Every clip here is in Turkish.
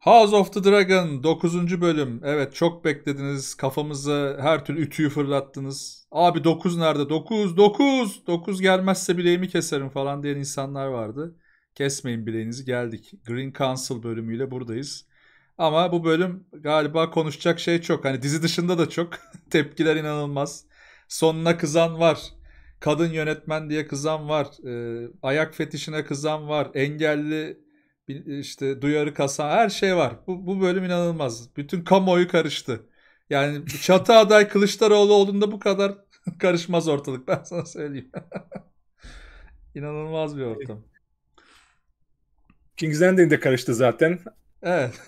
House of the Dragon 9. bölüm. Evet çok beklediniz. Kafamızı her türlü ütüyü fırlattınız. Abi 9 nerede? 9, 9. 9 gelmezse bileğimi keserim falan diyen insanlar vardı. Kesmeyin bileğinizi geldik. Green Council bölümüyle buradayız. Ama bu bölüm galiba konuşacak şey çok. Hani dizi dışında da çok. Tepkiler inanılmaz. Sonuna kızan var. Kadın yönetmen diye kızan var. Ee, ayak fetişine kızan var. Engelli işte duyarı kasa her şey var. Bu, bu bölüm inanılmaz. Bütün kamuoyu karıştı. Yani çatı aday Kılıçdaroğlu olduğunda bu kadar karışmaz ortalık ben sana söyleyeyim. İnanılmaz bir ortam. King's Landing de karıştı zaten. Evet.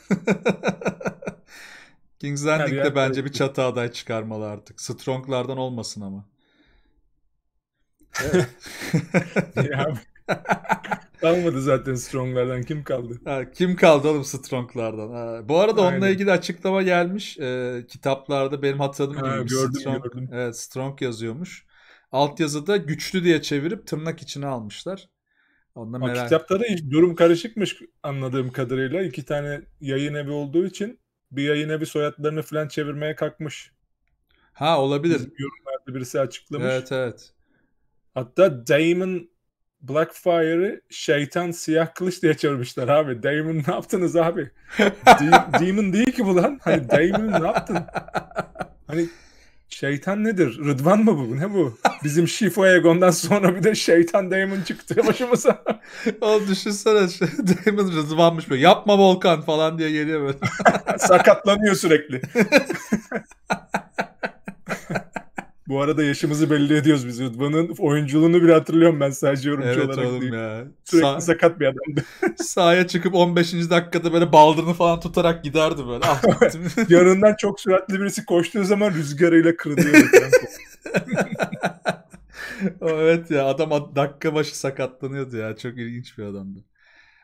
King's Landing de bence bir çatı aday çıkarmalı artık. Strong'lardan olmasın ama. Evet. Kalmadı zaten Strong'lardan. Kim kaldı? Ha, kim kaldı oğlum Strong'lardan? Ha. Bu arada Aynen. onunla ilgili açıklama gelmiş. Ee, kitaplarda benim hatırladığım ha, gibi gördüm, Strong, gördüm. Evet, Strong yazıyormuş. Altyazıda güçlü diye çevirip tırnak içine almışlar. Onda merak... Ama kitapta da durum karışıkmış anladığım kadarıyla. iki tane yayın evi olduğu için bir yayın evi soyadlarını falan çevirmeye kalkmış. Ha olabilir. Bizim yorumlarda birisi açıklamış. Evet evet. Hatta Damon Blackfire'ı şeytan siyah kılıç diye çevirmişler abi. Damon ne yaptınız abi? De- Demon değil ki bu lan. Hani Damon ne yaptın? Hani şeytan nedir? Rıdvan mı bu? Ne bu? Bizim Şifo Egon'dan sonra bir de şeytan Damon çıktı başımıza. Oğlum düşünsene şey, Damon Rıdvan'mış böyle. Yapma Volkan falan diye geliyor böyle. Sakatlanıyor sürekli. Bu arada yaşımızı belli ediyoruz biz. Rıdvan'ın oyunculuğunu bile hatırlıyorum ben sadece yorumcu evet, olarak oğlum değil. Ya. Sürekli Sa- sakat bir adamdı. Sahaya çıkıp 15. dakikada böyle baldırını falan tutarak giderdi böyle. Ah, Yanından çok süratli birisi koştuğu zaman rüzgarıyla kırılıyor. evet ya adam dakika başı sakatlanıyordu ya. Çok ilginç bir adamdı.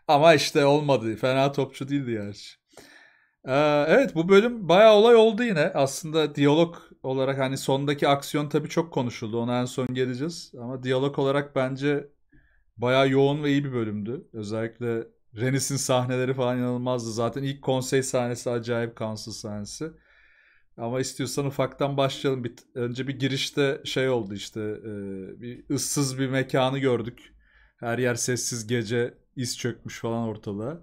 Ama işte olmadı. Fena topçu değildi gerçi. Ee, evet bu bölüm bayağı olay oldu yine. Aslında diyalog olarak hani sondaki aksiyon tabii çok konuşuldu. Ona en son geleceğiz. Ama diyalog olarak bence bayağı yoğun ve iyi bir bölümdü. Özellikle Renis'in sahneleri falan inanılmazdı. Zaten ilk konsey sahnesi acayip kansız sahnesi. Ama istiyorsan ufaktan başlayalım. Bir, önce bir girişte şey oldu işte e, bir ıssız bir mekanı gördük. Her yer sessiz gece iz çökmüş falan ortalığa.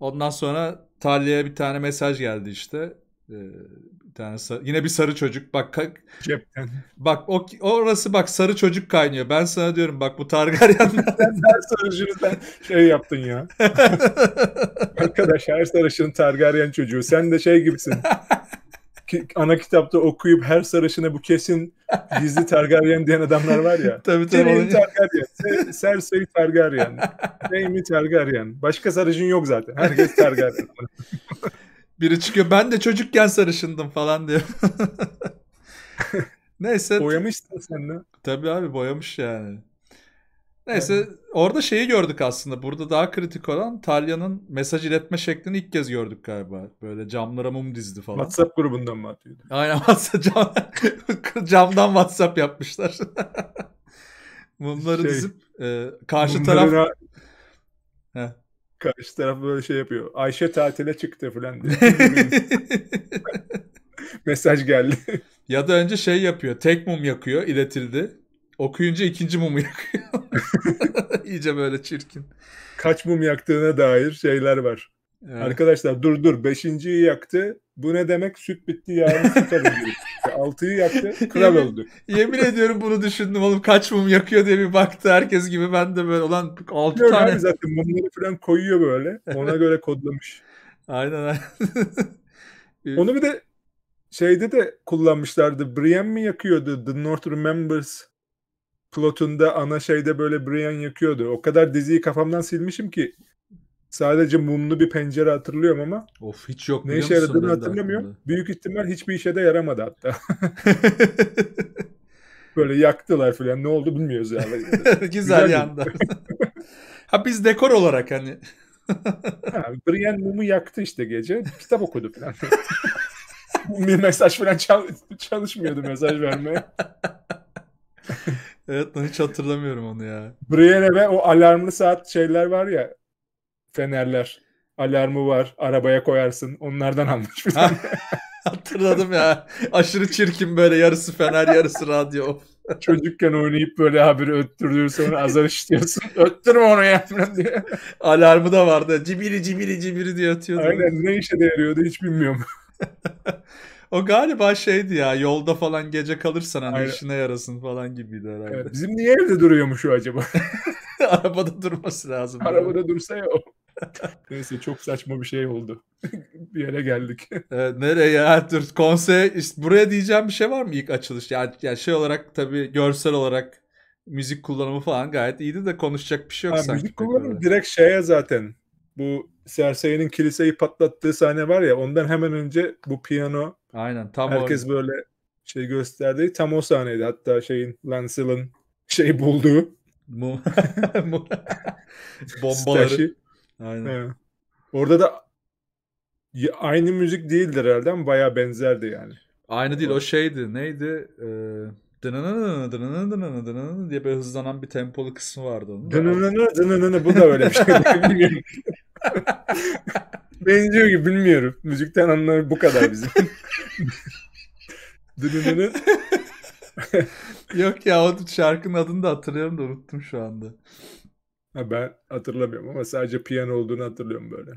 Ondan sonra Talya'ya bir tane mesaj geldi işte. E, tane sarı, yine bir sarı çocuk bak cepten. Bak o orası bak sarı çocuk kaynıyor. Ben sana diyorum bak bu Targaryen'den her sarışını sen şey yaptın ya. Arkadaş her sarışın Targaryen çocuğu. Sen de şey gibisin. Ki, ana kitapta okuyup her sarışına bu kesin gizli Targaryen diyen adamlar var ya. tabii tabii. Tyrion Targaryen, Cersei Targaryen, Jaime Targaryen. Başka sarışın yok zaten. Herkes Targaryen. Biri çıkıyor ben de çocukken sarışındım falan diyor. Neyse. Boyamışsın sen Tabii abi boyamış yani. Neyse yani. orada şeyi gördük aslında. Burada daha kritik olan Talya'nın mesaj iletme şeklini ilk kez gördük galiba. Böyle camlara mum dizdi falan. WhatsApp grubundan mı atıyordu? Aynen WhatsApp cam, camdan WhatsApp yapmışlar. Mumları şey, dizip e, karşı taraf... Karşı taraf böyle şey yapıyor. Ayşe tatile çıktı falan diye. Mesaj geldi. Ya da önce şey yapıyor. Tek mum yakıyor iletildi. Okuyunca ikinci mumu yakıyor. İyice böyle çirkin. Kaç mum yaktığına dair şeyler var. Evet. Arkadaşlar dur dur beşinciyi yaktı. Bu ne demek? Süt bitti yarın süt alın. Altıyı yaktı kral oldu Yemin ediyorum bunu düşündüm oğlum kaç mum yakıyor diye bir baktı herkes gibi ben de böyle olan altı Yok tane. Abi zaten mumları falan koyuyor böyle ona göre kodlamış. aynen aynen. Onu bir de şeyde de kullanmışlardı. Brian mi yakıyordu? The North Remembers plotunda ana şeyde böyle Brian yakıyordu. O kadar diziyi kafamdan silmişim ki Sadece mumlu bir pencere hatırlıyorum ama. Of hiç yok. Ne işe yaradığını hatırlamıyorum. Aklımda. Büyük ihtimal hiçbir işe de yaramadı hatta. Böyle yaktılar falan. Ne oldu bilmiyoruz ya. Güzel, Güzel yandı. ha biz dekor olarak hani. ha, Brian mumu yaktı işte gece. Kitap okudu falan. bir mesaj falan çalışmıyordu mesaj vermeye. evet ben hiç hatırlamıyorum onu ya. Brien'e ve o alarmlı saat şeyler var ya fenerler alarmı var arabaya koyarsın onlardan almış bir tane. Hatırladım ya. Aşırı çirkin böyle yarısı fener yarısı radyo. Çocukken oynayıp böyle haberi öttürüyor sonra azar işliyorsun. Öttürme onu ya diye. Alarmı da vardı. Cibiri cibiri cibiri diye atıyordu. Aynen ne işe de yarıyordu hiç bilmiyorum. o galiba şeydi ya yolda falan gece kalırsan hani Aynen. işine yarasın falan gibiydi herhalde. Evet, bizim niye evde duruyormuş o acaba? Arabada durması lazım. Arabada yani. dursa ya o. Neyse çok saçma bir şey oldu. bir yere geldik. Evet, nereye ya? Dur konse işte buraya diyeceğim bir şey var mı ilk açılış? Yani, yani şey olarak tabii görsel olarak müzik kullanımı falan gayet iyiydi de konuşacak bir şey yok ha, sanki. Müzik kullanımı öyle. direkt şeye zaten bu Cersei'nin kiliseyi patlattığı sahne var ya ondan hemen önce bu piyano Aynen tam herkes orada. böyle şey gösterdiği tam o sahneydi. Hatta şeyin Lancel'ın şey bulduğu mu bombaları Aynen. Evet. Orada da aynı müzik değildir herhalde ama bayağı benzerdi yani. Aynı değil o şeydi neydi? Ee, dınanana dınanana dınanana dınanana diye böyle hızlanan bir tempolu kısmı vardı onun. Dınanana dınanana bu da öyle bir şey. Benziyor gibi bilmiyorum. Müzikten anlamı bu kadar bizim. dınanana. Yok ya o şarkının adını da hatırlıyorum da unuttum şu anda. Ha, ben hatırlamıyorum ama sadece piyano olduğunu hatırlıyorum böyle.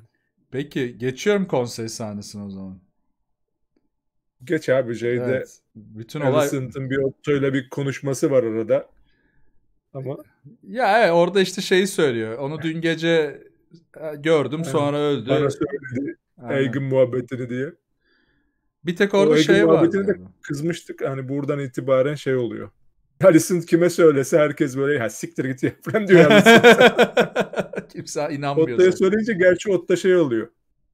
Peki geçiyorum konser sahnesine o zaman. Geç abi şeyde evet. bütün olay Alicent'ın bir otuyla bir konuşması var arada. Ama ya evet, orada işte şeyi söylüyor. Onu dün gece e, gördüm sonra öldü. Bana söyledi. Aygın muhabbetini diye. Bir tek orada o şey var. yani. kızmıştık. Hani buradan itibaren şey oluyor. Allison kime söylese herkes böyle ya siktir git Yefrem diyor Allison. Kimse inanmıyor. Otta'ya söyleyince gerçi Otta şey oluyor.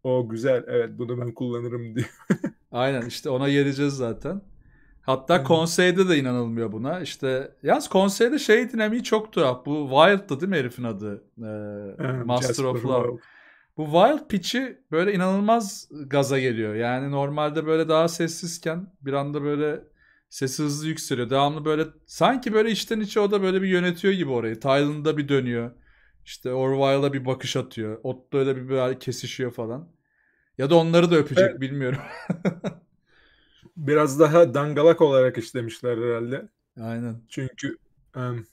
O güzel evet bunu ben kullanırım diyor. Aynen işte ona geleceğiz zaten. Hatta hmm. konseyde de inanılmıyor buna. İşte yalnız konseyde şey dinamiği çok tuhaf. Bu Wild'dı değil mi herifin adı? Ee, Master Jasper of Love. Wild. Bu Wild Pitch'i böyle inanılmaz gaza geliyor. Yani normalde böyle daha sessizken bir anda böyle Sesi hızlı yükseliyor. Devamlı böyle sanki böyle içten içe o da böyle bir yönetiyor gibi orayı. Tayland'a bir dönüyor. İşte Orwell'a bir bakış atıyor. Otto'yla bir böyle kesişiyor falan. Ya da onları da öpecek evet. bilmiyorum. Biraz daha dangalak olarak işlemişler herhalde. Aynen. Çünkü um,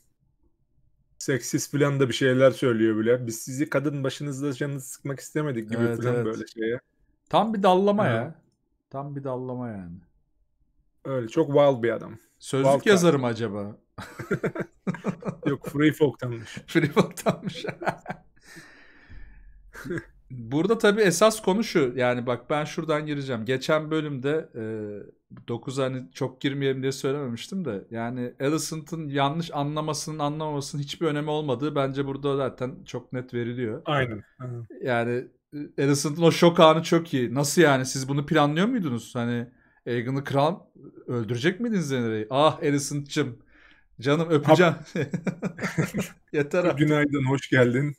seksiz falan da bir şeyler söylüyor bile. Biz sizi kadın başınızda canınızı sıkmak istemedik gibi evet, falan evet. böyle şeye. Tam bir dallama ha. ya. Tam bir dallama yani. Öyle çok wild bir adam. Sözlük wild yazarı mı acaba? Yok Free Folk'tanmış. Free Folk'tanmış. Burada tabii esas konu şu. Yani bak ben şuradan gireceğim. Geçen bölümde e, hani çok girmeyelim diye söylememiştim de. Yani Alicent'ın yanlış anlamasının anlamamasının hiçbir önemi olmadığı bence burada zaten çok net veriliyor. Aynen. Aynen. Yani e, Alicent'ın o şok anı çok iyi. Nasıl yani siz bunu planlıyor muydunuz? Hani Aegon'u kral öldürecek miydin Zenera'yı? Ah Alicent'cım. Canım öpeceğim. Yeter artık. Günaydın, hoş geldin.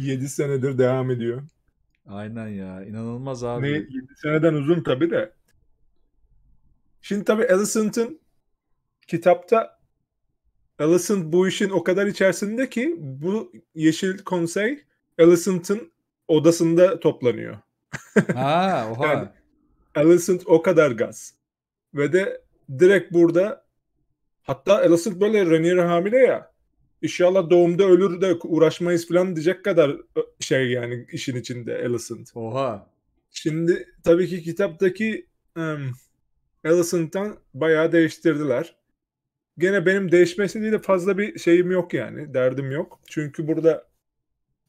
7 senedir devam ediyor. Aynen ya. inanılmaz abi. Ne, 7 seneden uzun tabii de. Şimdi tabii Alicent'ın kitapta Alicent bu işin o kadar içerisinde ki bu Yeşil Konsey Alicent'ın odasında toplanıyor. Ha, oha. yani Alicent o kadar gaz. Ve de direkt burada hatta Alicent böyle Rhaenyra hamile ya. İnşallah doğumda ölür de uğraşmayız falan diyecek kadar şey yani işin içinde Alicent. Oha. Şimdi tabii ki kitaptaki um, Alicent'tan bayağı değiştirdiler. Gene benim değişmesi değil de fazla bir şeyim yok yani. Derdim yok. Çünkü burada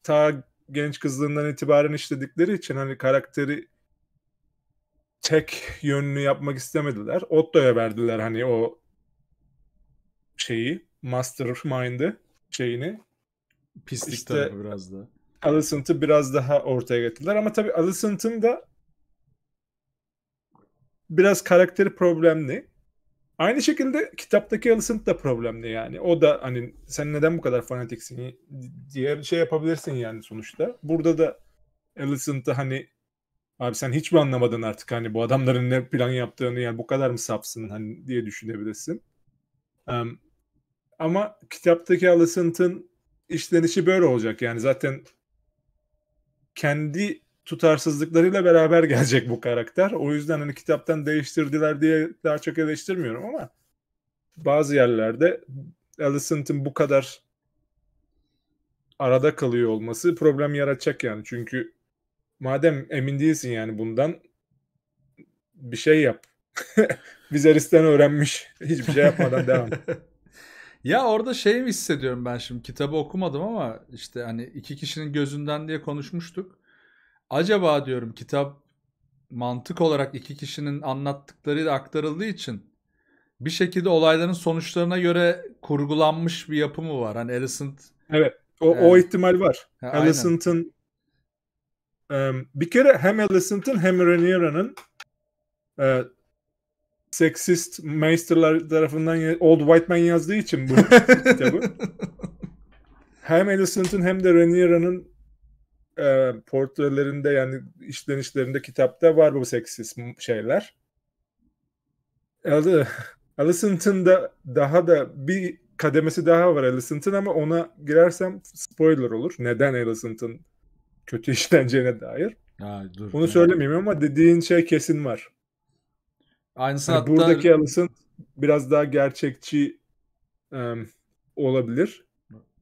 ta genç kızlığından itibaren işledikleri için hani karakteri tek yönlü yapmak istemediler. Otto'ya verdiler hani o şeyi Mastermind'ı şeyini pislik işte, tarafı biraz da. Alicent'ı biraz daha ortaya getirdiler ama tabii Alicent'ın da biraz karakteri problemli. Aynı şekilde kitaptaki Alicent da problemli yani. O da hani sen neden bu kadar fanatiksin diye şey yapabilirsin yani sonuçta. Burada da Alicent'ı hani abi sen hiç mi anlamadın artık hani bu adamların ne plan yaptığını yani bu kadar mı sapsın hani diye düşünebilirsin. Um, ama kitaptaki Alicent'ın işlenişi böyle olacak yani zaten kendi tutarsızlıklarıyla beraber gelecek bu karakter. O yüzden hani kitaptan değiştirdiler diye daha çok eleştirmiyorum ama bazı yerlerde Alicent'ın bu kadar arada kalıyor olması problem yaratacak yani. Çünkü madem emin değilsin yani bundan bir şey yap. Biz Vizeris'ten öğrenmiş. Hiçbir şey yapmadan devam. ya orada şey mi hissediyorum ben şimdi kitabı okumadım ama işte hani iki kişinin gözünden diye konuşmuştuk. Acaba diyorum kitap mantık olarak iki kişinin anlattıkları da aktarıldığı için bir şekilde olayların sonuçlarına göre kurgulanmış bir yapı mı var? Hani Alicent Evet. O, yani, o ihtimal var. Ha, Alicent'ın bir kere hem Alicent'ın hem Rhaenyra'nın e, seksist meisterlar tarafından Old White Man yazdığı için bu kitabı. Hem Alicent'ın hem de Rhaenyra'nın e, portrelerinde yani işlenişlerinde kitapta var bu seksist şeyler. Al Alicent'ın daha da bir kademesi daha var Alicent'ın ama ona girersem spoiler olur. Neden Alicent'ın kötü işleneceğine dair. Ha, dur, Bunu yani. söylemiyorum ama dediğin şey kesin var. Aynı yani hatta... Buradaki Alice'ın biraz daha gerçekçi um, olabilir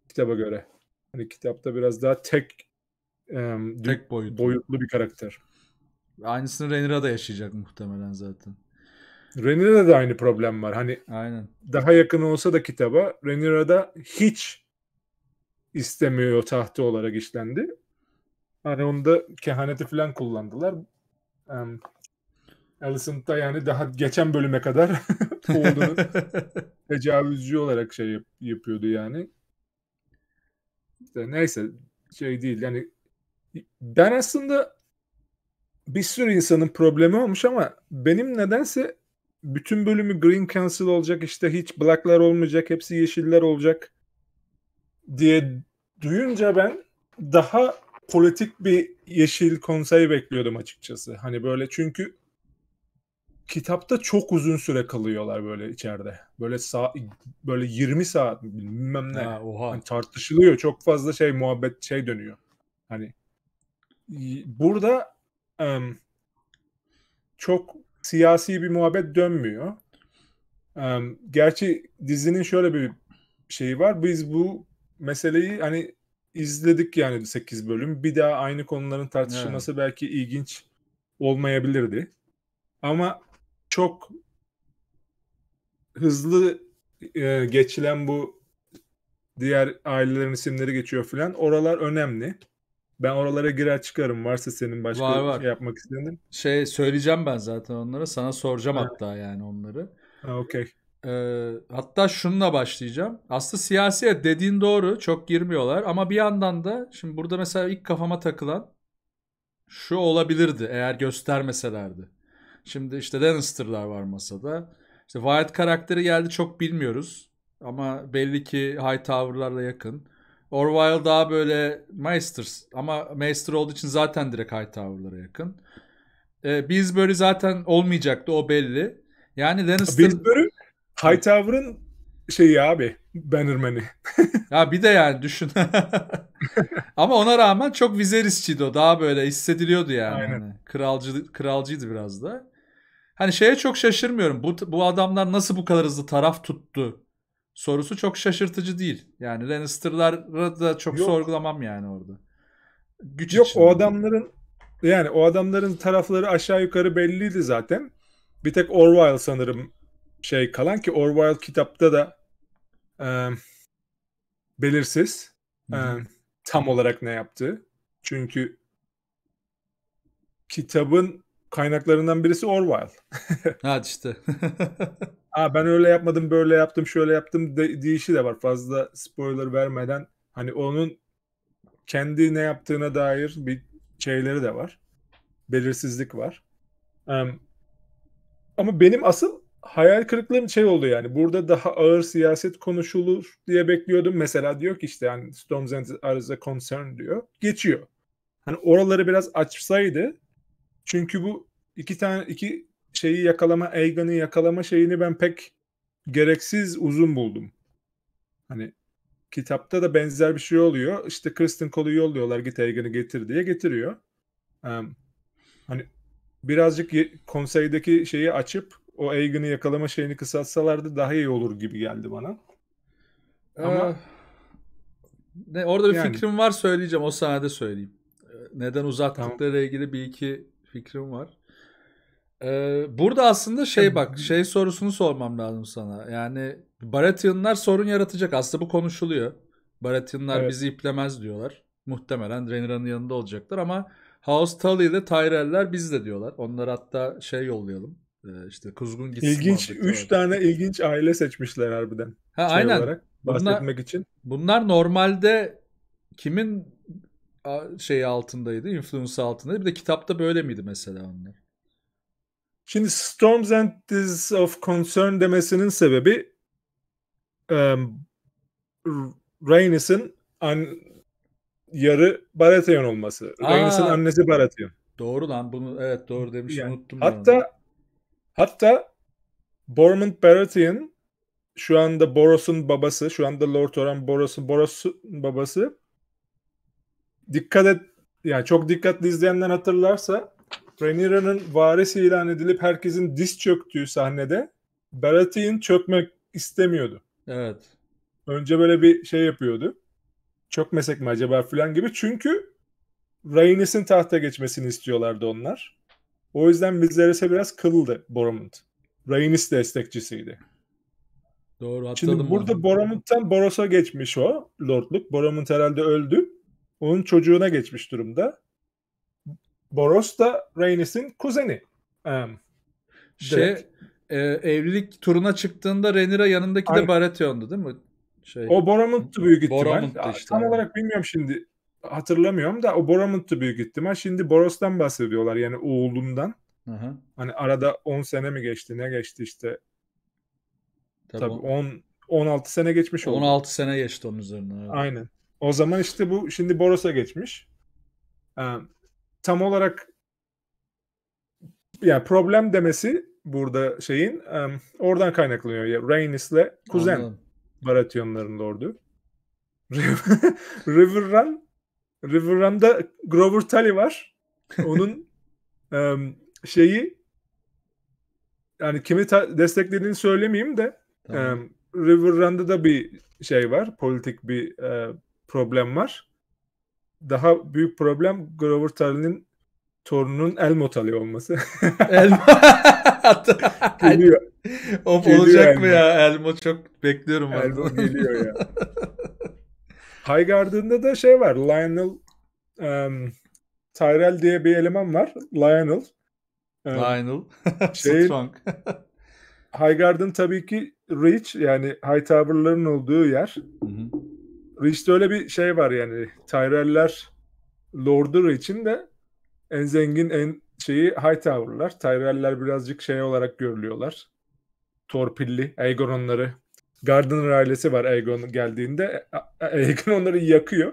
kitaba göre. Hani kitapta biraz daha tek um, tek boyutlu. boyutlu bir karakter. Aynısını Renira da yaşayacak muhtemelen zaten. Renira'da da aynı problem var. Hani Aynen. daha yakın olsa da kitaba Renira'da hiç istemiyor tahtı olarak işlendi. Hani onda kehaneti falan kullandılar. Um, Alicent'da yani daha geçen bölüme kadar olduğunu tecavüzcü olarak şey yap- yapıyordu yani. neyse şey değil yani ben aslında bir sürü insanın problemi olmuş ama benim nedense bütün bölümü Green Council olacak işte hiç Black'lar olmayacak hepsi Yeşiller olacak diye duyunca ben daha politik bir yeşil konsey bekliyordum açıkçası. Hani böyle çünkü kitapta çok uzun süre kalıyorlar böyle içeride. Böyle sa böyle 20 saat bilmem ne. Ha, oha. Hani tartışılıyor. Çok fazla şey muhabbet şey dönüyor. Hani burada um, çok siyasi bir muhabbet dönmüyor. Um, gerçi dizinin şöyle bir şeyi var. Biz bu meseleyi hani izledik yani 8 bölüm. Bir daha aynı konuların tartışılması evet. belki ilginç olmayabilirdi. Ama çok hızlı e, geçilen bu diğer ailelerin isimleri geçiyor filan. Oralar önemli. Ben oralara girer çıkarım. Varsa senin başka var, var. şey yapmak istediğin. Şey söyleyeceğim ben zaten onlara. Sana soracağım ha. hatta yani onları. Ha, okay e, hatta şununla başlayacağım. Aslında siyasiye dediğin doğru çok girmiyorlar ama bir yandan da şimdi burada mesela ilk kafama takılan şu olabilirdi eğer göstermeselerdi. Şimdi işte Lannister'lar var masada. İşte Wyatt karakteri geldi çok bilmiyoruz. Ama belli ki high Hightower'larla yakın. Orwell daha böyle Maesters ama Maester olduğu için zaten direkt Hightower'lara yakın. Ee, Beesbury zaten olmayacaktı o belli. Yani Lannister... Beesbury Hightower'ın şeyi abi Bannerman'i. ya bir de yani düşün. Ama ona rağmen çok Viserys'çiydi o. Daha böyle hissediliyordu yani. Aynen. Hani kralcı, kralcıydı biraz da. Hani şeye çok şaşırmıyorum. Bu, bu adamlar nasıl bu kadar hızlı taraf tuttu sorusu çok şaşırtıcı değil. Yani Lannister'lara da çok Yok. sorgulamam yani orada. Güç Yok o adamların yani o adamların tarafları aşağı yukarı belliydi zaten. Bir tek Orwell sanırım şey kalan ki Orwell kitapta da e, belirsiz e, tam olarak ne yaptığı. Çünkü kitabın kaynaklarından birisi Orwell. Hadi işte. Aa, ben öyle yapmadım, böyle yaptım, şöyle yaptım de, deyişi de var. Fazla spoiler vermeden hani onun kendi ne yaptığına dair bir şeyleri de var. Belirsizlik var. Um, ama benim asıl hayal kırıklığım şey oldu yani. Burada daha ağır siyaset konuşulur diye bekliyordum. Mesela diyor ki işte yani Storms and Arisa concern diyor. Geçiyor. Hani oraları biraz açsaydı çünkü bu iki tane iki şeyi yakalama, Egan'ı yakalama şeyini ben pek gereksiz uzun buldum. Hani kitapta da benzer bir şey oluyor. İşte Kristen Cole'u yolluyorlar git Egan'ı getir diye getiriyor. Um, hani birazcık konseydeki şeyi açıp o Egan'ı yakalama şeyini kısaltsalardı daha iyi olur gibi geldi bana. Ama ee, ne, orada bir yani. fikrim var söyleyeceğim o sahnede söyleyeyim. Ee, neden uzattıkları tamam. ilgili bir iki fikrim var. Ee, burada aslında şey bak şey sorusunu sormam lazım sana. Yani Baratheonlar sorun yaratacak. Aslında bu konuşuluyor. Baratheonlar evet. bizi iplemez diyorlar. Muhtemelen Rhaenyra'nın yanında olacaklar ama House Tully ile Tyrell'ler bizde diyorlar. Onlara hatta şey yollayalım. Ee, işte kuzgun gitsin. İlginç 3 tane ilginç aile seçmişler harbiden. Ha şey aynen. Olarak, bahsetmek bunlar, için. Bunlar normalde kimin şey altındaydı, influence altındaydı. Bir de kitapta böyle miydi mesela onlar? Şimdi Storms and Diseases of Concern demesinin sebebi um, Rhaenys'in an, yarı Baratheon olması. Rhaenys'in annesi Baratheon. Doğru lan bunu evet doğru demişim yani, unuttum. Hatta Hatta Bormund Baratheon şu anda Boros'un babası, şu anda Lord Oran Boros'un Boros'un babası dikkat et yani çok dikkatli izleyenler hatırlarsa Rhaenyra'nın varisi ilan edilip herkesin diz çöktüğü sahnede Baratheon çökmek istemiyordu. Evet. Önce böyle bir şey yapıyordu. Çökmesek mi acaba falan gibi. Çünkü Rhaenys'in tahta geçmesini istiyorlardı onlar. O yüzden Viserys'e biraz kıldı Boromund. Rhaenys destekçisiydi. Doğru hatırladım. Şimdi burada Boromund'dan Boros'a geçmiş o lordluk. Boromund herhalde öldü. Onun çocuğuna geçmiş durumda. Boros da Rhaenys'in kuzeni. Um, şey e, evlilik turuna çıktığında Rhaenyra yanındaki Aynen. de Baratheon'du değil mi? Şey, o Boromund'tu büyük ihtimal. Boromund'du işte. Tam olarak bilmiyorum şimdi hatırlamıyorum da o Boramut'tu büyük ihtimal. Şimdi Boros'tan bahsediyorlar yani oğlundan. Hı hı. Hani arada 10 sene mi geçti ne geçti işte. Tabii, Tabii 10 16 sene geçmiş oldu. 16 sene geçti onun üzerine. Evet. Aynen. O zaman işte bu şimdi Boros'a geçmiş. Ee, tam olarak yani problem demesi burada şeyin um, oradan kaynaklanıyor. Yani Rainis'le kuzen Anladım. baratyonlarında ordu. River Run Riverrun'da Grover Tully var. Onun um, şeyi yani kimi ta- desteklediğini söylemeyeyim de tamam. um, Riverrun'da da bir şey var. Politik bir e, problem var. Daha büyük problem Grover Tully'nin torunun Elmo Tully olması. Elmo. geliyor. Of geliyor olacak Elmo. mı ya? Elmo çok bekliyorum. Elmo geliyor ya. Highgarden'da da şey var. Lionel um, Tyrell diye bir eleman var. Lionel. Um, Lionel. şey, Strong. Highgarden tabii ki Reach yani Hightower'ların olduğu yer. Hı Reach'te öyle bir şey var yani. Tyrell'ler Lord'u için de en zengin en şeyi Hightower'lar. Tyrell'ler birazcık şey olarak görülüyorlar. Torpilli. Aegon'ları Gardner ailesi var Aegon geldiğinde. Aegon onları yakıyor.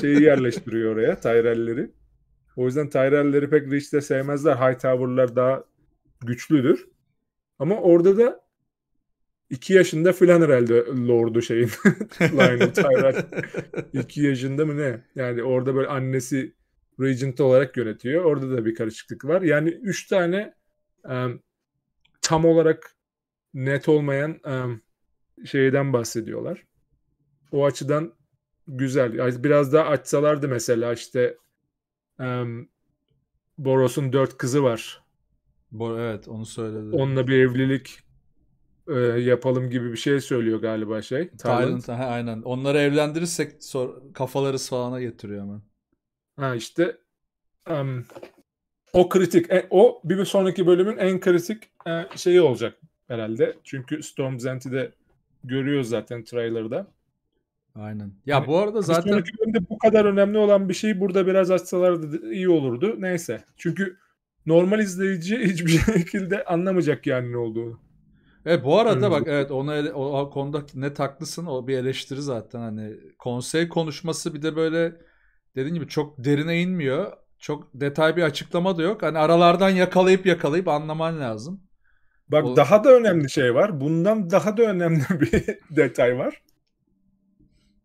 şeyi yerleştiriyor oraya Tyrell'leri. O yüzden Tyrell'leri pek Reach'te sevmezler. Hightower'lar daha güçlüdür. Ama orada da 2 yaşında filan herhalde Lord'u şeyin. Lionel Tyrell. 2 yaşında mı ne? Yani orada böyle annesi Regent olarak yönetiyor. Orada da bir karışıklık var. Yani 3 tane um, tam olarak net olmayan şeyden bahsediyorlar. O açıdan güzel. Biraz daha açsalardı mesela işte Boros'un dört kızı var. evet onu söyledi. Onunla bir evlilik e, yapalım gibi bir şey söylüyor galiba şey. Talent. Talent aynen. Onları evlendirirsek sor, kafaları sağına getiriyor hemen. Ha işte um, o kritik. E, o bir sonraki bölümün en kritik e, şeyi olacak herhalde. Çünkü Storm Zenti de görüyoruz zaten trailer'da. Aynen. Ya yani bu arada zaten bölümde bu kadar önemli olan bir şeyi burada biraz açsalardı iyi olurdu. Neyse. Çünkü normal izleyici hiçbir şekilde anlamayacak yani ne olduğunu. E bu arada bak evet ona o, o konuda ne taklısın o bir eleştiri zaten hani konsey konuşması bir de böyle dediğim gibi çok derine inmiyor. Çok detay bir açıklama da yok. Hani aralardan yakalayıp yakalayıp anlaman lazım. Bak o... daha da önemli şey var. Bundan daha da önemli bir detay var.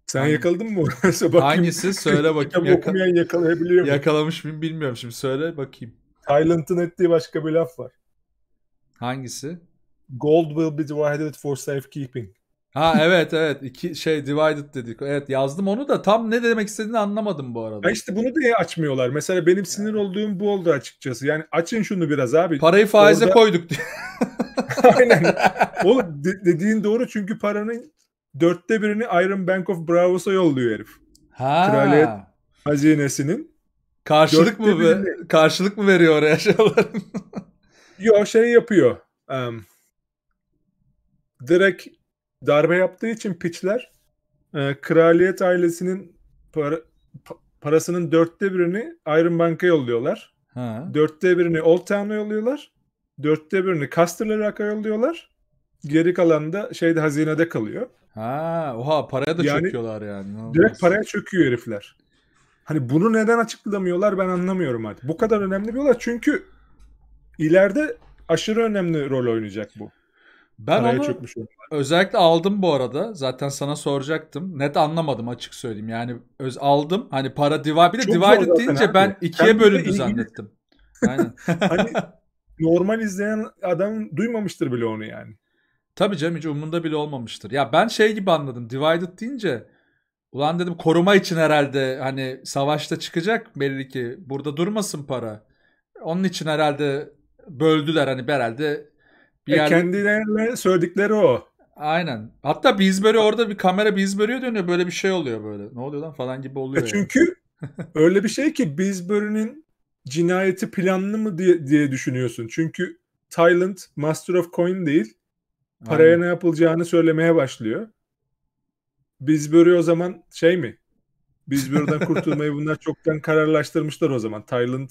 Sen Hangi... yakaladın mı orası? Bakayım. Hangisi? Söyle bakayım. Yaka... okumayan yakalayabiliyor mu? Yakalamış mıyım bilmiyorum şimdi. Söyle bakayım. Silent'ın ettiği başka bir laf var. Hangisi? Gold will be divided for safekeeping. Ha evet evet iki şey divided dedik. Evet yazdım onu da tam ne demek istediğini anlamadım bu arada. Ya işte bunu diye açmıyorlar. Mesela benim sinir olduğum bu oldu açıkçası. Yani açın şunu biraz abi. Parayı faize Orada... koyduk diye. Aynen. Oğlum de- dediğin doğru çünkü paranın dörtte birini Iron Bank of Bravos'a yolluyor herif. Ha. Kraliyet hazinesinin. Karşılık mı birini... Karşılık mı veriyor oraya şeylerin? Yok şey yapıyor. Um, direkt darbe yaptığı için piçler e, kraliyet ailesinin para, pa, parasının dörtte birini Iron Bank'a yolluyorlar. Ha. Dörtte birini Old Town'a yolluyorlar dörtte birini kastırlarak yolluyorlar. Geri kalan da şeyde hazinede kalıyor. Ha, oha paraya da yani, çöküyorlar yani. Ne direkt paraya çöküyor herifler. Hani bunu neden açıklamıyorlar ben anlamıyorum artık. Bu kadar önemli bir olay çünkü ileride aşırı önemli rol oynayacak bu. Ben Paraya onu çökmüş özellikle aldım bu arada. Zaten sana soracaktım. Net anlamadım açık söyleyeyim. Yani öz aldım. Hani para divide bir de Çok deyince ben ikiye Kendine bölündü zannettim. Aynen. hani normal izleyen adam duymamıştır bile onu yani. Tabii canım hiç umurunda bile olmamıştır. Ya ben şey gibi anladım. Divided deyince ulan dedim koruma için herhalde hani savaşta çıkacak belli ki. Burada durmasın para. Onun için herhalde böldüler hani herhalde bir e, yerde... Kendilerine söyledikleri o. Aynen. Hatta Beesbury orada bir kamera Beesbury'e dönüyor. Böyle bir şey oluyor böyle. Ne oluyor lan falan gibi oluyor. E çünkü yani. öyle bir şey ki Beesbury'nin cinayeti planlı mı diye, diye düşünüyorsun. Çünkü Thailand Master of Coin değil. Paraya Aynen. ne yapılacağını söylemeye başlıyor. Biz böyle o zaman şey mi? Biz buradan kurtulmayı bunlar çoktan kararlaştırmışlar o zaman. Thailand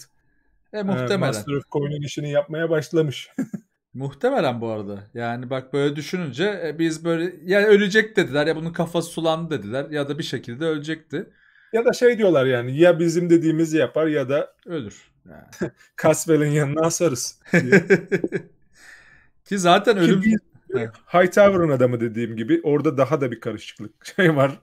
e, e muhtemelen. Master of Coin'in işini yapmaya başlamış. muhtemelen bu arada. Yani bak böyle düşününce e, biz böyle yani ölecek dediler ya bunun kafası sulandı dediler ya da bir şekilde ölecekti. Ya da şey diyorlar yani ya bizim dediğimizi yapar ya da ölür. Yani. Caswell'in yanına asarız. Ki zaten ölüm... Ki biz, Hightower'ın adamı dediğim gibi orada daha da bir karışıklık şey var.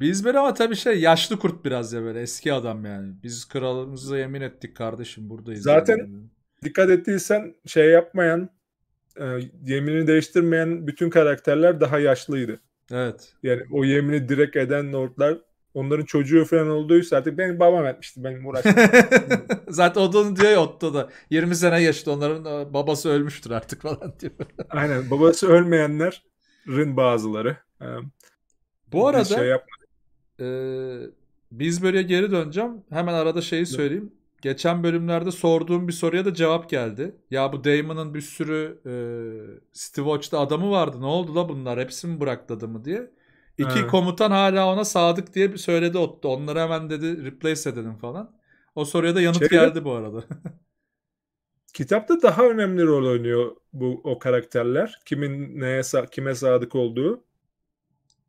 Biz böyle ama tabii şey yaşlı kurt biraz ya böyle eski adam yani. Biz kralımıza yemin ettik kardeşim buradayız. Zaten yani. dikkat ettiysen şey yapmayan e, yeminini değiştirmeyen bütün karakterler daha yaşlıydı. Evet. Yani o yemini direkt eden Nordlar onların çocuğu falan olduysa artık benim babam etmişti benim uğraşmam. Zaten odun diyor ya Otto da 20 sene yaşlı onların babası ölmüştür artık falan diyor. Aynen babası ölmeyenlerin bazıları. Bu arada şey e, biz böyle geri döneceğim. Hemen arada şeyi söyleyeyim geçen bölümlerde sorduğum bir soruya da cevap geldi. Ya bu Damon'ın bir sürü e, Steve Watch'ta adamı vardı. Ne oldu da bunlar? Hepsi mi bırakladı mı diye. İki evet. komutan hala ona sadık diye bir söyledi Otto. Onları hemen dedi replace edelim falan. O soruya da yanıt Çevre... geldi bu arada. Kitapta daha önemli rol oynuyor bu o karakterler. Kimin neye kime sadık olduğu.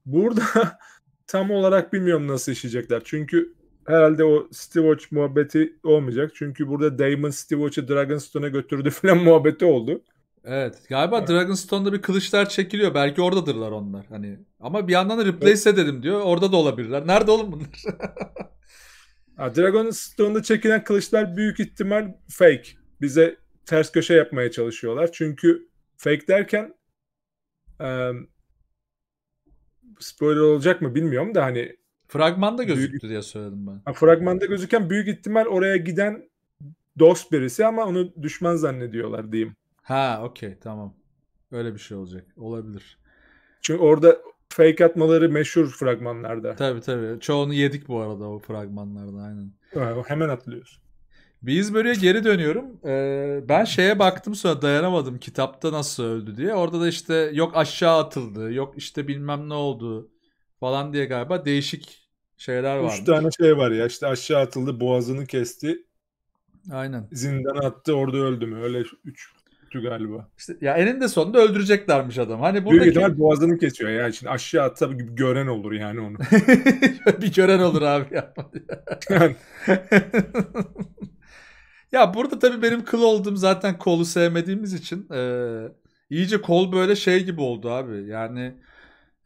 Burada tam olarak bilmiyorum nasıl işleyecekler. Çünkü herhalde o Steve muhabbeti olmayacak. Çünkü burada Damon Steve Dragonstone'a götürdü falan muhabbeti oldu. Evet. Galiba evet. Dragonstone'da bir kılıçlar çekiliyor. Belki oradadırlar onlar. Hani ama bir yandan da replace evet. edelim diyor. Orada da olabilirler. Nerede oğlum bunlar? Dragonstone'da çekilen kılıçlar büyük ihtimal fake. Bize ters köşe yapmaya çalışıyorlar. Çünkü fake derken e, spoiler olacak mı bilmiyorum da hani Fragmanda gözüktü büyük, diye söyledim ben. Ha, fragmanda gözüken büyük ihtimal oraya giden dost birisi ama onu düşman zannediyorlar diyeyim. Ha okey tamam. Öyle bir şey olacak. Olabilir. Çünkü orada fake atmaları meşhur fragmanlarda. Tabii tabii. Çoğunu yedik bu arada o fragmanlarda aynen. Ha, hemen atlıyoruz. Biz böyle geri dönüyorum. Ee, ben şeye baktım sonra dayanamadım kitapta nasıl öldü diye. Orada da işte yok aşağı atıldı, yok işte bilmem ne oldu falan diye galiba değişik şeyler var. Üç tane şey var ya işte aşağı atıldı boğazını kesti. Aynen. Zindana attı orada öldü mü? Öyle üç galiba. İşte ya eninde sonunda öldüreceklermiş adam. Hani buradaki... Büyük ihtimal boğazını kesiyor ya. Şimdi aşağı atsa gibi gören olur yani onu. bir gören olur abi yapma. Yani. ya burada tabii benim kıl olduğum zaten kolu sevmediğimiz için e, iyice kol böyle şey gibi oldu abi. Yani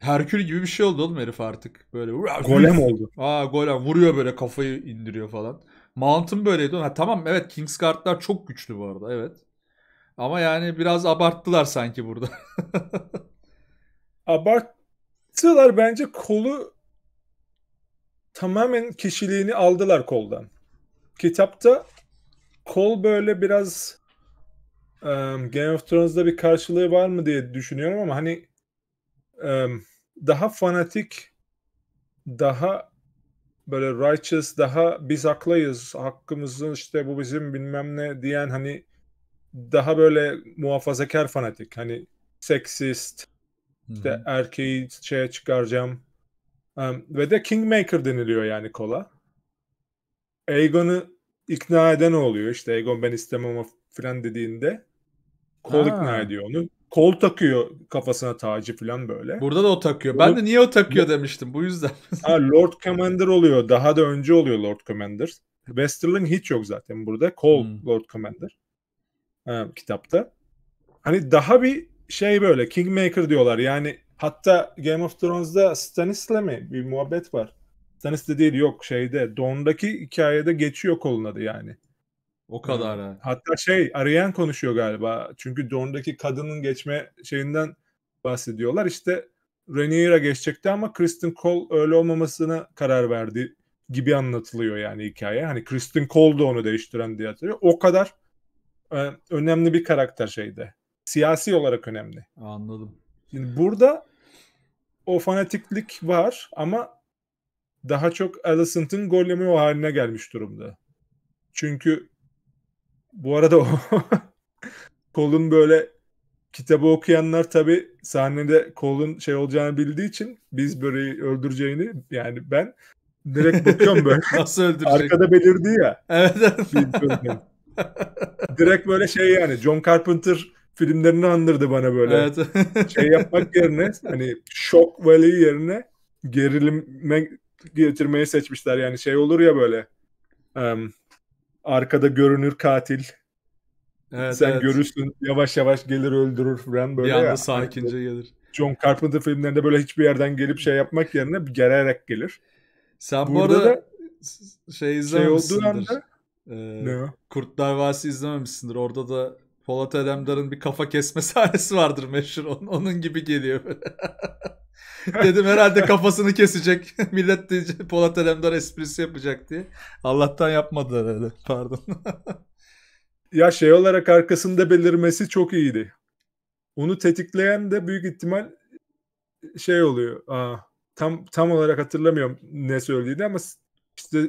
Herkül gibi bir şey oldu oğlum herif artık. Böyle golem oldu. Aa golem vuruyor böyle kafayı indiriyor falan. Mount'un böyleydi. Ha, tamam evet Kingsguard'lar çok güçlü bu arada evet. Ama yani biraz abarttılar sanki burada. abarttılar bence kolu tamamen kişiliğini aldılar koldan. Kitapta kol böyle biraz um, Game of Thrones'da bir karşılığı var mı diye düşünüyorum ama hani um, daha fanatik, daha böyle righteous, daha biz haklıyız, hakkımızın işte bu bizim bilmem ne diyen hani daha böyle muhafazakar fanatik. Hani seksist, işte Hı-hı. erkeği şeye çıkaracağım. Um, ve de Kingmaker deniliyor yani kola. Aegon'u ikna eden oluyor. işte Aegon ben istemem ama filan dediğinde kol Aa. ikna ediyor onu kol takıyor kafasına tacı falan böyle. Burada da o takıyor. Ben de niye o takıyor demiştim bu yüzden. ha, Lord Commander oluyor. Daha da önce oluyor Lord Commander. Westerling hiç yok zaten burada. Kol hmm. Lord Commander ha, e, kitapta. Hani daha bir şey böyle Kingmaker diyorlar. Yani hatta Game of Thrones'da Stannis'le mi bir muhabbet var. Stannis de değil yok şeyde Dawn'daki hikayede geçiyor kolun adı yani. O ee, kadar ha. Hatta şey arayan konuşuyor galiba. Çünkü Dorn'daki kadının geçme şeyinden bahsediyorlar. İşte Rhaenyra geçecekti ama Kristen Cole öyle olmamasına karar verdi gibi anlatılıyor yani hikaye. Hani Kristen Cole da onu değiştiren diye hatırlıyor. O kadar e, önemli bir karakter şeyde. Siyasi olarak önemli. Anladım. Şimdi burada o fanatiklik var ama daha çok Alicent'ın golemi o haline gelmiş durumda. Çünkü bu arada o kolun böyle kitabı okuyanlar tabi sahnede kolun şey olacağını bildiği için biz böyle öldüreceğini yani ben direkt bakıyorum böyle. Nasıl öldürecek? Arkada belirdi ya. Evet. direkt böyle şey yani John Carpenter filmlerini andırdı bana böyle. Evet. şey yapmak yerine hani şok Valley yerine gerilime getirmeyi seçmişler. Yani şey olur ya böyle um, Arkada görünür katil. Evet, Sen evet. görürsün yavaş yavaş gelir öldürür falan böyle. Bir anda ya. sakince gelir. John Carpenter filmlerinde böyle hiçbir yerden gelip şey yapmak yerine gererek gelir. Sen Burada bu arada şey, şey izlememişsindir. Şey anda, ee, ne? Kurtlar Vadisi izlememişsindir. Orada da Polat Alemdar'ın bir kafa kesme sahnesi vardır meşhur. Onun, onun gibi geliyor. Dedim herhalde kafasını kesecek. Millet diyecek Polat Alemdar esprisi yapacak diye. Allah'tan yapmadı öyle. Pardon. ya şey olarak arkasında belirmesi çok iyiydi. Onu tetikleyen de büyük ihtimal e, şey oluyor. Aa, tam tam olarak hatırlamıyorum ne söylediğini ama işte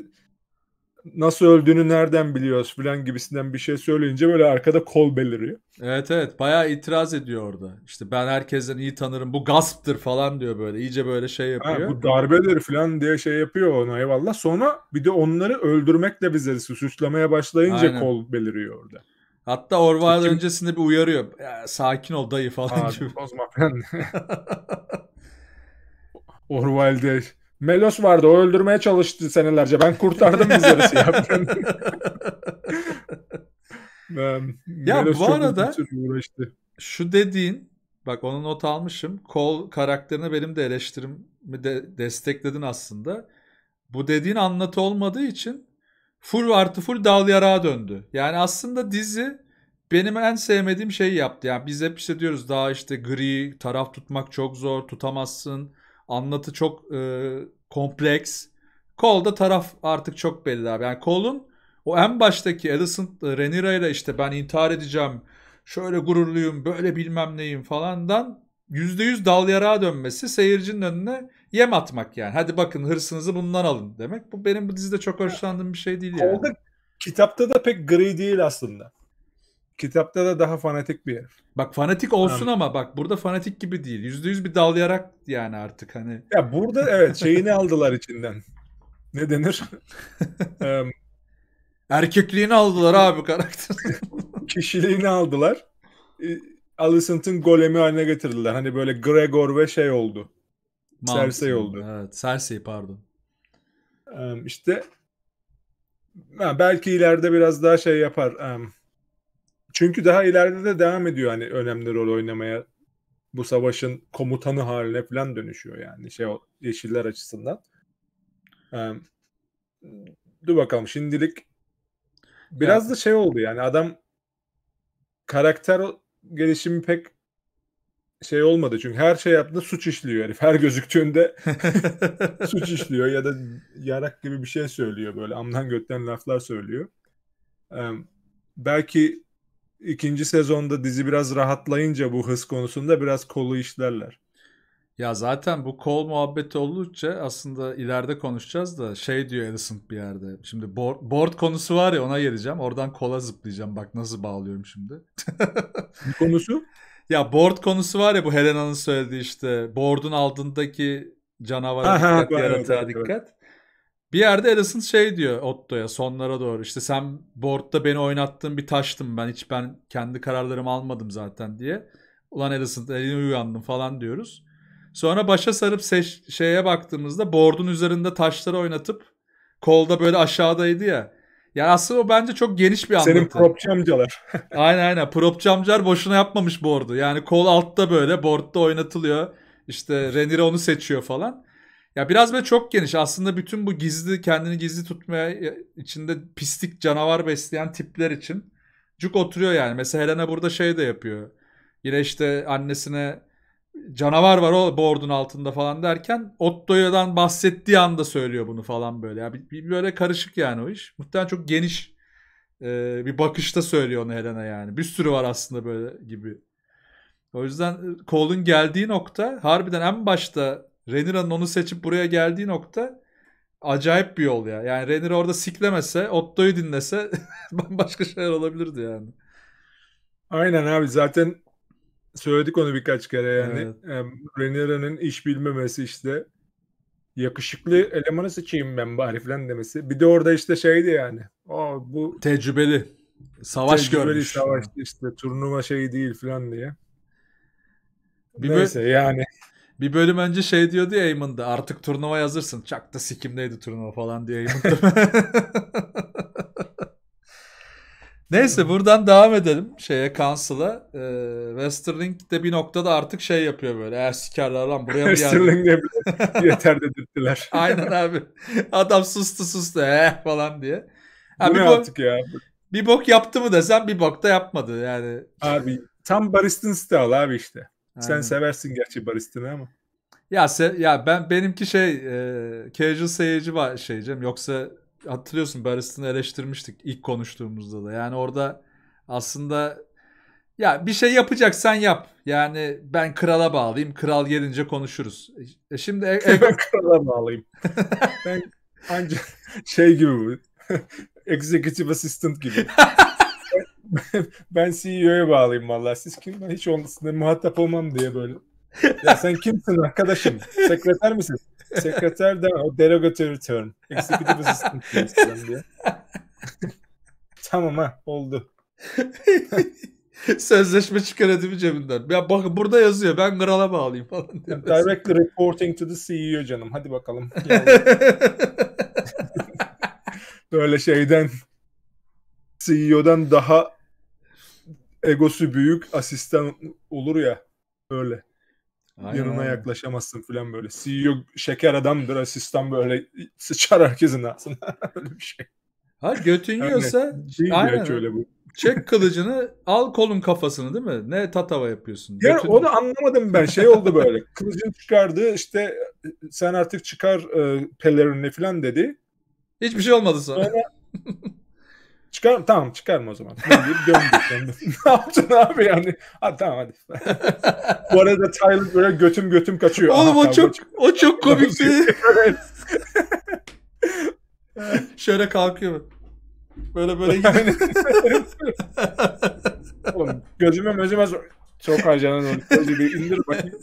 nasıl öldüğünü nereden biliyoruz filan gibisinden bir şey söyleyince böyle arkada kol beliriyor. Evet evet bayağı itiraz ediyor orada. İşte ben herkesten iyi tanırım bu gasptır falan diyor böyle iyice böyle şey yapıyor. Ha, bu darbedir filan diye şey yapıyor ona eyvallah. Sonra bir de onları öldürmekle bize suçlamaya başlayınca Aynen. kol beliriyor orada. Hatta Orwell Kim... öncesinde bir uyarıyor. sakin ol dayı falan Abi, gibi. Bozma falan. Orwell'de Melos vardı. O öldürmeye çalıştı senelerce. Ben kurtardım bizleri siyahten. ben, ya Melos bu arada şu dediğin bak onu not almışım. Kol karakterine benim de eleştirimi de destekledin aslında. Bu dediğin anlatı olmadığı için full artı full dal yarağa döndü. Yani aslında dizi benim en sevmediğim şeyi yaptı. Yani biz hep işte diyoruz daha işte gri taraf tutmak çok zor tutamazsın Anlatı çok e, kompleks. Cole'da taraf artık çok belli abi. Yani Cole'un o en baştaki Edison e, Renira ile işte ben intihar edeceğim. Şöyle gururluyum, böyle bilmem neyim falandan %100 dal yarağa dönmesi seyircinin önüne yem atmak yani. Hadi bakın hırsınızı bundan alın demek. Bu benim bu dizide çok hoşlandığım bir şey değil yani. Orada kitapta da pek gri değil aslında. Kitapta da daha fanatik bir herif. Bak fanatik olsun ama bak burada fanatik gibi değil. Yüzde yüz bir dalayarak yani artık hani. Ya burada evet şeyini aldılar içinden. Ne denir? Erkekliğini aldılar abi karakter. kişiliğini aldılar. E, Alicent'ın golemi haline getirdiler. Hani böyle Gregor ve şey oldu. Mount. oldu. Evet, Cersei pardon. İşte belki ileride biraz daha şey yapar. Um, çünkü daha ileride de devam ediyor hani önemli rol oynamaya. Bu savaşın komutanı haline falan dönüşüyor yani şey yeşiller açısından. Ee, dur bakalım şimdilik biraz yani. da şey oldu yani adam karakter gelişimi pek şey olmadı çünkü her şey yaptığında suç işliyor yani Her gözüktüğünde suç işliyor ya da yarak gibi bir şey söylüyor böyle amdan götten laflar söylüyor. Ee, belki ikinci sezonda dizi biraz rahatlayınca bu hız konusunda biraz kolu işlerler. Ya zaten bu kol muhabbeti oldukça aslında ileride konuşacağız da şey diyor Edison bir yerde. Şimdi board, board konusu var ya ona geleceğim. Oradan kola zıplayacağım. Bak nasıl bağlıyorum şimdi. konusu? Ya board konusu var ya bu Helena'nın söylediği işte. Board'un altındaki canavara dikkat, yaratığa evet, dikkat. Evet. Bir yerde Edison şey diyor Otto'ya sonlara doğru işte sen boardda beni oynattın bir taştım ben hiç ben kendi kararlarımı almadım zaten diye. Ulan Edison elini uyandım falan diyoruz. Sonra başa sarıp seç, şeye baktığımızda board'un üzerinde taşları oynatıp kolda böyle aşağıdaydı ya. Ya aslında o bence çok geniş bir anlatı. Senin propçu amcalar. aynen aynen. Propçu amcalar boşuna yapmamış board'u. Yani kol altta böyle board'da oynatılıyor. İşte renir onu seçiyor falan. Ya biraz böyle çok geniş. Aslında bütün bu gizli kendini gizli tutmaya e, içinde pislik canavar besleyen tipler için cuk oturuyor yani. Mesela Helena burada şey de yapıyor. Yine işte annesine canavar var o board'un altında falan derken Otto'dan bahsettiği anda söylüyor bunu falan böyle. Ya bir, bir böyle karışık yani o iş. Muhtemelen çok geniş e, bir bakışta söylüyor onu Helena yani. Bir sürü var aslında böyle gibi. O yüzden kolun e, geldiği nokta harbiden en başta Renira'nın onu seçip buraya geldiği nokta acayip bir yol ya. Yani Renira orada siklemese, Otto'yu dinlese bambaşka şeyler olabilirdi yani. Aynen abi zaten söyledik onu birkaç kere yani. Evet. Renira'nın iş bilmemesi işte yakışıklı elemanı seçeyim ben bari falan demesi. Bir de orada işte şeydi yani. O bu tecrübeli savaş tecrübeli görmüş. savaş işte turnuva şeyi değil falan diye. Bir Neyse böl- yani. Bir bölüm önce şey diyordu ya Eamon'da artık turnuva yazırsın. Çak da sikimdeydi turnuva falan diye Eamon'da. Neyse hmm. buradan devam edelim şeye Council'a. Ee, Westerling de bir noktada artık şey yapıyor böyle. Eğer sikerler lan buraya bir Westerling de yeter dedirttiler. Aynen abi. Adam sustu sustu eh falan diye. Ha, Bu ne artık ya? Bir bok yaptı mı desem bir bok da yapmadı yani. Abi tam baristin style abi işte. Aynen. Sen seversin gerçi baristini ama. Ya se ya ben benimki şey e, casual seyirci var şey yoksa hatırlıyorsun baristini eleştirmiştik ilk konuştuğumuzda da. Yani orada aslında ya bir şey yapacaksan yap. Yani ben krala bağlayayım. Kral gelince konuşuruz. E şimdi e, e ben krala bağlayayım. ben ancak şey gibi bu. Executive Assistant gibi. ben CEO'ya bağlayayım vallahi. Siz kim? Ben hiç onunla muhatap olmam diye böyle. Ya sen kimsin arkadaşım? Sekreter misin? Sekreter de o derogatory term. Executive assistant diye. tamam ha oldu. Sözleşme çıkar değil cebinden? Ya bak burada yazıyor ben krala bağlayayım falan. Diye Direct reporting to the CEO canım. Hadi bakalım. Böyle şeyden CEO'dan daha egosu büyük asistan olur ya öyle. Aynen. Yanına yaklaşamazsın falan böyle. CEO şeker adamdır asistan böyle sıçar herkesin ağzına. öyle bir şey. Ha götün yiyorsa yani, aynen. öyle bu. Çek kılıcını al kolun kafasını değil mi? Ne tatava yapıyorsun? Ya götün... onu anlamadım ben. Şey oldu böyle. Kılıcını çıkardı işte sen artık çıkar e, pelerini falan dedi. Hiçbir şey olmadı sonra. sonra Çıkar tamam çıkarma o zaman. Ne diyeyim gömdük. ne yapacaksın abi yani? Hadi tamam hadi. Bu arada Tyler böyle götüm götüm kaçıyor. Oğlum Aha, o, çok, o çok komikti. Şöyle kalkıyor. Böyle böyle gidiyor. Oğlum gözüme mözüme çok harcanan oldu. Gözü bir indir bakayım.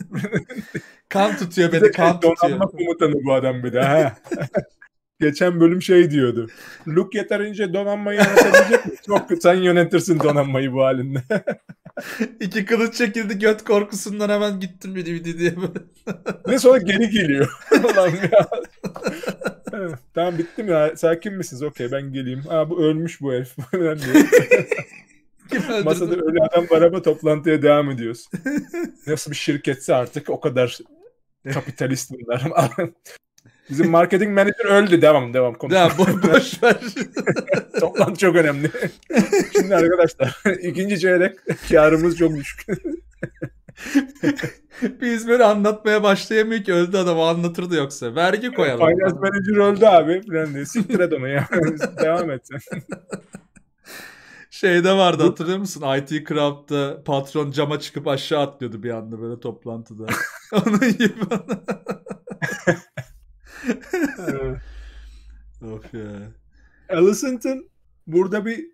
kan tutuyor beni kan tutuyor. Donanma komutanı bu adam bir de geçen bölüm şey diyordu. Luke yeterince donanmayı yönetebilecek mi? Çok sen yönetirsin donanmayı bu halinde. İki kılıç çekildi göt korkusundan hemen gittim bidi bidi diye. Ne sonra geri geliyor. Ulan ya. tamam bittim ya. Sakin misiniz? Okey ben geleyim. Aa bu ölmüş bu herif. Masada ölü adam var ama toplantıya devam ediyoruz. Nasıl bir şirketse artık o kadar kapitalist bunlar. Bizim marketing manager öldü. Devam devam. Konu. bo boş ver. Toplantı çok önemli. Şimdi arkadaşlar ikinci çeyrek karımız çok düşük. Biz böyle anlatmaya başlayamıyor ki öldü adam anlatırdı yoksa. Vergi koyalım. Finance manager öldü abi. Yani, siktir et onu ya. Devam et sen. Şeyde vardı hatırlıyor musun? IT Craft'ta patron cama çıkıp aşağı atlıyordu bir anda böyle toplantıda. Onun gibi. of ya. Allison'ın burada bir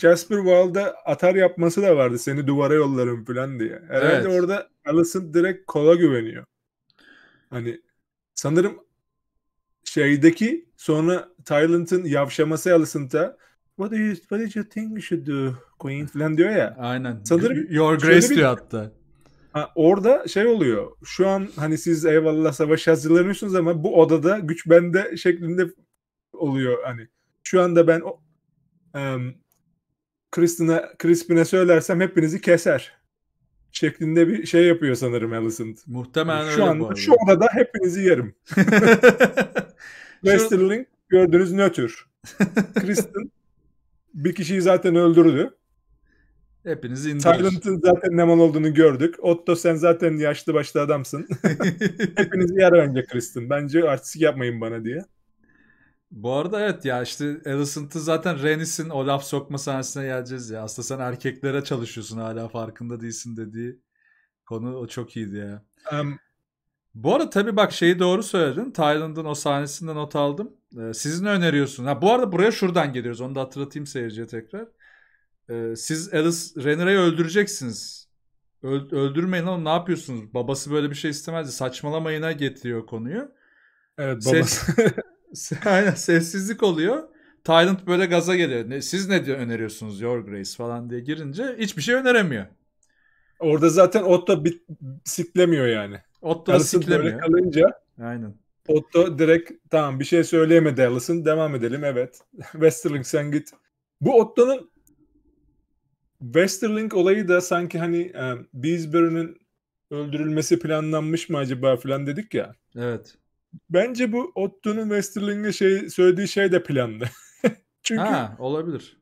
Jasper Wild'a atar yapması da vardı. Seni duvara yollarım falan diye. Herhalde evet. orada Allison direkt kola güveniyor. Hani sanırım şeydeki sonra Tyrant'ın yavşaması Allison'da What do you what did you think you should do Queen falan diyor ya. Aynen. Sanırım Your Grace diyor hatta. Ha, orada şey oluyor. Şu an hani siz eyvallah savaş hazırlanıyorsunuz ama bu odada güç bende şeklinde oluyor hani. Şu anda ben o, um, Crispin'e Crispin'e söylersem hepinizi keser şeklinde bir şey yapıyor sanırım Alicent. Muhtemelen hani şu öyle anda, Şu odada hepinizi yerim. Westerling gördüğünüz nötr. Kristin bir kişiyi zaten öldürdü. Hepinizi indirir. Silent'ın zaten ne mal olduğunu gördük. Otto sen zaten yaşlı başlı adamsın. Hepinizi yer önce Kristin. Bence artistik yapmayın bana diye. Bu arada evet ya işte Alicent'ı zaten Renis'in o laf sokma sahnesine geleceğiz ya. Aslında sen erkeklere çalışıyorsun hala farkında değilsin dediği konu o çok iyiydi ya. Um, bu arada tabii bak şeyi doğru söyledin. Tayland'ın o sahnesinden not aldım. Ee, sizin öneriyorsun. Ha, bu arada buraya şuradan geliyoruz. Onu da hatırlatayım seyirciye tekrar. Ee, siz Alice Renner'ı öldüreceksiniz. Öl, öldürmeyin lan ne yapıyorsunuz? Babası böyle bir şey istemezdi. Saçmalamayına getiriyor konuyu. Evet babası. Ses, aynen sessizlik oluyor. Tyrant böyle gaza geliyor. Ne, siz ne diyor öneriyorsunuz Your Grace falan diye girince hiçbir şey öneremiyor. Orada zaten Otto bit, siklemiyor yani. Otto Allison siklemiyor. böyle kalınca Aynen. Otto direkt tamam bir şey söyleyemedi Allison devam edelim evet. Westerling sen git. Bu Otto'nun Westerling olayı da sanki hani e, Beesbury'nin öldürülmesi planlanmış mı acaba falan dedik ya. Evet. Bence bu Otto'nun Westerling'e şey, söylediği şey de planlı. Çünkü ha, olabilir.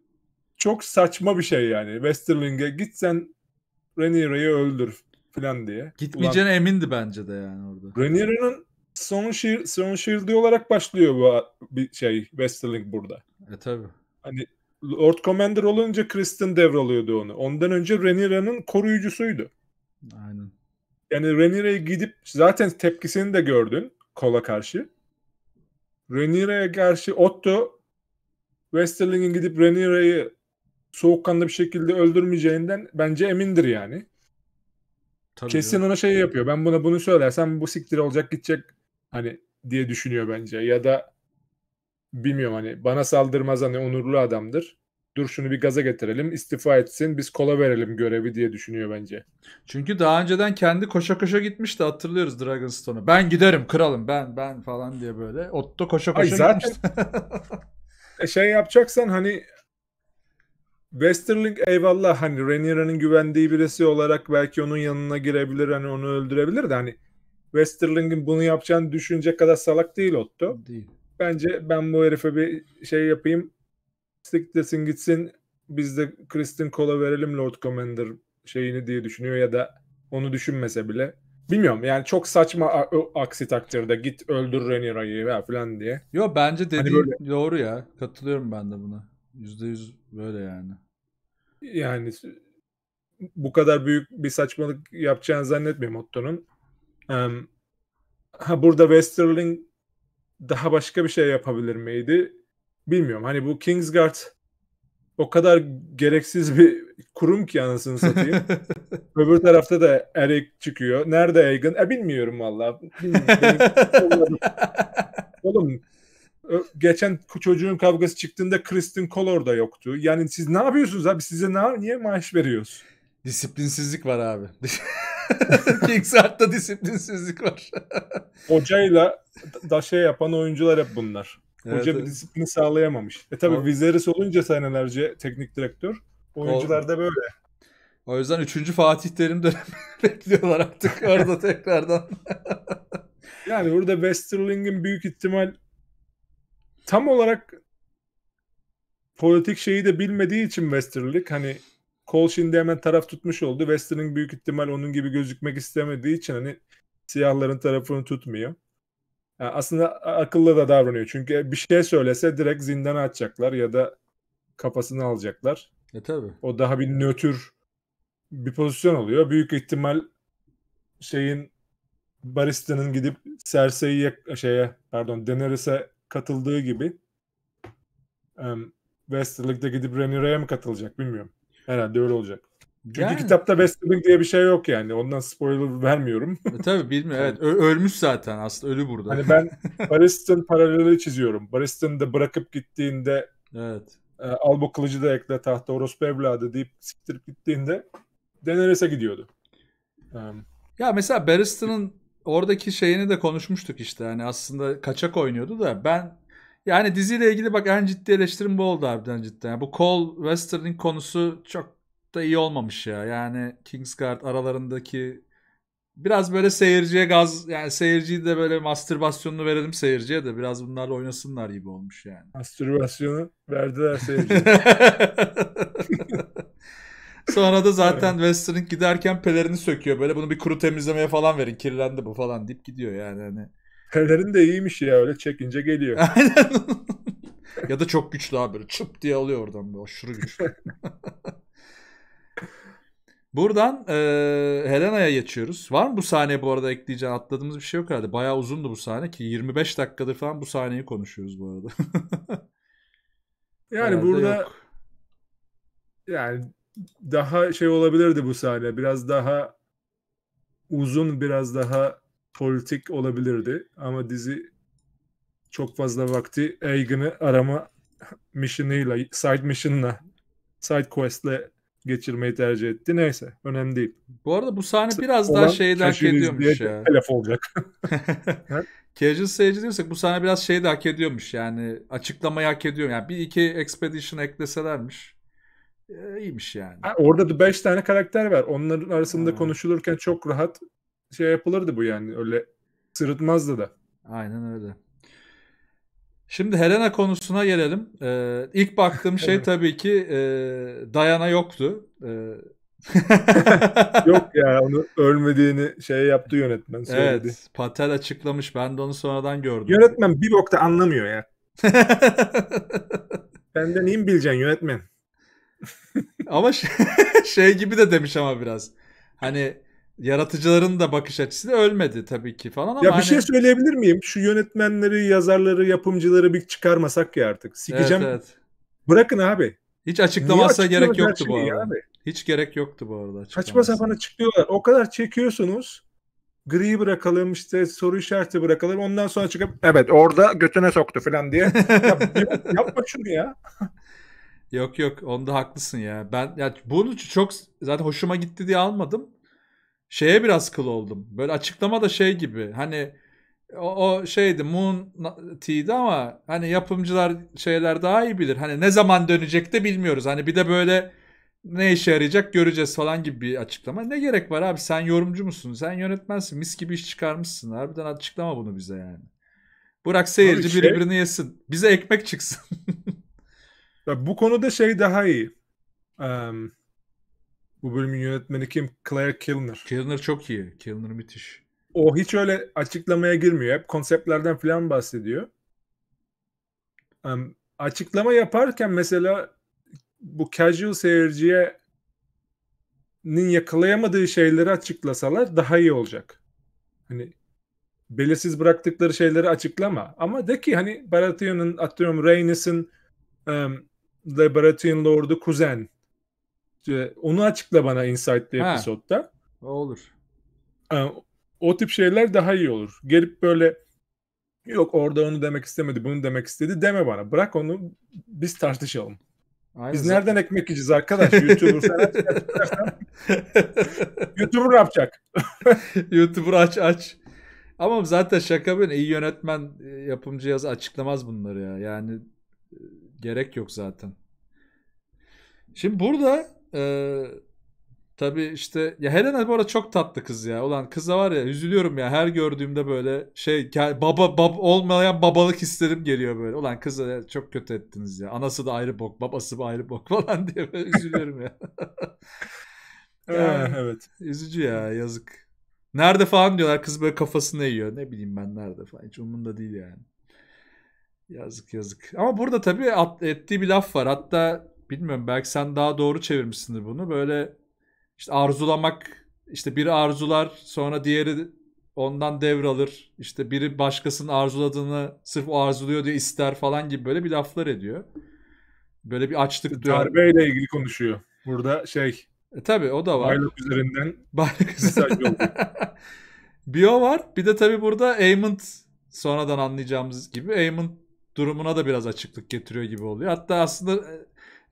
Çok saçma bir şey yani. Westerling'e gitsen Rhaenyra'yı öldür falan diye. Gitmeyeceğine Ulan, emindi bence de yani orada. Rhaenyra'nın son şiir son şiirdi olarak başlıyor bu bir şey Westerling burada. E tabi. Hani Lord Commander olunca Kristen devralıyordu onu. Ondan önce Rhaenyra'nın koruyucusuydu. Aynen. Yani Rhaenyra'ya gidip zaten tepkisini de gördün kola karşı. Rhaenyra'ya karşı Otto Westerling'in gidip Rhaenyra'yı soğukkanlı bir şekilde öldürmeyeceğinden bence emindir yani. Tabii Kesin ona şey yapıyor. Ben buna bunu söylersem bu siktir olacak gidecek hani diye düşünüyor bence. Ya da bilmiyorum hani bana saldırmaz hani onurlu adamdır. Dur şunu bir gaza getirelim istifa etsin biz kola verelim görevi diye düşünüyor bence. Çünkü daha önceden kendi koşa koşa gitmişti hatırlıyoruz Dragonstone'u. Ben giderim kralım ben ben falan diye böyle. Otto koşa koşa Ay, zaten... gitmişti. E, şey yapacaksan hani Westerling eyvallah hani Rhaenyra'nın güvendiği birisi olarak belki onun yanına girebilir hani onu öldürebilir de hani Westerling'in bunu yapacağını düşünecek kadar salak değil Otto. Değil. Bence ben bu herife bir şey yapayım. Siklesin gitsin. Biz de Kristen Cole'a verelim Lord Commander şeyini diye düşünüyor ya da onu düşünmese bile. Bilmiyorum yani çok saçma aksi takdirde git öldür Renira'yı ya falan diye. Yo bence hani dediğin hani böyle... doğru ya. Katılıyorum ben de buna. yüz böyle yani. Yani bu kadar büyük bir saçmalık yapacağını zannetmiyorum Otto'nun. Um, ha burada Westerling daha başka bir şey yapabilir miydi? Bilmiyorum. Hani bu Kingsguard o kadar gereksiz bir kurum ki anasını satayım. Öbür tarafta da Eric çıkıyor. Nerede Egan? E bilmiyorum valla. Oğlum geçen çocuğun kavgası çıktığında Kristen Color da yoktu. Yani siz ne yapıyorsunuz abi? Size ne, niye maaş veriyoruz? Disiplinsizlik var abi. Kings Art'ta disiplinsizlik var. Hocayla da şey yapan oyuncular hep bunlar. Hoca evet, bir disiplini sağlayamamış. E tabi Viserys olunca senelerce teknik direktör. Oyuncular da böyle. O yüzden 3. Fatih Terim dönemi bekliyorlar artık orada tekrardan. yani burada Westerling'in büyük ihtimal tam olarak politik şeyi de bilmediği için Westerling hani Cole şimdi hemen taraf tutmuş oldu. Western'ın büyük ihtimal onun gibi gözükmek istemediği için hani siyahların tarafını tutmuyor. Yani aslında akıllı da davranıyor. Çünkü bir şey söylese direkt zindana atacaklar ya da kafasını alacaklar. E tabi. O daha bir nötr bir pozisyon oluyor. Büyük ihtimal şeyin Barista'nın gidip Cersei'ye şeye pardon Daenerys'e katıldığı gibi um, Westerlik'te gidip Rhaenyra'ya mı katılacak bilmiyorum. Herhalde öyle olacak. Çünkü yani. kitapta Westerling diye bir şey yok yani. Ondan spoiler vermiyorum. E, tabii bilmiyorum. Evet. Ö- ölmüş zaten aslında. Ölü burada. Hani ben Barristan paraleli çiziyorum. Barristan da bırakıp gittiğinde evet. E, al bu kılıcı da ekle tahta orospu evladı deyip siktirip gittiğinde Daenerys'e gidiyordu. Um, ya mesela Barristan'ın oradaki şeyini de konuşmuştuk işte. Hani aslında kaçak oynuyordu da ben yani diziyle ilgili bak en ciddi eleştirim bu oldu harbiden cidden. Yani bu Cole Western'in konusu çok da iyi olmamış ya. Yani Kingsguard aralarındaki biraz böyle seyirciye gaz yani seyirciyi de böyle mastürbasyonunu verelim seyirciye de biraz bunlarla oynasınlar gibi olmuş yani. Mastürbasyonu verdiler seyirciye. Sonra da zaten Western'in giderken pelerini söküyor. Böyle bunu bir kuru temizlemeye falan verin. Kirlendi bu falan deyip gidiyor yani. Hani Pelerin de iyiymiş ya öyle çekince geliyor. Aynen. ya da çok güçlü abi çıp diye alıyor oradan böyle aşırı güçlü. Buradan e, Helena'ya geçiyoruz. Var mı bu sahne bu arada ekleyeceğin? Atladığımız bir şey yok herhalde. Bayağı uzundu bu sahne ki 25 dakikadır falan bu sahneyi konuşuyoruz bu arada. yani herhalde burada yok. yani daha şey olabilirdi bu sahne. Biraz daha uzun, biraz daha politik olabilirdi ama dizi çok fazla vakti Egan'ı arama mission'ıyla, side mission'la, side quest'le geçirmeyi tercih etti. Neyse, önemli değil. Bu arada bu sahne biraz daha şeyi hak ediyormuş ya. Telef olacak. Casual seyirci diyorsak bu sahne biraz şeyi de hak ediyormuş yani. Açıklamayı hak ediyor. Yani bir iki expedition ekleselermiş. E, iyiymiş yani. Ha, orada da beş tane karakter var. Onların arasında ha. konuşulurken çok rahat şey yapılırdı bu yani. Öyle sırıtmazdı da. Aynen öyle. Şimdi Helena konusuna gelelim. Ee, ilk baktığım şey tabii ki e, Dayana yoktu. E... Yok ya onu ölmediğini şey yaptı yönetmen. Söyledi. Evet Patel açıklamış ben de onu sonradan gördüm. Yönetmen bir bokta anlamıyor ya. Benden iyi mi bileceksin yönetmen? ama şey, şey gibi de demiş ama biraz. Hani yaratıcıların da bakış açısı da ölmedi tabii ki falan ama Ya bir hani... şey söyleyebilir miyim? Şu yönetmenleri, yazarları, yapımcıları bir çıkarmasak ya artık. Sikeceğim. Evet, evet. Bırakın abi. Hiç açıklaması gerek yoktu bu arada. Abi? Hiç gerek yoktu bu arada. Saçma sapan açıklıyorlar. O kadar çekiyorsunuz. Gri bırakalım işte soru işareti bırakalım. Ondan sonra çıkıp evet orada götüne soktu falan diye. Yap, yapma şunu ya. Yok yok onda haklısın ya. Ben ya bunu çok zaten hoşuma gitti diye almadım şeye biraz kıl oldum. Böyle açıklama da şey gibi hani o, o şeydi Moon T'di ama hani yapımcılar şeyler daha iyi bilir. Hani ne zaman dönecek de bilmiyoruz. Hani bir de böyle ne işe yarayacak göreceğiz falan gibi bir açıklama. Ne gerek var abi sen yorumcu musun? Sen yönetmensin. Mis gibi iş çıkarmışsın. Harbiden açıklama bunu bize yani. Bırak seyirci şey, birbirini yesin. Bize ekmek çıksın. bu konuda şey daha iyi. Um, bu bölümün yönetmeni kim? Claire Kilner. Kilner çok iyi. Kilner müthiş. O hiç öyle açıklamaya girmiyor. Hep konseptlerden falan bahsediyor. Um, açıklama yaparken mesela bu casual seyirciye nin yakalayamadığı şeyleri açıklasalar daha iyi olacak. Hani belirsiz bıraktıkları şeyleri açıklama. Ama de ki hani Baratheon'un atıyorum Rhaenys'in um, Baratheon Lord'u kuzen ee, onu açıkla bana Insight'li episodda. Olur. Ee, o tip şeyler daha iyi olur. Gelip böyle yok orada onu demek istemedi bunu demek istedi deme bana. Bırak onu biz tartışalım. Aynen. Biz zaten. nereden ekmek yiyeceğiz arkadaş? YouTuber YouTuber yapacak. YouTuber aç aç. Ama zaten şaka ben iyi yönetmen e, yapımcı yaz açıklamaz bunları ya. Yani e, gerek yok zaten. Şimdi burada e, tabii işte ya Helena bu arada çok tatlı kız ya. Ulan kıza var ya üzülüyorum ya her gördüğümde böyle şey baba bab, olmayan babalık hislerim geliyor böyle. Ulan kıza ya, çok kötü ettiniz ya. Anası da ayrı bok babası da ayrı bok falan diye böyle üzülüyorum ya. Ee, yani, evet. Üzücü ya yazık. Nerede falan diyorlar kız böyle kafasını yiyor. Ne bileyim ben nerede falan hiç umurunda değil yani. Yazık yazık. Ama burada tabii at, ettiği bir laf var. Hatta bilmiyorum belki sen daha doğru çevirmişsindir bunu. Böyle işte arzulamak işte biri arzular sonra diğeri ondan devralır. İşte biri başkasının arzuladığını sırf o arzuluyor diye ister falan gibi böyle bir laflar ediyor. Böyle bir açlık duyar. Darbeyle ilgili konuşuyor. Burada şey. E tabi o da var. Baylık üzerinden baylık Bio var. Bir de tabi burada Aimant sonradan anlayacağımız gibi Aimant durumuna da biraz açıklık getiriyor gibi oluyor. Hatta aslında e,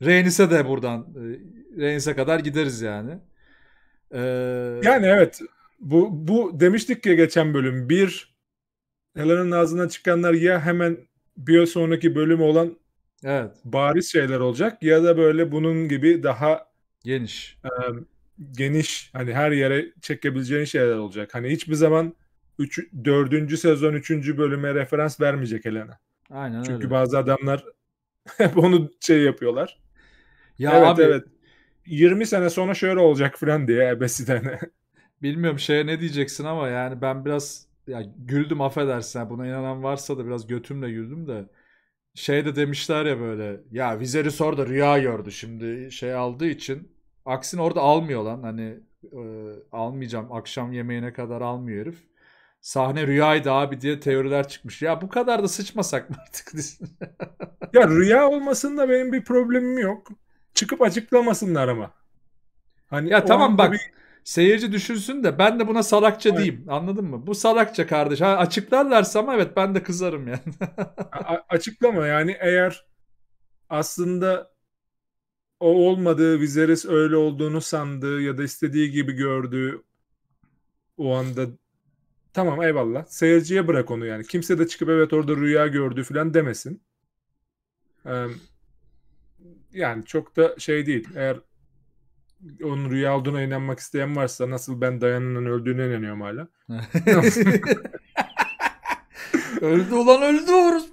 Reynis'e de buradan e, Reynis'e kadar gideriz yani. Ee... Yani evet bu, bu demiştik ya geçen bölüm bir Helen'in ağzından çıkanlar ya hemen bir sonraki bölüm olan evet. bariz şeyler olacak ya da böyle bunun gibi daha geniş e, geniş hani her yere çekebileceğin şeyler olacak. Hani hiçbir zaman 3 4. sezon 3. bölüme referans vermeyecek Helena. Aynen Çünkü öyle. bazı adamlar hep onu şey yapıyorlar. Ya evet, abi evet. 20 sene sonra şöyle olacak falan diye ebesiden. Bilmiyorum şeye ne diyeceksin ama yani ben biraz ya güldüm affedersin. Buna inanan varsa da biraz götümle güldüm de şey de demişler ya böyle ya Vizeri sor rüya gördü şimdi şey aldığı için aksine orada almıyor lan hani e, almayacağım akşam yemeğine kadar almıyor herif. Sahne rüyaydı abi diye teoriler çıkmış. Ya bu kadar da sıçmasak mı artık? ya rüya olmasında benim bir problemim yok çıkıp açıklamasınlar ama. Hani ya tamam bak bir... seyirci düşünsün de ben de buna salakça Aynen. diyeyim. Anladın mı? Bu salakça kardeş. Ha, açıklarlarsa ama evet ben de kızarım yani. açıklama yani eğer aslında o olmadığı Viserys öyle olduğunu sandığı ya da istediği gibi gördüğü o anda tamam eyvallah seyirciye bırak onu yani. Kimse de çıkıp evet orada rüya gördü falan demesin. Ee, yani çok da şey değil. Eğer onun rüya olduğuna inanmak isteyen varsa nasıl ben Dayan'ın öldüğüne inanıyorum hala. öldü ulan öldü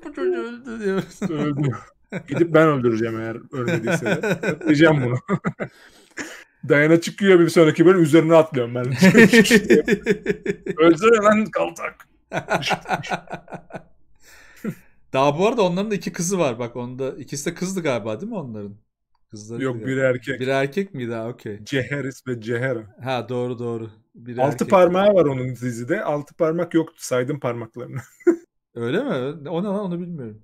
bu çocuğu öldü diyoruz. öldü. Gidip ben öldüreceğim eğer ölmediyse diyeceğim bunu. Dayana çıkıyor bir sonraki bölüm üzerine atlıyorum ben. Ölsene lan kaltak. Daha bu arada onların da iki kızı var. Bak onda ikisi de kızdı galiba değil mi onların? Kızları Yok bir erkek. Bir erkek miydi? daha? okey. Ceheris ve Cehera. Ha doğru doğru. Bir altı erkek. parmağı var onun dizide. Altı parmak yoktu saydım parmaklarını. Öyle mi? O ne lan onu bilmiyorum.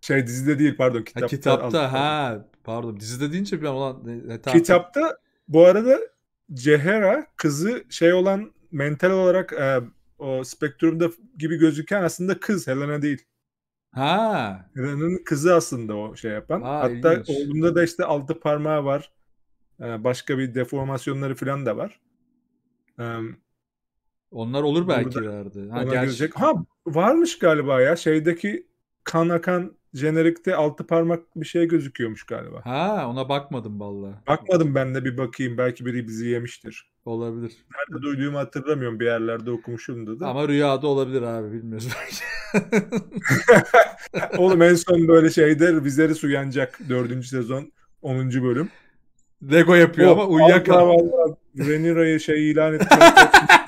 Şey dizide değil pardon kitapta. Ha, kitapta ha pardon dizide deyince bir an olan. E, tamam. Kitapta bu arada Cehera kızı şey olan mental olarak e, o spektrumda gibi gözüken aslında kız Helena değil. Ha. Helena'nın kızı aslında o şey yapan. Aa, Hatta ilginç. oğlumda da işte altı parmağı var. Ee, başka bir deformasyonları falan da var. Onlar olur belki ileride. Ha, gerçek. ha varmış galiba ya şeydeki kan akan jenerikte altı parmak bir şey gözüküyormuş galiba. Ha ona bakmadım valla. Bakmadım ben de bir bakayım. Belki biri bizi yemiştir. Olabilir. Nerede duyduğumu hatırlamıyorum. Bir yerlerde okumuşum da. Ama rüyada olabilir abi bilmiyoruz Oğlum en son böyle şeyde bizleri suyanacak dördüncü sezon 10. bölüm. Lego yapıyor o, ama uyuyakalıyor. Renira'yı şey ilan etti.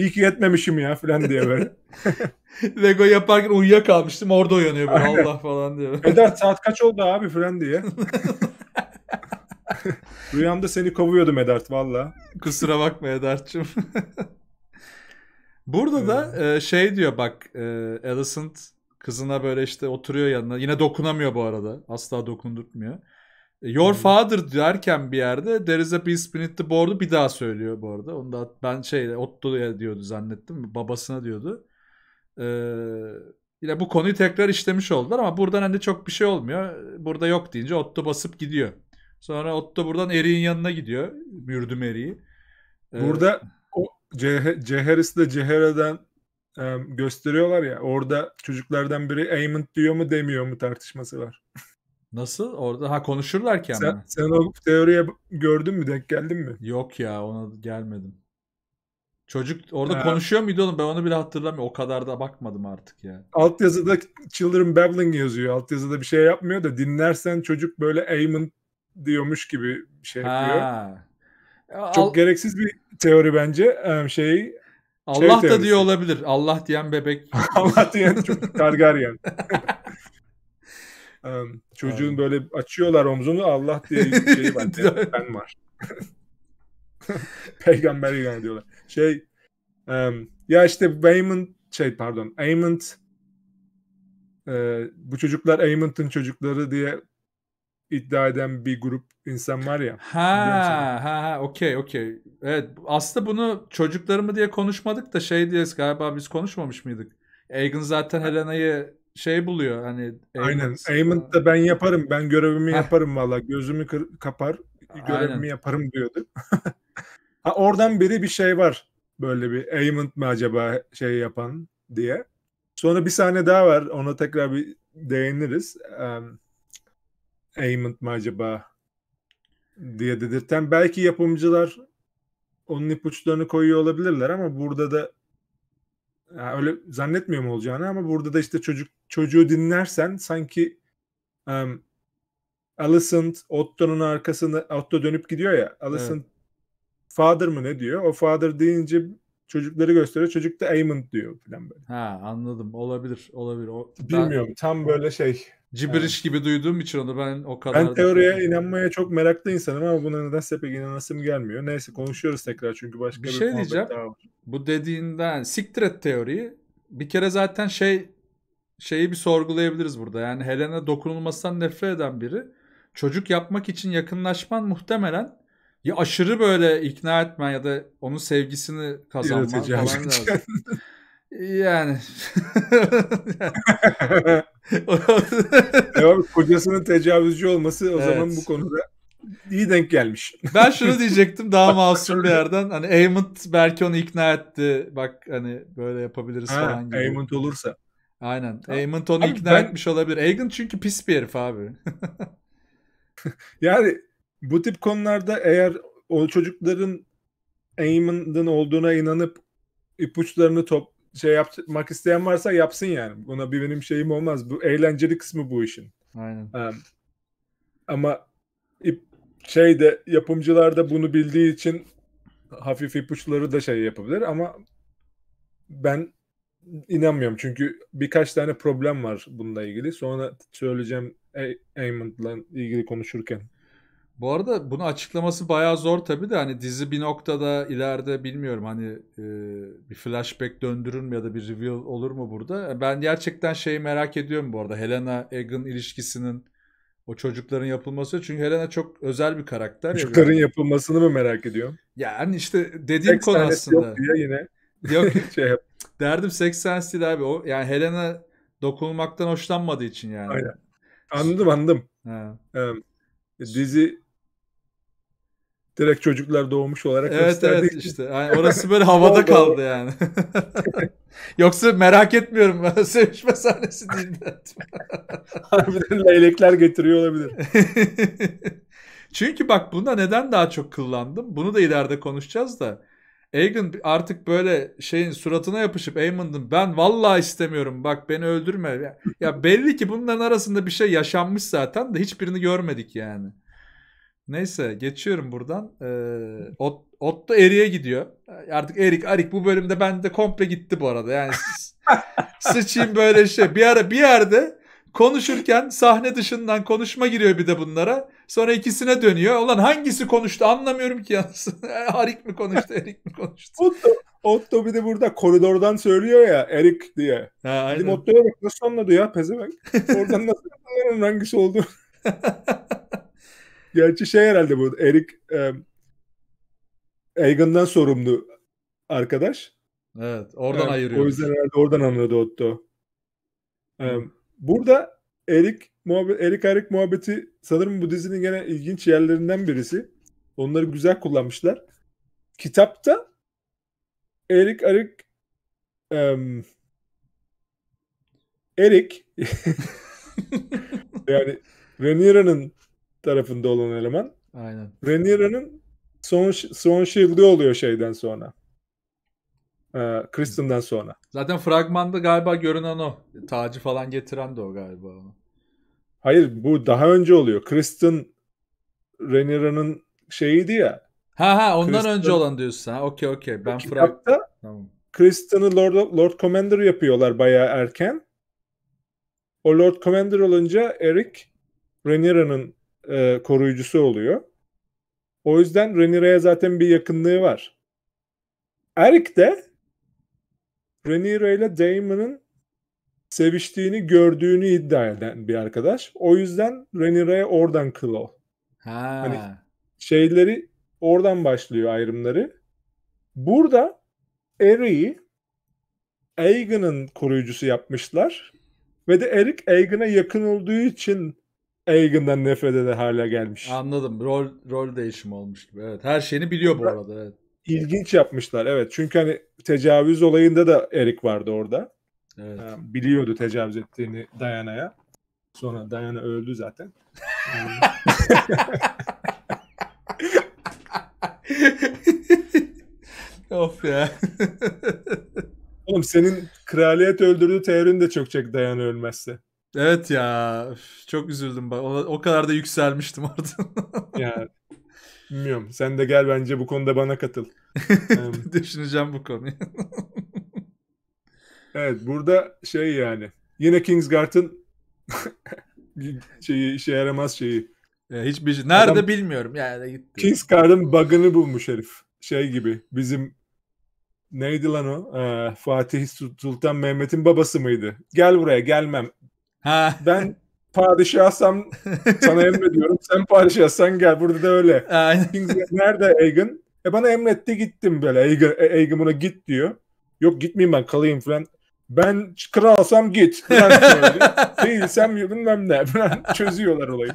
İyi ki yetmemişim ya falan diye böyle. Lego yaparken uyuyakalmıştım orada uyanıyor böyle Aynen. Allah falan diyor. Eder saat kaç oldu abi falan diye. Rüyamda seni kovuyordum Edert valla. Kusura bakma Edert'cim. Burada evet. da e, şey diyor bak e, Alicent kızına böyle işte oturuyor yanına. Yine dokunamıyor bu arada. Asla dokundurtmuyor. Your hmm. father derken bir yerde there is a beast the board'u bir daha söylüyor bu arada. Onu da ben şey Otto'ya diyordu zannettim. Babasına diyordu. Ee, yine bu konuyu tekrar işlemiş oldular ama buradan hani çok bir şey olmuyor. Burada yok deyince Otto basıp gidiyor. Sonra Otto buradan Eri'nin yanına gidiyor. Mürdüm Eri'yi. Ee, Burada o Ceheris de Cehere'den gösteriyorlar ya orada çocuklardan biri Aymond diyor mu demiyor mu tartışması var. Nasıl? Orada ha konuşurlarken sen, mi? Sen o teoriye gördün mü? Denk geldin mi? Yok ya ona gelmedim. Çocuk orada ha. konuşuyor muydu oğlum? Ben onu bile hatırlamıyorum. O kadar da bakmadım artık ya. alt yazıda Children Babbling yazıyor. alt yazıda bir şey yapmıyor da dinlersen çocuk böyle Aimant diyormuş gibi bir şey yapıyor. Çok Al... gereksiz bir teori bence. Ee, şey, şey Allah şey da teorisi. diyor olabilir. Allah diyen bebek. Allah diyen çocuk Targaryen. Çocuğun böyle açıyorlar omzunu Allah diye bir şey var. ben var. Peygamber ilan diyorlar. Şey um, ya işte Raymond şey pardon Raymond e, bu çocuklar Raymond'ın çocukları diye iddia eden bir grup insan var ya. Ha ha ha okey okey. Evet aslında bunu çocuklarımı diye konuşmadık da şey diye galiba biz konuşmamış mıydık? Egan zaten Helena'yı şey buluyor hani Aynen. Aymond da e, ben yaparım. Ben görevimi yaparım valla. Gözümü kır, kapar. Görevimi Aynen. yaparım diyordu. ha, oradan beri bir şey var. Böyle bir Aymond mı acaba şey yapan diye. Sonra bir sahne daha var. Ona tekrar bir değiniriz. Um, Aimant mı acaba diye dedirten. Belki yapımcılar onun ipuçlarını koyuyor olabilirler ama burada da yani öyle zannetmiyorum olacağını ama burada da işte çocuk çocuğu dinlersen sanki um, Alicent Otto'nun arkasını Otto dönüp gidiyor ya. Alicent evet. father mı ne diyor? O father deyince çocukları gösteriyor. Çocuk da Aymond diyor falan böyle. Ha anladım. Olabilir. Olabilir. O, Bilmiyorum. Ben... Tam böyle şey. Cibiriş yani. gibi duyduğum için onu ben o kadar... Ben teoriye da... inanmaya çok meraklı insanım ama buna nedense pek inanasım gelmiyor. Neyse konuşuyoruz tekrar çünkü başka bir, bir şey diyeceğim. Daha var. Bu dediğinden Siktret teoriyi. Bir kere zaten şey şeyi bir sorgulayabiliriz burada. Yani Helena dokunulmasından nefret eden biri. Çocuk yapmak için yakınlaşman muhtemelen ya aşırı böyle ikna etmen ya da onun sevgisini kazanman falan lazım. Yani. yani. E kocasının tecavüzcü olması o evet. zaman bu konuda iyi denk gelmiş. Ben şunu diyecektim daha masum bir yerden. Hani Aymond belki onu ikna etti. Bak hani böyle yapabiliriz ha, falan gibi. Aymond olursa. Aynen. Tamam. Eamon onu abi ikna ben... etmiş olabilir. Egan çünkü pis bir herif abi. yani bu tip konularda eğer o çocukların Eamon'ın olduğuna inanıp ipuçlarını top şey yapmak isteyen varsa yapsın yani. Buna bir benim şeyim olmaz. Bu eğlenceli kısmı bu işin. Aynen. Um, ama ip, şey de yapımcılar da bunu bildiği için hafif ipuçları da şey yapabilir ama ben inanmıyorum çünkü birkaç tane problem var bununla ilgili. Sonra söyleyeceğim Eamon'la ilgili konuşurken. Bu arada bunu açıklaması bayağı zor tabii de hani dizi bir noktada ileride bilmiyorum hani e, bir flashback döndürür mü ya da bir reveal olur mu burada? Ben gerçekten şeyi merak ediyorum bu arada Helena Egan ilişkisinin o çocukların yapılması çünkü Helena çok özel bir karakter. Çocukların ya yapılmasını mı merak ediyorum? Yani işte dediğim Tek konu aslında. Yok diye yine. Yok. şey yap. Derdim Sex Sense değil abi. O, yani Helena dokunulmaktan hoşlanmadığı için yani. Aynen. Anladım anladım. Ha. Um, dizi direkt çocuklar doğmuş olarak evet, gösterdiği evet, işte. Yani orası böyle havada kaldı yani. Yoksa merak etmiyorum sevişme sahnesi değil. Harbiden leylekler getiriyor olabilir. Çünkü bak buna neden daha çok kıllandım? Bunu da ileride konuşacağız da. Aegon artık böyle şeyin suratına yapışıp Aemond'un ben vallahi istemiyorum bak beni öldürme. Ya, ya belli ki bunların arasında bir şey yaşanmış zaten de hiçbirini görmedik yani. Neyse geçiyorum buradan. Ee, Ot, Otto Erik'e gidiyor. Artık Erik Arik bu bölümde bende komple gitti bu arada. Yani sıçayım böyle şey. Bir ara bir yerde Konuşurken sahne dışından konuşma giriyor bir de bunlara. Sonra ikisine dönüyor. Ulan hangisi konuştu anlamıyorum ki yalnız. Erik mi konuştu, Erik mi konuştu? Otto, Otto bir de burada koridordan söylüyor ya Erik diye. Ha, aynen. Otto'ya bak nasıl anladı ya pezevenk. Oradan nasıl anladım hangisi oldu? Gerçi şey herhalde bu Erik e, Egan'dan sorumlu arkadaş. Evet oradan yani, ayırıyor. O yüzden herhalde oradan anladı Otto. Hmm. Burada Erik, muhabbet, Eric Eric muhabbeti sanırım bu dizinin gene ilginç yerlerinden birisi. Onları güzel kullanmışlar. Kitapta erik Eric um, Eric yani Renira'nın tarafında olan eleman. Aynen. Renira'nın son son shield'ı oluyor şeyden sonra. Ee, sonra. Zaten fragmanda galiba görünen o. Tacı falan getiren de o galiba. Hayır bu daha önce oluyor. Kristen Reniera'nın şeyiydi ya. Ha ha ondan Kristen... önce olan diyorsun ha. Okey okey. Ben frag... Tamam. Kristen'ı Lord, Lord Commander yapıyorlar bayağı erken. O Lord Commander olunca Eric Reniera'nın e, koruyucusu oluyor. O yüzden Reniera'ya zaten bir yakınlığı var. Eric de Rhaenyra ile Damon'ın seviştiğini gördüğünü iddia eden bir arkadaş. O yüzden Rhaenyra'ya oradan kıl o. Ha. Hani şeyleri oradan başlıyor ayrımları. Burada Eri'yi Aegon'ın koruyucusu yapmışlar. Ve de Eric Aegon'a yakın olduğu için Aegon'dan nefret eder hale gelmiş. Anladım. Rol rol değişimi olmuş gibi. Evet. Her şeyini biliyor bu arada. Evet. Ilginç yapmışlar evet. Çünkü hani tecavüz olayında da Erik vardı orada. Evet. Yani ee, biliyordu tecavüz ettiğini Dayana'ya. Sonra Dayana öldü zaten. of ya. Oğlum senin kraliyet öldürdüğü teorin de çok çek Dayana ölmezse. Evet ya. Çok üzüldüm O, kadar da yükselmiştim orada. yani Bilmiyorum. Sen de gel bence bu konuda bana katıl. Düşüneceğim bu konuyu. evet burada şey yani. Yine Kingsguard'ın şeyi işe yaramaz şeyi. Ya hiçbir şey. Nerede Adam, bilmiyorum yani. Gitti. Kingsguard'ın bug'ını bulmuş herif. Şey gibi bizim neydi lan o? Ee, Fatih Sultan Mehmet'in babası mıydı? Gel buraya gelmem. Ha. Ben padişahsam sana emrediyorum. Sen padişahsan gel. Burada da öyle. Aynen. nerede Aegon? E bana emretti gittim böyle. Aegon, e, Aegon buna git diyor. Yok gitmeyeyim ben kalayım falan. Ben kralsam git. Falan Değilsem bilmem ne. Falan çözüyorlar olayı.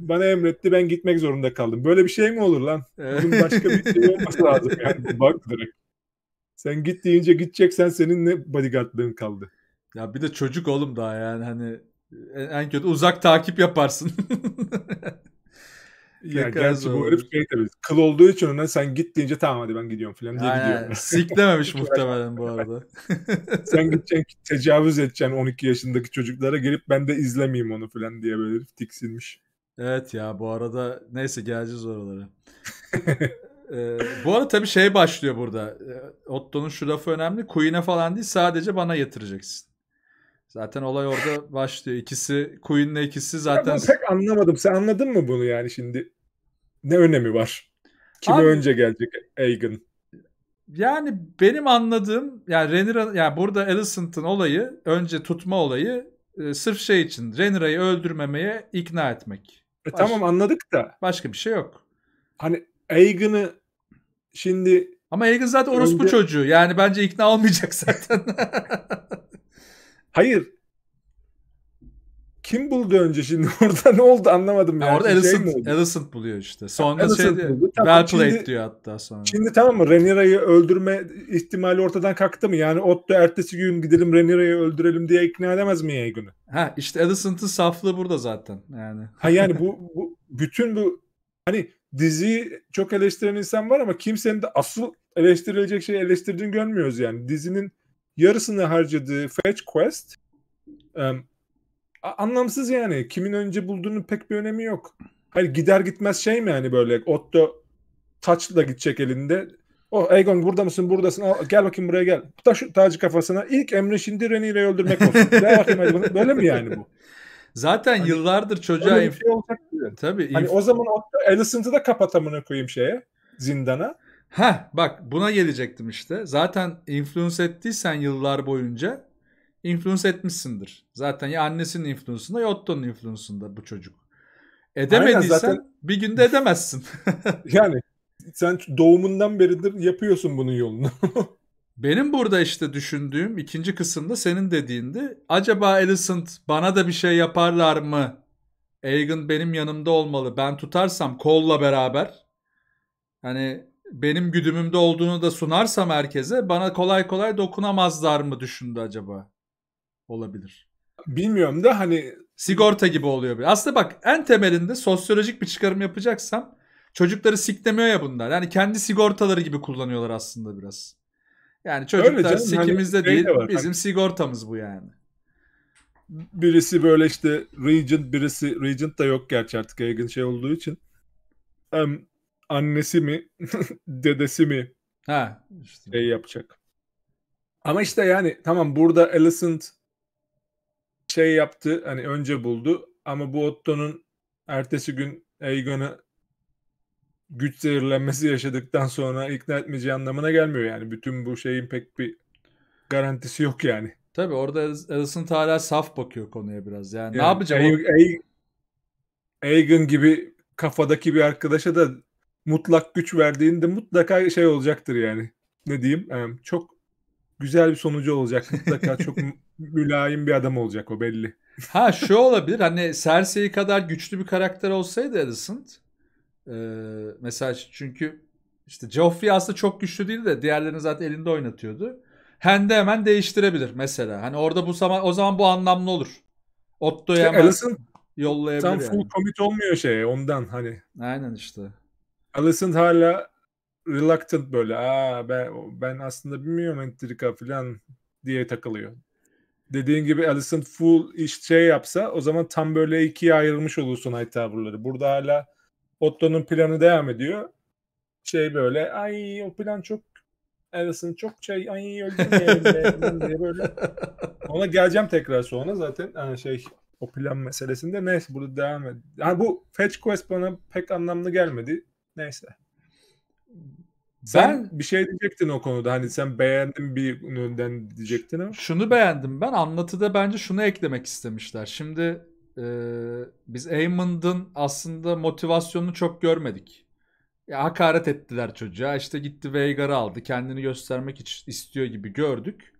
Bana emretti ben gitmek zorunda kaldım. Böyle bir şey mi olur lan? Bunun başka bir şey olması lazım yani. Bak direkt. Sen git deyince gideceksen senin ne bodyguardlığın kaldı. Ya bir de çocuk oğlum daha yani hani e, en kötü uzak takip yaparsın. ya gerçi bu herif şey tabii. Kıl olduğu için ona sen git deyince tamam hadi ben gidiyorum falan diye Aynen. gidiyorum. Siklememiş muhtemelen bu arada. sen gideceksin tecavüz edeceksin 12 yaşındaki çocuklara gelip ben de izlemeyeyim onu falan diye böyle tiksinmiş. Evet ya bu arada neyse geleceğiz oralara. ee, bu arada tabii şey başlıyor burada. Ee, Otto'nun şu lafı önemli. Queen'e falan değil sadece bana yatıracaksın. Zaten olay orada başlıyor. İkisi Queen'le ikisi zaten... Ben pek anlamadım. Sen anladın mı bunu yani şimdi? Ne önemi var? Kime Abi, önce gelecek Aegon? Yani benim anladığım yani Renira yani burada Alicent'ın olayı önce tutma olayı e, sırf şey için Renira'yı öldürmemeye ikna etmek. E, Baş, tamam anladık da. Başka bir şey yok. Hani Aegon'ı şimdi ama Aegon zaten orospu önce... çocuğu. Yani bence ikna olmayacak zaten. Hayır. Kim buldu önce şimdi orada ne oldu anlamadım. Yani. Ya orada şey Alicent, şey Alicent buluyor işte. Sonra Alicent şey diyor, well played şimdi, diyor hatta sonra. Şimdi tamam mı Renira'yı öldürme ihtimali ortadan kalktı mı? Yani Otto ertesi gün gidelim Renira'yı öldürelim diye ikna edemez mi Yegun'u? Ha işte Alicent'ın saflığı burada zaten yani. Ha yani bu, bu bütün bu hani dizi çok eleştiren insan var ama kimsenin de asıl eleştirilecek şeyi eleştirdiğini görmüyoruz yani. Dizinin yarısını harcadığı Fetch Quest um, anlamsız yani. Kimin önce bulduğunu pek bir önemi yok. Hayır gider gitmez şey mi yani böyle Otto taçla gidecek elinde. Oh Egon burada mısın buradasın Al, gel bakayım buraya gel. Taş, şu tacı kafasına ilk emre şimdi Reni öldürmek olsun. bakayım, böyle mi yani bu? Zaten hani, yıllardır çocuğa şey olacak diye. Tabii. Hani o zaman Otto Alicent'ı da kapatamını koyayım şeye zindana. Heh bak buna gelecektim işte. Zaten influence ettiysen yıllar boyunca influence etmişsindir. Zaten ya annesinin influence'ında ya Otto'nun influence'ında bu çocuk. Edemediysen zaten... bir günde edemezsin. yani sen doğumundan beridir yapıyorsun bunun yolunu. Benim burada işte düşündüğüm ikinci kısımda senin dediğinde acaba Alicent bana da bir şey yaparlar mı? Aegon benim yanımda olmalı. Ben tutarsam kolla beraber. Hani benim güdümümde olduğunu da sunarsam herkese bana kolay kolay dokunamazlar mı düşündü acaba? Olabilir. Bilmiyorum da hani sigorta gibi oluyor. Bir. Aslında bak en temelinde sosyolojik bir çıkarım yapacaksam çocukları siklemiyor ya bunlar. Yani kendi sigortaları gibi kullanıyorlar aslında biraz. Yani çocuklar Öyle canım, hani sikimizde hani değil de bizim hani... sigortamız bu yani. Birisi böyle işte Regent birisi Regent da yok gerçi artık yaygın şey olduğu için. Um, annesi mi dedesi mi ha, işte. şey yapacak. Ama işte yani tamam burada Alicent şey yaptı hani önce buldu ama bu Otto'nun ertesi gün Aegon'ı güç zehirlenmesi yaşadıktan sonra ikna etmeyeceği anlamına gelmiyor yani. Bütün bu şeyin pek bir garantisi yok yani. tabi orada Alicent hala saf bakıyor konuya biraz. Yani, yani ne yapacağım? Aegon gibi kafadaki bir arkadaşa da mutlak güç verdiğinde mutlaka şey olacaktır yani. Ne diyeyim? çok güzel bir sonucu olacak. Mutlaka çok mülayim bir adam olacak o belli. ha şu olabilir hani Cersei kadar güçlü bir karakter olsaydı Alicent e, mesela çünkü işte Joffrey aslında çok güçlü değil de diğerlerini zaten elinde oynatıyordu. Hand'i hemen değiştirebilir mesela. Hani orada bu zaman o zaman bu anlamlı olur. Otto'ya işte hemen yollayabilir. Tam yani. full commit olmuyor şey ondan hani. Aynen işte. Alicent hala reluctant böyle. Aa ben, ben aslında bilmiyorum entrika falan diye takılıyor. Dediğin gibi Alicent full iş şey yapsa o zaman tam böyle ikiye ayrılmış olursun Hightower'ları. Burada hala Otto'nun planı devam ediyor. Şey böyle ay o plan çok Alison çok şey ay öldüm böyle. Ona geleceğim tekrar sonra zaten yani şey o plan meselesinde neyse burada devam ediyor. Yani bu Fetch Quest bana pek anlamlı gelmedi. Neyse. Sen ben, bir şey diyecektin o konuda. Hani sen beğendim bir yönden diyecektin ama. Şunu beğendim ben. Anlatıda bence şunu eklemek istemişler. Şimdi e, biz Eamon'ın aslında motivasyonunu çok görmedik. Ya, hakaret ettiler çocuğa. İşte gitti Veigar'ı aldı. Kendini göstermek istiyor gibi gördük.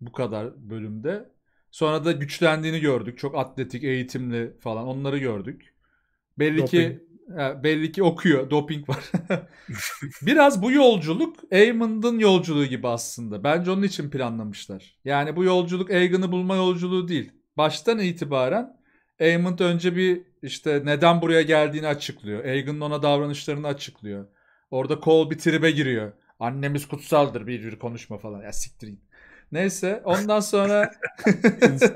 Bu kadar bölümde. Sonra da güçlendiğini gördük. Çok atletik, eğitimli falan onları gördük. Belli Doping. ki belli ki okuyor. Doping var. Biraz bu yolculuk Eamon'ın yolculuğu gibi aslında. Bence onun için planlamışlar. Yani bu yolculuk Egan'ı bulma yolculuğu değil. Baştan itibaren Eamon önce bir işte neden buraya geldiğini açıklıyor. Egan'ın ona davranışlarını açıklıyor. Orada Cole bir tribe giriyor. Annemiz kutsaldır bir yürü konuşma falan. Ya siktir git. Neyse ondan sonra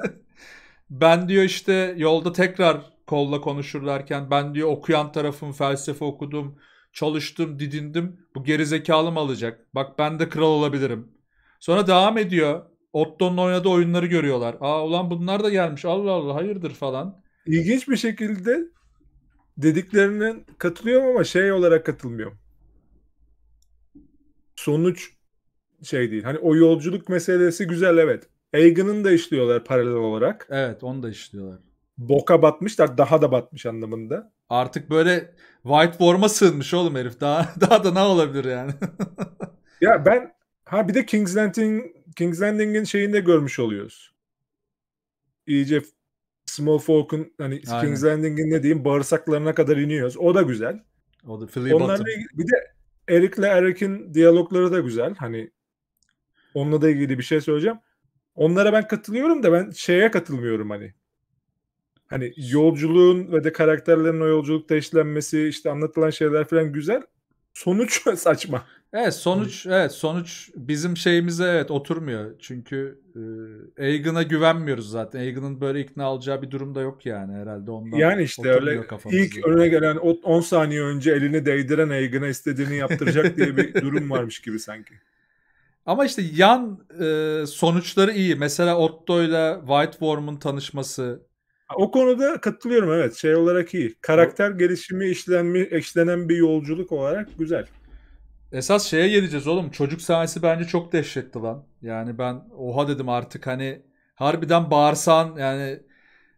ben diyor işte yolda tekrar kolla konuşurlarken ben diyor okuyan tarafım felsefe okudum çalıştım didindim bu gerizekalı mı alacak bak ben de kral olabilirim. Sonra devam ediyor Otto'nun oynadığı oyunları görüyorlar aa ulan bunlar da gelmiş Allah Allah hayırdır falan. İlginç bir şekilde dediklerinin katılıyorum ama şey olarak katılmıyorum. Sonuç şey değil. Hani o yolculuk meselesi güzel evet. Egan'ın da işliyorlar paralel olarak. Evet onu da işliyorlar boka batmışlar daha da batmış anlamında. Artık böyle White Forma sığınmış oğlum herif. Daha daha da ne olabilir yani? ya ben ha bir de King's Landing King's Landing'in şeyinde görmüş oluyoruz. İyice Small Folk'un hani Aynen. King's Landing'in ne diyeyim bağırsaklarına kadar iniyoruz. O da güzel. O da Flea Onlarla ilgili bir de Eric'le Eric'in diyalogları da güzel. Hani onunla da ilgili bir şey söyleyeceğim. Onlara ben katılıyorum da ben şeye katılmıyorum hani hani yolculuğun ve de karakterlerin o yolculukta işlenmesi işte anlatılan şeyler falan güzel. Sonuç saçma. Evet sonuç evet sonuç bizim şeyimize evet oturmuyor. Çünkü e, Egan'a güvenmiyoruz zaten. Egan'ın böyle ikna alacağı bir durum da yok yani herhalde ondan. Yani işte öyle ilk gibi. öne gelen 10 saniye önce elini değdiren Egan'a istediğini yaptıracak diye bir durum varmış gibi sanki. Ama işte yan e, sonuçları iyi. Mesela Otto ile White Worm'un tanışması o konuda katılıyorum evet. Şey olarak iyi. Karakter gelişimi işlenmi, işlenen bir yolculuk olarak güzel. Esas şeye geleceğiz oğlum. Çocuk sahnesi bence çok dehşetti lan. Yani ben oha dedim artık hani harbiden bağırsan yani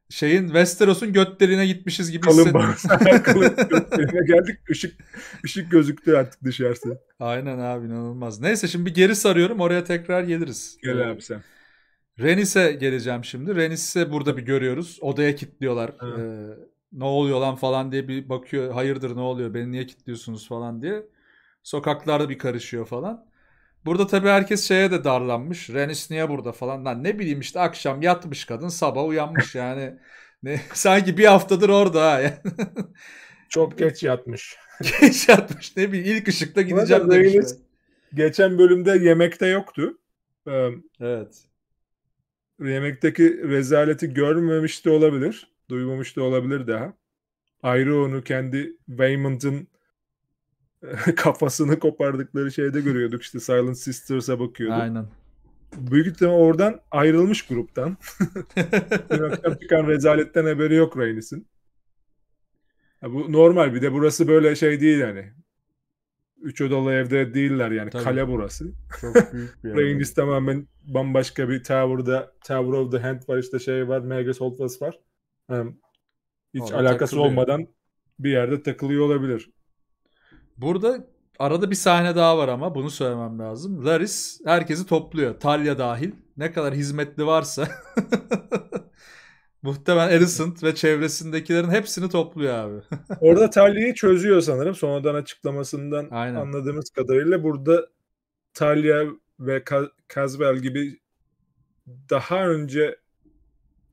şeyin Westeros'un götlerine gitmişiz gibi kalın hissettim. kalın götlerine geldik. Işık, ışık gözüktü artık dışarısı. Aynen abi inanılmaz. Neyse şimdi bir geri sarıyorum oraya tekrar geliriz. Gel abi sen. Renis'e geleceğim şimdi. Renis'e burada bir görüyoruz. Odaya kilitliyorlar. Evet. Ee, ne oluyor lan falan diye bir bakıyor. Hayırdır ne oluyor beni niye kilitliyorsunuz falan diye. Sokaklarda bir karışıyor falan. Burada tabii herkes şeye de darlanmış. Renis niye burada falan. Lan ne bileyim işte akşam yatmış kadın sabah uyanmış yani. ne, sanki bir haftadır orada ha. Çok geç yatmış. geç yatmış ne bileyim ilk ışıkta gideceğim demiş. Geçen bölümde yemekte yoktu. Ee, evet remake'deki rezaleti görmemiş de olabilir. Duymamış da olabilir daha. Ayrı onu kendi Waymond'ın eh, kafasını kopardıkları şeyde görüyorduk. İşte Silent Sisters'a bakıyorduk. Aynen. Büyük ihtimal oradan ayrılmış gruptan. Dün akşam çıkan rezaletten haberi yok Reynis'in. Bu normal bir de burası böyle şey değil yani üç odalı evde değiller yani Tabii. kale burası. Çok büyük bir yer. tamamen bambaşka bir tower'da Tower of the Hand var işte şey var Magus Holdfast var. hiç Orada alakası takılıyor. olmadan bir yerde takılıyor olabilir. Burada arada bir sahne daha var ama bunu söylemem lazım. Laris herkesi topluyor. Talya dahil. Ne kadar hizmetli varsa Muhtemelen Edison ve çevresindekilerin hepsini topluyor abi. Orada Talya'yı çözüyor sanırım. Sonradan açıklamasından Aynen. anladığımız kadarıyla burada Talya ve Caswell gibi daha önce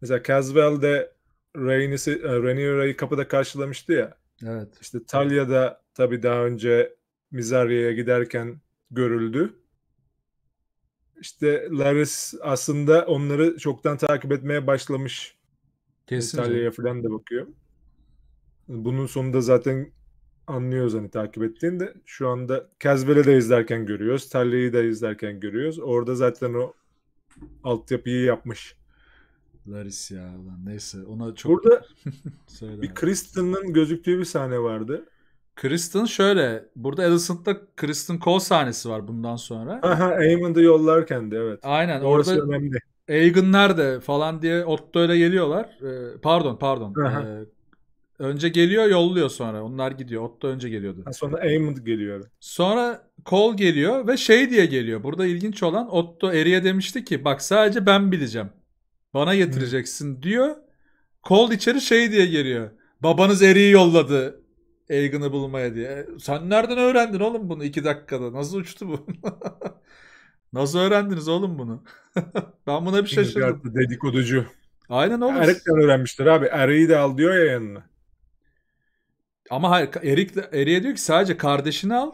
mesela Caswell de Rainier'i e, kapıda karşılamıştı ya. Evet. İşte Talya da tabii daha önce Mizaria'ya giderken görüldü. İşte Laris aslında onları çoktan takip etmeye başlamış Kesin. İtalya'ya falan da bakıyor. Bunun sonunda zaten anlıyoruz hani takip ettiğinde. Şu anda Kezbel'i de izlerken görüyoruz. Terli'yi de izlerken görüyoruz. Orada zaten o altyapıyı yapmış. Laris ya lan neyse ona çok Burada bir Kristen'ın gözüktüğü bir sahne vardı. Kristen şöyle burada Alicent'da Kristen Cole sahnesi var bundan sonra. Aha Eamon'da yollarken de evet. Aynen Orası orada önemli. Egan nerede falan diye Otto ile geliyorlar. Ee, pardon pardon. Ee, önce geliyor yolluyor sonra. Onlar gidiyor. Otto önce geliyordu. Ha, sonra Eamon geliyor. Sonra Cole geliyor ve şey diye geliyor. Burada ilginç olan Otto Eri'ye demişti ki bak sadece ben bileceğim. Bana getireceksin Hı. diyor. Cole içeri şey diye geliyor. Babanız Eri'yi yolladı. Egan'ı bulmaya diye. E, sen nereden öğrendin oğlum bunu iki dakikada? Nasıl uçtu bu? Nasıl öğrendiniz oğlum bunu? ben buna bir şaşırdım. Dedikoducu. Aynen oğlum. Erik'ten öğrenmiştir abi. Erik'i de al diyor ya yanına. Ama hayır Erik Erik'e diyor ki sadece kardeşini al.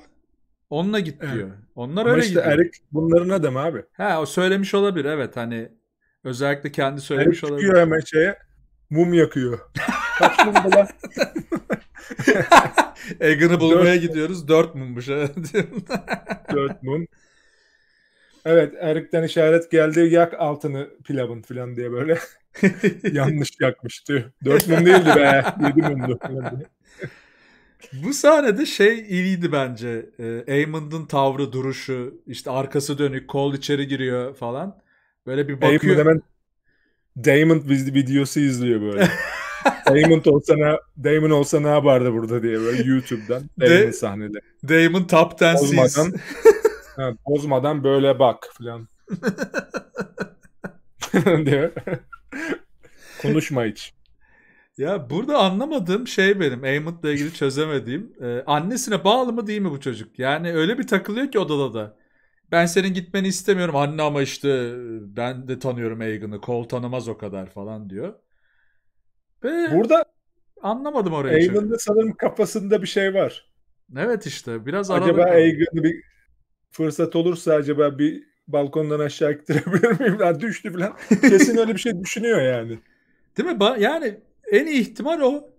Onunla git diyor. Onlar Ama öyle işte gidiyor. Erik bunların adamı abi. Ha o söylemiş olabilir evet hani özellikle kendi söylemiş Erik olabilir. Erik hemen şeye mum yakıyor. Kaç mum bula? Egan'ı bulmaya Dört gidiyoruz. Mum. Dört mummuş. Dört mum. Evet Erik'ten işaret geldi yak altını pilavın falan diye böyle yanlış yakmıştı diyor. Dört mum değildi be yedi mumdu. Bu sahnede şey iyiydi bence. E, Eamon'un tavrı, duruşu, işte arkası dönük, kol içeri giriyor falan. Böyle bir bakıyor. Eamon hemen Damon videosu izliyor böyle. Damon olsa ne, Damon olsa ne yapardı burada diye böyle YouTube'dan Damon De, sahnede. Damon top 10'siz. Olmadan Ha, bozmadan böyle bak falan. diyor. Konuşma hiç. Ya burada anlamadığım şey benim Amon'la ilgili çözemediğim. Ee, annesine bağlı mı değil mi bu çocuk? Yani öyle bir takılıyor ki odada da. Ben senin gitmeni istemiyorum anne ama işte e, ben de tanıyorum Egan'ı. Kol tanımaz o kadar falan diyor. Ve burada anlamadım orayı. Egan'da sanırım kafasında bir şey var. Evet işte biraz arada. Acaba Egan'ı bir fırsat olursa acaba bir balkondan aşağı ittirebilir miyim? Yani düştü falan. Kesin öyle bir şey düşünüyor yani. Değil mi? Yani en iyi ihtimal o.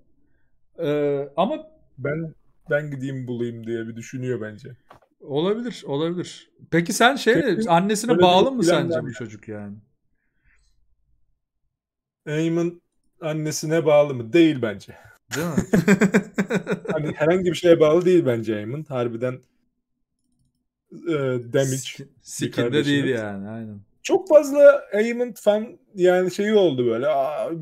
Ee, ama ben ben gideyim bulayım diye bir düşünüyor bence. Olabilir, olabilir. Peki sen şey annesine bağlı mı sence yani. bu çocuk yani? Aim'in annesine bağlı mı? Değil bence. Değil mi? hani herhangi bir şeye bağlı değil bence Aim'in. Harbiden e, damage. Skin'de değil yani aynen. Çok fazla Aymond fan yani şeyi oldu böyle.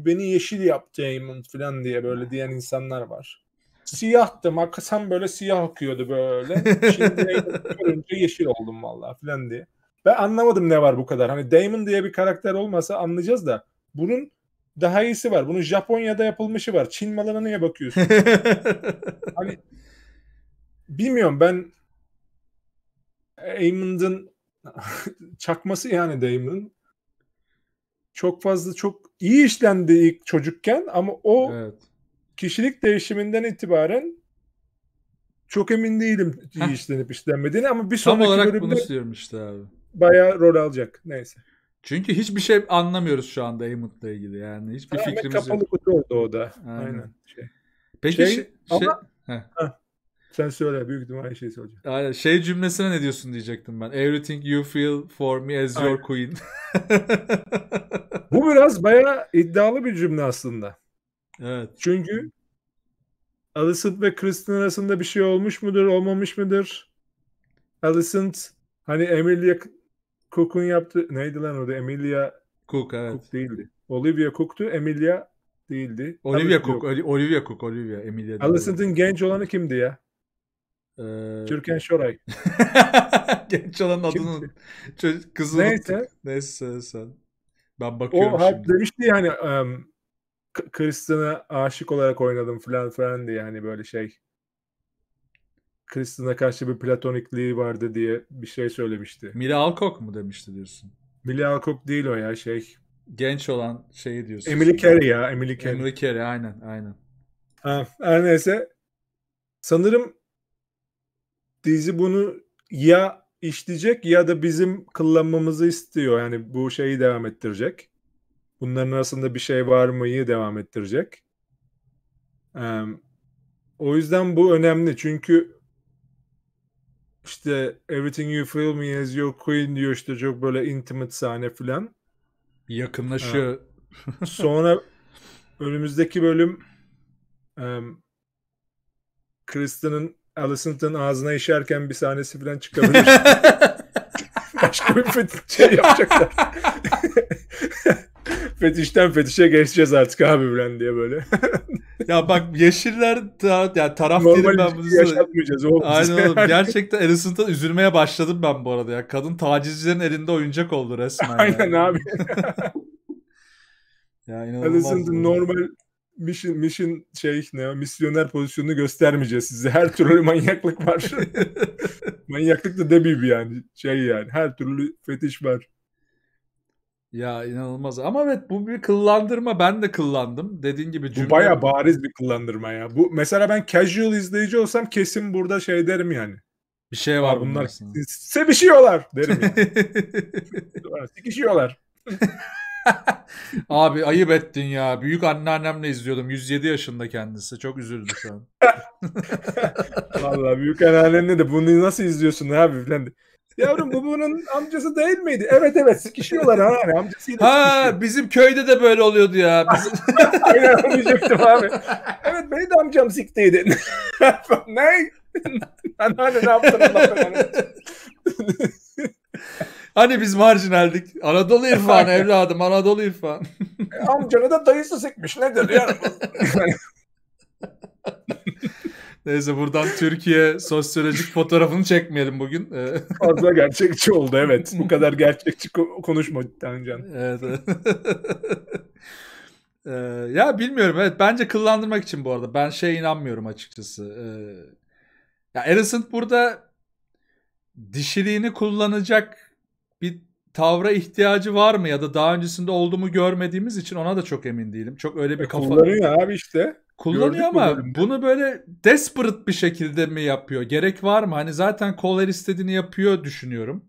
beni yeşil yaptı Aymond falan diye böyle diyen insanlar var. Siyahtı. Makasan böyle siyah akıyordu böyle. Şimdi görünce yeşil oldum vallahi falan diye. Ben anlamadım ne var bu kadar. Hani Damon diye bir karakter olmasa anlayacağız da bunun daha iyisi var. Bunun Japonya'da yapılmışı var. Çin malına niye bakıyorsun? hani bilmiyorum ben Amon'ın çakması yani Damon'ın çok fazla çok iyi işlendi ilk çocukken ama o evet. kişilik değişiminden itibaren çok emin değilim iyi işlenip işlenmediğini ama bir sonraki Tam olarak bölümde bunu istiyorum işte abi. Bayağı rol alacak. Neyse. Çünkü hiçbir şey anlamıyoruz şu anda Amond'la ilgili yani. Hiçbir Tamamen fikrimiz kapalı yok. kapalı kutu oldu o da. Aynen. Aynen. Şey. Peki şey, şey, ama, şey... Sen söyle büyük ihtimalle şey söyleyeceğim. Aynen şey cümlesine ne diyorsun diyecektim ben. Everything you feel for me as Aynen. your queen. Bu biraz bayağı iddialı bir cümle aslında. Evet. Çünkü Alicent ve Kristen arasında bir şey olmuş mudur, olmamış mıdır? Alicent hani Emilia Cook'un yaptı, neydi lan orada? Emilia Cook evet. Cook değildi. Olivia Cook'tu. Emilia değildi. Olivia Cook, Olivia Cook, Olivia, Olivia Emilia. Alicent'in genç olanı kimdi ya? Ee, Türkan Şoray. Genç olan adının çocuk, kızı Neyse. Neyse sen. Ben bakıyorum o, şimdi. Demişti hani um, Kristen'a aşık olarak oynadım falan falan diye hani böyle şey. Kristen'a karşı bir platonikliği vardı diye bir şey söylemişti. Mila Alcock mu demişti diyorsun? Mila Alcock değil o ya şey. Genç olan şeyi diyorsun. Emily Carey ya Emily Carey. Emily Carey aynen aynen. Ha, her neyse sanırım dizi bunu ya işleyecek ya da bizim kullanmamızı istiyor. Yani bu şeyi devam ettirecek. Bunların arasında bir şey var mıyı devam ettirecek. Ee, o yüzden bu önemli çünkü işte Everything You Feel Me As Your Queen diyor işte çok böyle intimate sahne filan. Yakınlaşıyor. sonra önümüzdeki bölüm e, Kristen'ın Alicent'ın ağzına işerken bir sahnesi falan çıkabilir. Başka bir fetiş şey yapacaklar. Fetişten fetişe geçeceğiz artık abi bilen diye böyle. ya bak yeşiller ta, yani taraf Normal ben bunu. Şey yaşatmayacağız oğlum. Aynen oğlum. Yani. Gerçekten Alicent'tan üzülmeye başladım ben bu arada ya. Kadın tacizcilerin elinde oyuncak oldu resmen. Aynen yani. abi. ya inanılmaz. Alicent'ın normal mission, mission şey ne misyoner pozisyonunu göstermeyeceğiz size. Her türlü manyaklık var. manyaklık da demeyeyim yani. Şey yani her türlü fetiş var. Ya inanılmaz. Ama evet bu bir kıllandırma. Ben de kıllandım. Dediğin gibi cümle... Bu baya bariz bir kıllandırma ya. Bu mesela ben casual izleyici olsam kesin burada şey derim yani. Bir şey var, bunlar. Sana. Sevişiyorlar şey derim yani. Sikişiyorlar. Abi ayıp ettin ya. Büyük anneannemle izliyordum. 107 yaşında kendisi. Çok üzüldü şu an. Valla büyük anneannemle de bunu nasıl izliyorsun abi filan. Yavrum bu bunun amcası değil miydi? Evet evet sıkışıyorlar ha. amcasıydı. Ha bizim köyde de böyle oluyordu ya. Aynen diyecektim abi. Evet beni de amcam siktiydi. ne? Anneanne ne yaptın? Hani biz marjinaldik. Anadolu irfanı evladım Anadolu irfanı. E, amcanı da dayısı sıkmış, nedir ya? Neyse buradan Türkiye sosyolojik fotoğrafını çekmeyelim bugün. E, Fazla gerçekçi oldu evet. Bu kadar gerçekçi konuşma Tancan. Evet. E, ya bilmiyorum evet bence kıllandırmak için bu arada. Ben şey inanmıyorum açıkçası. Ee, ya Alicent burada dişiliğini kullanacak bir tavra ihtiyacı var mı ya da daha öncesinde oldu mu görmediğimiz için ona da çok emin değilim. Çok öyle bir e, kafa. Kullanıyor abi işte. Kullanıyor Gördük ama bunu böyle desperate bir şekilde mi yapıyor? Gerek var mı? Hani zaten Kohler istediğini yapıyor düşünüyorum.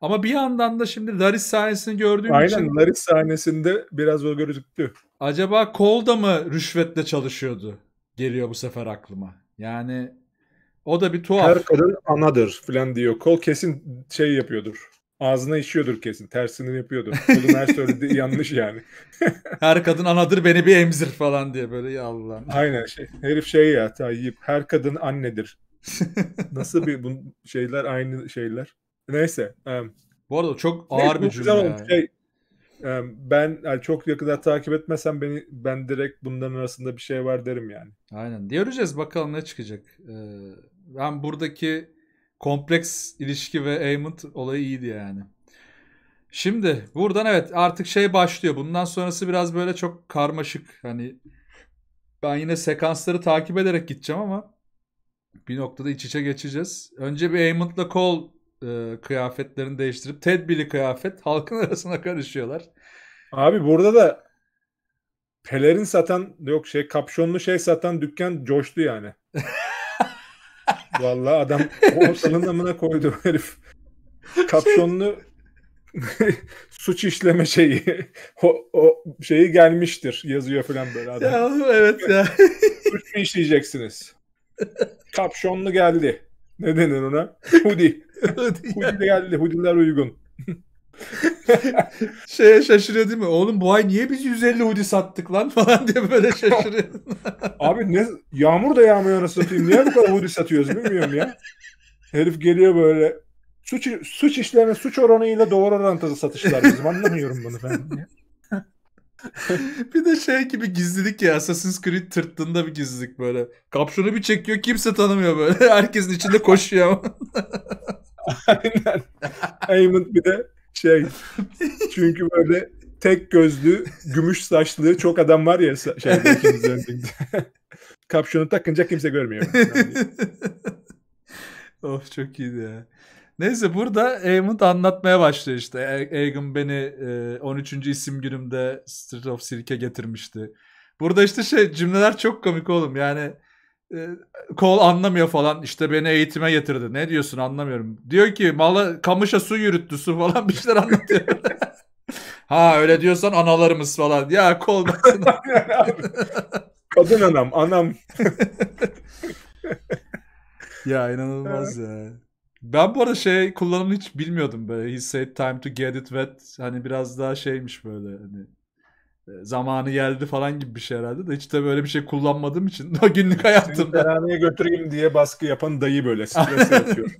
Ama bir yandan da şimdi Laris sahnesini gördüğüm Aynen, için... Aynen Laris sahnesinde biraz o gözüktü. Acaba Cole da mı rüşvetle çalışıyordu? Geliyor bu sefer aklıma. Yani o da bir tuhaf. Her kadın anadır falan diyor. kol kesin şey yapıyordur ağzına işiyordur kesin. Tersini yapıyordur. Kadın her söylediği yanlış yani. her kadın anadır beni bir emzir falan diye böyle ya Allah. Aynen şey. Herif şey ya Tayyip. Her kadın annedir. Nasıl bir bu şeyler aynı şeyler. Neyse. Um, bu arada çok ağır neyse, bir cümle. Yani. Şey, um, ben yani çok yakında takip etmesem beni ben direkt bunların arasında bir şey var derim yani. Aynen. Diyoracağız bakalım ne çıkacak. Ee, ben buradaki kompleks ilişki ve Aymond olayı iyiydi yani. Şimdi buradan evet artık şey başlıyor. Bundan sonrası biraz böyle çok karmaşık. Hani ben yine sekansları takip ederek gideceğim ama bir noktada iç içe geçeceğiz. Önce bir Amon'la Cole e, kıyafetlerini değiştirip tedbirli kıyafet halkın arasına karışıyorlar. Abi burada da pelerin satan yok şey kapşonlu şey satan dükkan coştu yani. Vallahi adam onun amına koydu herif. Kapşonlu suç işleme şeyi o, o şeyi gelmiştir yazıyor falan böyle adam. Ya, evet ya. suç mu işleyeceksiniz? Kapşonlu geldi. Ne denir ona? Hoodie. Hoodie, Hoodie geldi. Hoodie'ler uygun. Şeye şaşırıyor değil mi? Oğlum bu ay niye biz 150 hoodie sattık lan falan diye böyle şaşırıyor. Abi ne yağmur da yağmıyor nasıl satayım. Niye bu kadar hoodie satıyoruz bilmiyorum ya. Herif geliyor böyle suç, suç işlerine suç oranıyla doğru orantılı satışlar bizim. Anlamıyorum bunu ben. bir de şey gibi gizlilik ya Assassin's Creed tırtında bir gizlilik böyle. Kapşonu bir çekiyor kimse tanımıyor böyle. Herkesin içinde koşuyor. ama. Aynen. Aimant bir de şey çünkü böyle tek gözlü, gümüş saçlı çok adam var ya şeyde Kapşonu takınca kimse görmüyor. Hani of çok iyiydi ya. Neyse burada Aemond anlatmaya başlıyor işte. Egan beni 13. E, isim günümde Street of Silk'e getirmişti. Burada işte şey cümleler çok komik oğlum yani kol anlamıyor falan işte beni eğitime getirdi. Ne diyorsun anlamıyorum. Diyor ki malı kamışa su yürüttü su falan bir şeyler anlatıyor. ha öyle diyorsan analarımız falan. Ya kol Kadın anam anam. ya inanılmaz ya. Ben bu arada şey kullanımını hiç bilmiyordum böyle. He said time to get it wet. Hani biraz daha şeymiş böyle hani e, zamanı geldi falan gibi bir şey herhalde de hiç tabii böyle bir şey kullanmadığım için daha günlük hayatımda. Terhaneye götüreyim diye baskı yapan dayı böyle stres yapıyor.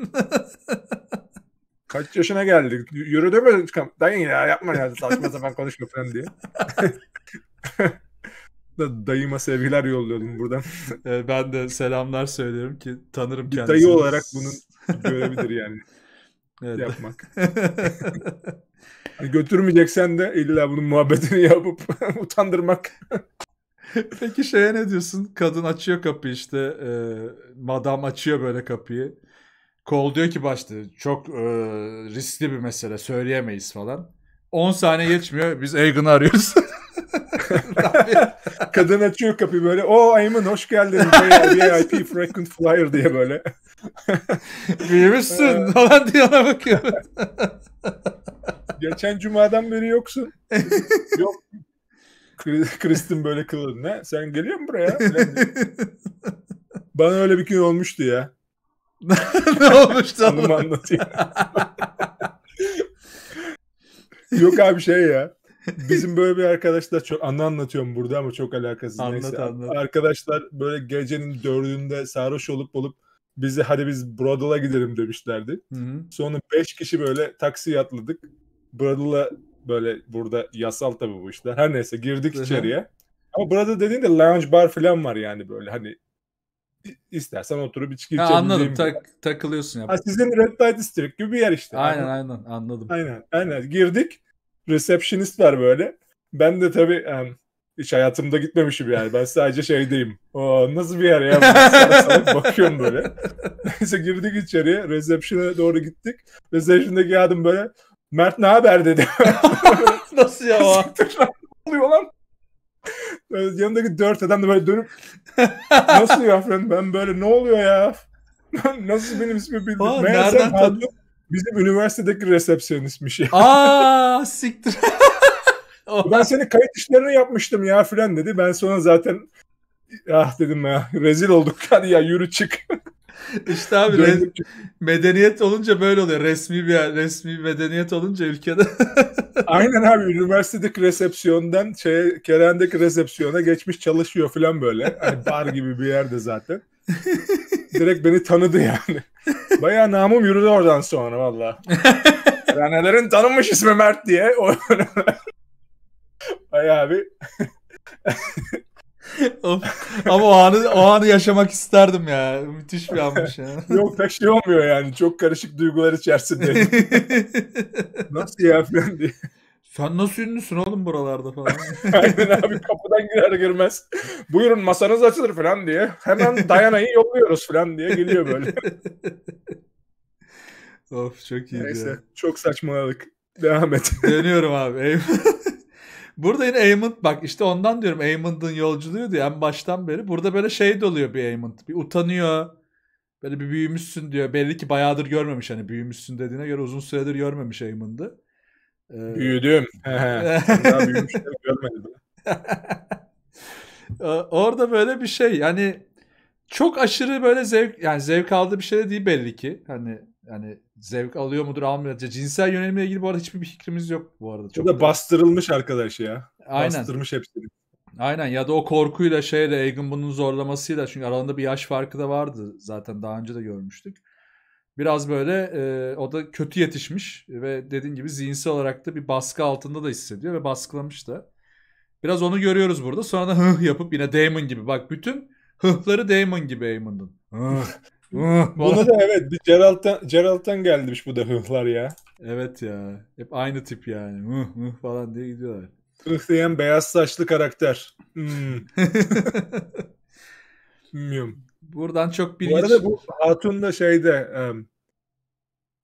Kaç yaşına geldi? Yürü deme dayı ya yapma ya saçma sapan konuşma falan diye. Dayıma sevgiler yolluyordum buradan. E, ben de selamlar söylüyorum ki tanırım kendisini. dayı olarak bunun görebilir yani. Yapmak. Hani götürmeyeceksen de illa bunun muhabbetini yapıp utandırmak. Peki şeye ne diyorsun? Kadın açıyor kapıyı işte. E, madam açıyor böyle kapıyı. Kol diyor ki başta çok e, riskli bir mesele söyleyemeyiz falan. 10 saniye geçmiyor biz Egan'ı arıyoruz. Kadın açıyor kapıyı böyle. O oh, Eamon hoş geldin. VIP frequent flyer diye böyle. Büyümüşsün falan diye ona bakıyor. Geçen cumadan beri yoksun. Yok. Kristin böyle kılın ne? Sen geliyor musun buraya? Bana öyle bir gün olmuştu ya. ne olmuştu? Hanım anlatayım. Yok abi şey ya. Bizim böyle bir arkadaşlar çok anı anlatıyorum burada ama çok alakasız. Anlat, Neyse. anlat. Arkadaşlar böyle gecenin dördünde sarhoş olup olup bizi hadi biz Brodal'a gidelim demişlerdi. Hı hı. Sonra beş kişi böyle taksiye atladık. Bradle'la böyle burada yasal tabii bu işler. Her neyse girdik içeriye. Ama burada dediğin de lounge bar falan var yani böyle hani istersen oturup içki ha, Anladım tak, takılıyorsun. Ya. Ha, sizin Red Light District gibi bir yer işte. Aynen anladım. aynen anladım. Aynen aynen girdik. Receptionist var böyle. Ben de tabii um, hiç hayatımda gitmemişim yani. Ben sadece şeydeyim. O nasıl bir yer ya? bakıyorum böyle. Neyse girdik içeriye. Reception'a doğru gittik. Reception'daki adam böyle Mert ne haber dedi. Nasıl ya o? oluyor lan. Yanındaki dört adam da böyle dönüp nasıl ya efendim ben böyle ne oluyor ya? nasıl benim ismi bildin? Aa, nereden tad- bizim üniversitedeki resepsiyonistmiş ya. Aa siktir. ben seni kayıt işlerini yapmıştım ya filan dedi. Ben sonra zaten ah dedim ya rezil olduk hadi ya yürü çık. İşte abi re- medeniyet olunca böyle oluyor. Resmi bir resmi medeniyet olunca ülkede. Aynen abi üniversitedeki resepsiyondan şey Keren'deki resepsiyona geçmiş çalışıyor falan böyle. Hani bar gibi bir yerde zaten. Direkt beni tanıdı yani. Baya namum yürüdü oradan sonra valla. Ranelerin tanınmış ismi Mert diye. Bayağı bir ama o anı, o anı yaşamak isterdim ya. Müthiş bir anmış ya. Yok pek şey olmuyor yani. Çok karışık duygular içerisinde. Nasıl ya falan diye. Sen nasıl ünlüsün oğlum buralarda falan. Aynen abi kapıdan girer girmez. Buyurun masanız açılır falan diye. Hemen Dayana'yı yolluyoruz falan diye geliyor böyle. of çok iyi. Neyse ya. çok saçmaladık. Devam et. Dönüyorum abi. Eyvallah. Burada yine Aymond bak işte ondan diyorum Aymond'ın yolculuğu diyor en baştan beri. Burada böyle şey doluyor bir Aymond. Bir utanıyor. Böyle bir büyümüşsün diyor. Belli ki bayağıdır görmemiş hani büyümüşsün dediğine göre uzun süredir görmemiş Aymond'ı. Ee... Büyüdüm. Daha Orada böyle bir şey yani çok aşırı böyle zevk yani zevk aldığı bir şey de değil belli ki. Hani yani zevk alıyor mudur almıyor. Cinsel yönelimle ilgili bu arada hiçbir bir fikrimiz yok bu arada. Çok bu da önemli. bastırılmış arkadaş ya. Aynen. Bastırmış hepsini. Aynen ya da o korkuyla şeyle Egan bunun zorlamasıyla çünkü aralarında bir yaş farkı da vardı zaten daha önce de görmüştük. Biraz böyle e, o da kötü yetişmiş ve dediğin gibi zihinsel olarak da bir baskı altında da hissediyor ve baskılamış da. Biraz onu görüyoruz burada. Sonra da hıh yapıp yine Damon gibi. Bak bütün hıhları Damon gibi Eamon'un. Bunu da evet bir Geralt'tan, Geralt'tan gelmiş bu da hıhlar ya. Evet ya. Hep aynı tip yani. Hıh hıh falan diye gidiyorlar. Hıh beyaz saçlı karakter. Hmm. Bilmiyorum. Buradan çok bilinç. Bu arada bu Hatun da şeyde um,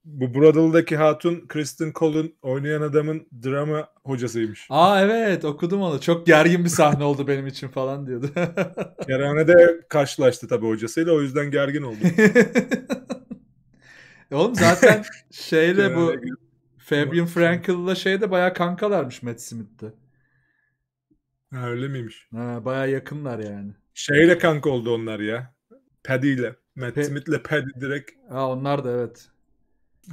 bu Bradalı'daki hatun Kristen Colin oynayan adamın drama hocasıymış. Aa evet okudum onu. Çok gergin bir sahne oldu benim için falan diyordu. Kerhane'de karşılaştı tabii hocasıyla o yüzden gergin oldu. E oğlum zaten şeyle bu Fabian Frankel'la şeyde baya kankalarmış Matt Smith'te. Ha, öyle miymiş? Ha, baya yakınlar yani. Şeyle kanka oldu onlar ya. Paddy'yle. Matt Pe- Smith'le Paddy direkt. Ha, onlar da evet.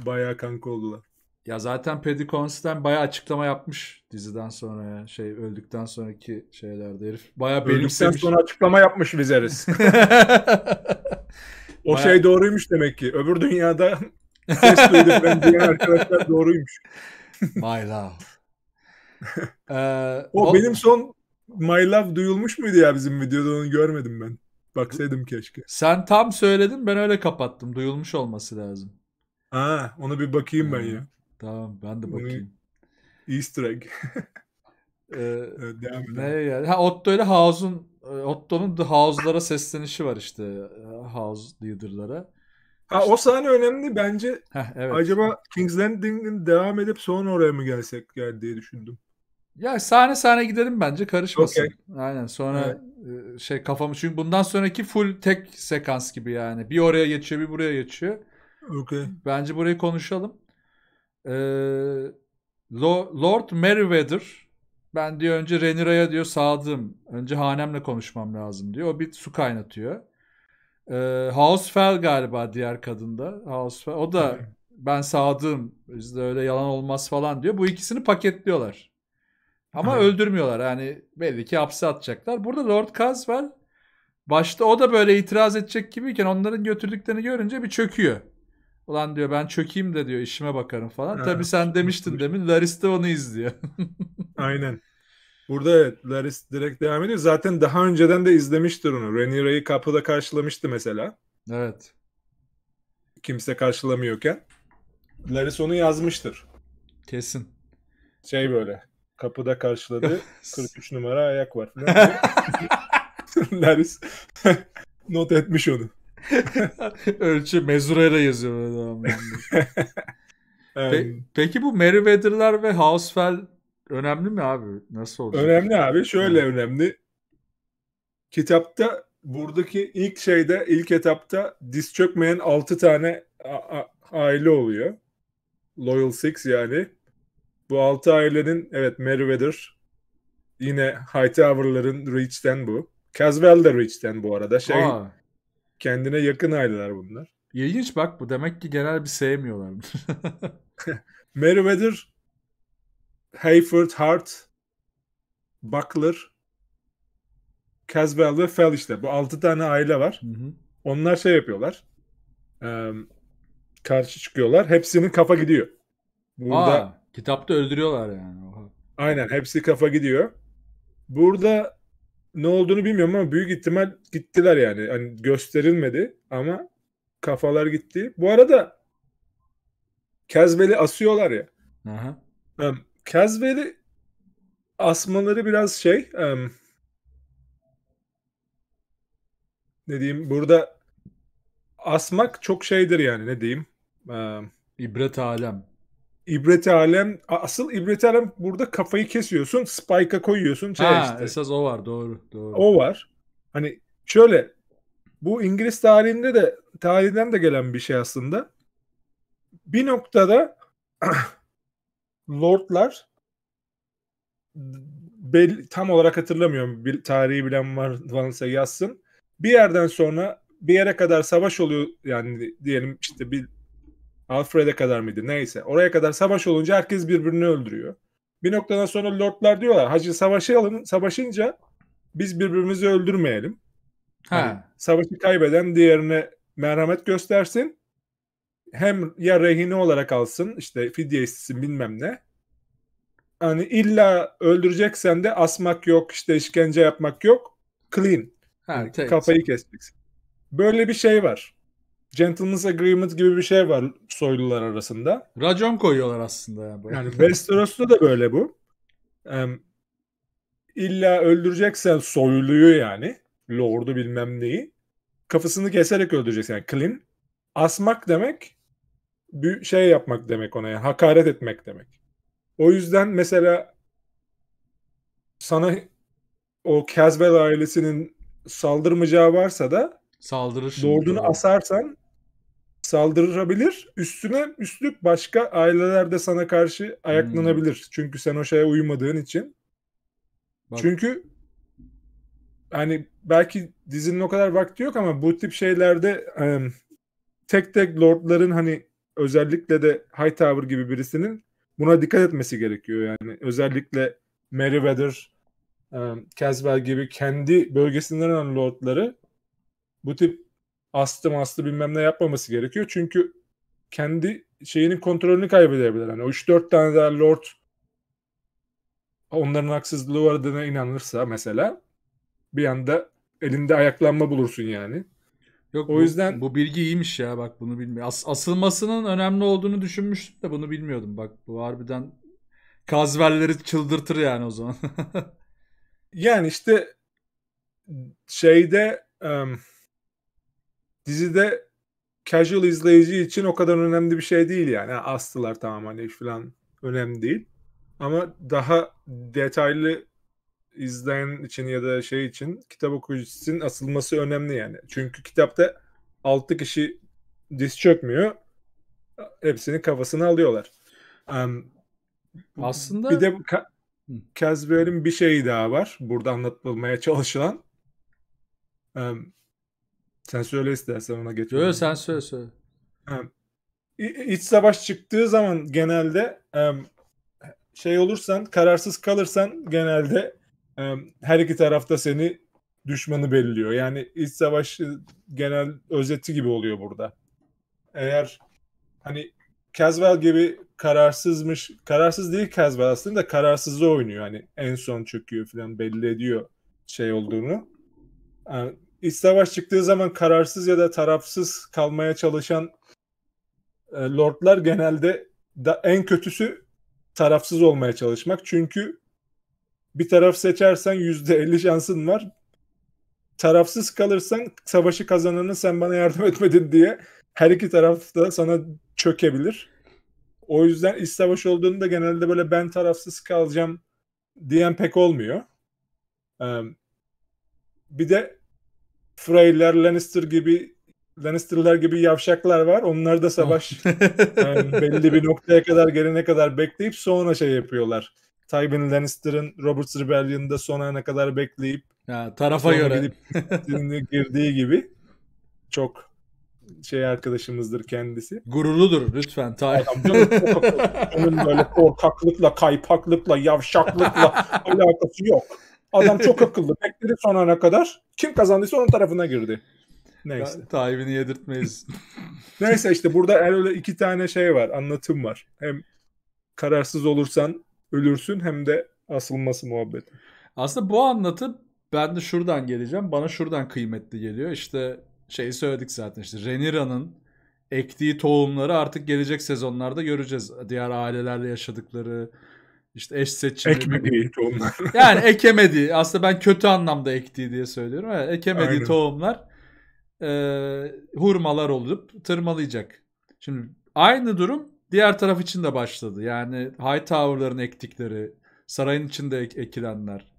Bayağı kanka oldular. Ya zaten Paddy Considine bayağı açıklama yapmış diziden sonra ya. Şey öldükten sonraki şeylerde herif. Bayağı benimsemiş. Öldükten sonra açıklama yapmış Viserys. o bayağı... şey doğruymuş demek ki. Öbür dünyada ses duydum ben diğer arkadaşlar doğruymuş. My love. ee, o, o benim son My Love duyulmuş muydu ya bizim videoda onu görmedim ben. Baksaydım keşke. Sen tam söyledin ben öyle kapattım. Duyulmuş olması lazım. Ha, ona bir bakayım ben ya. Ee, tamam ben de bakayım. Easter egg. ee, evet, devam ne ya? Ha, Otto ile Haus'un e, Otto'nun The House'lara seslenişi var işte. House leader'lara. Ha, işte... O sahne önemli bence. Heh, evet. Acaba King's Landing'in devam edip sonra oraya mı gelsek yani diye düşündüm. Ya sahne sahne gidelim bence karışmasın. Okay. Aynen sonra evet. E, şey kafamı çünkü bundan sonraki full tek sekans gibi yani. Bir oraya geçiyor bir buraya geçiyor. Okay. Bence burayı konuşalım. Ee, Lord Meriwether, ben diyor önce Renira'ya diyor Sadım, Önce hanemle konuşmam lazım diyor. O bir su kaynatıyor. Ee, Housefell galiba diğer kadında. House Housefell. O da ben Sadım, Bizde öyle yalan olmaz falan diyor. Bu ikisini paketliyorlar. Ama evet. öldürmüyorlar. Yani belli ki hapse atacaklar. Burada Lord Caswell başta o da böyle itiraz edecek gibiyken onların götürdüklerini görünce bir çöküyor. Ulan diyor ben çökeyim de diyor işime bakarım falan. Ha, Tabii sen demiştin demin Laris de onu izliyor. Aynen. Burada evet Laris direkt devam ediyor. Zaten daha önceden de izlemiştir onu. Renira'yı kapıda karşılamıştı mesela. Evet. Kimse karşılamıyorken. Laris onu yazmıştır. Kesin. Şey böyle kapıda karşıladı. 43 numara ayak var. Laris not etmiş onu. Ölçü mezurayla yazıyor. Adam Pe- peki bu Merriweather'lar ve Hausfeld önemli mi abi? Nasıl olacak? Önemli abi. Şöyle ha. önemli. Kitapta buradaki ilk şeyde ilk etapta diz çökmeyen 6 tane a- a- aile oluyor. Loyal Six yani. Bu 6 ailenin evet Merriweather yine Hightower'ların Reach'ten bu. Caswell de Reach'ten bu arada. Şey Aa. Kendine yakın aileler bunlar. İlginç bak bu demek ki genel bir sevmiyorlar. Merriweather, Hayford, Hart, Buckler, Caswell ve Fell işte. Bu altı tane aile var. Hı hı. Onlar şey yapıyorlar. karşı çıkıyorlar. Hepsinin kafa gidiyor. Burada Aa, kitapta öldürüyorlar yani. Aynen hepsi kafa gidiyor. Burada ne olduğunu bilmiyorum ama büyük ihtimal gittiler yani. Hani gösterilmedi ama kafalar gitti. Bu arada Kezbel'i asıyorlar ya. Aha. Kezbel'i asmaları biraz şey ne diyeyim burada asmak çok şeydir yani ne diyeyim um, alem İbreti alem asıl ibreti alem burada kafayı kesiyorsun spike'a koyuyorsun şey ha, işte. esas o var doğru doğru. O var. Hani şöyle bu İngiliz tarihinde de tarihinden de gelen bir şey aslında. Bir noktada lordlar belli, tam olarak hatırlamıyorum. Bir, tarihi bilen var varsa yazsın. Bir yerden sonra bir yere kadar savaş oluyor yani diyelim işte bir Alfred'e kadar mıydı neyse. Oraya kadar savaş olunca herkes birbirini öldürüyor. Bir noktadan sonra lordlar diyorlar hacı savaşalım savaşınca biz birbirimizi öldürmeyelim. Ha. Yani savaşı kaybeden diğerine merhamet göstersin. Hem ya rehine olarak alsın işte fidye istesin bilmem ne. Hani illa öldüreceksen de asmak yok işte işkence yapmak yok. Clean. Ha, yani kafayı keseceksin. Böyle bir şey var. Gentleman's Agreement gibi bir şey var soylular arasında. Racon koyuyorlar aslında. Yani, yani Westeros'ta da böyle bu. İlla öldüreceksen soyluyu yani. Lord'u bilmem neyi. Kafasını keserek öldüreceksin. Yani clean. Asmak demek bir şey yapmak demek ona yani. Hakaret etmek demek. O yüzden mesela sana o Caswell ailesinin saldırmayacağı varsa da Saldırır. Lordunu asarsan saldırabilir. Üstüne üstlük başka aileler de sana karşı ayaklanabilir. Hmm. Çünkü sen o şeye uymadığın için. Bak. Çünkü hani belki dizinin o kadar vakti yok ama bu tip şeylerde um, tek tek lordların hani özellikle de Hightower gibi birisinin buna dikkat etmesi gerekiyor yani. Özellikle Meriwether, um, Caswell gibi kendi bölgesinden olan lordları bu tip astı mastı bilmem ne yapmaması gerekiyor. Çünkü kendi şeyinin kontrolünü kaybedebilir. Hani o 3-4 tane daha Lord onların haksızlığı aradığına inanırsa mesela bir anda elinde ayaklanma bulursun yani. Yok, o bu, yüzden bu bilgi iyiymiş ya bak bunu bilmiyorum. As, asılmasının önemli olduğunu düşünmüştüm de bunu bilmiyordum. Bak bu harbiden kazverleri çıldırtır yani o zaman. yani işte şeyde um, dizide casual izleyici için o kadar önemli bir şey değil yani. yani astılar tamam hani falan önemli değil. Ama daha detaylı izleyen için ya da şey için kitap okuyucusunun asılması önemli yani. Çünkü kitapta 6 kişi diz çökmüyor. Hepsinin kafasını alıyorlar. Um, Aslında bir de Kazbiyer'in bir şeyi daha var. Burada anlatılmaya çalışılan. Um, sen söyle istersen ona geç. Yok sen söyle söyle. İç savaş çıktığı zaman genelde şey olursan kararsız kalırsan genelde her iki tarafta seni düşmanı belirliyor. Yani iç savaş genel özeti gibi oluyor burada. Eğer hani Caswell gibi kararsızmış, kararsız değil Caswell aslında kararsızı oynuyor. Hani en son çöküyor falan belli ediyor şey olduğunu. Yani iç savaş çıktığı zaman kararsız ya da tarafsız kalmaya çalışan e, lordlar genelde da en kötüsü tarafsız olmaya çalışmak. Çünkü bir taraf seçersen %50 şansın var. Tarafsız kalırsan savaşı kazananı sen bana yardım etmedin diye her iki taraf da sana çökebilir. O yüzden iç savaş olduğunda genelde böyle ben tarafsız kalacağım diyen pek olmuyor. Bir de Freyler, Lannister gibi Lannister'lar gibi yavşaklar var. Onlar da savaş yani belli bir noktaya kadar gelene kadar bekleyip sonra şey yapıyorlar. Tywin Lannister'ın Robert's Rebellion'da ne kadar bekleyip ya, tarafa göre gidip girdiği gibi çok şey arkadaşımızdır kendisi. Gururludur lütfen. Ta Onun böyle korkaklıkla, kaypaklıkla, yavşaklıkla alakası yok. Adam çok akıllı. Bekledi son ana kadar. Kim kazandıysa onun tarafına girdi. Neyse. Tayyip'ini yedirtmeyiz. Neyse işte burada öyle iki tane şey var. Anlatım var. Hem kararsız olursan ölürsün hem de asılması muhabbet. Aslında bu anlatı ben de şuradan geleceğim. Bana şuradan kıymetli geliyor. İşte şeyi söyledik zaten İşte Renira'nın ektiği tohumları artık gelecek sezonlarda göreceğiz. Diğer ailelerle yaşadıkları, işte eş seçimi. Ekmediği tohumlar. Yani ekemediği. Aslında ben kötü anlamda ektiği diye söylüyorum. Yani ekemediği Aynen. tohumlar e, hurmalar olup tırmalayacak. Şimdi aynı durum diğer taraf için de başladı. Yani high tower'ların ektikleri, sarayın içinde ek- ekilenler.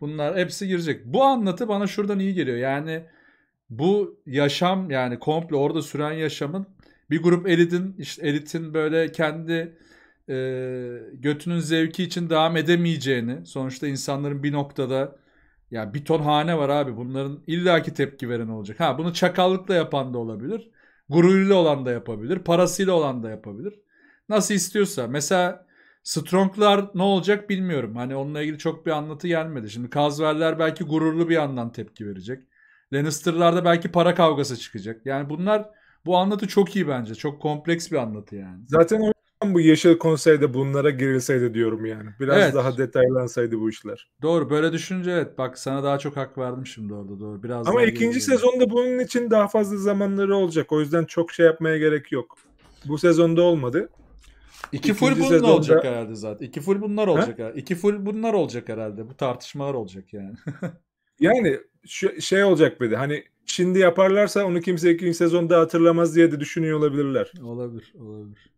Bunlar hepsi girecek. Bu anlatı bana şuradan iyi geliyor. Yani bu yaşam yani komple orada süren yaşamın bir grup elitin işte elitin böyle kendi e, götünün zevki için devam edemeyeceğini sonuçta insanların bir noktada ya bir ton hane var abi bunların illaki tepki veren olacak. Ha bunu çakallıkla yapan da olabilir. Gururuyla olan da yapabilir. Parasıyla olan da yapabilir. Nasıl istiyorsa. Mesela Strong'lar ne olacak bilmiyorum. Hani onunla ilgili çok bir anlatı gelmedi. Şimdi Kazverler belki gururlu bir yandan tepki verecek. Lannister'larda belki para kavgası çıkacak. Yani bunlar bu anlatı çok iyi bence. Çok kompleks bir anlatı yani. Zaten bu yeşil konseyde bunlara girilseydi diyorum yani. Biraz evet. daha detaylansaydı bu işler. Doğru böyle düşününce evet bak sana daha çok hak verdim şimdi orada doğru. Biraz Ama ikinci sezonda bunun için daha fazla zamanları olacak. O yüzden çok şey yapmaya gerek yok. Bu sezonda olmadı. İki full bunlar sezonda... olacak herhalde zaten. İki full bunlar olacak. Ha? İki full bunlar olacak herhalde. Bu tartışmalar olacak yani. yani şu, şey olacak bir de hani şimdi yaparlarsa onu kimse ikinci sezonda hatırlamaz diye de düşünüyor olabilirler. Olabilir, olabilir.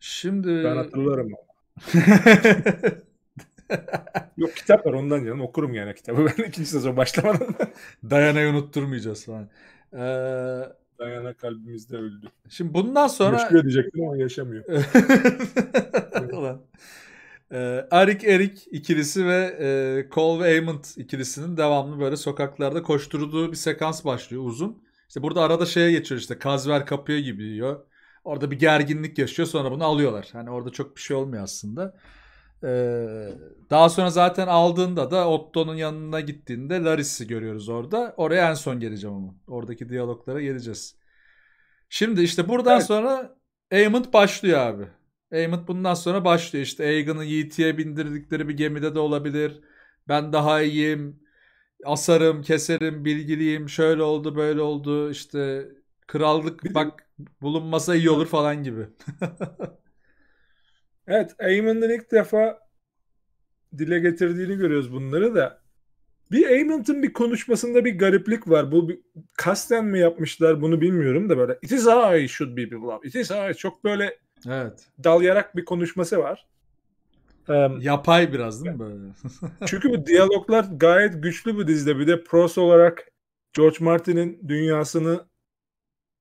Şimdi... Ben hatırlarım Yok kitap var ondan canım okurum yani kitabı. Ben ikinci sezon başlamadan. Dayana'yı unutturmayacağız falan. Ee... Dayana kalbimizde öldü. Şimdi bundan sonra... Müşkül edecektim ama yaşamıyor. Ulan. Ee, Arik Erik ikilisi ve e, Cole ve Amond ikilisinin devamlı böyle sokaklarda koşturduğu bir sekans başlıyor uzun. İşte burada arada şeye geçiyor işte Kazver kapıya gibi diyor. Orada bir gerginlik yaşıyor sonra bunu alıyorlar. Hani orada çok bir şey olmuyor aslında. Ee, daha sonra zaten aldığında da Otto'nun yanına gittiğinde Laris'i görüyoruz orada. Oraya en son geleceğim ama. Oradaki diyaloglara geleceğiz. Şimdi işte buradan evet. sonra Aemond başlıyor abi. Aemond bundan sonra başlıyor. İşte Aegon'u Yiğit'e bindirdikleri bir gemide de olabilir. Ben daha iyiyim. Asarım, keserim, bilgiliyim. Şöyle oldu, böyle oldu. İşte krallık bak bulunmasa iyi olur falan gibi. evet Eamon'un ilk defa dile getirdiğini görüyoruz bunları da. Bir Eamon'un bir konuşmasında bir gariplik var. Bu bir, kasten mi yapmışlar bunu bilmiyorum da böyle it is I should be beloved. It is I. Çok böyle evet. dalyarak bir konuşması var. Um, Yapay biraz değil mi böyle? çünkü bu diyaloglar gayet güçlü bu dizide. Bir de pros olarak George Martin'in dünyasını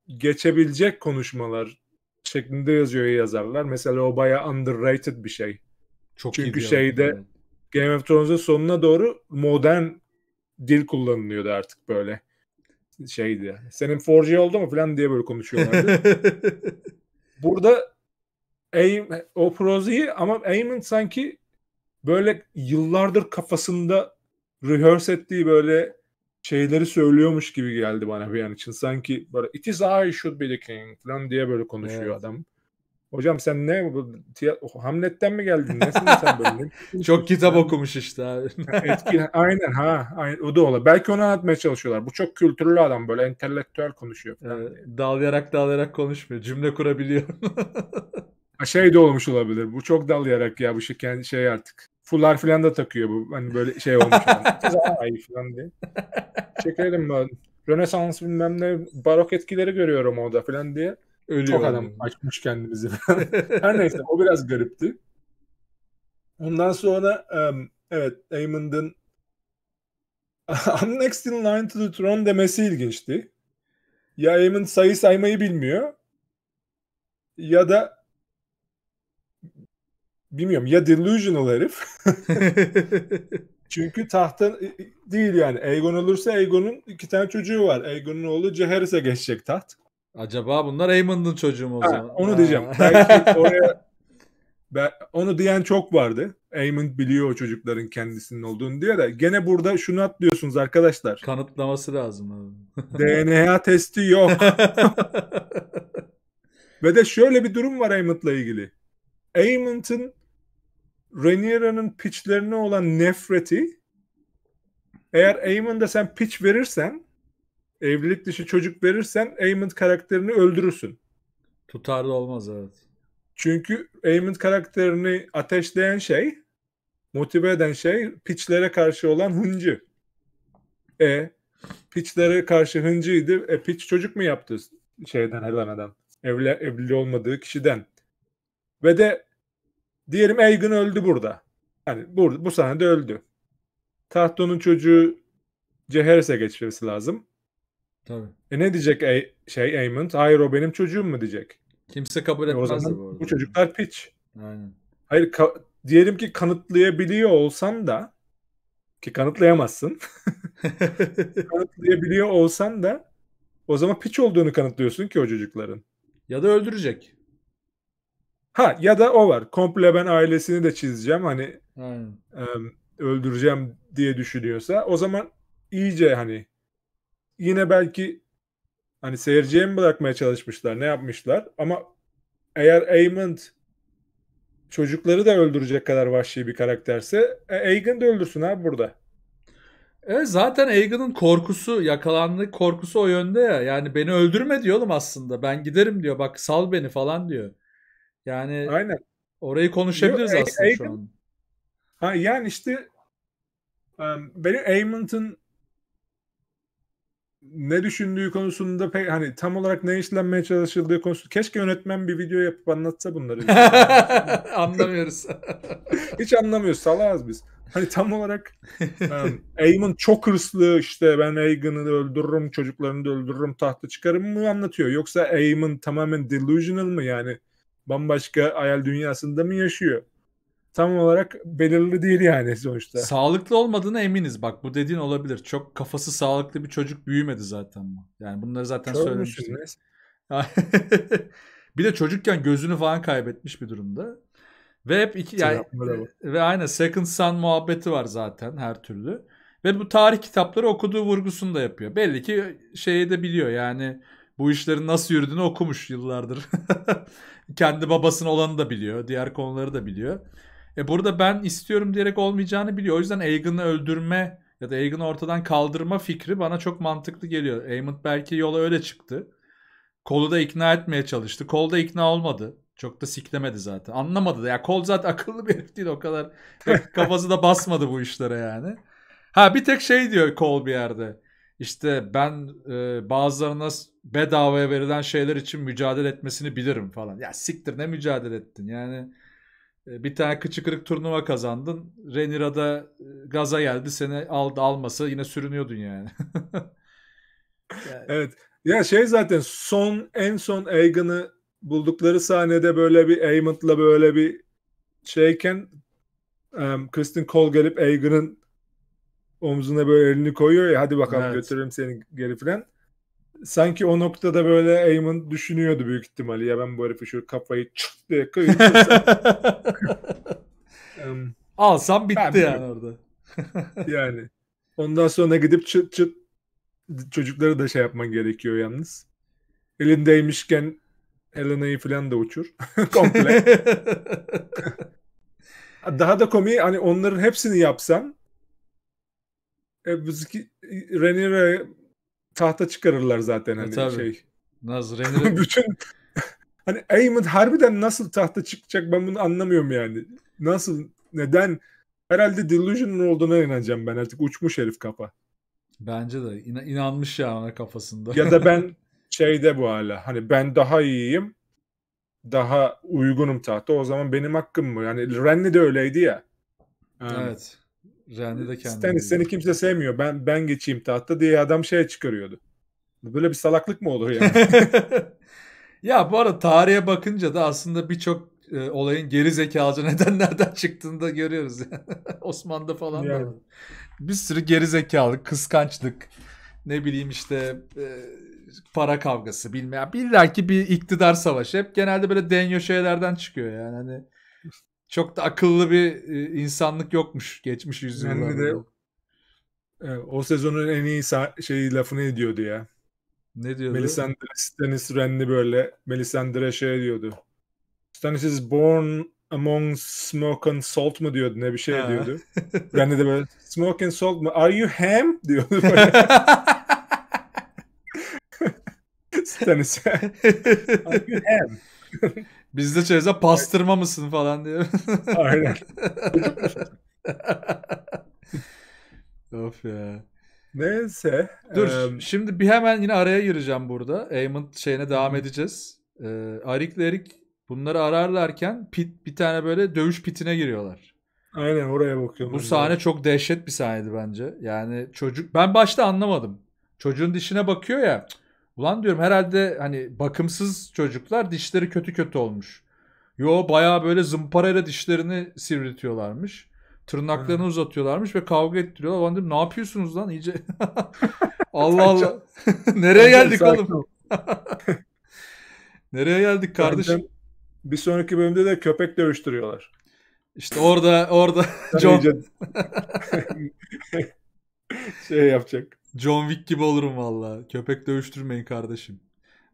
geçebilecek konuşmalar şeklinde yazıyor yazarlar. Mesela o bayağı underrated bir şey. Çok Çünkü şeyde yani. Game of Thrones'un sonuna doğru modern dil kullanılıyordu artık böyle. Şeydi. Senin 4G oldu mu falan diye böyle konuşuyorlardı. Burada aim, o proziyi ama Eamon sanki böyle yıllardır kafasında rehearse ettiği böyle şeyleri söylüyormuş gibi geldi bana bir an için. Sanki böyle it is I should be the king falan diye böyle konuşuyor evet. adam. Hocam sen ne bu Hamlet'ten mi geldin? Nesin sen böyle? çok kitap okumuş işte abi. Etki, aynen ha. Aynen, o da ola. Belki onu anlatmaya çalışıyorlar. Bu çok kültürlü adam böyle entelektüel konuşuyor. Evet, dalayarak dalayarak konuşmuyor. Cümle kurabiliyor. şey de olmuş olabilir. Bu çok dalayarak ya bu şey, kendi şey artık fullar filan da takıyor bu. Hani böyle şey olmuş. Ay falan diye. Çekelim ben. Rönesans bilmem ne barok etkileri görüyorum orada falan diye. Ölüyor. Çok adam açmış kendimizi Her neyse o biraz garipti. Ondan sonra evet Aymond'ın I'm next in line to the throne demesi ilginçti. Ya Aemon sayı saymayı bilmiyor ya da bilmiyorum ya delusional herif. Çünkü tahta e, e, değil yani. Aegon olursa Aegon'un iki tane çocuğu var. Aegon'un oğlu Jaehaerys'e geçecek taht. Acaba bunlar Aemon'un çocuğu mu o zaman? Ha, onu ha. diyeceğim. Belki oraya ben, onu diyen çok vardı. Aemond biliyor o çocukların kendisinin olduğunu diye de gene burada şunu atlıyorsunuz arkadaşlar. Kanıtlaması lazım. DNA testi yok. Ve de şöyle bir durum var Aemond'la ilgili. Amon'ın Rhaenyara'nın piçlerine olan nefreti eğer Amon'da sen piç verirsen evlilik dışı çocuk verirsen Aemond karakterini öldürürsün. Tutarlı olmaz evet. Çünkü Aemond karakterini ateşleyen şey, motive eden şey piçlere karşı olan hıncı. E piçlere karşı hıncıydı. E piç çocuk mu yaptı şeyden Helena'dan? Evli, evli olmadığı kişiden. Ve de Diyelim Aegon öldü burada. Hani bu, bu sahnede öldü. Tahton'un çocuğu Ceheres'e geçmesi lazım. Tabii. E ne diyecek e şey Aemond? Hayır o benim çocuğum mu diyecek. Kimse kabul etmez e o zaman bu, arada. bu çocuklar piç. Aynen. Hayır diyelim ki kanıtlayabiliyor olsan da ki kanıtlayamazsın. kanıtlayabiliyor olsan da o zaman piç olduğunu kanıtlıyorsun ki o çocukların. Ya da öldürecek. Ha ya da o var. Komple ben ailesini de çizeceğim. Hani hmm. öldüreceğim diye düşünüyorsa o zaman iyice hani yine belki hani seyirciye mi bırakmaya çalışmışlar ne yapmışlar ama eğer Aemond çocukları da öldürecek kadar vahşi bir karakterse e, Aegon da öldürsün abi burada. Evet zaten Aegon'un korkusu yakalandık korkusu o yönde ya yani beni öldürme diyor oğlum aslında ben giderim diyor bak sal beni falan diyor. Yani Aynen. orayı konuşabiliriz Yo, aslında Aiden, şu an. Ha, yani işte um, benim Amon'ın ne düşündüğü konusunda pek hani tam olarak ne işlenmeye çalışıldığı konusunda keşke yönetmen bir video yapıp anlatsa bunları. Anlamıyoruz. Hiç anlamıyoruz salaz biz. Hani tam olarak um, Eamon çok hırslı işte ben Aegon'u öldürürüm çocuklarını da öldürürüm tahta çıkarım mı anlatıyor. Yoksa Eamon tamamen delusional mı yani bambaşka hayal dünyasında mı yaşıyor? Tam olarak belirli değil yani sonuçta. Sağlıklı olmadığına eminiz. Bak bu dediğin olabilir. Çok kafası sağlıklı bir çocuk büyümedi zaten bu. Yani bunları zaten söylemiştim. bir de çocukken gözünü falan kaybetmiş bir durumda. Ve hep iki yani, e, ve aynı Second Son muhabbeti var zaten her türlü. Ve bu tarih kitapları okuduğu vurgusunu da yapıyor. Belli ki şeyi de biliyor yani bu işlerin nasıl yürüdüğünü okumuş yıllardır. Kendi babasının olanı da biliyor. Diğer konuları da biliyor. E burada ben istiyorum diyerek olmayacağını biliyor. O yüzden Egan'ı öldürme ya da Egan'ı ortadan kaldırma fikri bana çok mantıklı geliyor. Eamon belki yola öyle çıktı. Kolu da ikna etmeye çalıştı. Kol da ikna olmadı. Çok da siklemedi zaten. Anlamadı da. Ya kol zaten akıllı bir herif değil o kadar. Kafası da basmadı bu işlere yani. Ha bir tek şey diyor kol bir yerde. İşte ben e, bazılarına bedavaya verilen şeyler için mücadele etmesini bilirim falan. Ya siktir ne mücadele ettin yani. E, bir tane kıçı kırık turnuva kazandın. Renira'da e, gaza geldi seni aldı almasa yine sürünüyordun yani. yani. Evet. Ya şey zaten son en son Egan'ı buldukları sahnede böyle bir Amon'la böyle bir şeyken um, Kristen Cole gelip Egan'ın omzuna böyle elini koyuyor ya hadi bakalım evet. götürürüm seni geri falan sanki o noktada böyle Eamon düşünüyordu büyük ihtimalle. Ya ben bu herifi şu kafayı çık diye koyayım. Alsam bitti yani orada. yani. Ondan sonra gidip çıt çıt çocukları da şey yapman gerekiyor yalnız. Elindeymişken Elena'yı falan da uçur. Komple. Daha da komiği hani onların hepsini yapsan e, Renira tahta çıkarırlar zaten e, hani e, tabii. şey. Nasıl render... Bütün hani Aimant harbiden nasıl tahta çıkacak ben bunu anlamıyorum yani. Nasıl neden herhalde Delusion'un olduğuna inanacağım ben artık uçmuş herif kafa. Bence de İna- inanmış ya ona kafasında. ya da ben şeyde bu hala hani ben daha iyiyim daha uygunum tahta o zaman benim hakkım mı? Yani Renly de öyleydi ya. Evet. Reni de kendini. Stannis seni kimse sevmiyor. Ben ben geçeyim tahta diye adam şeye çıkarıyordu. Böyle bir salaklık mı olur yani? ya bu arada tarihe bakınca da aslında birçok e, olayın geri zekalıca nedenlerden çıktığını da görüyoruz. Yani. Osmanlı'da falan yani. da. Bir sürü geri zekalık, kıskançlık, ne bileyim işte e, para kavgası bilmem. ki bir iktidar savaşı. Hep genelde böyle denyo şeylerden çıkıyor yani. Hani çok da akıllı bir e, insanlık yokmuş geçmiş yüzyıllarda. Yani de e, o sezonun en iyi şey lafını ediyordu ya. Ne diyordu? Melisandre Stannis Renly böyle Melisandre şey diyordu. Stannis is born among smoke and salt mı diyordu ne bir şey ha. diyordu. Renly de böyle smoke and salt mı? Are you ham? diyordu Stannis. Are you ham? Biz de çevize pastırma mısın falan diye. Aynen. of ya. Neyse. Dur um... şimdi bir hemen yine araya gireceğim burada. Eamon şeyine devam hmm. edeceğiz. Ee, Erik bunları ararlarken pit, bir tane böyle dövüş pitine giriyorlar. Aynen oraya bakıyorum. Bu sahne yani. çok dehşet bir sahneydi bence. Yani çocuk ben başta anlamadım. Çocuğun dişine bakıyor ya. Cık, Ulan diyorum herhalde hani bakımsız çocuklar dişleri kötü kötü olmuş. Yo baya böyle zımparayla dişlerini sivriltiyorlarmış. Tırnaklarını hmm. uzatıyorlarmış ve kavga ettiriyorlar. Ulan dedim ne yapıyorsunuz lan iyice? Allah Allah. Nereye geldik oğlum? Nereye geldik kardeşim? Bence bir sonraki bölümde de köpek dövüştürüyorlar. İşte orada orada John şey yapacak. John Wick gibi olurum valla. Köpek dövüştürmeyin kardeşim.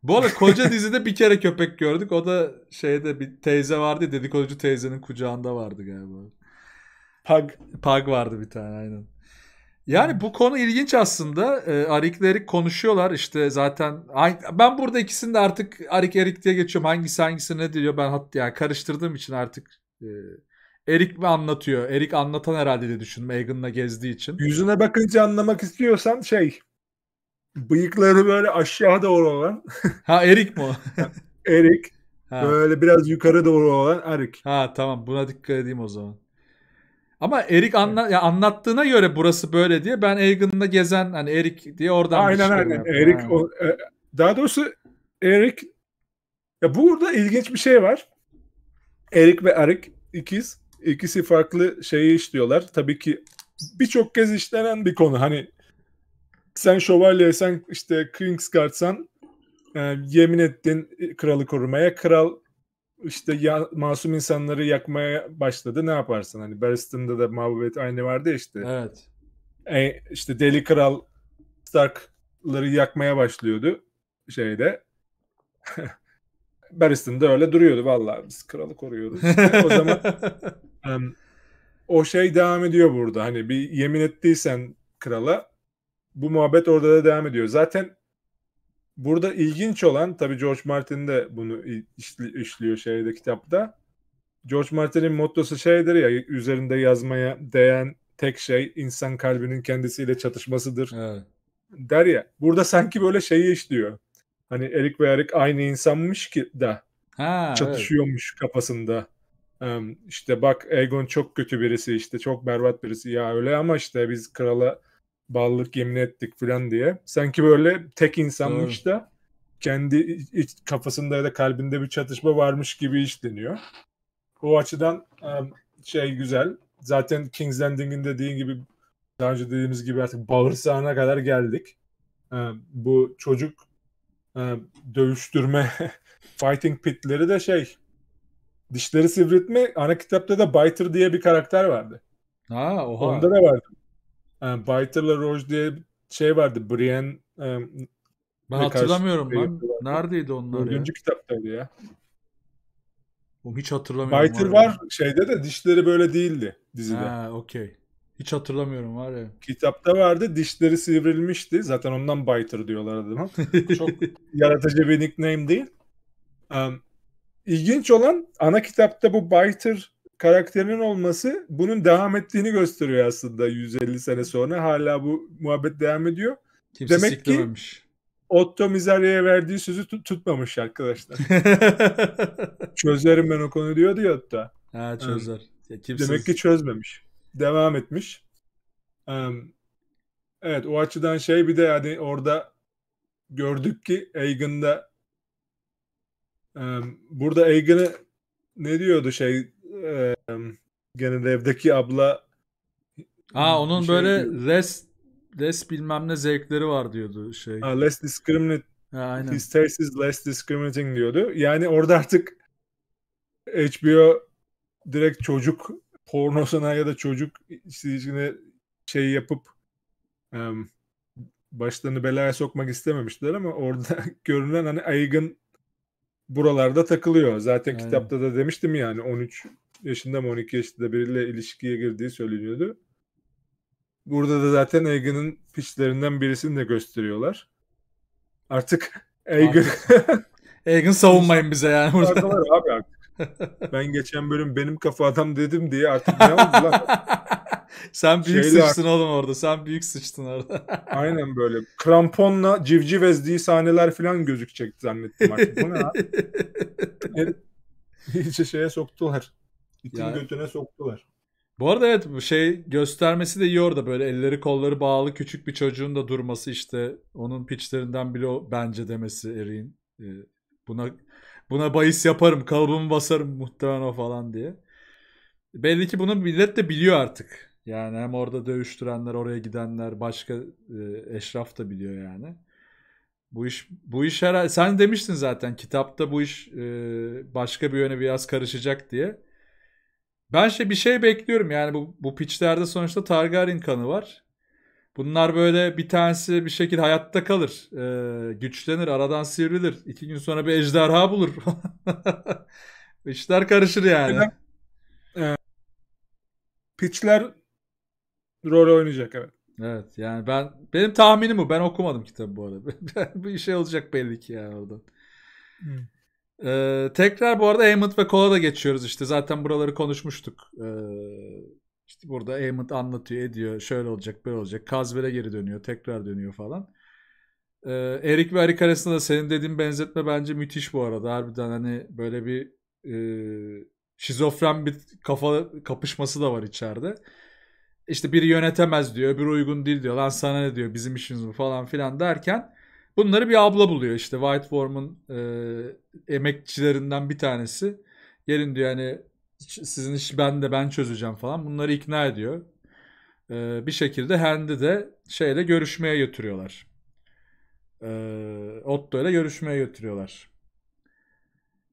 Bu arada koca dizide bir kere köpek gördük. O da şeyde bir teyze vardı ya, dedikoducu teyzenin kucağında vardı galiba. Pug. Pug vardı bir tane aynen. Yani bu konu ilginç aslında. E, Arik ile Erik konuşuyorlar işte zaten. Ben burada ikisini de artık Arik Erik diye geçiyorum. Hangisi hangisi ne diyor ben hat, yani karıştırdığım için artık e, Erik mi anlatıyor? Erik anlatan herhalde diye düşün Megan'la gezdiği için. Yüzüne bakınca anlamak istiyorsan şey bıyıkları böyle aşağı doğru olan. ha Erik mi o? Erik. Ha. Böyle biraz yukarı doğru olan Erik. Ha tamam buna dikkat edeyim o zaman. Ama Erik anla ya anlattığına göre burası böyle diye ben Egan'la gezen hani Erik diye oradan Aynen şey aynen. Erik e, daha doğrusu Erik ya burada ilginç bir şey var. Erik ve Erik ikiz ikisi farklı şeyi işliyorlar. Tabii ki birçok kez işlenen bir konu. Hani sen şövalye, sen işte Kingsguard'san e, yemin ettin kralı korumaya. Kral işte ya, masum insanları yakmaya başladı. Ne yaparsın? Hani Barristan'da da muhabbet aynı vardı ya işte. Evet. E, işte Deli Kral Stark'ları yakmaya başlıyordu şeyde. Barristan'da öyle duruyordu vallahi biz kralı koruyoruz. o zaman o şey devam ediyor burada. Hani bir yemin ettiysen krala bu muhabbet orada da devam ediyor. Zaten burada ilginç olan tabii George Martin de bunu işli, işliyor şeyde kitapta. George Martin'in mottosu şeydir ya üzerinde yazmaya değen tek şey insan kalbinin kendisiyle çatışmasıdır. Evet. Der ya. Burada sanki böyle şeyi işliyor. Hani Erik ve Erik aynı insanmış ki da ha, çatışıyormuş evet. kafasında işte bak Egon çok kötü birisi işte çok berbat birisi ya öyle ama işte biz krala bağlılık yemin ettik falan diye. Sanki böyle tek insanmış da kendi iç kafasında ya da kalbinde bir çatışma varmış gibi işleniyor. O açıdan şey güzel. Zaten King's Landing'in dediğin gibi daha önce dediğimiz gibi artık bağırsağına kadar geldik. Bu çocuk dövüştürme fighting pitleri de şey dişleri sivriltme ana kitapta da Biter diye bir karakter vardı. Ha, oha. Onda da vardı. Yani Biter'la Roche diye şey vardı. Brian um, e, ben hatırlamıyorum şey lan. Neredeydi onlar Dördüncü ya? Dördüncü kitaptaydı ya. Oğlum hiç hatırlamıyorum. Biter var, var şeyde de dişleri böyle değildi dizide. Ha okey. Hiç hatırlamıyorum var ya. Kitapta vardı dişleri sivrilmişti. Zaten ondan Biter diyorlar adama. Çok yaratıcı bir nickname değil. Um, İlginç olan ana kitapta bu Biter karakterinin olması bunun devam ettiğini gösteriyor aslında 150 sene sonra. Hala bu muhabbet devam ediyor. Kimse Demek siklememiş. ki Otto Mizari'ye verdiği sözü tut- tutmamış arkadaşlar. Çözerim ben o konuyu diyor diyor Otto. Ha çözer. Ya, kimsiz... Demek ki çözmemiş. Devam etmiş. evet o açıdan şey bir de yani orada gördük ki Egan'da burada Egan'ı ne diyordu şey e, gene devdeki abla Aa onun şey böyle diyor. les bilmem ne zevkleri var diyordu şey. Ha, less discriminate Aynen. His taste is less discriminating diyordu. Yani orada artık HBO direkt çocuk pornosuna ya da çocuk içine şey yapıp um, başlarını belaya sokmak istememişler ama orada görünen hani Aegon buralarda takılıyor. Zaten Aynen. kitapta da demiştim yani 13 yaşında mı 12 yaşında biriyle ilişkiye girdiği söyleniyordu. Burada da zaten Egan'ın piçlerinden birisini de gösteriyorlar. Artık Egan Egan savunmayın bize yani burada. abi artık. Ben geçen bölüm benim kafa adam dedim diye artık ne oldu lan? Sen büyük Şeyler... sıçtın oğlum orada. Sen büyük sıçtın orada. Aynen böyle. Kramponla civciv ezdiği sahneler falan gözükecek zannettim artık. Bu ne İyice şeye soktular. İtin yani... götüne soktular. Bu arada evet bu şey göstermesi de iyi orada böyle elleri kolları bağlı küçük bir çocuğun da durması işte onun piçlerinden biri o bence demesi Eri'nin. Ee, buna buna bahis yaparım kalbimi basarım muhtemelen o falan diye. Belli ki bunu millet de biliyor artık. Yani hem orada dövüştürenler, oraya gidenler, başka e, eşraf da biliyor yani. Bu iş bu iş herhalde sen demiştin zaten kitapta bu iş e, başka bir yöne biraz karışacak diye. Ben şey bir şey bekliyorum yani bu bu piçlerde sonuçta Targaryen kanı var. Bunlar böyle bir tanesi bir şekilde hayatta kalır. E, güçlenir, aradan sivrilir. İki gün sonra bir ejderha bulur. İşler karışır yani. Ben, e, piçler rol oynayacak evet. Evet yani ben benim tahminim bu. Ben okumadım kitabı bu arada. bir şey olacak belli ki yani oradan. Hmm. Ee, tekrar bu arada Aymond ve Kola da geçiyoruz işte. Zaten buraları konuşmuştuk. Ee, işte burada Aymond anlatıyor, ediyor. Şöyle olacak, böyle olacak. Kazver'e geri dönüyor, tekrar dönüyor falan. Ee, Erik ve Erik arasında da senin dediğin benzetme bence müthiş bu arada. Harbiden hani böyle bir e, şizofren bir kafa kapışması da var içeride işte biri yönetemez diyor, bir uygun değil diyor. Lan sana ne diyor, bizim işimiz bu falan filan derken bunları bir abla buluyor. işte White Worm'un e, emekçilerinden bir tanesi. Gelin diyor hani sizin işi ben de ben çözeceğim falan. Bunları ikna ediyor. E, bir şekilde Hendi de şeyle görüşmeye götürüyorlar. E, Otto ile görüşmeye götürüyorlar.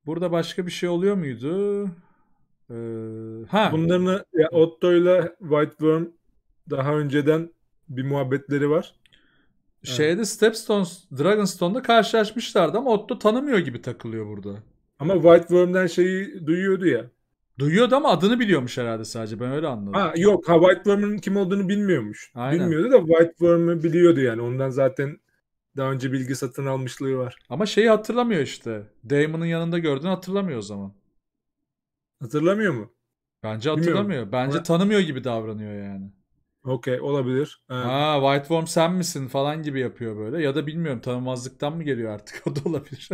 Burada başka bir şey oluyor muydu? Ee, ha. Bunların ya Otto'yla White Worm daha önceden bir muhabbetleri var. Şeyde evet. Stepstones, Dragonstone'da karşılaşmışlardı ama Otto tanımıyor gibi takılıyor burada. Ama White Worm'den şeyi duyuyordu ya. Duyuyordu ama adını biliyormuş herhalde sadece ben öyle anladım. Ha yok ha White Worm'un kim olduğunu bilmiyormuş. Aynen. Bilmiyordu da White Worm'u biliyordu yani ondan zaten daha önce bilgi satın almışlığı var. Ama şeyi hatırlamıyor işte. Damon'ın yanında gördüğünü hatırlamıyor o zaman. Hatırlamıyor mu? Bence hatırlamıyor. Bilmiyorum. Bence Ama... tanımıyor gibi davranıyor yani. Okey olabilir. Evet. Ha White Worm sen misin falan gibi yapıyor böyle. Ya da bilmiyorum tanımazlıktan mı geliyor artık o da olabilir.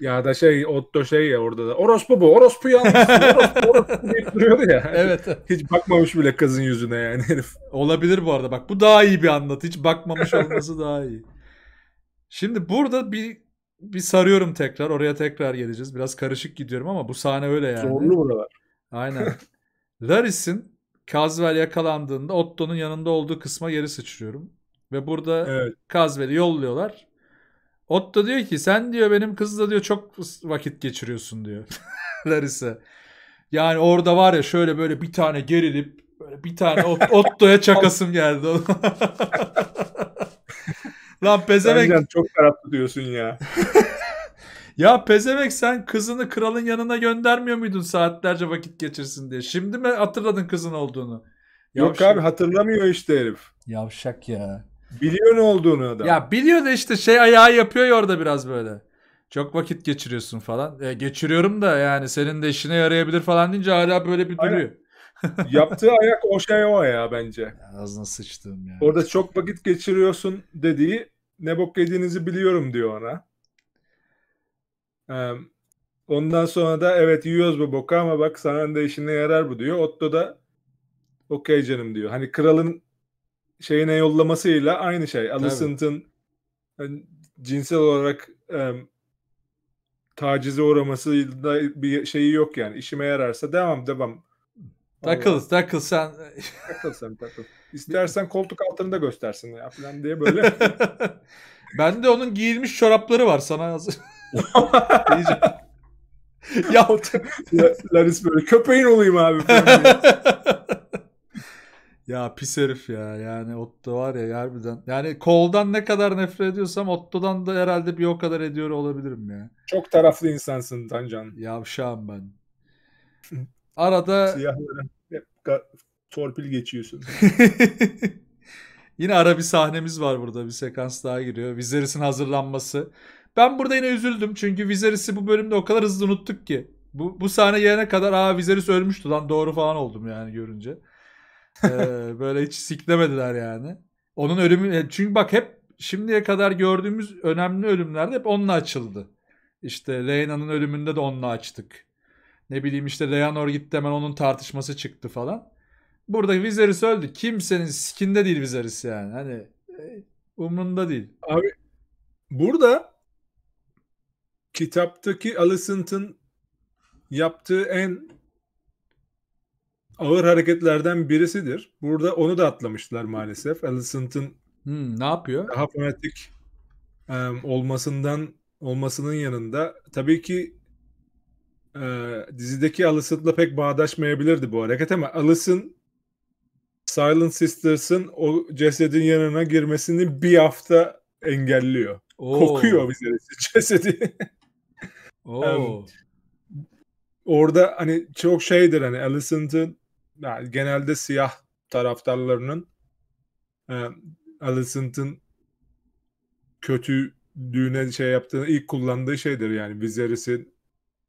ya da şey Otto şey ya orada da orospu bu orospu yalnız orospu, orospu duruyordu ya. Evet. Hiç bakmamış bile kızın yüzüne yani herif. Olabilir bu arada bak bu daha iyi bir anlat. Hiç bakmamış olması daha iyi. Şimdi burada bir bir sarıyorum tekrar. Oraya tekrar geleceğiz. Biraz karışık gidiyorum ama bu sahne öyle yani. Zorlu buralar. Aynen. Laris'in Kazvel yakalandığında Otto'nun yanında olduğu kısma geri sıçrıyorum. Ve burada evet. Kazvel'i yolluyorlar. Otto diyor ki sen diyor benim kızla diyor çok vakit geçiriyorsun diyor Laris'e. Yani orada var ya şöyle böyle bir tane gerilip böyle bir tane Otto'ya çakasım geldi. Lan pezevenk. Bence çok taraflı diyorsun ya. ya pezevenk sen kızını kralın yanına göndermiyor muydun saatlerce vakit geçirsin diye? Şimdi mi hatırladın kızın olduğunu? Yavşak. Yok abi hatırlamıyor işte herif. Yavşak ya. Biliyor ne olduğunu adam. Ya biliyor da işte şey ayağı yapıyor ya orada biraz böyle. Çok vakit geçiriyorsun falan. E, geçiriyorum da yani senin de işine yarayabilir falan deyince hala böyle bir duruyor. Yaptığı ayak o şey o ya bence. Ağzına sıçtığım ya. Orada çok vakit geçiriyorsun dediği ne bok yediğinizi biliyorum diyor ona. Ee, ondan sonra da evet yiyoruz bu boka ama bak sana da işine yarar bu diyor. Otto da okey canım diyor. Hani kralın şeyine yollamasıyla aynı şey. Alicent'ın yani, e, cinsel olarak e, tacize uğramasıyla bir şeyi yok yani. İşime yararsa devam devam. Takıl takıl sen. takıl sen takıl. İstersen koltuk altında göstersin ya falan diye böyle. ben de onun giyilmiş çorapları var sana hazır. ya Laris böyle köpeğin olayım abi. ya pis herif ya yani Otto var ya harbiden. Yani koldan ne kadar nefret ediyorsam Otto'dan da herhalde bir o kadar ediyor olabilirim ya. Çok taraflı insansın Tancan. Yavşağım ben. Arada torpil geçiyorsun. yine ara bir sahnemiz var burada. Bir sekans daha giriyor. Viserys'in hazırlanması. Ben burada yine üzüldüm. Çünkü Viserys'i bu bölümde o kadar hızlı unuttuk ki. Bu, bu sahne gelene kadar aa Viserys ölmüştü lan doğru falan oldum yani görünce. Ee, böyle hiç siklemediler yani. Onun ölümü e, çünkü bak hep şimdiye kadar gördüğümüz önemli ölümlerde hep onunla açıldı. İşte Leyna'nın ölümünde de onunla açtık. Ne bileyim işte Leonor gitti hemen onun tartışması çıktı falan. Burada Viserys öldü. Kimsenin skinde değil Viserys yani. Hani e, umrunda değil. Abi burada kitaptaki Alicent'ın yaptığı en ağır hareketlerden birisidir. Burada onu da atlamışlar maalesef. Alicent'ın hmm, ne yapıyor? Daha fanatik um, olmasından olmasının yanında tabii ki e, dizideki Alison'la pek bağdaşmayabilirdi bu hareket ama Alison, Silent Sisters'ın o cesedin yanına girmesini bir hafta engelliyor. Oo. Kokuyor bize cesedi. Oo. um, orada hani çok şeydir hani Alicent'ın yani genelde siyah taraftarlarının um, Alicent'ın düğüne şey yaptığını ilk kullandığı şeydir yani Viserys'in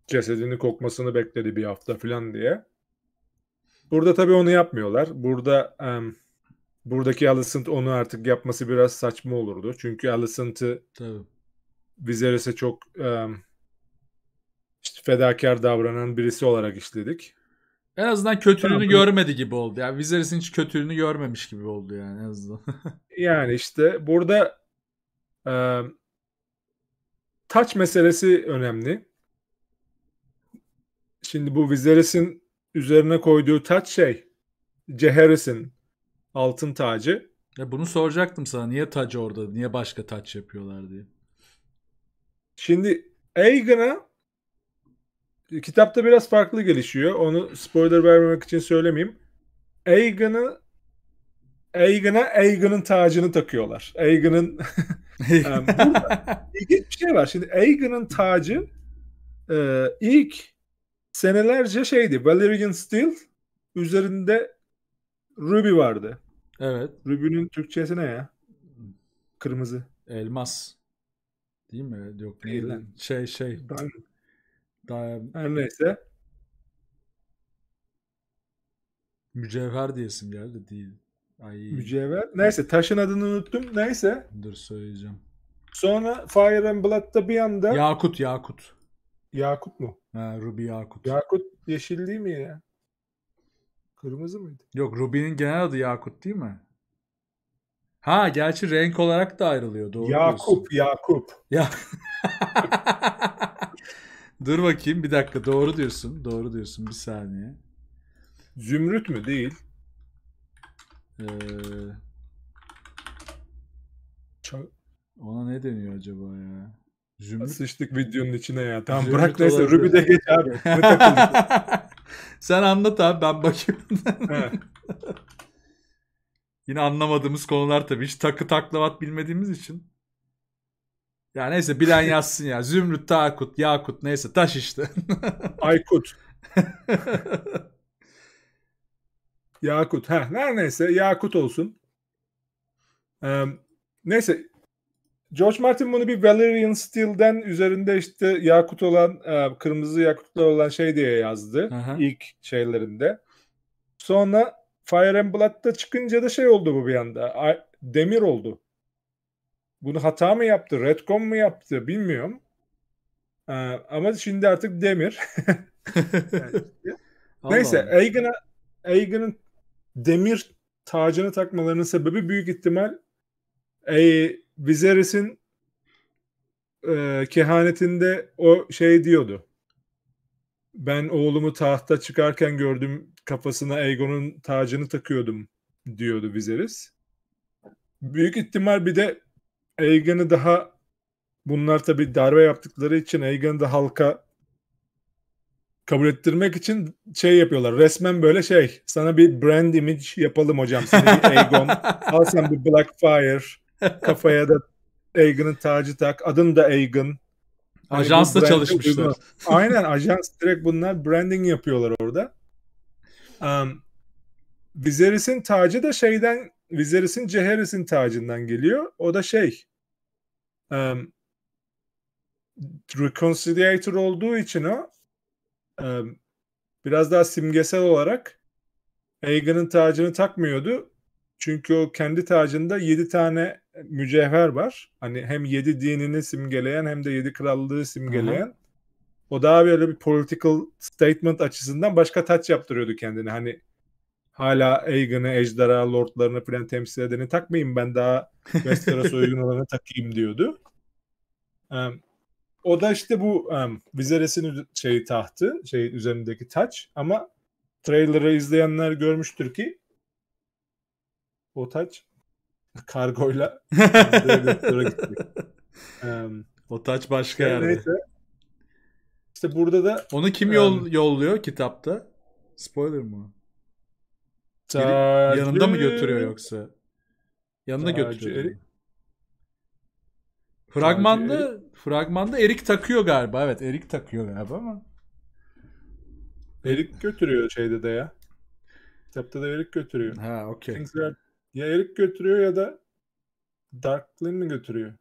cesedini kokmasını bekledi bir hafta falan diye. Burada tabii onu yapmıyorlar. Burada um, buradaki Alicent onu artık yapması biraz saçma olurdu. Çünkü Alicent'ı Viserys'e çok um, işte fedakar davranan birisi olarak işledik. En azından kötülüğünü tamam. görmedi gibi oldu. Yani Viserys'in hiç kötülüğünü görmemiş gibi oldu yani en azından. yani işte burada e, taç meselesi önemli. Şimdi bu Viserys'in üzerine koyduğu taç şey Ceheris'in altın tacı. Ya bunu soracaktım sana. Niye taç orada? Niye başka taç yapıyorlar diye. Şimdi Aegon'a kitapta biraz farklı gelişiyor. Onu spoiler vermemek için söylemeyeyim. Aegon'ı Aegon'a Aegon'un tacını takıyorlar. Aegon'un e, ilginç bir şey var. Şimdi Aegon'un tacı e, ilk senelerce şeydi. Valerian Steel üzerinde Ruby vardı. Evet. Ruby'nin Türkçesi ne ya? Kırmızı. Elmas. Değil mi? Yok. Değil lan. Şey şey. Diamond. Diamond. Her neyse. Mücevher diyesim geldi değil. Ay. Mücevher. Neyse taşın adını unuttum. Neyse. Dur söyleyeceğim. Sonra Fire and Blood'da bir anda Yakut Yakut. Yakut mu? Ha, Ruby Yakut. Yakut yeşil değil mi ya? Kırmızı mıydı? Yok Ruby'nin genel adı Yakut değil mi? Ha gerçi renk olarak da ayrılıyor. Doğru Yakup, diyorsun. Yakup. Ya. Dur bakayım bir dakika doğru diyorsun. Doğru diyorsun bir saniye. Zümrüt mü? Değil. Ee, ona ne deniyor acaba ya? Zümrüt. Sıçtık videonun içine ya. Tamam Zümrüt bırak neyse Ruby de geç abi. Sen anlat abi ben bakıyorum. Yine anlamadığımız konular tabii. Hiç takı taklavat bilmediğimiz için. Ya neyse bilen yazsın ya. Zümrüt, Takut, Yakut neyse taş işte. Aykut. Yakut. Ha, her neyse Yakut olsun. Ee, neyse George Martin bunu bir Valerian Steel'den üzerinde işte yakut olan e, kırmızı yakutlu olan şey diye yazdı Aha. ilk şeylerinde. Sonra Fire and Blood'da çıkınca da şey oldu bu bir anda. Demir oldu. Bunu hata mı yaptı? Redcon mu yaptı? Bilmiyorum. E, ama şimdi artık demir. Neyse Aegon'a Aegon'un demir tacını takmalarının sebebi büyük ihtimal e, Viserys'in e, kehanetinde o şey diyordu. Ben oğlumu tahta çıkarken gördüm kafasına Aegon'un tacını takıyordum diyordu Viserys. Büyük ihtimal bir de Aegon'u daha bunlar tabi darbe yaptıkları için Aegon'u da halka kabul ettirmek için şey yapıyorlar. Resmen böyle şey. Sana bir brand image yapalım hocam. Seni Aegon. Al sen bir Blackfire. Kafaya da Egan'ın tacı tak. Adın da Egan. Hani Ajansla yani çalışmışlar. Aynen ajans. Direkt bunlar branding yapıyorlar orada. Um, Viserys'in tacı da şeyden Viserys'in Ceheris'in tacından geliyor. O da şey um, Reconciliator olduğu için o um, biraz daha simgesel olarak Aegon'un tacını takmıyordu. Çünkü o kendi tacında 7 tane mücevher var. Hani hem yedi dinini simgeleyen hem de yedi krallığı simgeleyen. Hı-hı. O daha böyle bir political statement açısından başka taç yaptırıyordu kendini. Hani hala Aegon'ı, Ejderha, Lordlarını falan temsil edeni takmayayım ben daha Westeros'a uygun olanı takayım diyordu. Um, o da işte bu um, Viserys'in şey tahtı, şey üzerindeki taç ama trailer'ı izleyenler görmüştür ki o taç kargoyla o taç başka evet, yerde. Neyse. İşte burada da onu kim yol, yolluyor kitapta? Spoiler mı? Tacı... Yanında mı götürüyor yoksa? Yanına tacı götürüyor. Erik. Fragmanda tacı fragmanda Erik takıyor galiba. Evet, Erik takıyor galiba ama. Erik götürüyor şeyde de ya. Kitapta da Erik götürüyor. Ha, okey. Ya Erik götürüyor ya da Darkling mi götürüyor?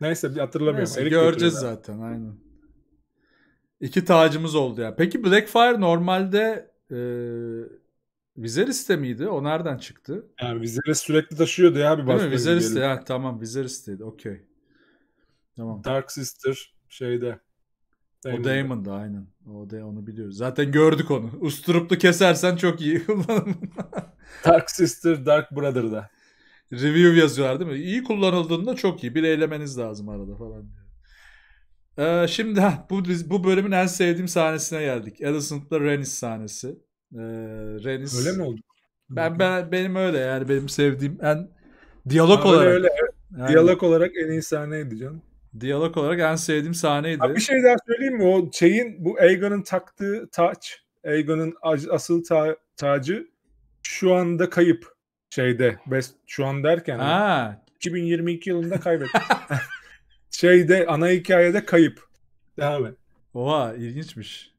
Neyse bir hatırlamıyorum. Neyse, Eric göreceğiz zaten aynen. İki tacımız oldu ya. Peki Blackfire normalde e, Vizeris'te miydi? O nereden çıktı? Yani Vizeris sürekli taşıyordu ya bir başka Vizeris'te ya tamam Vizeris'teydi okey. Tamam. Dark Sister şeyde. Damon'da. O Damon'da aynen. O da onu biliyoruz. Zaten gördük onu. Usturuplu kesersen çok iyi. Dark Sister, Dark Brother'da. Review yazıyorlar değil mi? İyi kullanıldığında çok iyi. Bir eylemeniz lazım arada falan diyor. Ee, şimdi bu, bu bölümün en sevdiğim sahnesine geldik. Alicent'la Renis sahnesi. Ee, Renis... Öyle mi oldu? Ben, ben, benim öyle yani benim sevdiğim en diyalog ha, olarak. Öyle, Yani, diyalog olarak en iyi sahneydi canım. Diyalog olarak en sevdiğim sahneydi. Ha, bir şey daha söyleyeyim mi? O şeyin bu Aegon'un taktığı taç, Aegon'un asıl ta, tacı şu anda kayıp şeyde best şu an derken ha. 2022 yılında kaybetti. şeyde ana hikayede kayıp. Devam et. Oha ilginçmiş.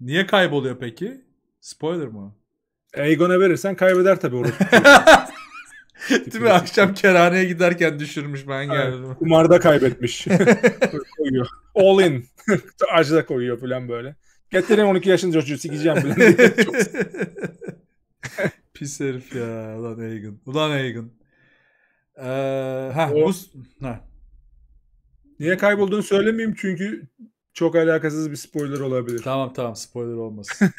Niye kayboluyor peki? Spoiler mı? Egon'a verirsen kaybeder tabii orada. Değil mi? Akşam kerhaneye giderken düşürmüş ben geldim. Evet, kumarda kaybetmiş. koyuyor. All in. Acıda koyuyor falan böyle. Getirin 12 yaşında çocuğu sikeceğim falan. Pis herif ya. Ulan Hagen. Ulan Hagen. Ee, heh, bu... heh. Niye kaybolduğunu söylemeyeyim çünkü çok alakasız bir spoiler olabilir. Tamam tamam spoiler olmasın.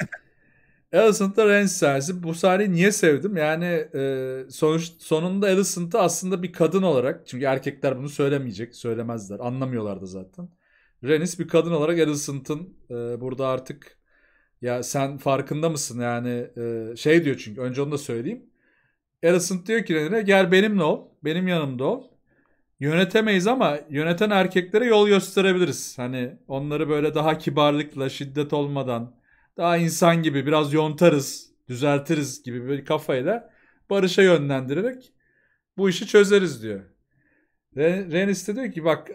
Alicent'la Range serisi. Bu sahneyi niye sevdim? Yani e, sonuç, sonunda Alicent'ı aslında bir kadın olarak çünkü erkekler bunu söylemeyecek. Söylemezler. Anlamıyorlardı zaten. Renis bir kadın olarak Alicent'ın e, burada artık ya sen farkında mısın yani e, şey diyor çünkü önce onu da söyleyeyim. Harrison diyor ki Renner'e gel benimle ol. Benim yanımda ol. Yönetemeyiz ama yöneten erkeklere yol gösterebiliriz. Hani onları böyle daha kibarlıkla, şiddet olmadan, daha insan gibi biraz yontarız, düzeltiriz gibi bir kafayla barışa yönlendirerek bu işi çözeriz diyor. Ren, Renis de diyor ki bak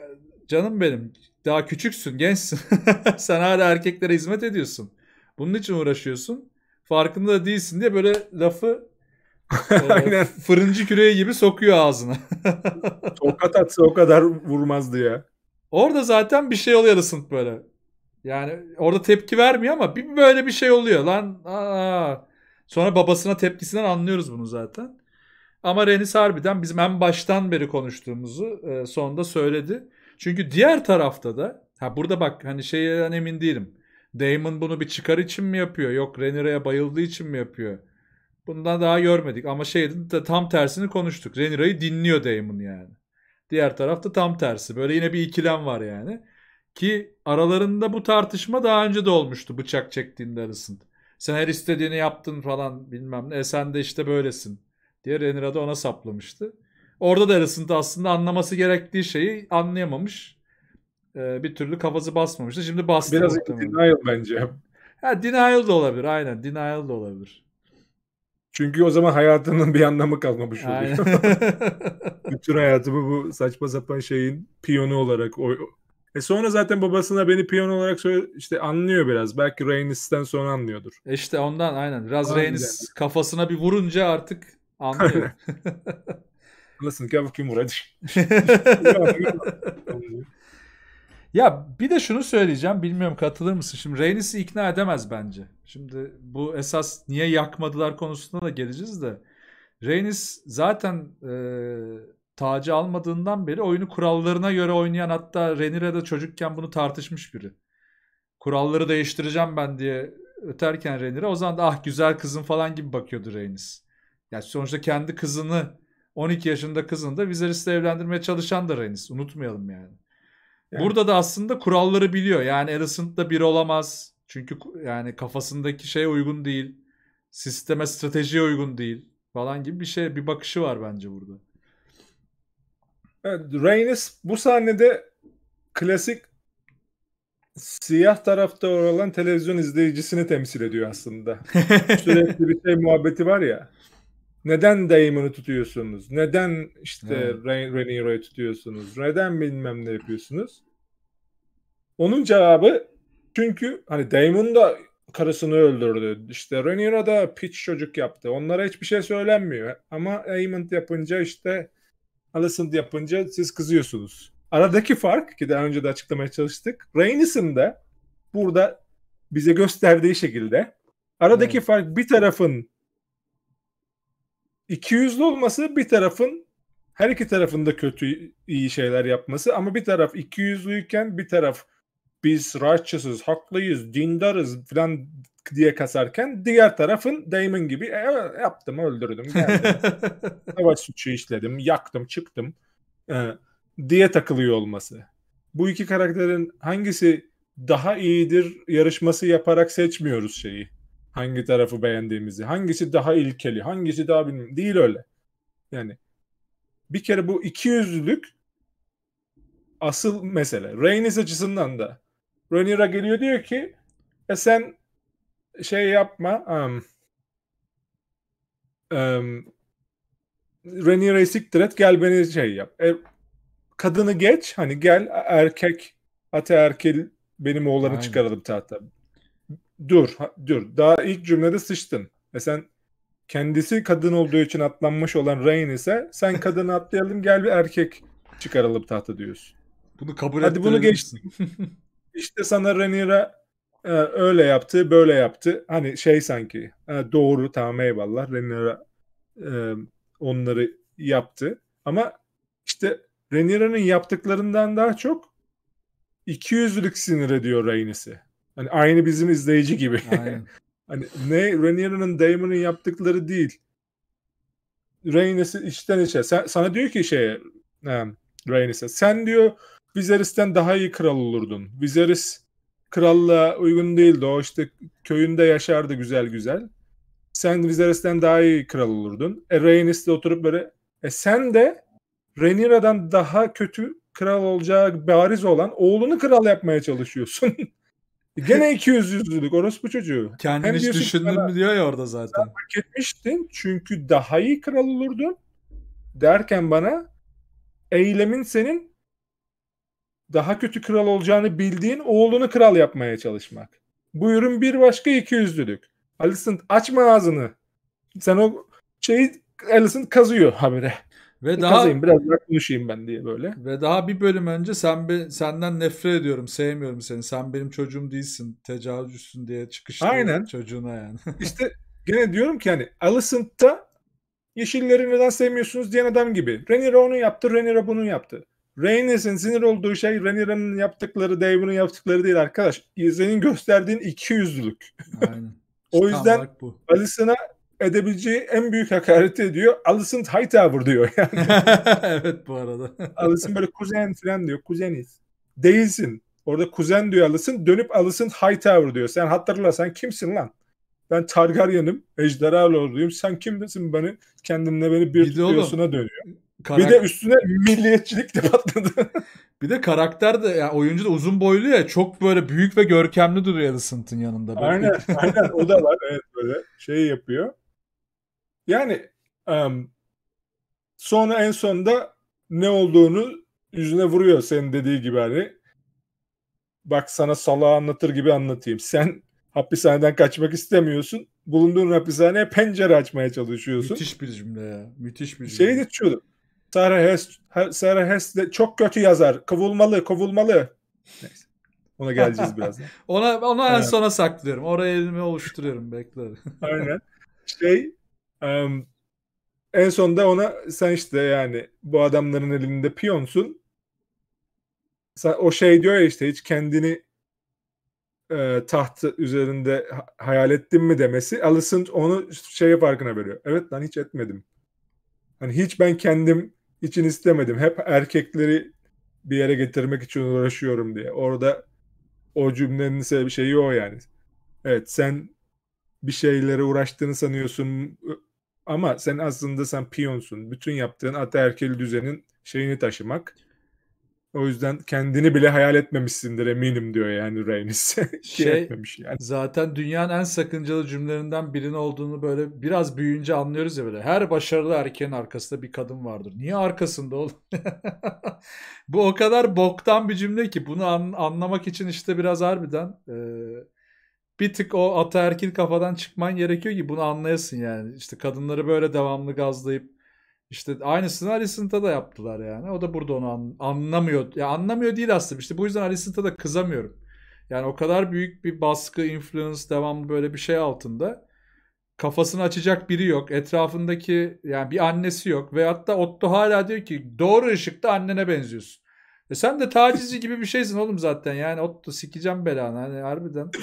canım benim daha küçüksün, gençsin. Sen hala erkeklere hizmet ediyorsun. Bunun için uğraşıyorsun. Farkında da değilsin diye böyle lafı e, Aynen. fırıncı küreği gibi sokuyor ağzına. Tokat atsa o kadar vurmazdı ya. Orada zaten bir şey oluyor da böyle. Yani orada tepki vermiyor ama bir böyle bir şey oluyor lan. Aa. Sonra babasına tepkisinden anlıyoruz bunu zaten. Ama Renis harbiden bizim en baştan beri konuştuğumuzu e, sonunda söyledi. Çünkü diğer tarafta da ha burada bak hani şeyden emin değilim. Damon bunu bir çıkar için mi yapıyor? Yok Renira'ya bayıldığı için mi yapıyor? Bundan daha görmedik ama şey de tam tersini konuştuk. Renira'yı dinliyor Damon yani. Diğer tarafta tam tersi. Böyle yine bir ikilem var yani. Ki aralarında bu tartışma daha önce de olmuştu bıçak çektiğinde arasında. Sen her istediğini yaptın falan bilmem ne. E sen de işte böylesin diye Rhaenyra da ona saplamıştı. Orada da arasında aslında anlaması gerektiği şeyi anlayamamış. E, bir türlü kafası basmamıştı. Şimdi bastı. Biraz denial bence. Ha, denial da olabilir aynen. Denial da olabilir. Çünkü o zaman hayatının bir anlamı kalmamış oluyor. Bütün hayatımı bu saçma sapan şeyin piyonu olarak o e sonra zaten babasına beni piyon olarak söyle, işte anlıyor biraz. Belki Reynis'ten sonra anlıyordur. E işte ondan aynen. Biraz Reynis kafasına bir vurunca artık anlıyor. Nasıl kafkı Murat? Ya bir de şunu söyleyeceğim. Bilmiyorum katılır mısın? Şimdi Reynis'i ikna edemez bence. Şimdi bu esas niye yakmadılar konusunda da geleceğiz de. Reynis zaten e, tacı almadığından beri oyunu kurallarına göre oynayan hatta Renire de çocukken bunu tartışmış biri. Kuralları değiştireceğim ben diye öterken Renire o zaman da ah güzel kızım falan gibi bakıyordu Reynis. Yani sonuçta kendi kızını 12 yaşında kızını da Viserys'le evlendirmeye çalışan da Reynis. Unutmayalım yani. Burada da aslında kuralları biliyor. Yani Alicent da bir olamaz. Çünkü yani kafasındaki şey uygun değil. Sisteme, stratejiye uygun değil falan gibi bir şey bir bakışı var bence burada. Evet, Reynes bu sahnede klasik siyah tarafta olan televizyon izleyicisini temsil ediyor aslında. Sürekli bir şey muhabbeti var ya. Neden Damon'u tutuyorsunuz? Neden işte hmm. Rhaenyra'yı tutuyorsunuz? Neden bilmem ne yapıyorsunuz? Onun cevabı çünkü hani Damon da karısını öldürdü. İşte Rhaenyra da piç çocuk yaptı. Onlara hiçbir şey söylenmiyor. Ama Aemond yapınca işte Alicent yapınca siz kızıyorsunuz. Aradaki fark ki daha önce de açıklamaya çalıştık. Rhaenys'in de burada bize gösterdiği şekilde aradaki hmm. fark bir tarafın 200'lü olması bir tarafın her iki tarafında kötü iyi şeyler yapması ama bir taraf 200'lüyken bir taraf biz righteous'ız, haklıyız, dindarız falan diye kasarken diğer tarafın Damon gibi e, e yaptım, öldürdüm, savaş suçu işledim, yaktım, çıktım e, diye takılıyor olması. Bu iki karakterin hangisi daha iyidir yarışması yaparak seçmiyoruz şeyi. Hangi tarafı beğendiğimizi, hangisi daha ilkeli, hangisi daha bilmiyorum. Değil öyle. Yani bir kere bu iki yüzlülük asıl mesele. Reynis açısından da. Rhaenyra geliyor diyor ki e sen şey yapma um, um, Rhaenyra'yı siktir et gel beni şey yap. E, kadını geç hani gel erkek ate ataerkil benim oğlanı Aynen. çıkaralım tahta. Dur, dur. Daha ilk cümlede sıçtın. E sen kendisi kadın olduğu için atlanmış olan Rain ise sen kadını atlayalım gel bir erkek çıkaralım tahta diyorsun. Bunu kabul Hadi bunu geçsin. İşte sana Rhaenyra e, öyle yaptı, böyle yaptı. Hani şey sanki e, doğru tamam eyvallah Rhaenyra e, onları yaptı. Ama işte Rhaenyra'nın yaptıklarından daha çok 200'lük sinir ediyor Rhaenys'i. Hani aynı bizim izleyici gibi. hani ne Rhaenyra'nın Damon'ın yaptıkları değil. Rhaenys'i içten içe. Sen, sana diyor ki şey e, Rhaenys'e sen diyor Viserys'ten daha iyi kral olurdun. Viserys krallığa uygun değildi. O işte köyünde yaşardı güzel güzel. Sen Viserys'ten daha iyi kral olurdun. E Rhaenys'le oturup böyle e sen de Rhaenyra'dan daha kötü kral olacağı bariz olan oğlunu kral yapmaya çalışıyorsun. Gene 200 yüzlülük orospu çocuğu. Kendini hiç düşündün mü diyor ya orada zaten. Hak etmiştin çünkü daha iyi kral olurdun derken bana eylemin senin daha kötü kral olacağını bildiğin oğlunu kral yapmaya çalışmak. Buyurun bir başka 200 yüzlülük. Alison açma ağzını. Sen o şeyi Alison kazıyor habire. Ve bir daha kazayım, biraz daha konuşayım ben diye böyle. Ve daha bir bölüm önce sen be, senden nefret ediyorum, sevmiyorum seni. Sen benim çocuğum değilsin, tecavüzcüsün diye çıkıştı Aynen. çocuğuna yani. İşte gene diyorum ki hani Alicent'ta yeşilleri neden sevmiyorsunuz diyen adam gibi. Rhaenyra onu yaptı, Rhaenyra bunu yaptı. Rhaenys'in sinir olduğu şey Rhaenyra'nın yaptıkları, Daegon'un yaptıkları değil arkadaş. Senin gösterdiğin iki yüzlülük. Aynen. o yüzden Alicent'a edebileceği en büyük hakareti ediyor. Alison Hightower diyor yani. evet bu arada. Alison böyle kuzen falan diyor. Kuzeniz. Değilsin. Orada kuzen diyor Alison. Dönüp Alison Hightower diyor. Sen hatırla sen kimsin lan? Ben Targaryen'im. Ejderha Lord'uyum. Sen kimsin beni? Kendinle beni bir, bir tutuyorsuna dönüyor. Karak... Bir de üstüne milliyetçilik de patladı. bir de karakter de yani oyuncu da uzun boylu ya çok böyle büyük ve görkemli duruyor Alicent'ın yanında. Böyle. Aynen aynen o da var evet böyle şey yapıyor. Yani um, sonra en sonunda ne olduğunu yüzüne vuruyor senin dediği gibi hani. Bak sana salağı anlatır gibi anlatayım. Sen hapishaneden kaçmak istemiyorsun. Bulunduğun hapishaneye pencere açmaya çalışıyorsun. Müthiş bir cümle ya. Müthiş bir cümle. Şey de çığdı. Sarah Hess, Sarah Hess de çok kötü yazar. Kovulmalı, kovulmalı. Neyse. Ona geleceğiz biraz. ona ona evet. en sona saklıyorum. Oraya elimi oluşturuyorum. Bekle. Aynen. Şey Um, en sonunda ona sen işte yani bu adamların elinde piyonsun. Sen, o şey diyor ya işte hiç kendini e, tahtı üzerinde hayal ettin mi demesi. Alicent onu şeye farkına veriyor. Evet lan hiç etmedim. Hani hiç ben kendim için istemedim. Hep erkekleri bir yere getirmek için uğraşıyorum diye. Orada o cümlenin sebebi şeyi o yani. Evet sen bir şeylere uğraştığını sanıyorsun, ama sen aslında sen piyonsun. Bütün yaptığın ataerkil düzenin şeyini taşımak. O yüzden kendini bile hayal etmemişsindir eminim diyor yani Reynis. şey etmemiş şey, yani. Zaten dünyanın en sakıncalı cümlelerinden birinin olduğunu böyle biraz büyüyünce anlıyoruz ya böyle. Her başarılı erkeğin arkasında bir kadın vardır. Niye arkasında oğlum? Bu o kadar boktan bir cümle ki bunu an- anlamak için işte biraz harbiden e- bir tık o ataerkil kafadan çıkman gerekiyor ki bunu anlayasın yani. İşte kadınları böyle devamlı gazlayıp işte aynısını Alicent'a da yaptılar yani. O da burada onu an, anlamıyor. Ya anlamıyor değil aslında. İşte bu yüzden Alicent'a da kızamıyorum. Yani o kadar büyük bir baskı, influence, devamlı böyle bir şey altında. Kafasını açacak biri yok. Etrafındaki yani bir annesi yok. Ve hatta Otto hala diyor ki doğru ışıkta annene benziyorsun. E sen de tacizci gibi bir şeysin oğlum zaten. Yani Otto sikeceğim belanı. Hani harbiden.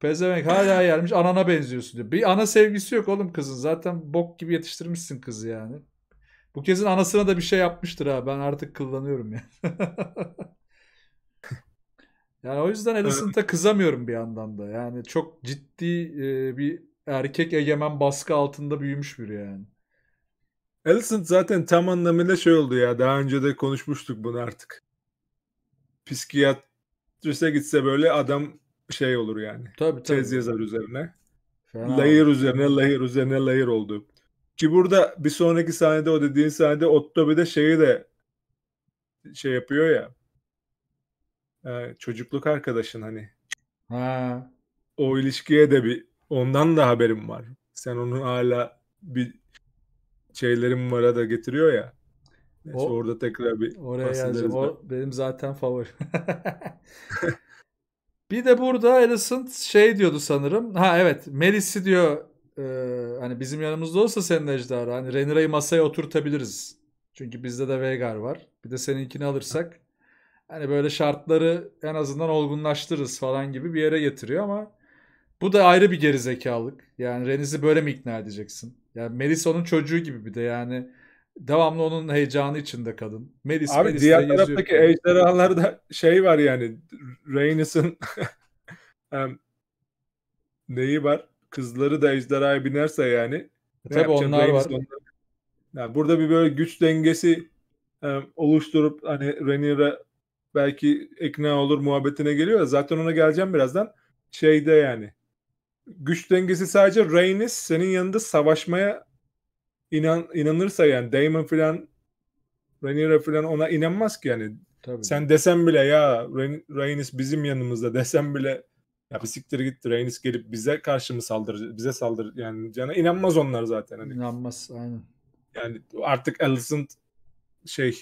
Pezevenk hala gelmiş anana benziyorsun diyor. Bir ana sevgisi yok oğlum kızın. Zaten bok gibi yetiştirmişsin kızı yani. Bu kezin anasına da bir şey yapmıştır ha. Ben artık kullanıyorum Yani. yani o yüzden Alicent'a kızamıyorum bir yandan da. Yani çok ciddi e, bir erkek egemen baskı altında büyümüş biri yani. Alicent zaten tam anlamıyla şey oldu ya. Daha önce de konuşmuştuk bunu artık. Psikiyatriste gitse böyle adam şey olur yani. Tabii, tabii. Tez yazar üzerine. Fena. Layer üzerine, layer üzerine layer oldu. Ki burada bir sonraki sahnede o dediğin sahnede Otto bir de şeyi de şey yapıyor ya. E, çocukluk arkadaşın hani. Ha. O ilişkiye de bir ondan da haberim var. Sen onun hala bir şeylerin vara da getiriyor ya. o, orada tekrar bir oraya O benim zaten favori. Bir de burada Alicent şey diyordu sanırım. Ha evet Melis'i diyor e, hani bizim yanımızda olsa senin ejderha. Hani Renira'yı masaya oturtabiliriz. Çünkü bizde de Veigar var. Bir de seninkini alırsak hani böyle şartları en azından olgunlaştırırız falan gibi bir yere getiriyor ama bu da ayrı bir gerizekalık. Yani Reniz'i böyle mi ikna edeceksin? Yani Melis onun çocuğu gibi bir de yani Devamlı onun heyecanı içinde kadın. Melis, Abi Melis diğer taraftaki yazıyor. ejderhalarda şey var yani Rhaenys'ın um, neyi var? Kızları da ejderhaya binerse yani. Tabii onlar Rhaenys var. Onları... Yani burada bir böyle güç dengesi um, oluşturup hani Rhaenyr'e belki ikna olur muhabbetine geliyor. Zaten ona geleceğim birazdan. Şeyde yani güç dengesi sadece Rhaenys senin yanında savaşmaya inan inanırsa yani Damon filan Rhaenyra filan ona inanmaz ki yani. Tabii. Sen desen bile ya Rhaenys bizim yanımızda desen bile ya bir siktir git Rhaenys gelip bize karşı mı saldırır bize saldırır yani cana inanmaz onlar zaten. Hani. İnanmaz aynen. Yani artık Alicent şey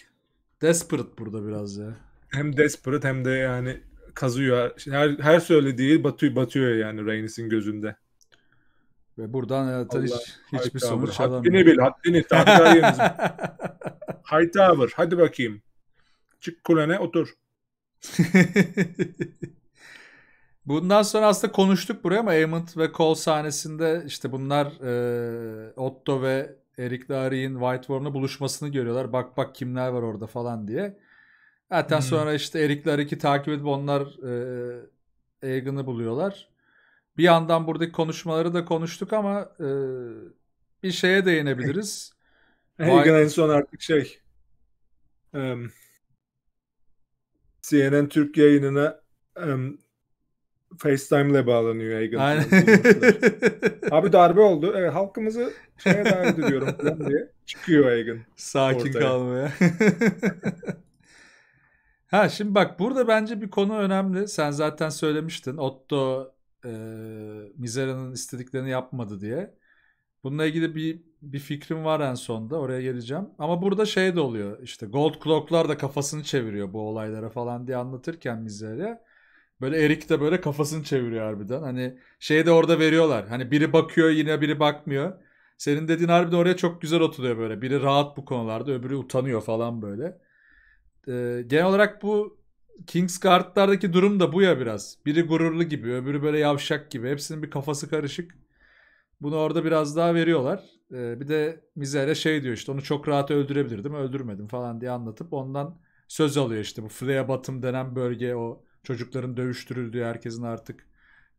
desperate burada biraz ya. Hem desperate hem de yani kazıyor. Her her söylediği batıyor batıyor yani Rhaenys'in gözünde. Ve buradan zaten hiç, hiçbir sonuç alamıyor. Haddini bil, haddini. Tarihlerimiz. Hightower, hadi bakayım. Çık kulene, otur. Bundan sonra aslında konuştuk buraya ama Amond ve Cole sahnesinde işte bunlar e, Otto ve Eric Dari'nin White Worm'la buluşmasını görüyorlar. Bak bak kimler var orada falan diye. Zaten hmm. sonra işte Eric Dari'yi takip edip onlar e, Egan'ı buluyorlar bir yandan buradaki konuşmaları da konuştuk ama e, bir şeye değinebiliriz. Hagen en son artık şey um, CNN Türk yayınına um, FaceTime ile bağlanıyor Hagen. Aynen. Abi darbe oldu. Evet, halkımızı şeye davet ediyorum diye çıkıyor Hagen. Sakin ortaya. kalmaya. ha şimdi bak burada bence bir konu önemli. Sen zaten söylemiştin. Otto e, Mizera'nın istediklerini yapmadı diye. Bununla ilgili bir, bir fikrim var en sonda. Oraya geleceğim. Ama burada şey de oluyor. İşte Gold Clock'lar da kafasını çeviriyor bu olaylara falan diye anlatırken Mizera'ya. Böyle Erik de böyle kafasını çeviriyor harbiden. Hani şey de orada veriyorlar. Hani biri bakıyor yine biri bakmıyor. Senin dediğin harbiden oraya çok güzel oturuyor böyle. Biri rahat bu konularda öbürü utanıyor falan böyle. Ee, genel olarak bu Kings Guard'lardaki durum da bu ya biraz. Biri gururlu gibi, öbürü böyle yavşak gibi. Hepsinin bir kafası karışık. Bunu orada biraz daha veriyorlar. Ee, bir de Mizer'e şey diyor işte onu çok rahat öldürebilirdim, öldürmedim falan diye anlatıp ondan söz alıyor işte bu Freya Batım denen bölge o çocukların dövüştürüldüğü herkesin artık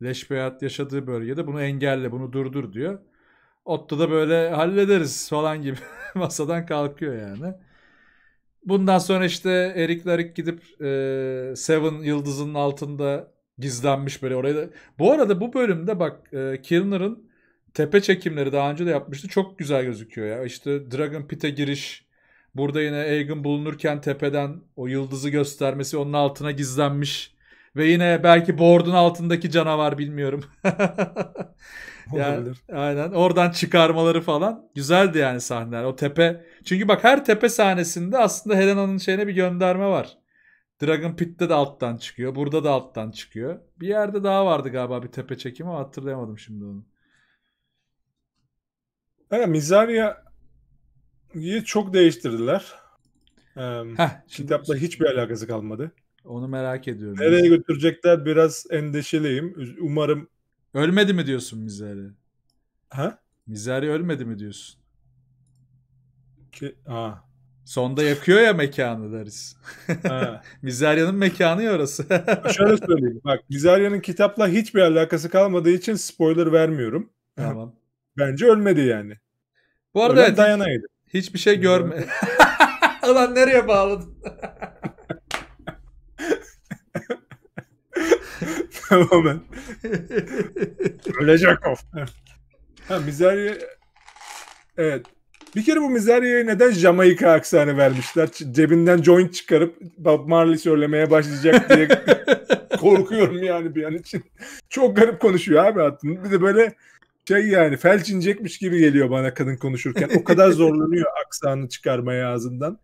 leş beyat yaşadığı bölgede bunu engelle, bunu durdur diyor. Otto da böyle hallederiz falan gibi masadan kalkıyor yani. Bundan sonra işte Erik Larik gidip e, Seven yıldızının altında gizlenmiş böyle oraya da. Bu arada bu bölümde bak e, Kilner'ın tepe çekimleri daha önce de yapmıştı. Çok güzel gözüküyor ya. İşte Dragon Pit'e giriş. Burada yine Aegon bulunurken tepeden o yıldızı göstermesi onun altına gizlenmiş. Ve yine belki board'un altındaki canavar bilmiyorum. Yani, aynen. Oradan çıkarmaları falan güzeldi yani sahneler. O tepe. Çünkü bak her tepe sahnesinde aslında Helena'nın şeyine bir gönderme var. Dragon Pit'te de alttan çıkıyor. Burada da alttan çıkıyor. Bir yerde daha vardı galiba bir tepe çekimi ama hatırlayamadım şimdi onu. Evet, Mizaria'yı çok değiştirdiler. Ee, Heh, şimdi... Kitapla hiçbir alakası kalmadı. Onu merak ediyorum. Nereye götürecekler biraz endişeliyim. Umarım Ölmedi mi diyorsun Mizari? Ha? Mizari ölmedi mi diyorsun? Ki, aa. Sonda yakıyor ya mekanı deriz. Mizarya'nın mekanı ya orası. Şöyle söyleyeyim. Bak Mizarya'nın kitapla hiçbir alakası kalmadığı için spoiler vermiyorum. Tamam. Bence ölmedi yani. Bu arada evet, dayanaydı. Hiçbir şey görme. Ulan nereye bağladın? Tamamen. Ölecek of. ha Mizerye... Evet. Bir kere bu Mizerye'ye neden Jamaika aksanı vermişler? Cebinden joint çıkarıp Bob Marley söylemeye başlayacak diye korkuyorum yani bir an için. Çok garip konuşuyor abi hattın. Bir de böyle şey yani felç inecekmiş gibi geliyor bana kadın konuşurken. O kadar zorlanıyor aksanı çıkarmaya ağzından.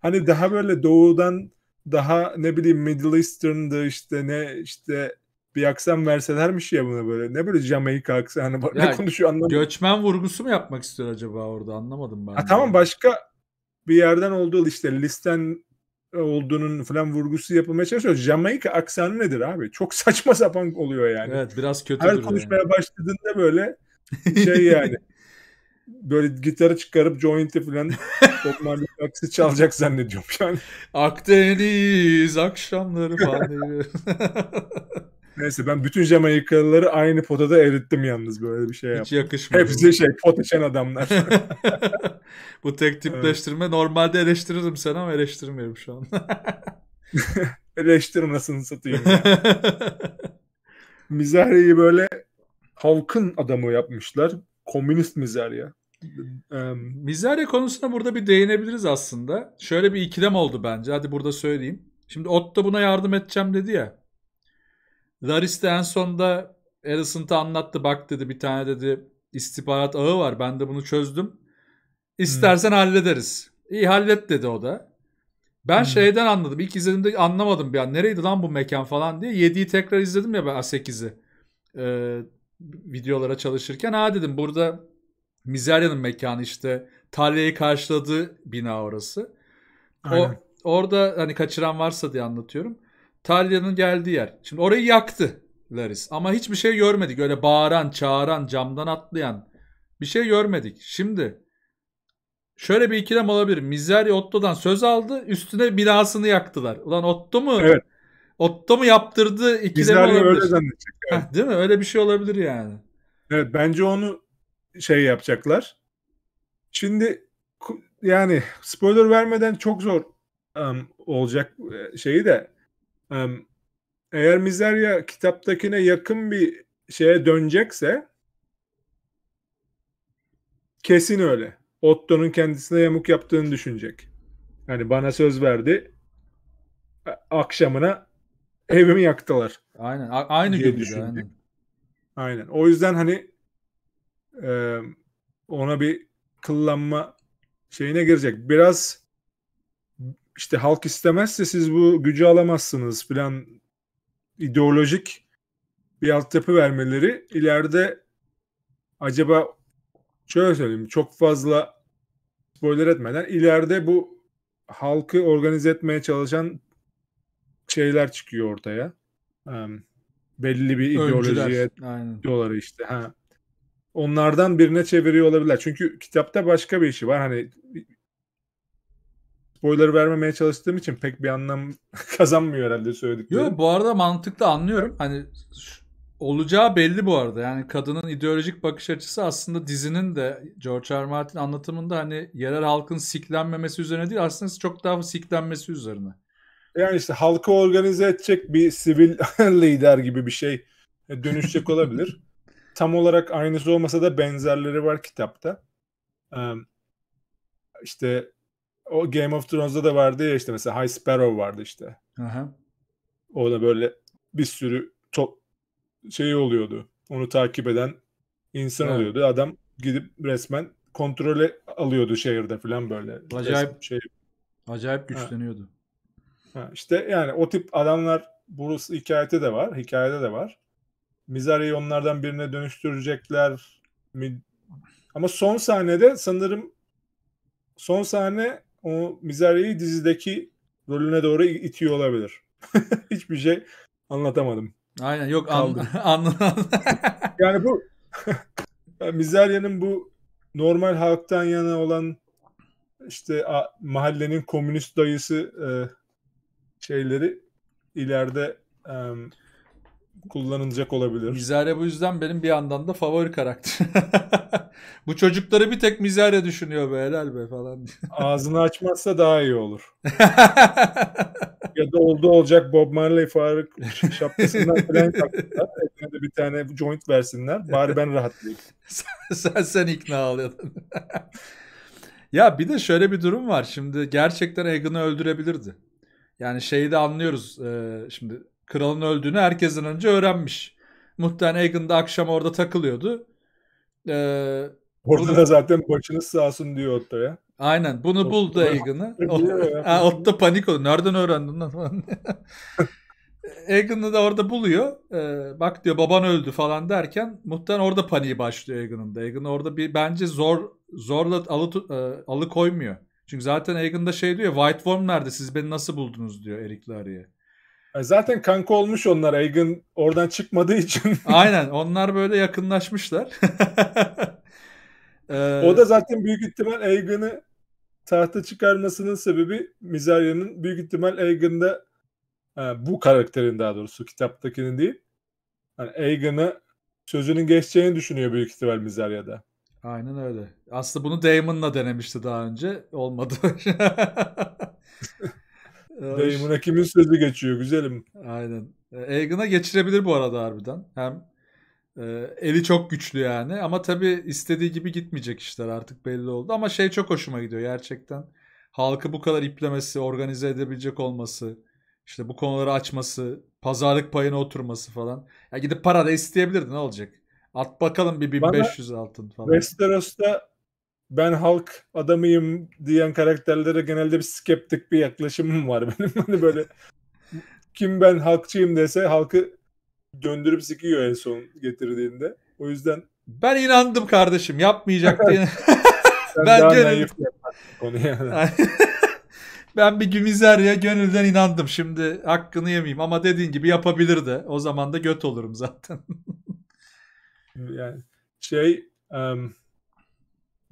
Hani daha böyle doğudan daha ne bileyim Middle Eastern'dı işte ne işte bir aksan verselermiş ya buna böyle. Ne böyle Jamaika aksanı hani var. ne konuşuyor anlamadım. Göçmen vurgusu mu yapmak istiyor acaba orada anlamadım ben. Ha, tamam başka bir yerden olduğu işte listen olduğunun falan vurgusu yapılmaya çalışıyor. Jamaika aksanı nedir abi? Çok saçma sapan oluyor yani. Evet biraz kötü. Her konuşmaya yani. başladığında böyle şey yani. böyle gitarı çıkarıp jointi falan Bob aksi çalacak zannediyorum yani. Akdeniz akşamları falan Neyse ben bütün Jamaikalıları aynı potada erittim yalnız böyle bir şey yaptım. Hiç yakışmadı. Hepsi şey pot içen adamlar. Bu tek tipleştirme evet. normalde eleştirirdim seni ama eleştirmiyorum şu an. Eleştirin nasıl satayım Mizahri'yi böyle halkın adamı yapmışlar. Komünist Mizahri'ye. Mizahri konusuna burada bir değinebiliriz aslında. Şöyle bir ikilem oldu bence. Hadi burada söyleyeyim. Şimdi Otto buna yardım edeceğim dedi ya. Laris de en sonda Harrison'ta anlattı bak dedi bir tane dedi istihbarat ağı var ben de bunu çözdüm. İstersen hmm. hallederiz. İyi hallet dedi o da. Ben hmm. şeyden anladım. İlk izlediğimde anlamadım bir an. Nereydi lan bu mekan falan diye. 7'yi tekrar izledim ya ben 8'i. Ee, videolara çalışırken. Ha dedim burada Mizerya'nın mekanı işte. Talya'yı karşıladığı bina orası. O, orada hani kaçıran varsa diye anlatıyorum. Talya'nın geldiği yer. Şimdi orayı yaktı Laris ama hiçbir şey görmedik. Öyle bağıran, çağıran, camdan atlayan bir şey görmedik. Şimdi şöyle bir ikilem olabilir. Mizeri Otto'dan söz aldı üstüne binasını yaktılar. Ulan Otto mu? Evet. Otto mu yaptırdı ikilem Mizari olabilir. öyle zannedecek. Evet. Heh, değil mi? Öyle bir şey olabilir yani. Evet bence onu şey yapacaklar. Şimdi yani spoiler vermeden çok zor um, olacak ıı, şeyi de eğer Mizerya kitaptakine yakın bir şeye dönecekse kesin öyle. Otto'nun kendisine yamuk yaptığını düşünecek. Yani bana söz verdi. Akşamına evimi yaktılar. Aynen. A- aynı gün Aynen. aynen. O yüzden hani e, ona bir kıllanma şeyine girecek. Biraz işte halk istemezse siz bu gücü alamazsınız filan ideolojik bir altyapı vermeleri ileride acaba şöyle söyleyeyim çok fazla spoiler etmeden ileride bu halkı organize etmeye çalışan şeyler çıkıyor ortaya. Um, belli bir ideolojiye diyorlar işte. Ha. Onlardan birine çeviriyor olabilirler. Çünkü kitapta başka bir işi var. Hani spoiler vermemeye çalıştığım için pek bir anlam kazanmıyor herhalde söyledikleri. Yok bu arada mantıklı anlıyorum. Hani olacağı belli bu arada. Yani kadının ideolojik bakış açısı aslında dizinin de George R. R. Martin anlatımında hani yerel halkın siklenmemesi üzerine değil aslında çok daha siklenmesi üzerine. Yani işte halkı organize edecek bir sivil lider gibi bir şey dönüşecek olabilir. Tam olarak aynısı olmasa da benzerleri var kitapta. İşte o Game of Thrones'da da vardı ya işte mesela High Sparrow vardı işte. Aha. O da böyle bir sürü top şey oluyordu. Onu takip eden insan evet. oluyordu. Adam gidip resmen kontrole alıyordu şehirde falan böyle. Acayip şey. Acayip güçleniyordu. Ha. Ha, işte yani o tip adamlar burası hikayete de var, hikayede de var. Mizari'yi onlardan birine dönüştürecekler mi? Ama son sahnede sanırım son sahne o Mizrahi'yi dizideki rolüne doğru itiyor olabilir. Hiçbir şey anlatamadım. Aynen yok an, anlamadım. yani bu Mizarya'nın bu normal halktan yana olan işte a, mahallenin komünist dayısı e, şeyleri ileride e, kullanılacak olabilir. Mizare bu yüzden benim bir yandan da favori karakter. bu çocukları bir tek Mizare düşünüyor be helal be falan. Ağzını açmazsa daha iyi olur. ya da oldu olacak Bob Marley Faruk şapkasından falan taktırlar. Eline de bir tane joint versinler. Bari ben rahatlayayım. sen, sen, sen ikna oluyordun. ya bir de şöyle bir durum var. Şimdi gerçekten Egan'ı öldürebilirdi. Yani şeyi de anlıyoruz. E, şimdi Kralın öldüğünü herkesten önce öğrenmiş. Muhtemelen Aegon da akşam orada takılıyordu. Ee, Orada bunu... da zaten başınız sağ olsun diyor Otto'ya. Aynen. Bunu Otto buldu Egan'ı. Otto, panik oldu. Nereden öğrendin lan falan. da orada buluyor. Ee, bak diyor baban öldü falan derken muhtemelen orada paniği başlıyor Egan'ın da. Egan orada bir bence zor zorla alı, e, alı koymuyor. Çünkü zaten Egan da şey diyor White Worm nerede siz beni nasıl buldunuz diyor Erik'le araya. Zaten kanka olmuş onlar Aegon oradan çıkmadığı için. Aynen onlar böyle yakınlaşmışlar. Ee, o da zaten büyük ihtimal Aegon'ı tahta çıkarmasının sebebi Mizarya'nın büyük ihtimal Aegon'da e, bu karakterin daha doğrusu kitaptakinin değil. Hani Aegon'a sözünün geçeceğini düşünüyor büyük ihtimal Mizarya'da. Aynen öyle. Aslında bunu Damon'la denemişti daha önce. Olmadı. Ee, Dayımın kimin sözü geçiyor güzelim. Aynen. Egan'a geçirebilir bu arada harbiden. Hem e, eli çok güçlü yani ama tabii istediği gibi gitmeyecek işler artık belli oldu. Ama şey çok hoşuma gidiyor gerçekten. Halkı bu kadar iplemesi, organize edebilecek olması, işte bu konuları açması, pazarlık payına oturması falan. Ya gidip para da isteyebilirdi ne olacak? At bakalım bir 1500 Bana altın falan. Westeros'ta ben halk adamıyım diyen karakterlere genelde bir skeptik bir yaklaşımım var benim. Hani böyle kim ben halkçıyım dese halkı döndürüp sikiyor en son getirdiğinde. O yüzden ben inandım kardeşim yapmayacak diye. ben gönül... yani. ben bir Gümizer'e gönülden inandım. Şimdi hakkını yemeyeyim ama dediğin gibi yapabilirdi. O zaman da göt olurum zaten. yani şey um,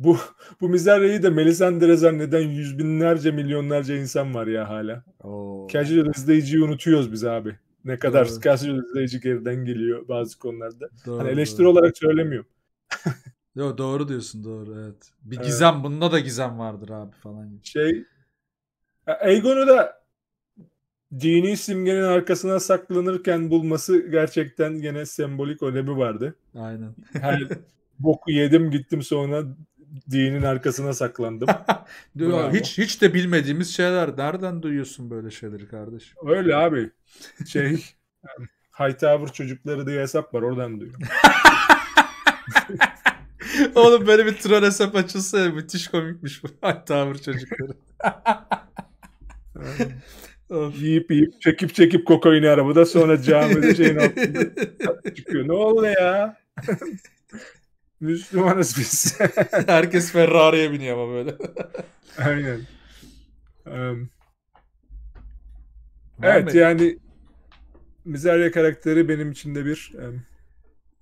bu bu Mizarra'yı da Melisandre neden yüz binlerce milyonlarca insan var ya hala. Casual izleyiciyi unutuyoruz biz abi. Ne kadar doğru. casual izleyici geriden geliyor bazı konularda. Doğru, hani eleştiri doğru. olarak söylemiyorum. Yo doğru diyorsun doğru evet. Bir gizem evet. bunda da gizem vardır abi falan. Şey Aegon'u da dini simgenin arkasına saklanırken bulması gerçekten gene sembolik önemi vardı. Aynen. Her boku yedim gittim sonra dinin arkasına saklandım. Diyor, hiç hiç de bilmediğimiz şeyler. Nereden duyuyorsun böyle şeyleri kardeş? Öyle abi. Şey Hightower çocukları diye hesap var. Oradan duyuyorum. Oğlum böyle bir troll hesap açılsa ya, müthiş komikmiş bu Hightower çocukları. yiyip yiyip çekip çekip kokaini arabada sonra camide şeyin altında çıkıyor. Ne oldu ya? Müslümanız biz. Herkes Ferrari'ye biniyor ama böyle. Aynen. Um, evet mi? yani Mizarya karakteri benim içinde bir um,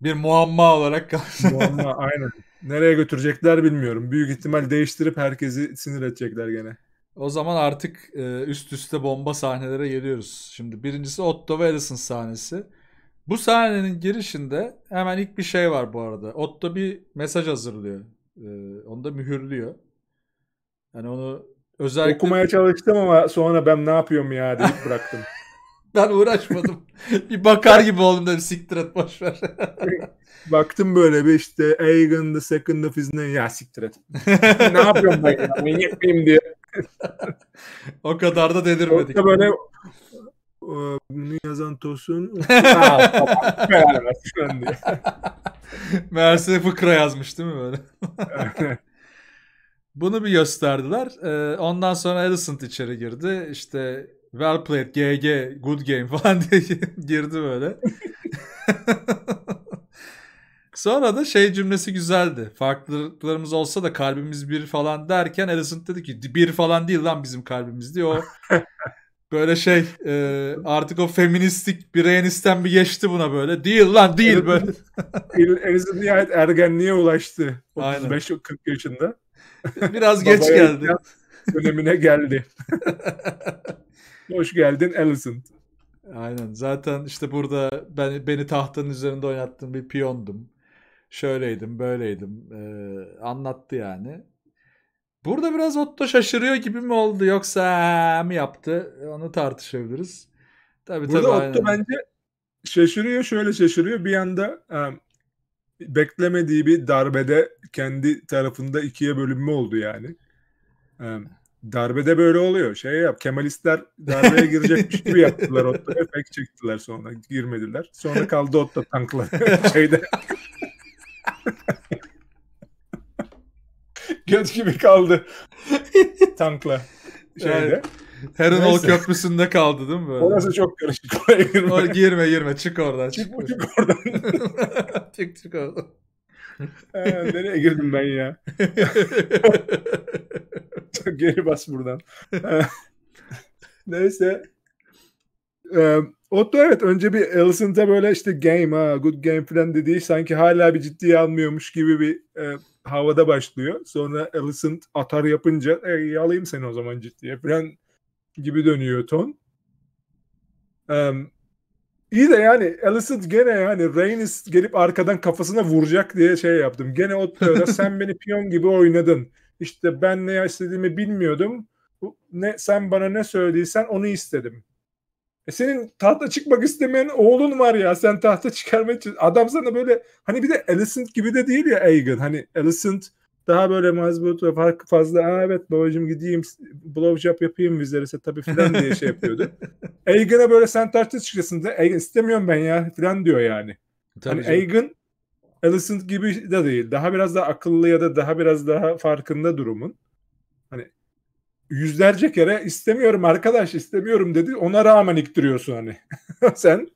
bir muamma olarak kaldı. muamma aynen. Nereye götürecekler bilmiyorum. Büyük ihtimal değiştirip herkesi sinir edecekler gene. O zaman artık e, üst üste bomba sahnelere geliyoruz. Şimdi birincisi Otto ve Alison sahnesi. Bu sahnenin girişinde hemen ilk bir şey var bu arada. Otto bir mesaj hazırlıyor. Ee, onu da mühürlüyor. Yani onu özellikle... Okumaya çalıştım ama sonra ben ne yapıyorum ya deyip bıraktım. ben uğraşmadım. bir bakar gibi oldum dedim siktir et boşver. Baktım böyle bir işte Aegon the second of his name. Ya siktir et. ne yapıyorum ben ya? Manyak mıyım diye. o kadar da delirmedik. böyle bunu yazan Tosun. Mersi fıkra yazmış değil mi böyle? Bunu bir gösterdiler. Ee, ondan sonra Edison içeri girdi. İşte well played, GG, good game falan diye girdi böyle. sonra da şey cümlesi güzeldi. Farklılıklarımız olsa da kalbimiz bir falan derken Edison dedi ki bir falan değil lan bizim kalbimiz diyor. O Böyle şey e, artık o feministik bireyenisten bir geçti buna böyle. Değil lan değil evet, böyle. Eliz'in nihayet ergenliğe ulaştı. 35-40 yaşında. Biraz geç geldi. Dönemine geldi. Hoş geldin Alison. Aynen. Zaten işte burada ben beni tahtanın üzerinde oynattığım bir piyondum. Şöyleydim, böyleydim. Ee, anlattı yani. Burada biraz Otto şaşırıyor gibi mi oldu yoksa mi yaptı onu tartışabiliriz. Tabii, Burada tabii, Otto aynen. bence şaşırıyor şöyle şaşırıyor bir anda um, beklemediği bir darbede kendi tarafında ikiye bölünme oldu yani. Um, darbede böyle oluyor. Şey yap Kemalistler darbeye girecekmiş gibi yaptılar Otto'ya pek çektiler sonra girmediler. Sonra kaldı Otto tankla şeyde. Göt gibi kaldı. Tankla. Şeyde. Heron Ol Köprüsü'nde kaldı değil mi böyle? Orası çok karışık. Oraya girme. Or girme girme çık oradan. Çık, çık, çık oradan. çık çık oradan. Ee, nereye girdim ben ya? Geri bas buradan. Neyse. Ee, Otto evet önce bir Ellison'da böyle işte game ha good game falan dediği sanki hala bir ciddiye almıyormuş gibi bir e, havada başlıyor. Sonra Alicent atar yapınca e, alayım seni o zaman ciddiye falan gibi dönüyor ton. Um, iyi de yani Alicent gene yani Reynes gelip arkadan kafasına vuracak diye şey yaptım. Gene o sen beni piyon gibi oynadın. İşte ben ne istediğimi bilmiyordum. Ne, sen bana ne söylediysen onu istedim e senin tahta çıkmak istemeyen oğlun var ya. Sen tahta çıkarmaya Adam sana böyle hani bir de Alicent gibi de değil ya Aegon. Hani Alicent daha böyle mazbut ve farkı fazla. Aa evet babacığım gideyim blowjob yapayım vizlerese tabii filan diye şey yapıyordu. Aegon'a böyle sen tahta çıkasın da Aegon istemiyorum ben ya filan diyor yani. Tabii hani Aegon Alicent gibi de değil. Daha biraz daha akıllı ya da daha biraz daha farkında durumun yüzlerce kere istemiyorum arkadaş istemiyorum dedi. Ona rağmen iktiriyorsun hani. Sen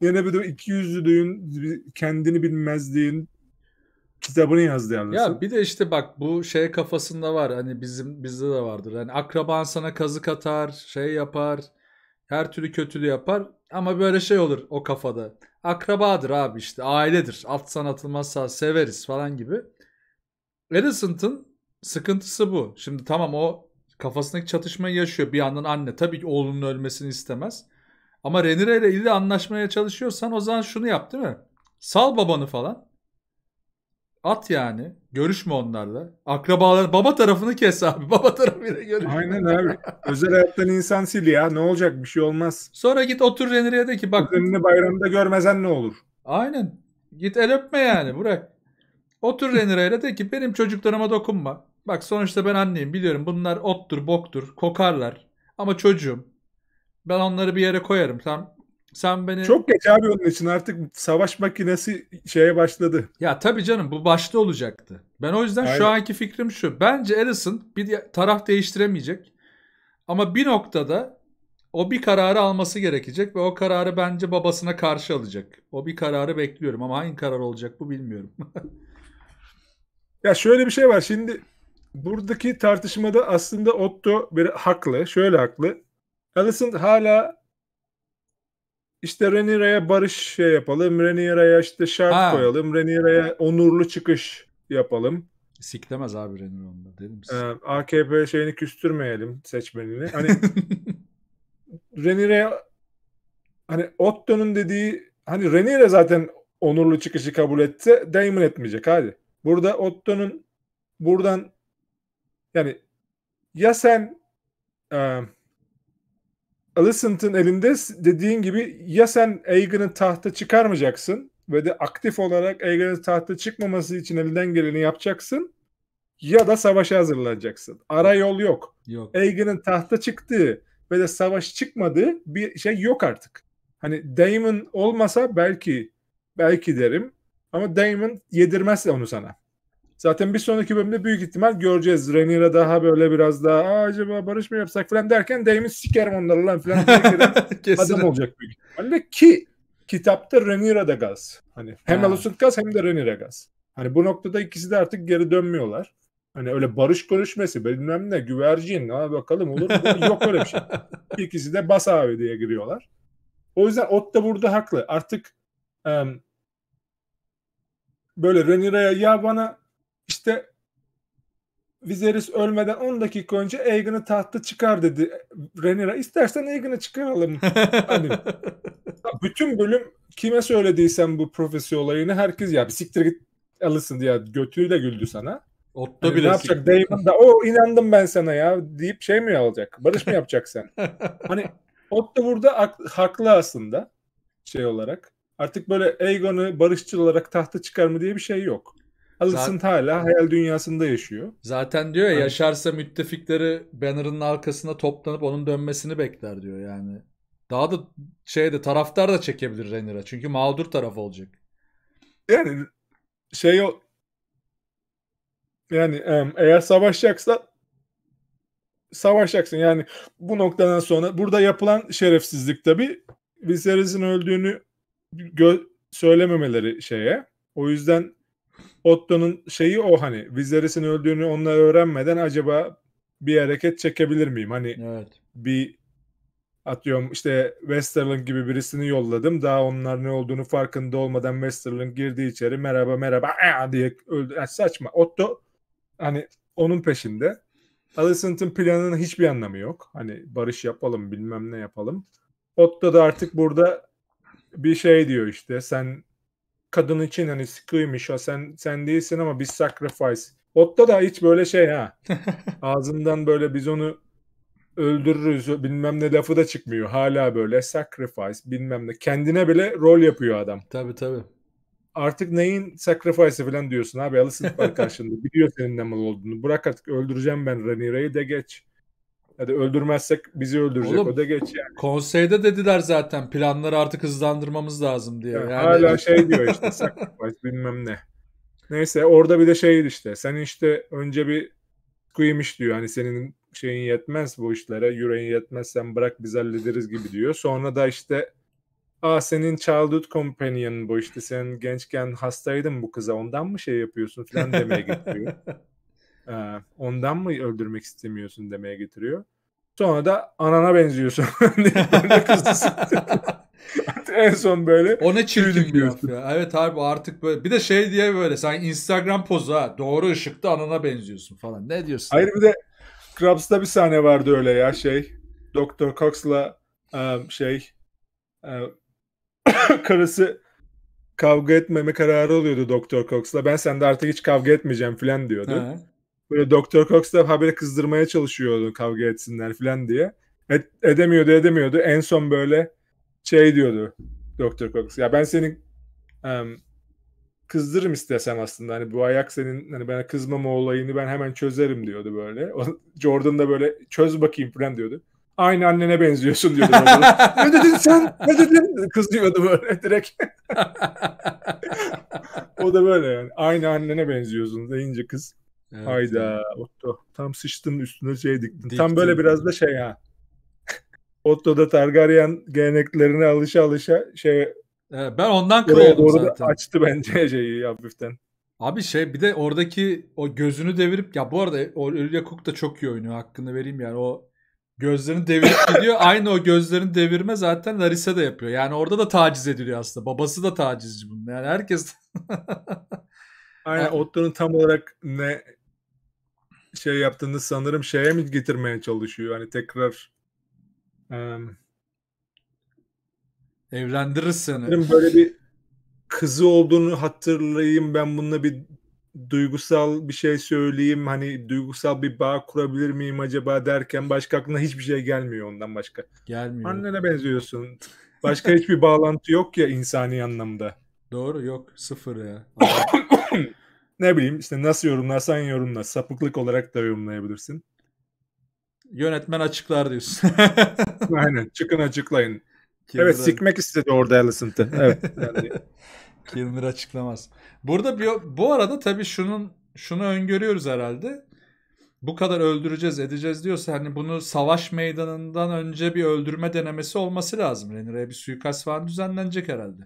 yine bir de iki yüzlülüğün kendini bilmezliğin kitabını yazdı yalnız. Ya bir de işte bak bu şey kafasında var hani bizim bizde de vardır. Hani akraban sana kazık atar, şey yapar, her türlü kötülüğü yapar ama böyle şey olur o kafada. Akrabadır abi işte ailedir. Atsan atılmazsa severiz falan gibi. Edison'ın sıkıntısı bu. Şimdi tamam o kafasındaki çatışmayı yaşıyor. Bir yandan anne tabii ki oğlunun ölmesini istemez. Ama Renire ile ilgili anlaşmaya çalışıyorsan o zaman şunu yap değil mi? Sal babanı falan. At yani. Görüşme onlarla. akrabalar, baba tarafını kes abi. Baba tarafıyla görüşme. Aynen abi. Özel hayattan insan sil ya. Ne olacak? Bir şey olmaz. Sonra git otur Renire'ye de ki bak. Önünü bayramda görmezen ne olur? Aynen. Git el öpme yani Burak. Otur Renire'yle de ki benim çocuklarıma dokunma. Bak sonuçta ben anneyim biliyorum bunlar ottur boktur kokarlar ama çocuğum. Ben onları bir yere koyarım. Sen sen beni Çok geç abi onun için artık savaş makinesi şeye başladı. Ya tabii canım bu başta olacaktı. Ben o yüzden Aynen. şu anki fikrim şu. Bence Ellison bir taraf değiştiremeyecek. Ama bir noktada o bir kararı alması gerekecek ve o kararı bence babasına karşı alacak. O bir kararı bekliyorum ama hangi karar olacak bu bilmiyorum. ya şöyle bir şey var. Şimdi buradaki tartışmada aslında Otto bir haklı. Şöyle haklı. Allison hala işte Reniera'ya barış şey yapalım. Reniera'ya işte şart ha. koyalım. Reniera'ya onurlu çıkış yapalım. Siklemez abi Renier onda dedim Ee, AKP şeyini küstürmeyelim seçmenini. Hani Reniera'ya hani Otto'nun dediği hani Reniere zaten onurlu çıkışı kabul etse Damon etmeyecek hadi. Burada Otto'nun buradan yani ya sen e, Alicent'ın elinde dediğin gibi ya sen Aegon'u tahta çıkarmayacaksın ve de aktif olarak Aegon'un tahta çıkmaması için elinden geleni yapacaksın ya da savaşa hazırlanacaksın. Ara yol yok. yok. Aegon'un tahta çıktığı ve de savaş çıkmadığı bir şey yok artık. Hani Daemon olmasa belki belki derim ama Daemon yedirmez onu sana. Zaten bir sonraki bölümde büyük ihtimal göreceğiz. Rhaenyra daha böyle biraz daha acaba barış mı yapsak falan derken Damon sikerim onları lan falan adam olacak büyük ihtimalle ki kitapta Rhaenyra da gaz. Hani hem ha. Alicent gaz hem de Rhaenyra gaz. Hani bu noktada ikisi de artık geri dönmüyorlar. Hani öyle barış konuşması, bilmem ne güvercin ha bakalım olur mu? Yok öyle bir şey. İkisi de bas abi diye giriyorlar. O yüzden Ot da burada haklı. Artık um, böyle Renira'ya ya bana işte Viserys ölmeden 10 dakika önce Aegon'u tahtta çıkar dedi Rhaenyra. İstersen Aegon'u çıkaralım. hani, bütün bölüm kime söylediysen bu profesi olayını herkes ya bir siktir git alırsın diye götüyle güldü sana. Otta hani bile ne yapacak Damon da o inandım ben sana ya deyip şey mi alacak? Barış mı yapacak sen? hani Otta burada haklı aslında şey olarak. Artık böyle Aegon'u barışçıl olarak tahta çıkar mı diye bir şey yok. Allison hala hayal dünyasında yaşıyor. Zaten diyor ya yani, yaşarsa müttefikleri Banner'ın arkasına toplanıp onun dönmesini bekler diyor yani. Daha da şeyde taraftar da çekebilir Renner'a. Çünkü mağdur taraf olacak. Yani şey o yani eğer savaşacaksa savaşacaksın. Yani bu noktadan sonra burada yapılan şerefsizlik tabii Viserys'in öldüğünü gö- söylememeleri şeye. O yüzden Otto'nun şeyi o hani Viserys'in öldüğünü onunla öğrenmeden acaba bir hareket çekebilir miyim? Hani evet. bir atıyorum işte Westerling gibi birisini yolladım. Daha onlar ne olduğunu farkında olmadan Westerling girdi içeri merhaba merhaba aa diye öldü. Yani saçma. Otto hani onun peşinde. Alicent'ın planının hiçbir anlamı yok. Hani barış yapalım bilmem ne yapalım. Otto da artık burada bir şey diyor işte sen kadın için hani sıkıymış o sen sen değilsin ama biz sacrifice. Otta da hiç böyle şey ha. Ağzından böyle biz onu öldürürüz bilmem ne lafı da çıkmıyor. Hala böyle sacrifice bilmem ne. Kendine bile rol yapıyor adam. Tabi tabi. Artık neyin sacrifice'ı falan diyorsun abi. Alısın var karşında. Biliyor senin ne mal olduğunu. Bırak artık öldüreceğim ben Rhaenyra'yı de geç. Hadi öldürmezsek bizi öldürecek Oğlum, o da geç yani. Konseyde dediler zaten planları artık hızlandırmamız lazım diye. Yani, Hala şey diyor işte sacrifice bilmem ne. Neyse orada bir de şey işte sen işte önce bir kuymuş diyor hani senin şeyin yetmez bu işlere yüreğin yetmez sen bırak biz hallederiz gibi diyor. Sonra da işte Aa senin childhood companion bu işte sen gençken hastaydın bu kıza ondan mı şey yapıyorsun falan demeye getiriyor. Ee, ondan mı öldürmek istemiyorsun demeye getiriyor. Sonra da anana benziyorsun. en son böyle. O ne çirkin bir laf ya. Evet abi artık böyle. Bir de şey diye böyle sen Instagram pozu ha. Doğru ışıkta anana benziyorsun falan. Ne diyorsun? Hayır bir de Krabs'ta bir sahne vardı öyle ya şey. Doktor Cox'la um, şey um, karısı kavga etmeme kararı oluyordu Doktor Cox'la. Ben sende artık hiç kavga etmeyeceğim falan diyordu. He. Böyle Doktor Cox da habire kızdırmaya çalışıyordu kavga etsinler falan diye. Et, edemiyordu edemiyordu. En son böyle şey diyordu Doktor Cox. Ya ben seni um, kızdırırım istesem aslında. Hani bu ayak senin hani bana kızmama olayını ben hemen çözerim diyordu böyle. O, Jordan da böyle çöz bakayım falan diyordu. Aynı annene benziyorsun diyordu. ne dedin sen? Ne dedin? Kız böyle direkt. o da böyle yani. Aynı annene benziyorsun deyince kız. Evet. Hayda Otto. Tam sıçtın üstüne şey diktin. diktin. Tam böyle biraz da şey ha. Otto'da Targaryen geleneklerine alışa alışa şey ben ondan kırıldım doğru zaten. açtı bence şeyi hafiften. Abi şey bir de oradaki o gözünü devirip ya bu arada Olivia Cook da çok iyi oynuyor hakkını vereyim yani o gözlerini devirip gidiyor. Aynı o gözlerini devirme zaten Larissa da yapıyor. Yani orada da taciz ediliyor aslında. Babası da tacizci bunun. Yani herkes Aynen Otto'nun tam olarak ne şey yaptığını sanırım şeye mi getirmeye çalışıyor? Hani tekrar um, evlendirir seni. Böyle bir kızı olduğunu hatırlayayım ben bununla bir duygusal bir şey söyleyeyim hani duygusal bir bağ kurabilir miyim acaba derken başka aklına hiçbir şey gelmiyor ondan başka. Gelmiyor. Annene benziyorsun. Başka hiçbir bağlantı yok ya insani anlamda. Doğru yok sıfır ya. ne bileyim işte nasıl yorumlarsan yorumla. Sapıklık olarak da yorumlayabilirsin. Yönetmen açıklar diyorsun. Aynen. Çıkın açıklayın. Kimdir evet sikmek istedi orada Allison'tı. Evet. Yani. Kilmer açıklamaz. Burada bir, bu arada tabii şunun şunu öngörüyoruz herhalde. Bu kadar öldüreceğiz edeceğiz diyorsa hani bunu savaş meydanından önce bir öldürme denemesi olması lazım. Rhaenyra'ya bir suikast falan düzenlenecek herhalde.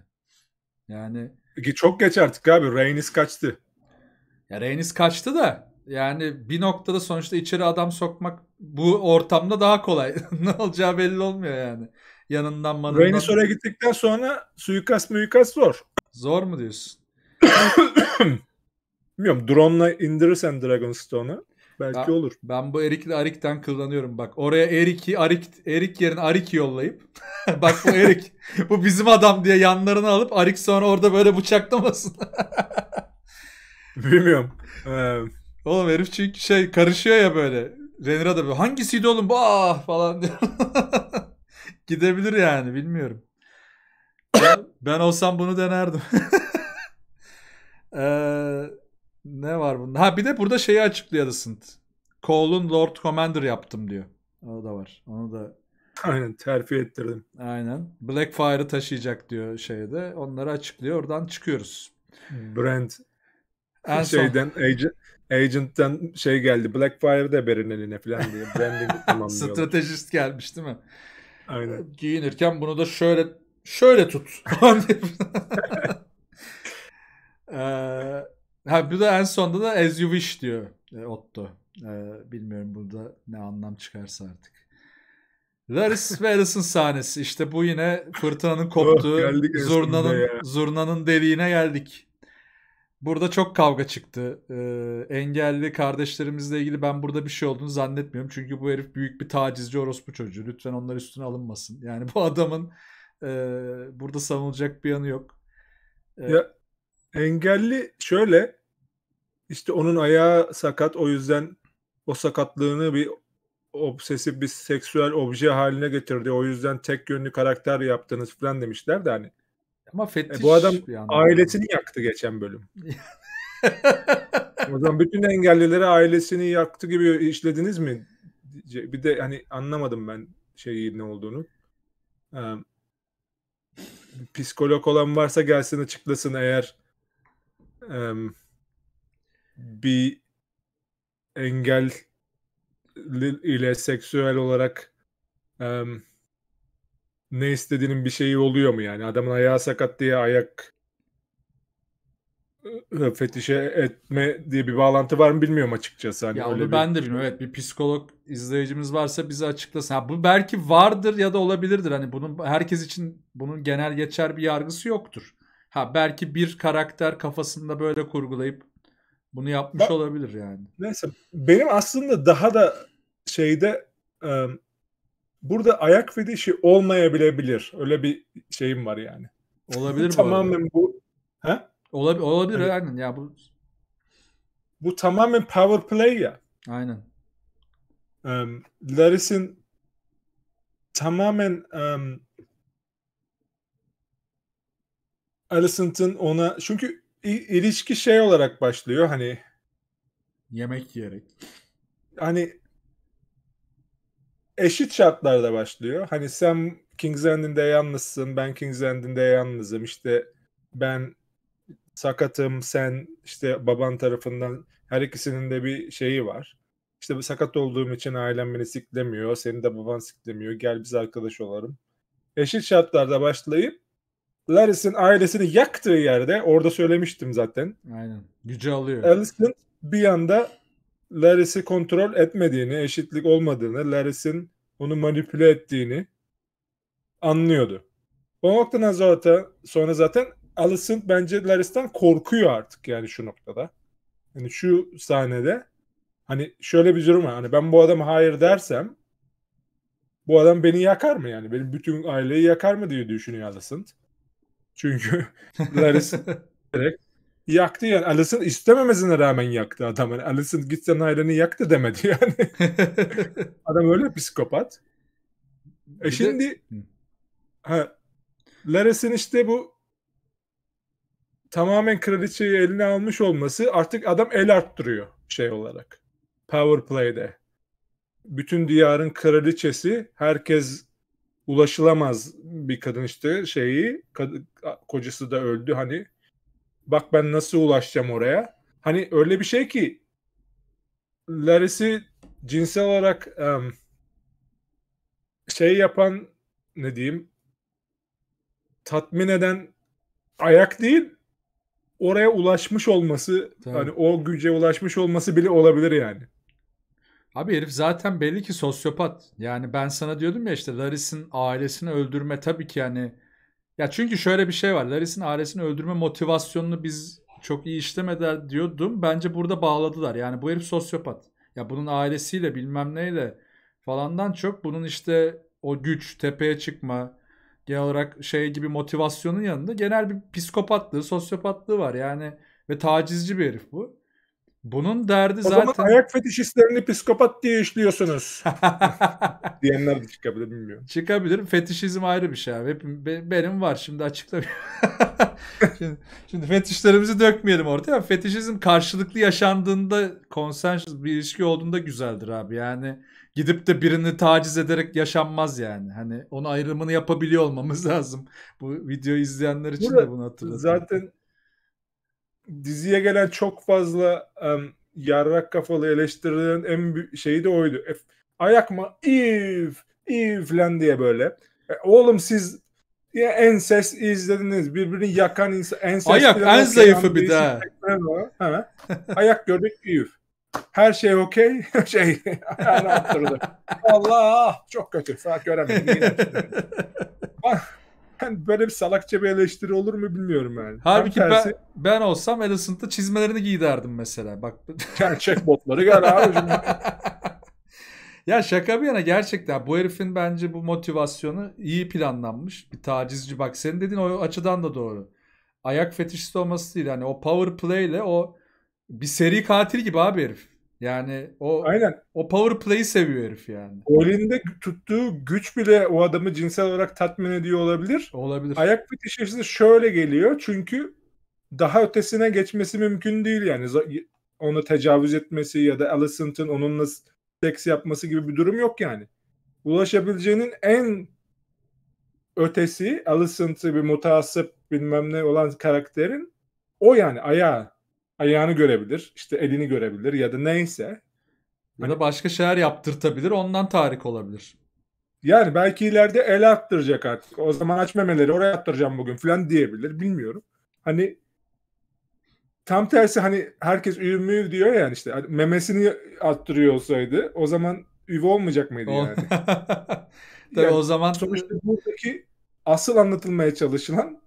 Yani çok geç artık abi. Rhaenys kaçtı. Ya Reynis kaçtı da yani bir noktada sonuçta içeri adam sokmak bu ortamda daha kolay. ne olacağı belli olmuyor yani. Yanından manından. Reynis oraya gittikten sonra suikast müikast zor. Zor mu diyorsun? Bilmiyorum. Drone'la indirirsen Dragonstone'u belki ben, olur. Ben bu Erik'le Arik'ten kıllanıyorum bak. Oraya Erik'i Arik Erik yerine Arik yollayıp bak bu Erik bu bizim adam diye yanlarına alıp Arik sonra orada böyle bıçaklamasın. Bilmiyorum. Ee, oğlum herif çünkü şey karışıyor ya böyle. Renra da böyle hangisiydi oğlum bah falan diyor. Gidebilir yani bilmiyorum. Ben, ben olsam bunu denerdim. ee, ne var bunda? Ha bir de burada şeyi açıklıyor sint. Cole'un Lord Commander yaptım diyor. O da var. Onu da Aynen terfi ettirdim. Aynen. Blackfire'ı taşıyacak diyor şeyde. Onları açıklıyor. Oradan çıkıyoruz. Brand en Şeyden son... agent, Agent'ten şey geldi. Blackfire'da haberin eline falan diye. Branding Stratejist gelmiş değil mi? Aynen. Giyinirken bunu da şöyle şöyle tut. ee, ha bir de en sonda da as you wish diyor e, Otto. Ee, bilmiyorum burada ne anlam çıkarsa artık. Laris ve Alison sahnesi. İşte bu yine fırtınanın oh, koptuğu oh, zurnanın, zurnanın deliğine geldik. Burada çok kavga çıktı. Ee, engelli kardeşlerimizle ilgili ben burada bir şey olduğunu zannetmiyorum. Çünkü bu herif büyük bir tacizci orospu çocuğu. Lütfen onlar üstüne alınmasın. Yani bu adamın e, burada savunulacak bir yanı yok. Ee, ya, engelli şöyle işte onun ayağı sakat o yüzden o sakatlığını bir obsesif bir seksüel obje haline getirdi. O yüzden tek yönlü karakter yaptınız falan demişler de hani ama fetiş e, bu adam ailesini yaktı geçen bölüm. o zaman bütün engellilere ailesini yaktı gibi işlediniz mi? Bir de hani anlamadım ben şeyi ne olduğunu. Ee, psikolog olan varsa gelsin açıklasın eğer e, bir engel ile seksüel olarak e, ne istediğinin bir şeyi oluyor mu yani? Adamın ayağı sakat diye ayak fetişe etme diye bir bağlantı var mı bilmiyorum açıkçası. Hani ya öyle onu bir... de bilmiyorum. Evet bir psikolog izleyicimiz varsa bize açıklasın. Ha, bu belki vardır ya da olabilirdir. Hani bunun herkes için bunun genel geçer bir yargısı yoktur. Ha belki bir karakter kafasında böyle kurgulayıp bunu yapmış ben, olabilir yani. Neyse benim aslında daha da şeyde ıı, burada ayak fetişi olmayabilebilir. Öyle bir şeyim var yani. Olabilir bu. Tamamen bu. Ha? Olab olabilir evet. Hani aynen ya bu. Bu tamamen power play ya. Aynen. Um, Laris'in tamamen um, Alicent'ın ona çünkü ilişki şey olarak başlıyor hani yemek yiyerek. Hani eşit şartlarda başlıyor. Hani sen King's Land'inde yalnızsın, ben King's Land'inde yalnızım. İşte ben sakatım, sen işte baban tarafından her ikisinin de bir şeyi var. İşte sakat olduğum için ailem beni siklemiyor, senin de baban siklemiyor. Gel biz arkadaş olalım. Eşit şartlarda başlayıp Laris'in ailesini yaktığı yerde orada söylemiştim zaten. Aynen. Gücü alıyor. Allison bir anda Laris'i kontrol etmediğini, eşitlik olmadığını, Laris'in onu manipüle ettiğini anlıyordu. O noktadan zaten sonra zaten Alicent bence Laris'ten korkuyor artık yani şu noktada. Yani şu sahnede hani şöyle bir durum var. Hani ben bu adama hayır dersem bu adam beni yakar mı yani? Benim bütün aileyi yakar mı diye düşünüyor Alicent. Çünkü Laris direkt yaktı yani. Alison istememesine rağmen yaktı adam. Yani Allison git sen hayranı yaktı demedi yani. adam öyle psikopat. E bir şimdi de... Laris'in işte bu tamamen kraliçeyi eline almış olması artık adam el arttırıyor şey olarak. Power Play'de. Bütün diyarın kraliçesi herkes ulaşılamaz bir kadın işte şeyi kad- kocası da öldü hani bak ben nasıl ulaşacağım oraya. Hani öyle bir şey ki Laris'i cinsel olarak um, şey yapan ne diyeyim tatmin eden ayak değil oraya ulaşmış olması Tabii. hani o güce ulaşmış olması bile olabilir yani. Abi herif zaten belli ki sosyopat. Yani ben sana diyordum ya işte Laris'in ailesini öldürme tabii ki yani ya çünkü şöyle bir şey var. Laris'in ailesini öldürme motivasyonunu biz çok iyi işlemediler diyordum. Bence burada bağladılar. Yani bu herif sosyopat. Ya bunun ailesiyle bilmem neyle falandan çok bunun işte o güç, tepeye çıkma, genel olarak şey gibi motivasyonun yanında genel bir psikopatlığı, sosyopatlığı var. Yani ve tacizci bir herif bu. Bunun derdi o zaten... O zaman ayak fetişistlerini psikopat diye işliyorsunuz. Diyenler de çıkabilir bilmiyorum. Çıkabilir. Fetişizm ayrı bir şey abi. Hep, be, benim var şimdi açıklamıyorum. şimdi, şimdi fetişlerimizi dökmeyelim ortaya. Fetişizm karşılıklı yaşandığında konsensus bir ilişki olduğunda güzeldir abi. Yani gidip de birini taciz ederek yaşanmaz yani. Hani onun ayrımını yapabiliyor olmamız lazım. Bu videoyu izleyenler için Burada, de bunu hatırlatıyorum. Zaten diziye gelen çok fazla um, yarrak kafalı eleştirilen en büyük şeyi de oydu. E, mı if if falan diye böyle. E, oğlum siz ya Enses izlediniz. Birbirini yakan insan. Enses Ayak en zayıfı bir daha. Ayak gördük if. Her şey okey. şey ayağını attırdı. Allah çok kötü. Saat göremedim. ben böyle bir salakça bir eleştiri olur mu bilmiyorum yani. Halbuki tersi... ben, ben olsam Alicent'ta çizmelerini giyderdim mesela. Bak. Gerçek botları gel abicim. ya şaka bir yana gerçekten bu herifin bence bu motivasyonu iyi planlanmış. Bir tacizci bak senin dediğin o açıdan da doğru. Ayak fetişisti olması değil. Yani o power play ile o bir seri katil gibi abi herif. Yani o Aynen. o power play'i seviyor herif yani. O elinde tuttuğu güç bile o adamı cinsel olarak tatmin ediyor olabilir. Olabilir. Ayak fetişesi şöyle geliyor çünkü daha ötesine geçmesi mümkün değil yani. Onu tecavüz etmesi ya da Alicent'ın onunla seks yapması gibi bir durum yok yani. Ulaşabileceğinin en ötesi Alicent'ı bir mutassıp bilmem ne olan karakterin o yani ayağı ayağını görebilir, işte elini görebilir ya da neyse. Ya hani da başka şeyler yaptırtabilir, ondan tahrik olabilir. Yani belki ileride el attıracak artık. O zaman aç memeleri oraya attıracağım bugün falan diyebilir. Bilmiyorum. Hani tam tersi hani herkes üyü müyü diyor yani işte memesini attırıyor olsaydı o zaman üve olmayacak mıydı yani? Tabii yani o zaman sonuçta buradaki asıl anlatılmaya çalışılan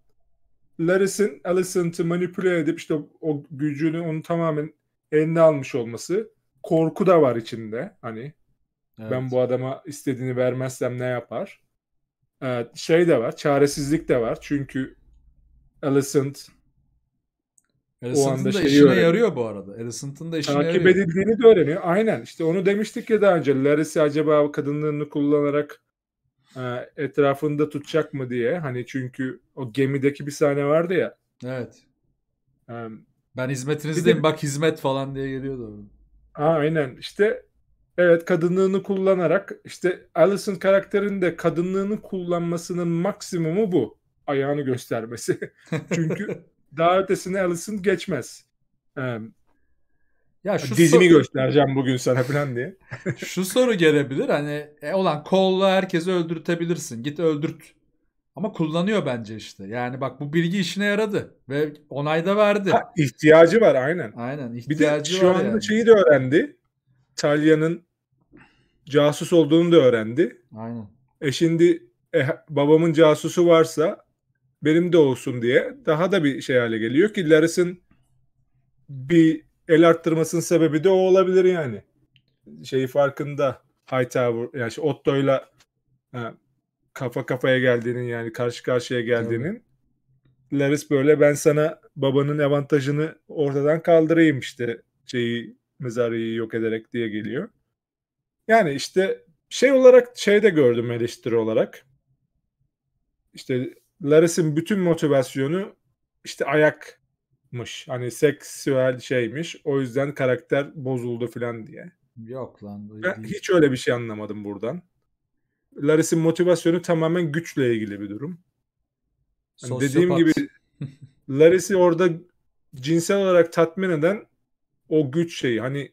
Laris'in Alicent'ı manipüle edip işte o, gücünü onu tamamen eline almış olması. Korku da var içinde. Hani evet. ben bu adama istediğini vermezsem ne yapar? Evet şey de var. Çaresizlik de var. Çünkü Alicent o da işine öğreniyor. yarıyor bu arada. Alicent'ın da işine Takip yarıyor. Takip edildiğini de öğreniyor. Aynen. İşte onu demiştik ya daha önce. Laris'i acaba kadınlığını kullanarak etrafında tutacak mı diye. Hani çünkü o gemideki bir sahne vardı ya. Evet. ben hizmetinizdeyim bak hizmet falan diye geliyordu. aynen işte evet kadınlığını kullanarak işte Alison karakterinde kadınlığını kullanmasının maksimumu bu. Ayağını göstermesi. çünkü daha ötesine Alison geçmez. Um, ya şu Dizimi soru... göstereceğim bugün sana falan diye. şu soru gelebilir. Hani e, olan kolla herkesi öldürtebilirsin. Git öldürt. Ama kullanıyor bence işte. Yani bak bu bilgi işine yaradı ve onay da verdi. Ha, ihtiyacı var aynen. Aynen ihtiyacı Bir de şu anda yani. şeyi de öğrendi. Talya'nın casus olduğunu da öğrendi. Aynen. E şimdi e, babamın casusu varsa benim de olsun diye daha da bir şey hale geliyor ki Laris'in bir el arttırmasının sebebi de o olabilir yani. Şeyi farkında Hightower yani işte Otto'yla ha, e, kafa kafaya geldiğinin yani karşı karşıya geldiğinin Tabii. Laris böyle ben sana babanın avantajını ortadan kaldırayım işte şeyi mezarıyı yok ederek diye geliyor. Yani işte şey olarak şey de gördüm eleştiri olarak. İşte Laris'in bütün motivasyonu işte ayak mış. Hani seksüel şeymiş. O yüzden karakter bozuldu falan diye. Yok lan. Ben değil. hiç öyle bir şey anlamadım buradan. Laris'in motivasyonu tamamen güçle ilgili bir durum. Yani dediğim gibi Laris'i orada cinsel olarak tatmin eden o güç şeyi hani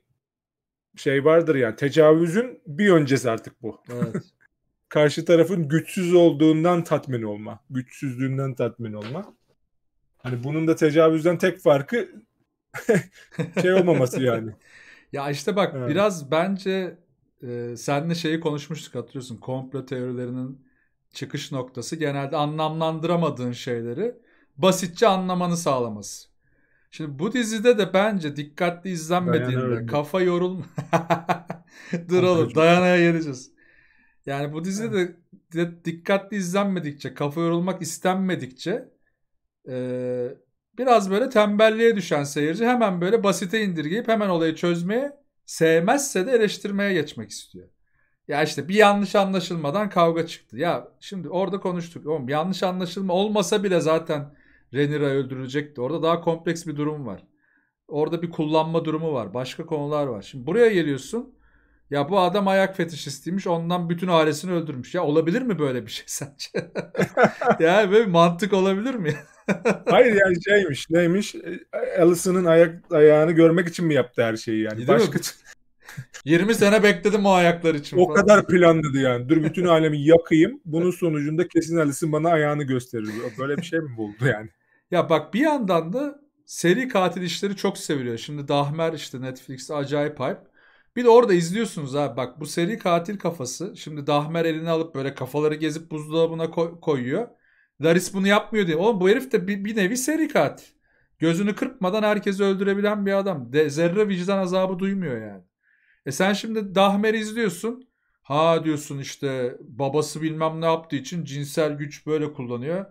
şey vardır yani tecavüzün bir öncesi artık bu. Evet. Karşı tarafın güçsüz olduğundan tatmin olma, güçsüzlüğünden tatmin olma. Hani bunun da tecavüzden tek farkı şey olmaması yani. ya işte bak evet. biraz bence e, senle şeyi konuşmuştuk hatırlıyorsun. Komplo teorilerinin çıkış noktası genelde anlamlandıramadığın şeyleri basitçe anlamanı sağlaması. Şimdi bu dizide de bence dikkatli izlenmediğinde kafa yorulma. Dur oğlum dayanaya geleceğiz. Yani bu dizide de dikkatli izlenmedikçe, kafa yorulmak istenmedikçe e, biraz böyle tembelliğe düşen seyirci hemen böyle basite indirgeyip hemen olayı çözmeye sevmezse de eleştirmeye geçmek istiyor. Ya işte bir yanlış anlaşılmadan kavga çıktı. Ya şimdi orada konuştuk. Oğlum yanlış anlaşılma olmasa bile zaten Renira öldürülecekti. Orada daha kompleks bir durum var. Orada bir kullanma durumu var. Başka konular var. Şimdi buraya geliyorsun. Ya bu adam ayak fetişistiymiş. Ondan bütün ailesini öldürmüş. Ya olabilir mi böyle bir şey sence? Ya böyle bir mantık olabilir mi? Hayır yani şeymiş neymiş Alison'ın ayak, ayağını görmek için mi yaptı her şeyi yani? Değil Başka... 20 sene bekledim o ayaklar için. O falan. kadar planladı yani. Dur bütün alemi yakayım. Bunun sonucunda kesin Alison bana ayağını gösterir. Böyle bir şey mi buldu yani? Ya bak bir yandan da seri katil işleri çok seviliyor. Şimdi Dahmer işte Netflix'te acayip hype. Bir de orada izliyorsunuz abi bak bu seri katil kafası. Şimdi Dahmer elini alıp böyle kafaları gezip buzdolabına koyuyor. Daris bunu yapmıyor diye. Oğlum bu herif de bir, bir nevi seri katil. Gözünü kırpmadan herkesi öldürebilen bir adam. De, zerre vicdan azabı duymuyor yani. E sen şimdi Dahmer'i izliyorsun. Ha diyorsun işte babası bilmem ne yaptığı için cinsel güç böyle kullanıyor.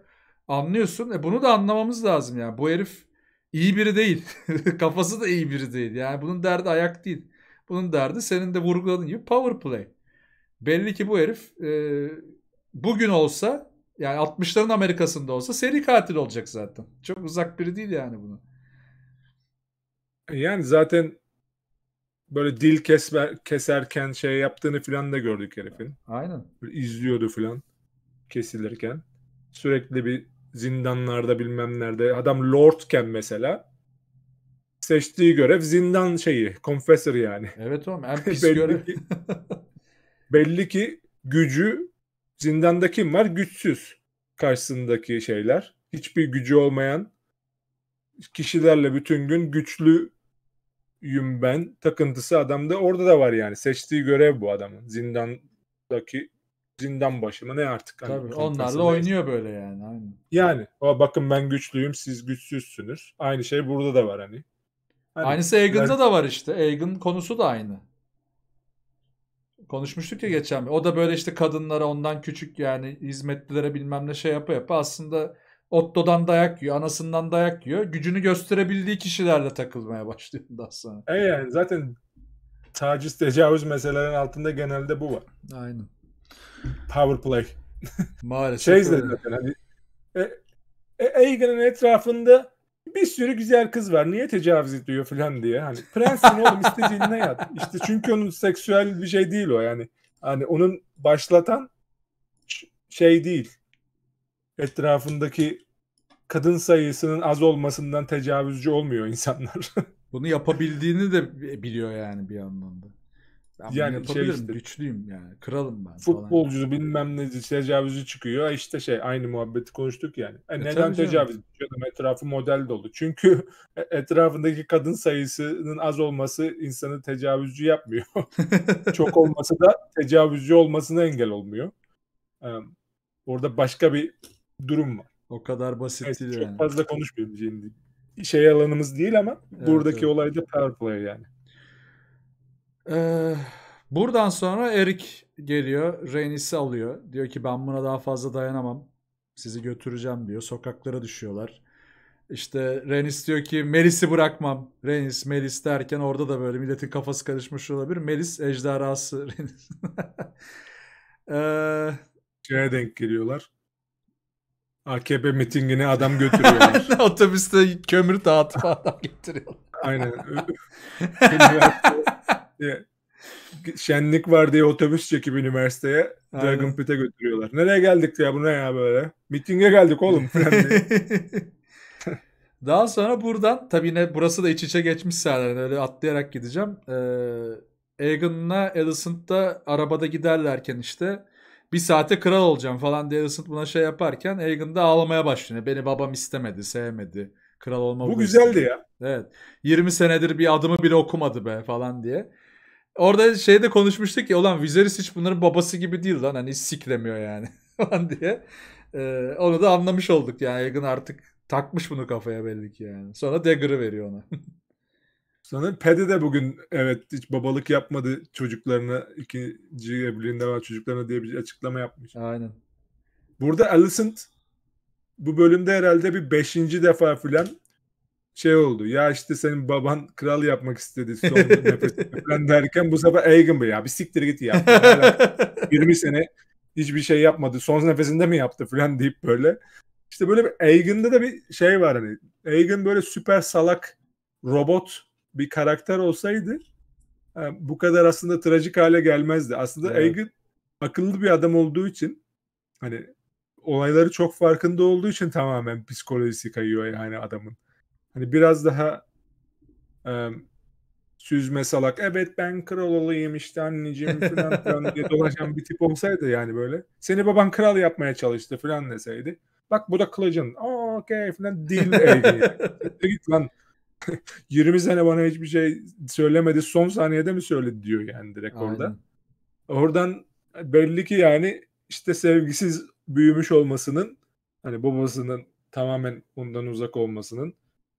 Anlıyorsun. E bunu da anlamamız lazım yani. Bu herif iyi biri değil. Kafası da iyi biri değil. Yani bunun derdi ayak değil. Bunun derdi senin de vurguladığın gibi power play. Belli ki bu herif e, bugün olsa yani 60'ların Amerika'sında olsa seri katil olacak zaten. Çok uzak biri değil yani bunu. Yani zaten böyle dil kesme, keserken şey yaptığını falan da gördük herifin. Aynen. Böyle izliyordu falan kesilirken. Sürekli bir zindanlarda bilmem nerede. Adam lordken mesela seçtiği görev zindan şeyi, confessor yani. Evet oğlum en pis görev. belli ki gücü Zindanda kim var? Güçsüz karşısındaki şeyler. Hiçbir gücü olmayan kişilerle bütün gün güçlüyüm ben takıntısı adamda orada da var yani. Seçtiği görev bu adamın. Zindandaki zindan başı mı ne artık. Hani Tabii onlarla oynuyor böyle yani. Yani o bakın ben güçlüyüm siz güçsüzsünüz. Aynı şey burada da var hani. hani Aynısı Egan'da ben... da var işte. Egan konusu da aynı. Konuşmuştuk ya geçen. bir. O da böyle işte kadınlara ondan küçük yani hizmetlilere bilmem ne şey yapa yapa aslında Otto'dan dayak yiyor, anasından dayak yiyor. Gücünü gösterebildiği kişilerle takılmaya başlıyor daha sonra. E yani zaten taciz, tecavüz meselelerin altında genelde bu var. Aynen. Power play. Maalesef. şey zaten hani e, e, Egan'ın etrafında bir sürü güzel kız var. Niye tecavüz ediyor falan diye. Hani prensin oğlum istediğine yat. İşte çünkü onun seksüel bir şey değil o yani. Hani onun başlatan şey değil. Etrafındaki kadın sayısının az olmasından tecavüzcü olmuyor insanlar. Bunu yapabildiğini de biliyor yani bir anlamda. Ben yani şey yapabilirim. Şey işte, güçlüyüm yani. Kralım ben. Futbolcusu falan. bilmem ne tecavüzü çıkıyor. İşte şey aynı muhabbeti konuştuk yani. E, e neden tecavüz ediyorum? Etrafı model dolu. Çünkü e, etrafındaki kadın sayısının az olması insanı tecavüzcü yapmıyor. Çok olması da tecavüzcü olmasına engel olmuyor. Ee, orada başka bir durum var. O kadar basit Neyse, değil çok yani. Çok fazla konuşmayacağım şey alanımız değil ama evet, buradaki evet. olay da power play yani. Ee, buradan sonra Erik geliyor. Rhaenys'i alıyor. Diyor ki ben buna daha fazla dayanamam. Sizi götüreceğim diyor. Sokaklara düşüyorlar. İşte Renis diyor ki Melis'i bırakmam. Renis, Melis derken orada da böyle milletin kafası karışmış olabilir. Melis ejderhası Renis. Şeye denk geliyorlar. AKP mitingine adam götürüyorlar. Otobüste kömür dağıtıp adam getiriyorlar. Aynen. Ee, şenlik var diye otobüs çekip üniversiteye Dragon Pit'e götürüyorlar. Nereye geldik ya bu ne ya böyle? Mitinge geldik oğlum Daha sonra buradan tabii yine burası da iç içe geçmiş sahneler. Öyle atlayarak gideceğim. Ee, Egan'la Alicent arabada giderlerken işte bir saate kral olacağım falan diye Alicent buna şey yaparken Egan da ağlamaya başlıyor. Beni babam istemedi, sevmedi. Kral olma Bu güzeldi ya. Evet. 20 senedir bir adımı bile okumadı be falan diye. Orada şeyde konuşmuştuk ki olan Viserys hiç bunların babası gibi değil lan. Hani hiç siklemiyor yani falan diye. Ee, onu da anlamış olduk yani. Egon artık takmış bunu kafaya belli ki yani. Sonra Dagger'ı veriyor ona. Sonra Paddy de bugün evet hiç babalık yapmadı çocuklarına ikinci evliliğinde var çocuklarına diye bir açıklama yapmış. Aynen. Burada Alicent bu bölümde herhalde bir beşinci defa filan şey oldu. Ya işte senin baban kral yapmak istedi son nefes derken bu sefer Egan Bey ya bir siktir git ya. 20 sene hiçbir şey yapmadı. Son nefesinde mi yaptı falan deyip böyle. İşte böyle bir Egan'da da bir şey var hani. Egan böyle süper salak robot bir karakter olsaydı yani e, bu kadar aslında trajik hale gelmezdi. Aslında evet. Egan akıllı bir adam olduğu için hani olayları çok farkında olduğu için tamamen psikolojisi kayıyor yani adamın. Hani biraz daha e, süzme salak evet ben kral olayım işte anneciğim falan falan diye dolaşan bir tip olsaydı yani böyle. Seni baban kral yapmaya çalıştı falan deseydi. Bak bu da kılıcın. okey falan değil. Git lan 20 sene bana hiçbir şey söylemedi son saniyede mi söyledi diyor yani direkt Aynen. orada. Oradan belli ki yani işte sevgisiz büyümüş olmasının hani babasının tamamen ondan uzak olmasının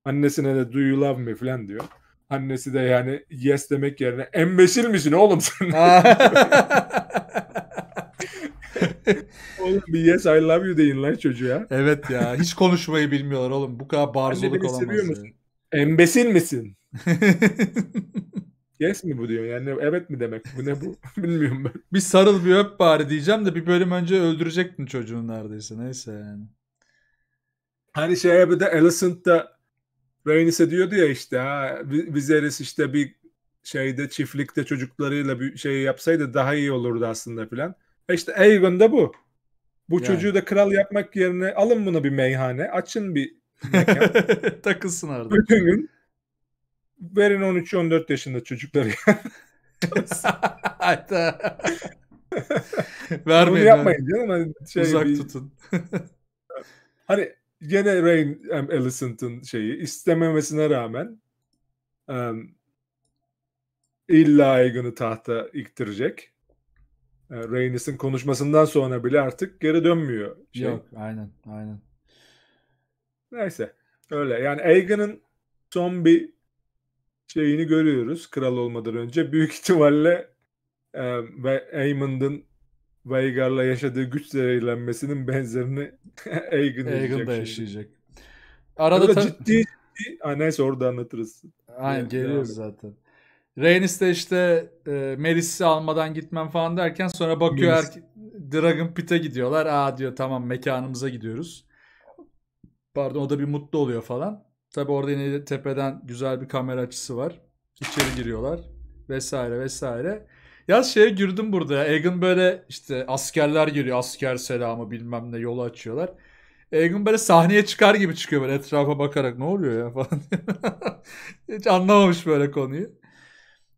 Annesine de do you love me falan diyor. Annesi de yani yes demek yerine embesil misin oğlum sen? oğlum bir yes I love you deyin lan çocuğa. Evet ya hiç konuşmayı bilmiyorlar oğlum. Bu kadar barzoluk olamaz. Seviyor musun? Embesil misin? yes mi bu diyor yani evet mi demek bu ne bu bilmiyorum ben. Bir sarıl bir öp bari diyeceğim de bir bölüm önce öldürecektin çocuğun neredeyse neyse yani. Hani şey bir de Alicent da Reynis'e diyordu ya işte ha Viserys işte bir şeyde çiftlikte çocuklarıyla bir şey yapsaydı daha iyi olurdu aslında filan. E işte Aegon da bu. Bu yani. çocuğu da kral yapmak yerine alın bunu bir meyhane. Açın bir mekan. Takılsın orada. Bütün gün. Verin 13-14 yaşında çocukları. Hatta. Vermeyin. Bunu yapmayın canım. Hani şey Uzak bir... tutun. hani gene Rain um, Alicent'ın şeyi istememesine rağmen um, illa Egan'ı tahta iktirecek. E, Reynis'in konuşmasından sonra bile artık geri dönmüyor. Şey. Yok aynen aynen. Neyse öyle yani Egan'ın son bir şeyini görüyoruz kral olmadan önce. Büyük ihtimalle e, ve Aemond'un Veigar'la yaşadığı güç zehirlenmesinin benzerini Aegon, Aegon yaşayacak. Arada, Arada ciddi ciddi ha, neyse orada anlatırız. Aynen geliyoruz zaten. Rhaenys de işte e, Melis'i almadan gitmem falan derken sonra bakıyor Melis. Dragon Pit'e gidiyorlar. Aa diyor tamam mekanımıza gidiyoruz. Pardon o da bir mutlu oluyor falan. Tabi orada yine tepeden güzel bir kamera açısı var. İçeri giriyorlar vesaire vesaire. Ya şeye girdim burada ya. Egan böyle işte askerler geliyor. Asker selamı bilmem ne yolu açıyorlar. Egan böyle sahneye çıkar gibi çıkıyor böyle etrafa bakarak ne oluyor ya falan. Hiç anlamamış böyle konuyu.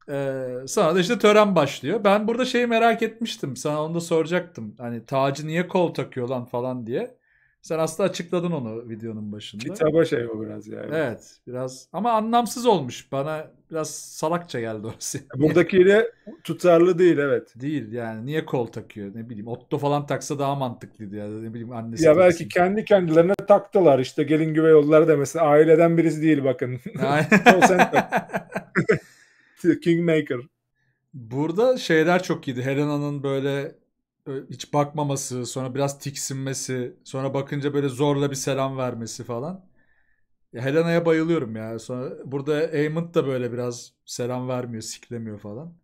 Ee, sonra da işte tören başlıyor. Ben burada şeyi merak etmiştim. Sana onu da soracaktım. Hani tacı niye kol takıyor lan falan diye. Sen aslında açıkladın onu videonun başında. Kitaba şey o biraz yani. Evet biraz ama anlamsız olmuş. Bana biraz salakça geldi orası. Buradakiyle tutarlı değil evet. Değil yani niye kol takıyor ne bileyim Otto falan taksa daha mantıklıydı ya ne bileyim annesi. Ya belki taksa. kendi kendilerine taktılar işte gelin güvey yollar demesin. aileden birisi değil bakın. Kingmaker. Burada şeyler çok iyiydi. Helena'nın böyle e, hiç bakmaması, sonra biraz tiksinmesi, sonra bakınca böyle zorla bir selam vermesi falan. Helena'ya bayılıyorum ya. Sonra burada Aemond da böyle biraz selam vermiyor, siklemiyor falan.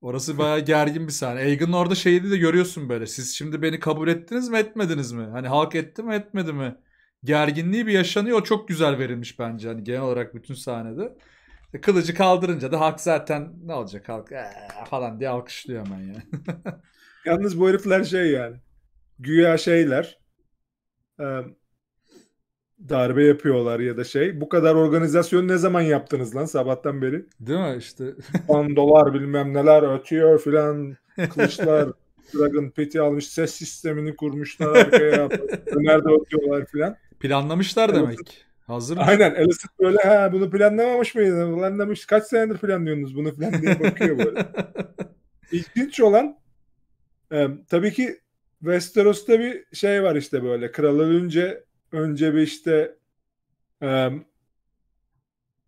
Orası bayağı gergin bir sahne. Egan'ın orada şeyini de görüyorsun böyle. Siz şimdi beni kabul ettiniz mi etmediniz mi? Hani halk etti mi etmedi mi? Gerginliği bir yaşanıyor. O çok güzel verilmiş bence. Hani genel olarak bütün sahnede. E, kılıcı kaldırınca da halk zaten ne olacak halk ee, falan diye alkışlıyor hemen yani. Yalnız bu herifler şey yani. Güya şeyler. E, darbe yapıyorlar ya da şey. Bu kadar organizasyon ne zaman yaptınız lan sabahtan beri? Değil mi işte? dolar bilmem neler ötüyor filan. Kılıçlar Dragon Pet'i almış ses sistemini kurmuşlar arkaya. Nerede ötüyorlar filan. Planlamışlar demek. Hazır mı? Aynen. Elizabeth böyle ha bunu planlamamış mıydı? Planlamış. Kaç senedir planlıyorsunuz bunu filan diye bakıyor böyle. İlginç olan e, tabii ki Westeros'ta bir şey var işte böyle. Kral ölünce önce bir işte e,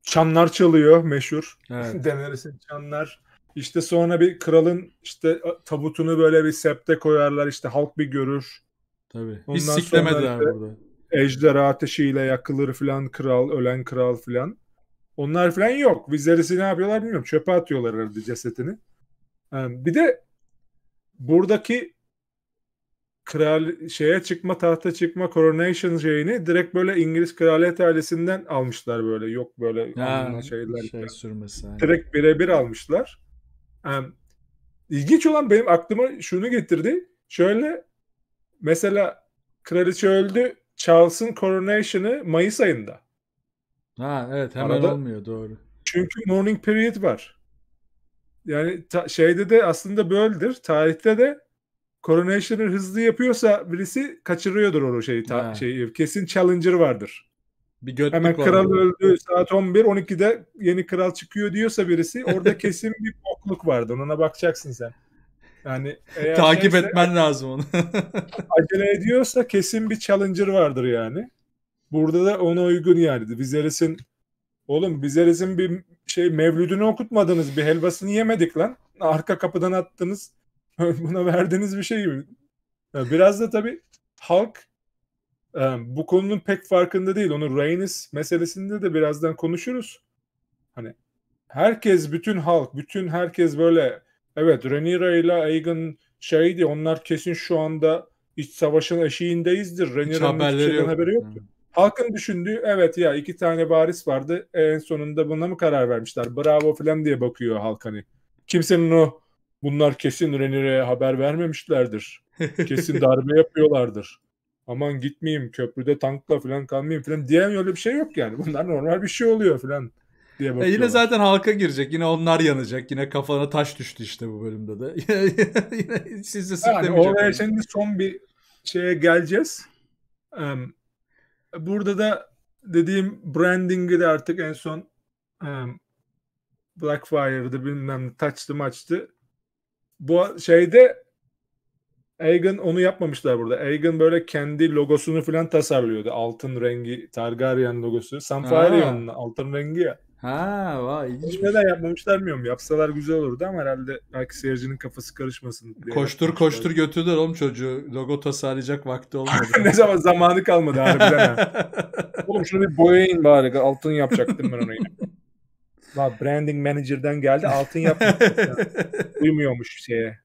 çanlar çalıyor meşhur. Evet. Demeris'in çanlar. İşte sonra bir kralın işte tabutunu böyle bir septe koyarlar işte halk bir görür. Tabii. Ondan Hiç siklemediler işte burada. Ejderha ateşiyle yakılır filan kral, ölen kral filan. Onlar filan yok. Vizeris'i ne yapıyorlar bilmiyorum. Çöpe atıyorlar herhalde cesetini. Bir de buradaki kral şeye çıkma tahta çıkma coronation şeyini direkt böyle İngiliz kraliyet ailesinden almışlar böyle yok böyle ha, şeyler şey sürmesi. Yani. Direkt birebir almışlar. Yani, ilginç olan benim aklıma şunu getirdi. Şöyle mesela kraliçe öldü Charles'ın coronation'ı Mayıs ayında. Ha evet hemen Arada, olmuyor doğru. Çünkü morning period var. Yani ta- şeyde de aslında böyledir. Tarihte de Coronation'ı hızlı yapıyorsa birisi kaçırıyordur o şeyi. Ta, şeyi kesin challenger vardır. Bir Hemen kral öldü saat 11 12'de yeni kral çıkıyor diyorsa birisi orada kesin bir bokluk vardı. Ona bakacaksın sen. Yani eğer takip şeyse, etmen lazım onu. acele ediyorsa kesin bir challenger vardır yani. Burada da ona uygun yani. Viserys'in oğlum Viserys'in bir şey mevlüdünü okutmadınız. Bir helvasını yemedik lan. Arka kapıdan attınız. buna verdiğiniz bir şey gibi. Biraz da tabii halk e, bu konunun pek farkında değil. Onu Reynis meselesinde de birazdan konuşuruz. Hani herkes, bütün halk, bütün herkes böyle evet Rhaenyra ile Aegon şeydi onlar kesin şu anda iç savaşın eşiğindeyizdir. Rhaenyra'nın hiç hiçbir yok. haberi yoktu. Hmm. Halkın düşündüğü evet ya iki tane baris vardı en sonunda buna mı karar vermişler bravo falan diye bakıyor halk hani. Kimsenin o bunlar kesin Renier'e haber vermemişlerdir. Kesin darbe yapıyorlardır. Aman gitmeyeyim köprüde tankla falan kalmayayım falan diyen öyle bir şey yok yani. Bunlar normal bir şey oluyor falan diye bakıyorlar. E yine zaten halka girecek. Yine onlar yanacak. Yine kafana taş düştü işte bu bölümde de. yine siz de sıkılamayacak. Yani oraya şimdi son bir şeye geleceğiz. Um, burada da dediğim branding'i de artık en son um, Blackfire'da bilmem ne touch'tı maçtı bu şeyde Aegon onu yapmamışlar burada. Aegon böyle kendi logosunu falan tasarlıyordu. Altın rengi Targaryen logosu. Samfarion'un altın rengi ya. Ha, vay ilginç. Neden yapmamışlar bilmiyorum. Yapsalar güzel olurdu ama herhalde belki seyircinin kafası karışmasın diye. Koştur koştur götürdüler oğlum çocuğu. Logo tasarlayacak vakti olmadı. ne zaman zamanı kalmadı harbiden oğlum şunu bir boyayın bari. Altın yapacaktım ben onu. La branding manager'dan geldi altın yapmış. uymuyormuş şeye.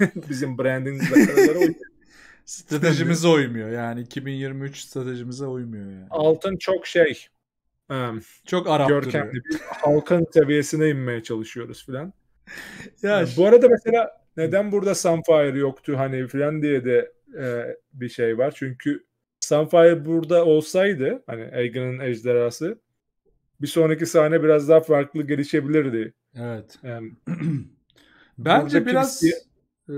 Bizim branding Stratejimize uymuyor yani 2023 stratejimize uymuyor yani. Altın çok şey çok Arap görkemli halkın seviyesine inmeye çalışıyoruz filan. Ya yani bu arada mesela neden burada Sunfire yoktu hani filan diye de e, bir şey var. Çünkü Sunfire burada olsaydı hani Egan'ın ejderhası bir sonraki sahne biraz daha farklı gelişebilirdi. Evet. Yani, Bence biraz isti- e,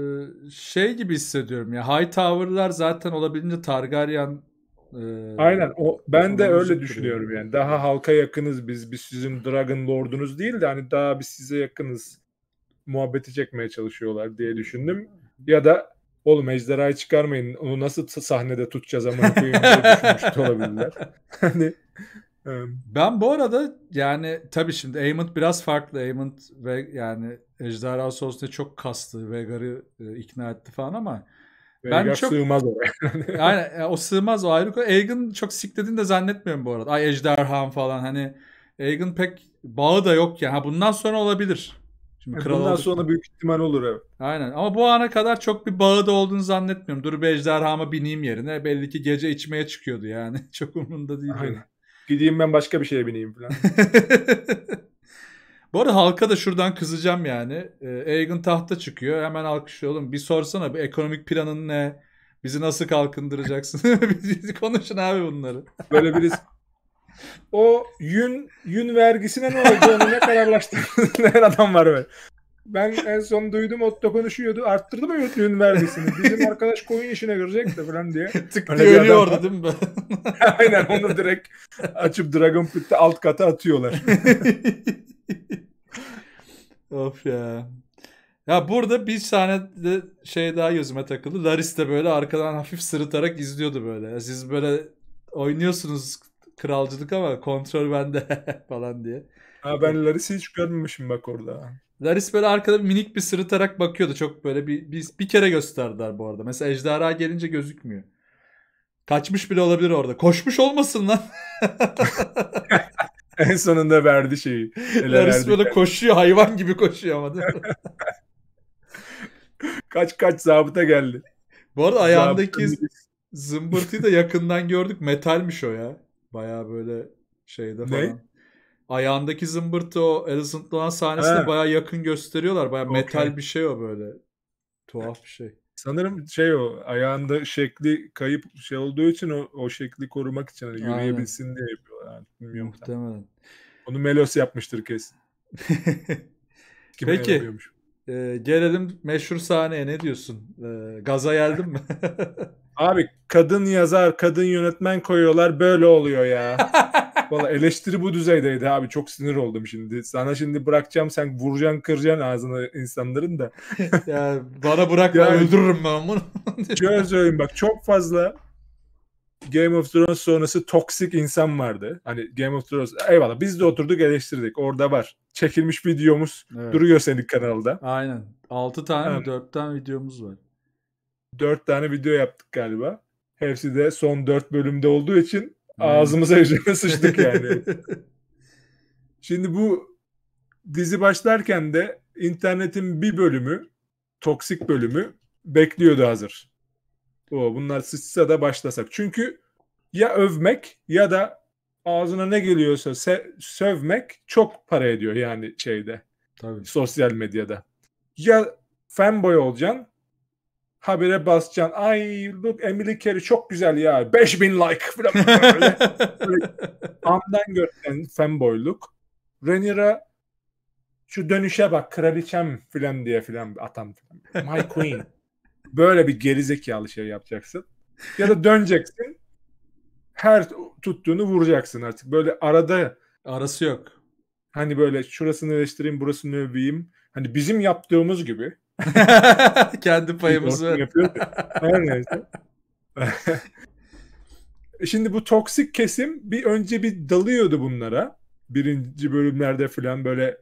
şey gibi hissediyorum ya High Hightower'lar zaten olabildiğince Targaryen e, Aynen o ben de öyle düşünüyorum yani. Daha halka yakınız biz. Biz sizin Dragon Lord'unuz değil de hani daha biz size yakınız muhabbeti çekmeye çalışıyorlar diye düşündüm. Ya da oğlum ejderhayı çıkarmayın. Onu nasıl sahnede tutacağız ama koyayım diye düşünmüş olabilirler. hani ben bu arada yani tabii şimdi Aemond biraz farklı. Aemond ve yani Ejderha Souls'ta çok kastı. Vegar'ı e, ikna etti falan ama Vegar ben çok sığmaz oraya. yani e, o sığmaz o ayrı konu. Aegon çok siklediğini de zannetmiyorum bu arada. Ay Ejderham falan hani Aegon pek bağı da yok ya Ha bundan sonra olabilir. Şimdi e, kral bundan olduk. sonra büyük ihtimal olur evet. Aynen ama bu ana kadar çok bir bağı da olduğunu zannetmiyorum. Dur bir ejderhama bineyim yerine. Belli ki gece içmeye çıkıyordu yani. Çok umurunda değil. Aynen. Gideyim ben başka bir şeye bineyim falan. Bu arada halka da şuradan kızacağım yani. Ee, Egan tahta çıkıyor. Hemen alkışlıyor oğlum. Bir sorsana bir ekonomik planın ne? Bizi nasıl kalkındıracaksın? Konuşun abi bunları. Böyle birisi o yün yün vergisine ne olacağını ne kararlaştırdı? Her adam var böyle. Ben en son duydum Otto konuşuyordu. Arttırdı mı öğütlüğün vergisini? Bizim arkadaş koyun işine görecek de falan diye. Tık diye ölüyor orada değil mi? Aynen onu direkt açıp Dragon Pit'te alt kata atıyorlar. of ya. Ya burada bir de şey daha yüzüme takıldı. Laris de böyle arkadan hafif sırıtarak izliyordu böyle. Siz böyle oynuyorsunuz kralcılık ama kontrol bende falan diye. Ha ben Laris'i hiç görmemişim bak orada. Laris böyle arkada minik bir sırıtarak bakıyordu. Çok böyle bir, bir, bir kere gösterdiler bu arada. Mesela ejderha gelince gözükmüyor. Kaçmış bile olabilir orada. Koşmuş olmasın lan. en sonunda verdi şeyi. Laris böyle koşuyor hayvan gibi koşuyor ama değil mi? kaç kaç zabıta geldi. Bu arada ayağındaki zımbırtıyı da yakından gördük. Metalmiş o ya. Baya böyle şeyde falan. Ne? ayağındaki zımbırtı o Alison olan sahnesinde evet. baya yakın gösteriyorlar. Baya okay. metal bir şey o böyle. Tuhaf bir şey. Sanırım şey o ayağında şekli kayıp şey olduğu için o, o şekli korumak için hani yürüyebilsin Aynen. diye yapıyorlar. Yani, bilmiyorum. Muhtemelen. Tam. Onu Melos yapmıştır kesin. Peki. E, gelelim meşhur sahneye ne diyorsun? E, gaza geldim mi? Abi kadın yazar, kadın yönetmen koyuyorlar böyle oluyor ya. Valla eleştiri bu düzeydeydi abi. Çok sinir oldum şimdi. Sana şimdi bırakacağım sen vuracaksın kıracaksın ağzını insanların da. ya bana bırakma yani, öldürürüm ben bunu. şöyle söyleyeyim bak çok fazla Game of Thrones sonrası toksik insan vardı. Hani Game of Thrones eyvallah biz de oturduk eleştirdik. Orada var. Çekilmiş videomuz evet. duruyor senin kanalda. Aynen. 6 tane evet. 4 tane videomuz var. 4 tane video yaptık galiba. Hepsi de son 4 bölümde olduğu için ağzımıza yüzüne sıçtık yani. Şimdi bu dizi başlarken de internetin bir bölümü, toksik bölümü bekliyordu hazır. O bunlar sıçsa da başlasak. Çünkü ya övmek ya da ağzına ne geliyorsa se- sövmek çok para ediyor yani şeyde. Tabii. Sosyal medyada. Ya fanboy olacaksın habire basacaksın. Ay look Emily Carey çok güzel ya. 5000 like falan böyle. böyle andan görünen fanboyluk. Rhaenyra şu dönüşe bak kraliçem filan diye filan atam My queen. Böyle bir gerizekalı şey yapacaksın. Ya da döneceksin. Her tuttuğunu vuracaksın artık. Böyle arada arası yok. Hani böyle şurasını eleştireyim, burasını öveyim. Hani bizim yaptığımız gibi Kendi payımızı. Her neyse. Şimdi bu toksik kesim bir önce bir dalıyordu bunlara. Birinci bölümlerde falan böyle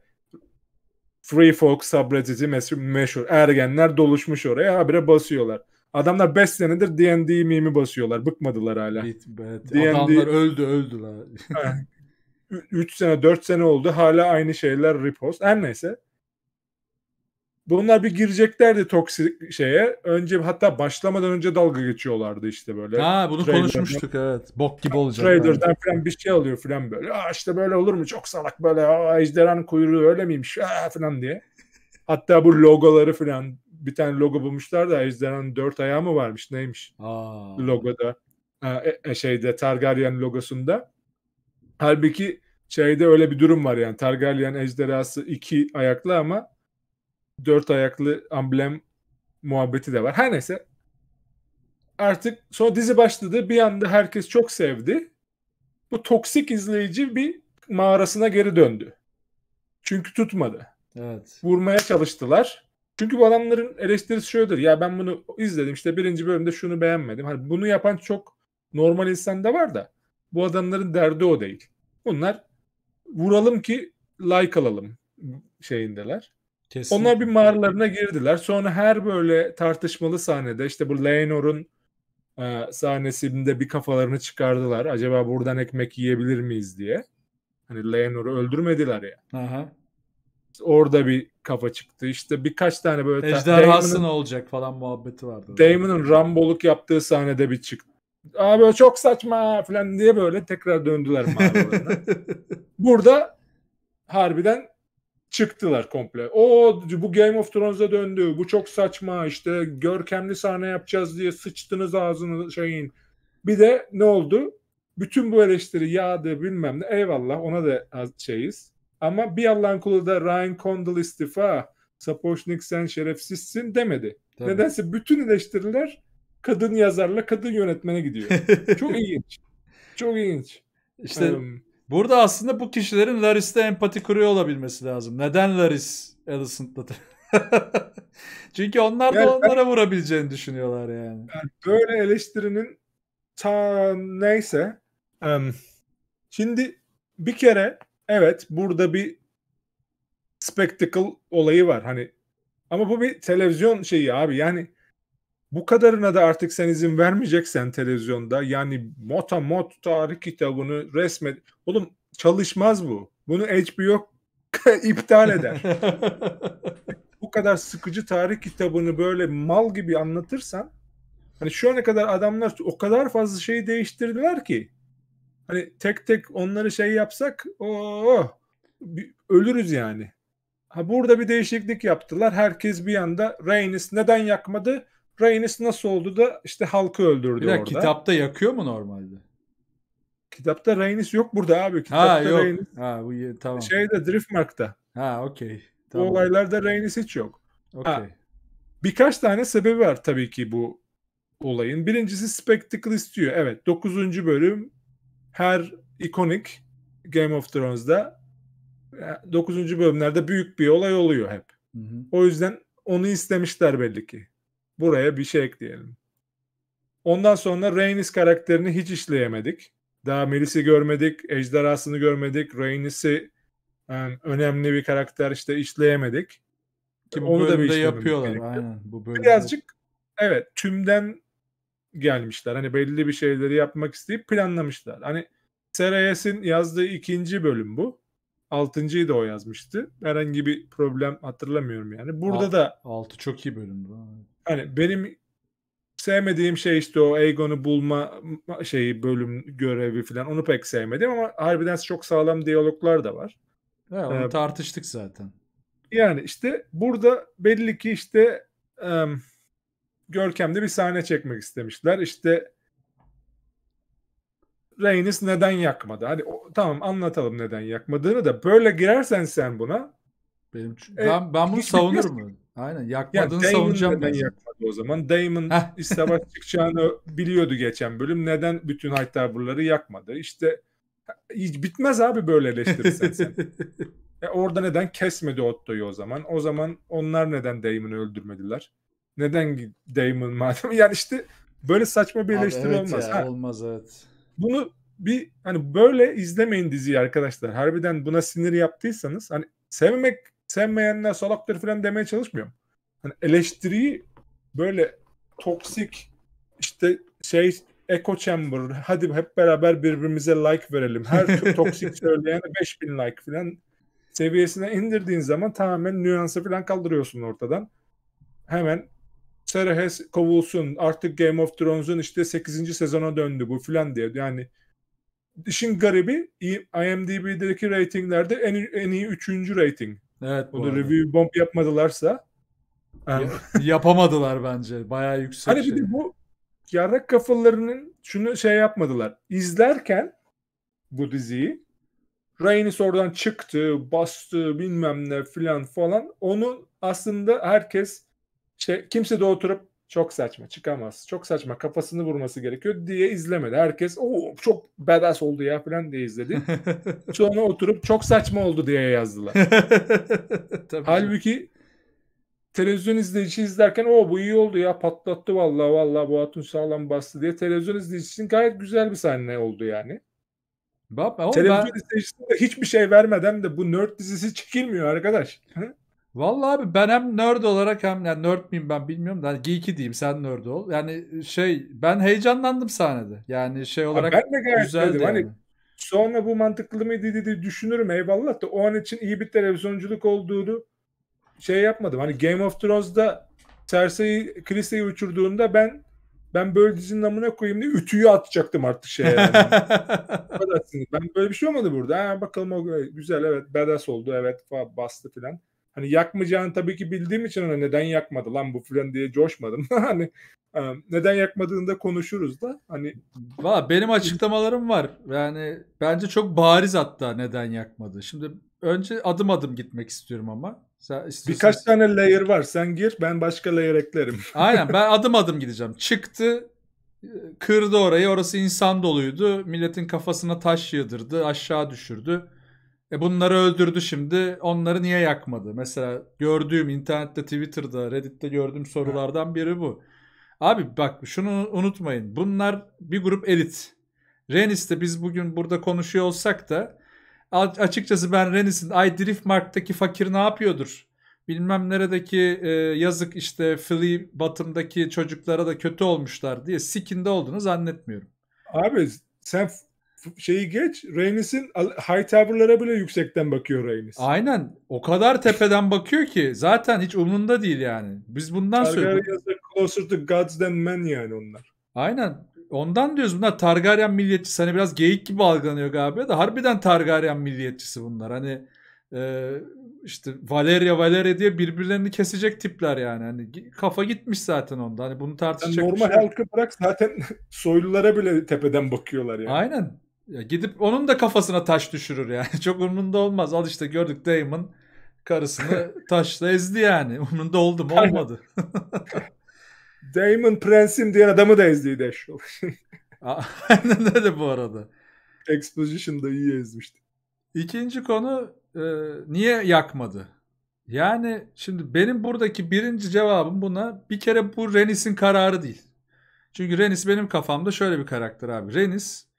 Free Folk subreddit'i meşhur. Ergenler doluşmuş oraya habire basıyorlar. Adamlar 5 senedir D&D mimi basıyorlar. Bıkmadılar hala. Evet, evet. D&D... Adamlar öldü öldü la. 3 sene 4 sene oldu hala aynı şeyler repost. Her neyse. Bunlar bir gireceklerdi toksik şeye. Önce hatta başlamadan önce dalga geçiyorlardı işte böyle. Ha bunu konuşmuştuk evet. Bok gibi olacak. Trader'dan yani. falan bir şey alıyor falan böyle. Aa işte böyle olur mu? Çok salak böyle. Aa ejderhanın kuyruğu öyle miymiş? Aa falan diye. Hatta bu logoları falan bir tane logo bulmuşlar da ejderhanın dört ayağı mı varmış neymiş? Aa. Logoda. Ee, şeyde Targaryen logosunda. Halbuki şeyde öyle bir durum var yani. Targaryen ejderhası iki ayaklı ama dört ayaklı amblem muhabbeti de var. Her neyse. Artık sonra dizi başladı. Bir anda herkes çok sevdi. Bu toksik izleyici bir mağarasına geri döndü. Çünkü tutmadı. Evet. Vurmaya çalıştılar. Çünkü bu adamların eleştirisi şöyledir. Ya ben bunu izledim işte birinci bölümde şunu beğenmedim. Hani bunu yapan çok normal insan da var da bu adamların derdi o değil. Bunlar vuralım ki like alalım şeyindeler. Kesinlikle. Onlar bir mağaralarına girdiler. Sonra her böyle tartışmalı sahnede işte bu Leonor'un e, sahnesinde bir kafalarını çıkardılar. Acaba buradan ekmek yiyebilir miyiz diye. Hani Leonor'u öldürmediler ya. Aha. Orada bir kafa çıktı. İşte birkaç tane böyle... Ejderhası ne olacak falan muhabbeti vardı. Damon'un Ramboluk yaptığı sahnede bir çıktı. Abi çok saçma falan diye böyle tekrar döndüler mağaralarına. Burada harbiden çıktılar komple. O bu Game of Thrones'a döndü. Bu çok saçma. işte. görkemli sahne yapacağız diye sıçtınız ağzını şeyin. Bir de ne oldu? Bütün bu eleştiri yağdı bilmem ne. Eyvallah ona da şeyiz. Ama bir Allah'ın kulu da Ryan Condal istifa. Sapochnik sen şerefsizsin demedi. Tabii. Nedense bütün eleştiriler kadın yazarla kadın yönetmene gidiyor. çok ilginç. Çok ilginç. İşte um, Burada aslında bu kişilerin Laris'te empati kuruyor olabilmesi lazım. Neden Laris Alicent'la? Çünkü onlar da yani onlara ben, vurabileceğini düşünüyorlar yani. yani böyle eleştirinin ta neyse. Um, şimdi bir kere evet burada bir spectacle olayı var. Hani ama bu bir televizyon şeyi abi. Yani bu kadarına da artık sen izin vermeyeceksen televizyonda yani mota mot tarih kitabını resmet. Oğlum çalışmaz bu. Bunu HBO iptal eder. bu kadar sıkıcı tarih kitabını böyle mal gibi anlatırsan hani şu ana kadar adamlar o kadar fazla şeyi değiştirdiler ki hani tek tek onları şey yapsak oh, ölürüz yani. Ha burada bir değişiklik yaptılar. Herkes bir anda Reynis neden yakmadı? Rhaenys nasıl oldu da işte halkı öldürdü bir orada. Kitapta yakıyor mu normalde? Kitapta Rhaenys yok burada abi. Kitapta ha yok. Rhaenys, ha bu tamam. Şeyde Driftmark'ta. Ha okey. Tamam. Bu olaylarda Rhaenys hiç yok. Okay. Birkaç tane sebebi var tabii ki bu olayın. Birincisi spectacle istiyor. Evet 9. bölüm her ikonik Game of Thrones'da 9. E, bölümlerde büyük bir olay oluyor hep. Hı hı. O yüzden onu istemişler belli ki. Buraya bir şey ekleyelim. Ondan sonra Rhaenys karakterini hiç işleyemedik. Daha Melis'i görmedik, ejderhasını görmedik, Rhaenys'i yani e, önemli bir karakter işte işleyemedik. Ki bu onu da bir yapıyorlar. Aynen. Bu bölümde. Birazcık evet tümden gelmişler. Hani belli bir şeyleri yapmak isteyip planlamışlar. Hani Serayes'in yazdığı ikinci bölüm bu. Altıncıyı da o yazmıştı. Herhangi bir problem hatırlamıyorum yani. Burada Alt, da altı çok iyi bölümdü. Hani benim sevmediğim şey işte o Aegon'u bulma şeyi bölüm görevi falan onu pek sevmedim ama harbiden çok sağlam diyaloglar da var. Evet, onu ee, tartıştık zaten. Yani işte burada belli ki işte um, Görkem'de bir sahne çekmek istemişler. İşte Reynis neden yakmadı? Hadi o, tamam anlatalım neden yakmadığını da böyle girersen sen buna. Benim e, ben, ben bunu savunurum. Aynen yakmadığını yani savunacağım ben. Yakmadı o zaman. Damon savaş çıkacağını biliyordu geçen bölüm. Neden bütün Hightower'ları yakmadı? İşte hiç bitmez abi böyle eleştirirsen sen. e orada neden kesmedi Otto'yu o zaman? O zaman onlar neden Damon'u öldürmediler? Neden Damon madem? Yani işte böyle saçma bir eleştiri evet olmaz. Ya, ha. Olmaz evet. Bunu bir hani böyle izlemeyin diziyi arkadaşlar. Harbiden buna sinir yaptıysanız hani sevmek sevmeyenler salaktır falan demeye çalışmıyorum. Hani eleştiriyi böyle toksik işte şey echo chamber hadi hep beraber birbirimize like verelim. Her toksik söyleyene 5000 like falan seviyesine indirdiğin zaman tamamen nüansı falan kaldırıyorsun ortadan. Hemen Serhes kovulsun artık Game of Thrones'un işte 8. sezona döndü bu filan diye. Yani işin garibi IMDB'deki ratinglerde en, en iyi 3. reyting Evet. bu review bomb yapmadılarsa ehm, yapamadılar bence. Bayağı yüksek. Hani bir şey. de bu yarrak kafalarının şunu şey yapmadılar. İzlerken bu diziyi Rainis oradan çıktı, bastı bilmem ne filan falan. Onu aslında herkes işte kimse de oturup çok saçma çıkamaz. Çok saçma kafasını vurması gerekiyor diye izlemedi. Herkes o çok badass oldu ya falan diye izledi. Sonra oturup çok saçma oldu diye yazdılar. Tabii. Halbuki televizyon izleyici izlerken o bu iyi oldu ya patlattı vallahi vallahi bu atun sağlam bastı diye televizyon izleyicisi için gayet güzel bir sahne oldu yani. Baba, televizyon ben... izleyicisine hiçbir şey vermeden de bu nerd dizisi çekilmiyor arkadaş. Vallahi abi ben hem nerd olarak hem yani nerd miyim ben bilmiyorum da hani geeki diyeyim sen nerd ol. Yani şey ben heyecanlandım sahnede. Yani şey olarak ben de gayet güzeldi dedim. Hani yani. Hani sonra bu mantıklı mıydı dedi düşünürüm eyvallah da o an için iyi bir televizyonculuk olduğunu şey yapmadım. Hani Game of Thrones'da Cersei'yi kiliseye uçurduğunda ben ben böyle dizinin amına koyayım diye ütüyü atacaktım artık şeye. Yani. ben böyle bir şey olmadı burada. Ha, bakalım o güzel evet badass oldu evet bastı filan hani yakmayacağını tabii ki bildiğim için hani neden yakmadı lan bu filan diye coşmadım. hani e, neden yakmadığında konuşuruz da hani Valla benim açıklamalarım var. Yani bence çok bariz hatta neden yakmadı. Şimdi önce adım adım gitmek istiyorum ama. Sen Birkaç tane layer var. Sen gir ben başka layer eklerim. Aynen ben adım adım gideceğim. Çıktı kırdı orayı. Orası insan doluydu. Milletin kafasına taş yığdırdı. Aşağı düşürdü. E bunları öldürdü şimdi. Onları niye yakmadı? Mesela gördüğüm internette, Twitter'da, Reddit'te gördüğüm sorulardan biri bu. Abi bak şunu unutmayın. Bunlar bir grup elit. Renis'te biz bugün burada konuşuyor olsak da açıkçası ben Renis'in Ay Driftmark'taki fakir ne yapıyordur? Bilmem neredeki e, yazık işte Philly Batım'daki çocuklara da kötü olmuşlar diye sikinde olduğunu zannetmiyorum. Abi sen şeyi geç. Reynis'in Hightower'lara bile yüksekten bakıyor Reynis. Aynen. O kadar tepeden bakıyor ki zaten hiç umrunda değil yani. Biz bundan söylüyoruz. closer to gods than men yani onlar. Aynen. Ondan diyoruz bunlar Targaryen milliyetçisi. Hani biraz geyik gibi algılanıyor galiba da harbiden Targaryen milliyetçisi bunlar. Hani e, işte Valeria Valeria diye birbirlerini kesecek tipler yani. Hani kafa gitmiş zaten onda. Hani bunu tartışacak. Yani normal şey. halkı bırak zaten soylulara bile tepeden bakıyorlar yani. Aynen. Ya gidip onun da kafasına taş düşürür yani. Çok umrunda olmaz. Al işte gördük Damon karısını taşla ezdi yani. umrunda oldu mu? Olmadı. Damon prensim diyen adamı da ezdi ezdiği Dash. Aynen öyle bu arada. Exposition'da iyi ezmişti. İkinci konu e, niye yakmadı? Yani şimdi benim buradaki birinci cevabım buna bir kere bu Renis'in kararı değil. Çünkü Renis benim kafamda şöyle bir karakter abi. Renis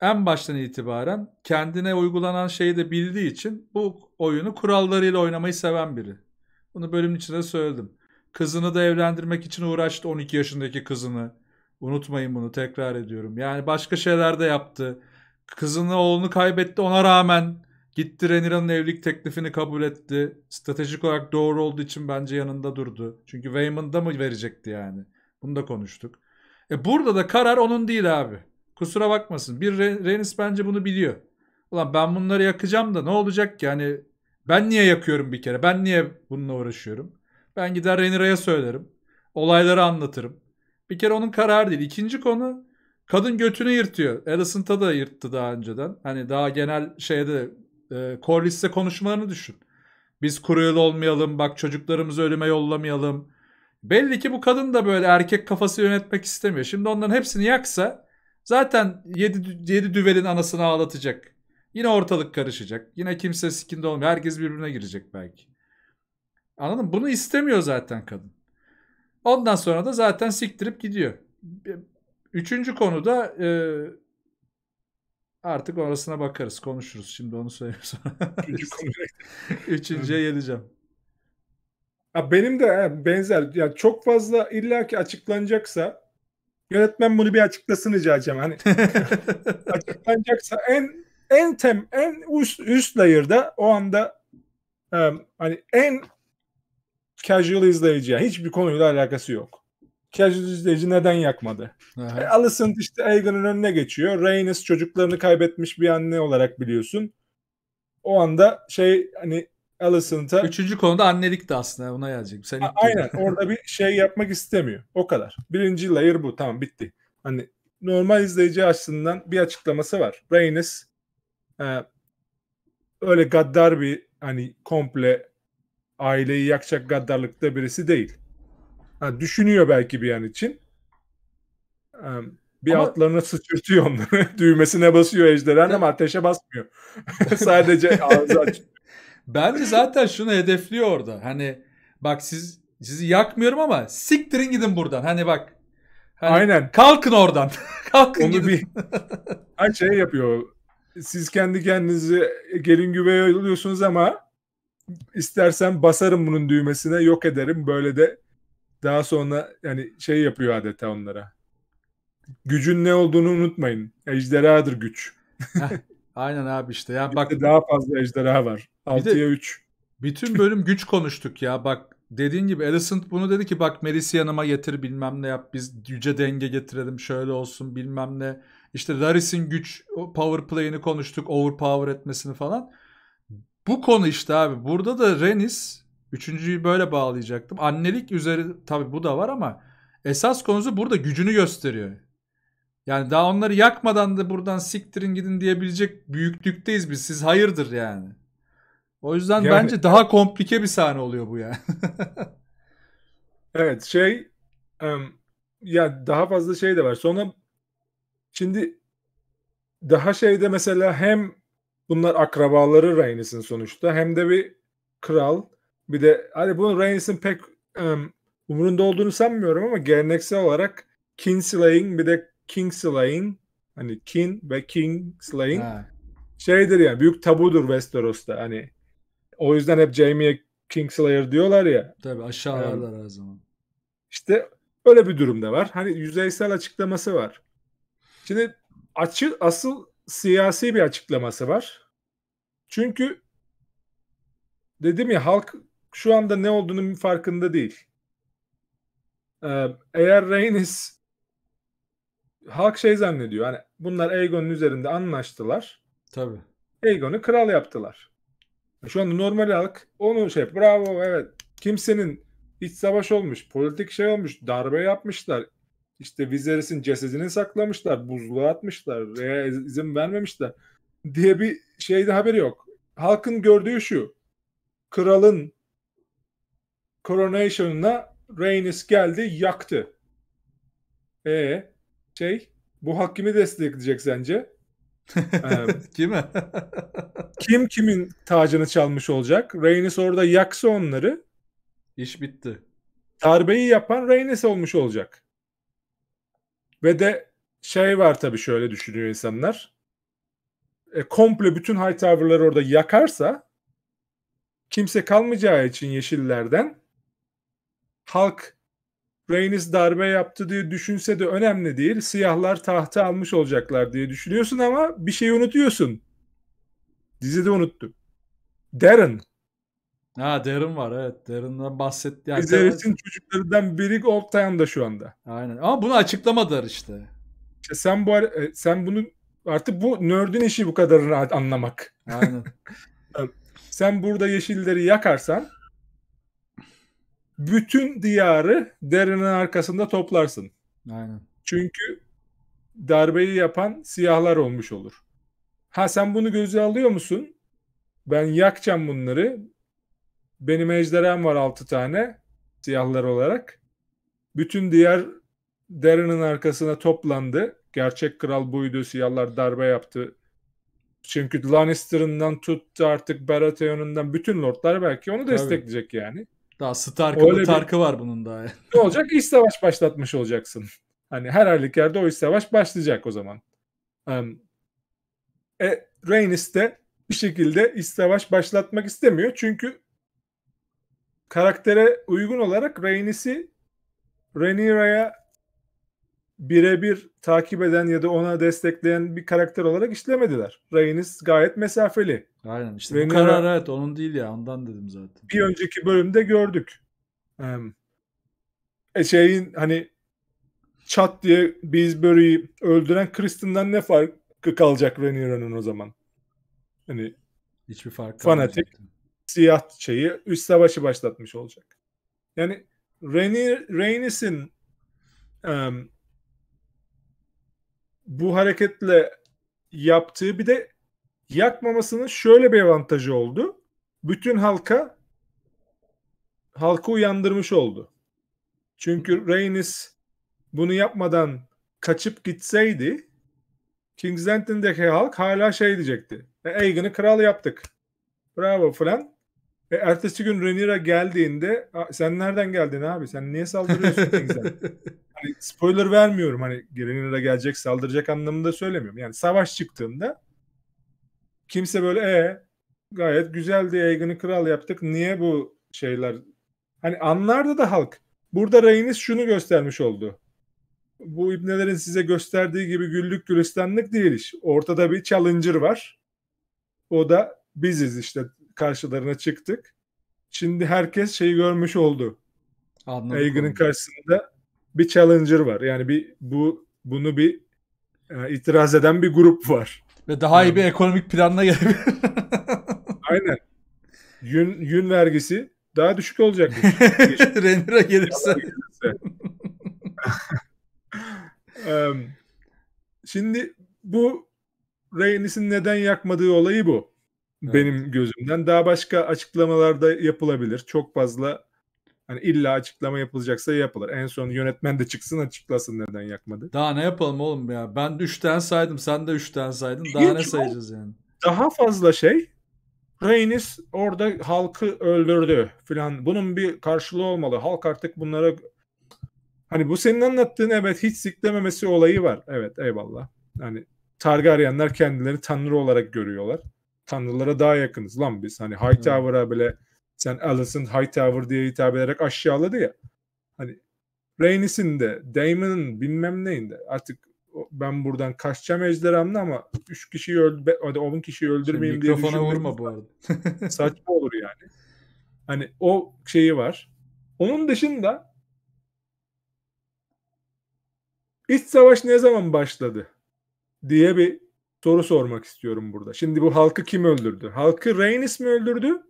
en baştan itibaren kendine uygulanan şeyi de bildiği için bu oyunu kurallarıyla oynamayı seven biri. Bunu bölümün içinde söyledim. Kızını da evlendirmek için uğraştı 12 yaşındaki kızını. Unutmayın bunu tekrar ediyorum. Yani başka şeyler de yaptı. Kızını oğlunu kaybetti ona rağmen gitti Renira'nın evlilik teklifini kabul etti. Stratejik olarak doğru olduğu için bence yanında durdu. Çünkü Wayman'da mı verecekti yani? Bunu da konuştuk. E burada da karar onun değil abi. Kusura bakmasın. Bir Renis bence bunu biliyor. Ulan ben bunları yakacağım da ne olacak ki? Yani ben niye yakıyorum bir kere? Ben niye bununla uğraşıyorum? Ben gider Renira'ya söylerim. Olayları anlatırım. Bir kere onun kararı değil. İkinci konu kadın götünü yırtıyor. Alicent'a da yırttı daha önceden. Hani daha genel şeyde e, Corliss'e konuşmalarını düşün. Biz kuruyul olmayalım. Bak çocuklarımızı ölüme yollamayalım. Belli ki bu kadın da böyle erkek kafası yönetmek istemiyor. Şimdi onların hepsini yaksa Zaten 7, 7 düvelin anasını ağlatacak. Yine ortalık karışacak. Yine kimse sikinde olmuyor. Herkes birbirine girecek belki. Anladın mı? Bunu istemiyor zaten kadın. Ondan sonra da zaten siktirip gidiyor. Üçüncü konuda e, artık orasına bakarız. Konuşuruz. Şimdi onu söyleyeyim sonra. Üçüncü konuya. Üçüncüye geleceğim. Ya benim de benzer. Ya çok fazla illaki açıklanacaksa Yönetmen bunu bir açıklasın rica edeceğim. Hani açıklanacaksa en en tem en üst üst layer'da o anda um, hani en casual izleyici yani hiçbir konuyla alakası yok. Casual izleyici neden yakmadı? Aha. E, Alicent işte Egan'ın önüne geçiyor. Rhaenys çocuklarını kaybetmiş bir anne olarak biliyorsun. O anda şey hani Alicent'a. Üçüncü konuda annelik de aslında ona yazacak. Sen A- aynen orada bir şey yapmak istemiyor. O kadar. Birinci layer bu tamam bitti. Hani normal izleyici açısından bir açıklaması var. Reynes e, öyle gaddar bir hani komple aileyi yakacak gaddarlıkta birisi değil. Ha, düşünüyor belki bir an için. E, bir ama... altlarına sıçırtıyor onları. Düğmesine basıyor ejderhan ama ateşe basmıyor. Sadece ağzı açıyor. Bence zaten şunu hedefliyor orada. Hani bak siz sizi yakmıyorum ama siktirin gidin buradan. Hani bak. Hani Aynen. Kalkın oradan. kalkın Onu gidin. bir her şey yapıyor. Siz kendi kendinizi gelin güveye oluyorsunuz ama istersen basarım bunun düğmesine yok ederim. Böyle de daha sonra yani şey yapıyor adeta onlara. Gücün ne olduğunu unutmayın. Ejderhadır güç. Aynen abi işte. Yani bak işte daha fazla ejderha var. 6'ya 3. Bütün bölüm güç konuştuk ya. Bak dediğin gibi Alicent bunu dedi ki bak Melis'i yanıma getir bilmem ne yap. Biz yüce denge getirelim şöyle olsun bilmem ne. İşte Laris'in güç power play'ini konuştuk. Overpower etmesini falan. Bu konu işte abi. Burada da Renis üçüncüyü böyle bağlayacaktım. Annelik üzeri tabi bu da var ama esas konusu burada gücünü gösteriyor. Yani daha onları yakmadan da buradan siktirin gidin diyebilecek büyüklükteyiz biz. Siz hayırdır yani. O yüzden yani, bence daha komplike bir sahne oluyor bu yani. evet şey um, ya daha fazla şey de var. Sonra şimdi daha şeyde mesela hem bunlar akrabaları Rhaenys'in sonuçta hem de bir kral bir de hani bunun Rhaenys'in pek um, umurunda olduğunu sanmıyorum ama geleneksel olarak kinslaying bir de Kingslaying hani King ve Kingslaying ha. şeydir yani büyük tabudur Westeros'ta hani o yüzden hep Jamie'ye Kingslayer diyorlar ya. Tabii aşağılarlar yani, her zaman. İşte öyle bir durum da var. Hani yüzeysel açıklaması var. Şimdi açı, asıl siyasi bir açıklaması var. Çünkü dedim ya halk şu anda ne olduğunun farkında değil. Ee, eğer Reynes halk şey zannediyor. Hani bunlar Aegon'un üzerinde anlaştılar. Tabi. Aegon'u kral yaptılar. Şu anda normal halk onu şey bravo evet kimsenin iç savaş olmuş, politik şey olmuş, darbe yapmışlar. İşte Viserys'in cesedini saklamışlar, buzluğa atmışlar, R'ye izin vermemişler diye bir şeyde haberi yok. Halkın gördüğü şu. Kralın coronation'ına Rhaenys geldi, yaktı. E şey bu hak kimi destekleyecek sence? Ee, Kime? kim kimin tacını çalmış olacak? Reynes orada yaksa onları. İş bitti. Darbeyi yapan Reynes olmuş olacak. Ve de şey var tabii şöyle düşünüyor insanlar. E, komple bütün Hightower'ları orada yakarsa kimse kalmayacağı için yeşillerden halk Reynis darbe yaptı diye düşünse de önemli değil. Siyahlar tahtı almış olacaklar diye düşünüyorsun ama bir şey unutuyorsun. Dizide unuttum. Darren. Ha Darren var evet. Darren'dan bahsetti. Yani Bizler için çocuklarından biri old time'da şu anda. Aynen ama bunu açıklamadılar işte. işte sen bu e, sen bunu artık bu nerd'ün işi bu rahat anlamak. Aynen. sen burada yeşilleri yakarsan bütün diyarı derinin arkasında toplarsın. Aynen. Çünkü darbeyi yapan siyahlar olmuş olur. Ha sen bunu göze alıyor musun? Ben yakacağım bunları. Benim ejderhem var altı tane siyahlar olarak. Bütün diğer derinin arkasına toplandı. Gerçek kral buydu. Siyahlar darbe yaptı. Çünkü Lannister'ından tuttu artık Baratheon'undan bütün lordlar belki onu Tabii. destekleyecek yani. Daha Stark'ı Öyle Tark'ı var bunun daha. Ne olacak? İç savaş başlatmış olacaksın. Hani her halükarda o iç savaş başlayacak o zaman. Um, e, Rhaenys de bir şekilde iç savaş başlatmak istemiyor. Çünkü karaktere uygun olarak Rhaenys'i Rhaenyra'ya birebir takip eden ya da ona destekleyen bir karakter olarak işlemediler. Reynis gayet mesafeli. Aynen işte Rain'in bu karar evet onun değil ya ondan dedim zaten. Bir önceki bölümde gördük. E şeyin hani çat diye Beesbury'yi öldüren Kristen'den ne farkı kalacak Rhaenyra'nın o zaman? Hani hiçbir fark fanatik siyah şeyi üst savaşı başlatmış olacak. Yani Rhaenyr, Rhaenys'in um, bu hareketle yaptığı bir de yakmamasının şöyle bir avantajı oldu. Bütün halka halkı uyandırmış oldu. Çünkü Reynis bunu yapmadan kaçıp gitseydi King's Landing'deki halk hala şey diyecekti. E, Aegon'u kral yaptık. Bravo falan. E, ertesi gün Rhaenyra geldiğinde sen nereden geldin abi? Sen niye saldırıyorsun King's hani spoiler vermiyorum hani gelenine gelecek saldıracak anlamında söylemiyorum. Yani savaş çıktığında kimse böyle e gayet güzeldi Egan'ı kral yaptık. Niye bu şeyler hani anlarda da halk. Burada Reynis şunu göstermiş oldu. Bu ibnelerin size gösterdiği gibi güllük gülistanlık değil iş. Ortada bir challenger var. O da biziz işte karşılarına çıktık. Şimdi herkes şeyi görmüş oldu. Egan'ın karşısında bir challenger var. Yani bir bu bunu bir e, itiraz eden bir grup var. Ve daha yani, iyi bir ekonomik planla gelebilir. aynen. Yün, yün vergisi daha düşük olacak. Şey. Render'a gelirse. gelirse. şimdi bu Reynis'in neden yakmadığı olayı bu. Evet. Benim gözümden. Daha başka açıklamalarda yapılabilir. Çok fazla Hani illa açıklama yapılacaksa yapılır. En son yönetmen de çıksın açıklasın neden yakmadı. Daha ne yapalım oğlum ya? Ben 3'ten saydım, sen de 3'ten saydın. Daha İlk ne sayacağız yani? Daha fazla şey Reynis orada halkı öldürdü filan. Bunun bir karşılığı olmalı. Halk artık bunlara hani bu senin anlattığın evet hiç siklememesi olayı var. Evet eyvallah. Hani Targaryenler kendileri tanrı olarak görüyorlar. Tanrılara daha yakınız lan biz. Hani Hightower'a bile sen Allison Hightower diye hitap ederek aşağıladı ya. Hani Reynis'in de Damon'ın bilmem neyin de artık ben buradan kaçacağım ejderhamla ama 3 kişiyi öldü, hadi 10 kişiyi öldürmeyeyim Şimdi diye mikrofona vurma bu arada. saçma olur yani. Hani o şeyi var. Onun dışında iç savaş ne zaman başladı diye bir soru sormak istiyorum burada. Şimdi bu halkı kim öldürdü? Halkı Reynis mi öldürdü?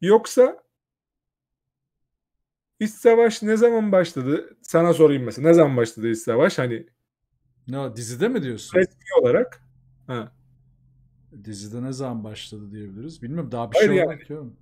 Yoksa iç savaş ne zaman başladı? Sana sorayım mesela. Ne zaman başladı iç savaş? Hani ne dizide mi diyorsun? Resmi olarak. Ha. Dizide ne zaman başladı diyebiliriz. Bilmiyorum daha bir Hayır şey yani. olmak yok.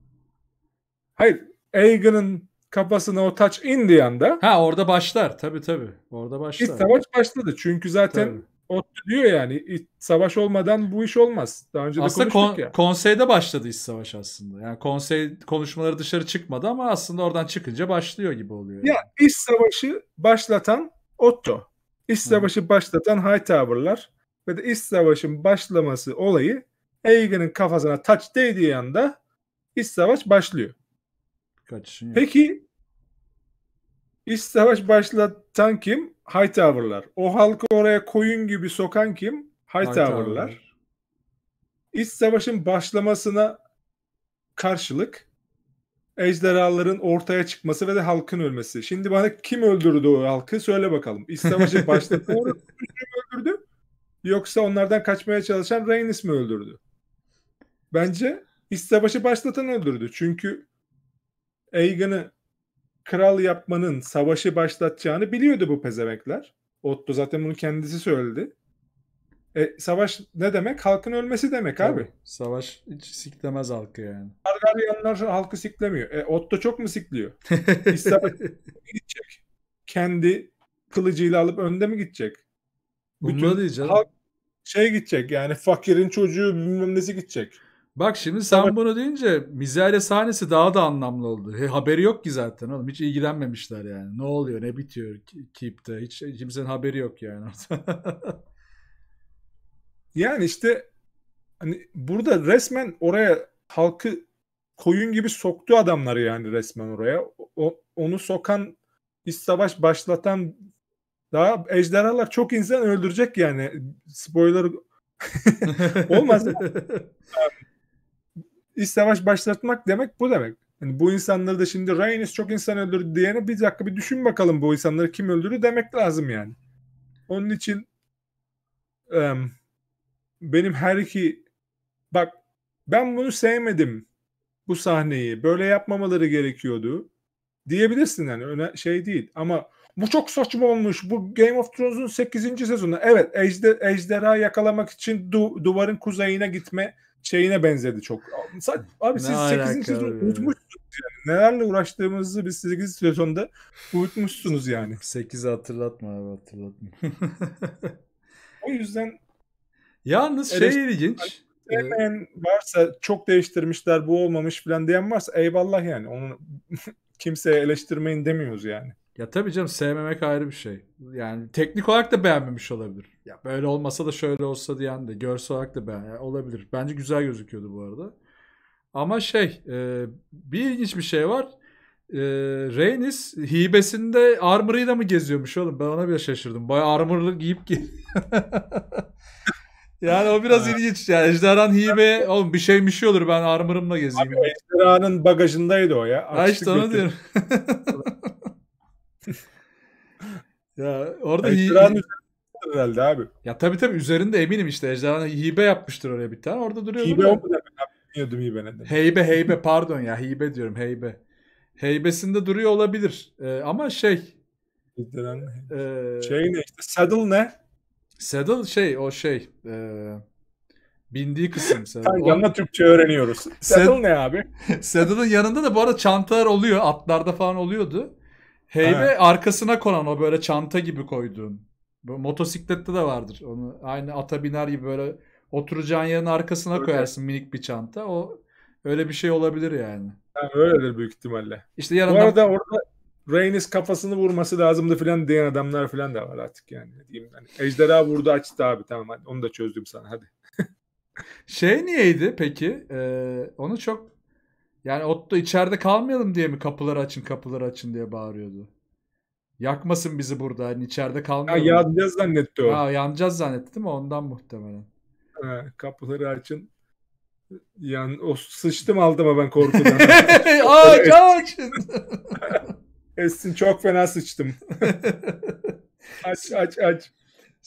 Hayır. Egan'ın kafasına o taç indiği anda. Ha orada başlar. Tabii tabii. Orada başlar. İç savaş başladı. Çünkü zaten tabii Otto diyor yani savaş olmadan bu iş olmaz. Daha önce aslında de konuştuk kon, ya. konseyde başladı iş savaş aslında. Yani konsey konuşmaları dışarı çıkmadı ama aslında oradan çıkınca başlıyor gibi oluyor. Yani. Ya iş savaşı başlatan Otto. İş Hı. savaşı başlatan Hightower'lar ve de iş savaşın başlaması olayı Egan'ın kafasına taç değdiği anda iç savaş başlıyor. Kaçışın Peki iç savaş başlatan kim? Hightower'lar. O halkı oraya koyun gibi sokan kim? Hightower'lar. Hightower. İç savaşın başlamasına karşılık ejderhaların ortaya çıkması ve de halkın ölmesi. Şimdi bana kim öldürdü o halkı söyle bakalım. İç savaşın başladı. öldürdü? Yoksa onlardan kaçmaya çalışan Rhaenys mi öldürdü? Bence iç savaşı başlatan öldürdü. Çünkü Aegon'ı kral yapmanın savaşı başlatacağını biliyordu bu pezemekler. Otto zaten bunu kendisi söyledi. E, savaş ne demek? Halkın ölmesi demek Tabii, abi. Savaş hiç siklemez halkı yani. Argaryanlar halkı siklemiyor. E, Otto çok mu sikliyor? İslam'a gidecek. Kendi kılıcıyla alıp önde mi gidecek? Bütün Bunlar diyeceğim. Halk şey gidecek yani fakirin çocuğu bilmem nesi gidecek. Bak şimdi sen evet. bunu deyince Mizale sahnesi daha da anlamlı oldu. He, haberi yok ki zaten oğlum. Hiç ilgilenmemişler yani. Ne oluyor, ne bitiyor Keep'te. Hiç kimsenin haberi yok yani. yani işte hani burada resmen oraya halkı koyun gibi soktu adamları yani resmen oraya. O, onu sokan iç savaş başlatan daha ejderhalar çok insan öldürecek yani. Spoiler olmaz. iç savaş başlatmak demek bu demek. Yani bu insanları da şimdi Reynes çok insan öldürdü diyene bir dakika bir düşün bakalım bu insanları kim öldürdü demek lazım yani. Onun için um, benim her iki bak ben bunu sevmedim bu sahneyi böyle yapmamaları gerekiyordu diyebilirsin yani öne şey değil ama bu çok saçma olmuş. Bu Game of Thrones'un 8. sezonu. Evet ejder, ejderha yakalamak için du, duvarın kuzeyine gitme şeyine benzedi çok. Abi siz 8. sezonu unutmuşsunuz yani. Nelerle uğraştığımızı biz 8. sezonda unutmuşsunuz yani. 8'i hatırlatma abi hatırlatma. o yüzden Yalnız şey eleştir- ilginç. Hemen varsa çok değiştirmişler bu olmamış falan diyen varsa eyvallah yani. Onu kimseye eleştirmeyin demiyoruz yani. Ya tabii canım sevmemek ayrı bir şey. Yani teknik olarak da beğenmemiş olabilir. Ya böyle olmasa da şöyle olsa diyen de görsel olarak da beğen yani olabilir. Bence güzel gözüküyordu bu arada. Ama şey e, bir ilginç bir şey var. E, Reynis hibesinde armor'ıyla mı geziyormuş oğlum? Ben ona bile şaşırdım. Baya armor'lı giyip ki. Yani o biraz ha. ilginç. Yani ejderhan hibe oğlum bir şey bir şey olur ben armor'ımla gezeyim. Abi ejderhanın bagajındaydı o ya. Ha işte onu diyorum. ya orada Ejderhanın herhalde abi. Ya tabii tabii üzerinde eminim işte ejderhanı hibe yapmıştır oraya bir tane. Orada duruyor. Hibe olmadı ben bilmiyordum hibe ne Heybe heybe pardon ya hibe diyorum heybe. Heybesinde duruyor olabilir. Ee, ama şey Ejderhanın e- şey ne işte saddle ne? Saddle şey o şey e- Bindiği kısım. Sanki anla Türkçe öğreniyoruz. Saddle ne abi? Saddle'ın yanında da bu arada çantalar oluyor. Atlarda falan oluyordu. Heybe evet. arkasına konan o böyle çanta gibi koyduğun. Böyle motosiklette de vardır. Onu aynı ata biner gibi böyle oturacağın yerin arkasına öyle. koyarsın minik bir çanta. O öyle bir şey olabilir yani. yani öyledir büyük ihtimalle. İşte yanında... Bu arada orada Reynis kafasını vurması lazımdı filan diyen adamlar filan da var artık yani. Diyeyim yani ejderha vurdu açtı abi tamam hadi onu da çözdüm sana hadi. şey niyeydi peki? Ee, onu çok yani Otto içeride kalmayalım diye mi kapıları açın kapıları açın diye bağırıyordu. Yakmasın bizi burada. Hani içeride kalmayalım. Ya yanacağız zannetti o. Ha, yanacağız zannetti değil mi? Ondan muhtemelen. Ha, kapıları açın. Yani o sıçtım aldım ama ben korkudan. aç aç. Essin çok fena sıçtım. aç aç aç.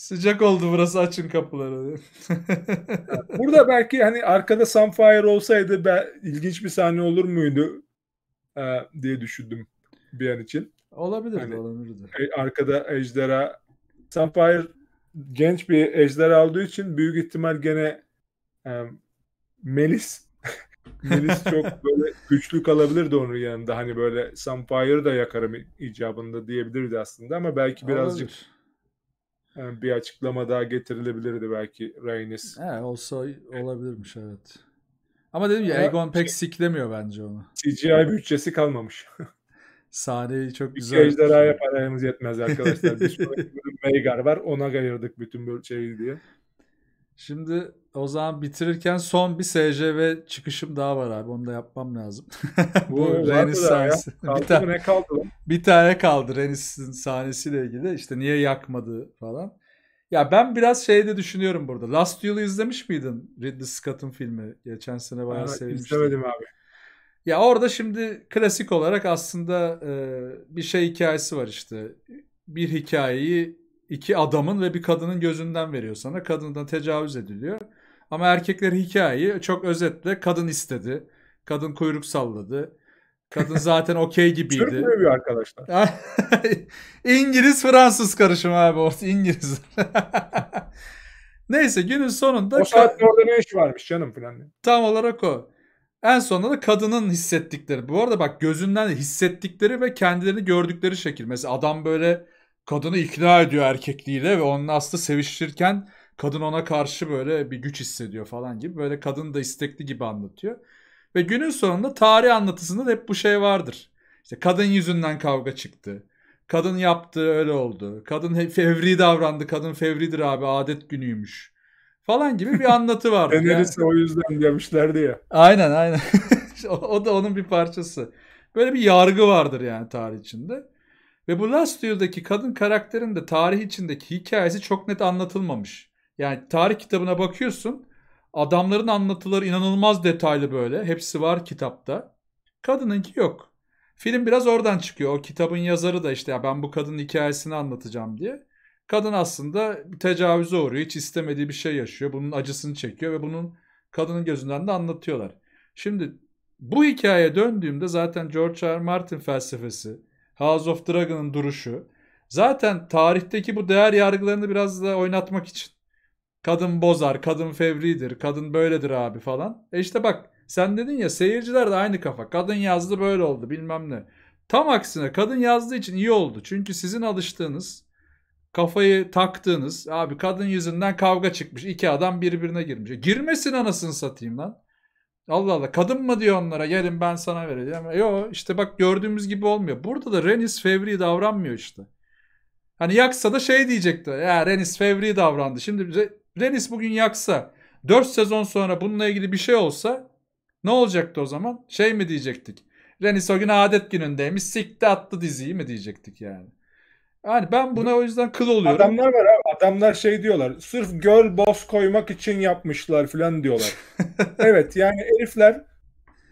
Sıcak oldu burası açın kapıları. Burada belki hani arkada Sunfire olsaydı ben, ilginç bir sahne olur muydu e, diye düşündüm bir an için. Olabilir, hani, olabilirdi. E, arkada ejderha Sunfire genç bir ejderha olduğu için büyük ihtimal gene e, Melis Melis çok böyle güçlü kalabilirdi onun yanında. Hani böyle Sunfire'ı da yakarım icabında diyebilirdi aslında ama belki birazcık Olabilir ee, bir açıklama daha getirilebilirdi belki Reynes. He, olsa olabilirmiş evet. Ama dedim ya Egon pek şey- siklemiyor bence onu. CGI bütçesi kalmamış. Sahneyi çok güzel. İki ejderhaya paramız yetmez arkadaşlar. Bir sonraki bölüm Meigar var. Ona gayırdık bütün böyle şey diye. Şimdi o zaman bitirirken son bir SJV çıkışım daha var abi. Onu da yapmam lazım. Bu Renis sahnesi. Bir, ta- kaldı? bir tane kaldı Renis'in sahnesiyle ilgili. İşte niye yakmadı falan. Ya ben biraz şey de düşünüyorum burada. Last Duel'u izlemiş miydin? Ridley Scott'ın filmi. Geçen sene bayağı evet, sevilmiştim. İzlemedim abi. Ya orada şimdi klasik olarak aslında e, bir şey hikayesi var işte. Bir hikayeyi iki adamın ve bir kadının gözünden veriyor sana. Kadından tecavüz ediliyor. Ama erkekler hikayeyi çok özetle kadın istedi. Kadın kuyruk salladı. Kadın zaten okey gibiydi. Türk övüyor arkadaşlar. İngiliz Fransız karışımı abi o İngiliz. Neyse günün sonunda. O saatte orada ne iş varmış canım falan. Tam olarak o. En sonunda da kadının hissettikleri. Bu arada bak gözünden hissettikleri ve kendilerini gördükleri şekil. Mesela adam böyle kadını ikna ediyor erkekliğiyle ve onun aslı sevişirken kadın ona karşı böyle bir güç hissediyor falan gibi. Böyle kadın da istekli gibi anlatıyor. Ve günün sonunda tarih anlatısında da hep bu şey vardır. İşte kadın yüzünden kavga çıktı. Kadın yaptı öyle oldu. Kadın fevri davrandı. Kadın fevridir abi adet günüymüş. Falan gibi bir anlatı vardı. Önerirse yani. o yüzden demişlerdi ya. Aynen aynen. o, o da onun bir parçası. Böyle bir yargı vardır yani tarih içinde. Ve bu Last Duel'daki kadın karakterin de tarih içindeki hikayesi çok net anlatılmamış. Yani tarih kitabına bakıyorsun adamların anlatıları inanılmaz detaylı böyle. Hepsi var kitapta. Kadınınki yok. Film biraz oradan çıkıyor. O kitabın yazarı da işte ya ben bu kadının hikayesini anlatacağım diye. Kadın aslında tecavüze uğruyor. Hiç istemediği bir şey yaşıyor. Bunun acısını çekiyor ve bunun kadının gözünden de anlatıyorlar. Şimdi bu hikayeye döndüğümde zaten George R. Martin felsefesi House of Dragon'ın duruşu. Zaten tarihteki bu değer yargılarını biraz da oynatmak için. Kadın bozar, kadın fevridir, kadın böyledir abi falan. E işte bak sen dedin ya seyirciler de aynı kafa. Kadın yazdı böyle oldu bilmem ne. Tam aksine kadın yazdığı için iyi oldu. Çünkü sizin alıştığınız kafayı taktığınız abi kadın yüzünden kavga çıkmış. iki adam birbirine girmiş. E girmesin anasını satayım lan. Allah Allah kadın mı diyor onlara gelin ben sana vereceğim. E, yo işte bak gördüğümüz gibi olmuyor. Burada da Renis fevri davranmıyor işte. Hani yaksa da şey diyecekti. Ya Renis fevri davrandı. Şimdi Renis bugün yaksa 4 sezon sonra bununla ilgili bir şey olsa ne olacaktı o zaman? Şey mi diyecektik? Renis o gün adet günündeymiş sikti attı diziyi mi diyecektik yani. Yani ben buna o yüzden kıl oluyorum. Adamlar var abi. Adamlar şey diyorlar. Sırf göl boss koymak için yapmışlar falan diyorlar. evet yani herifler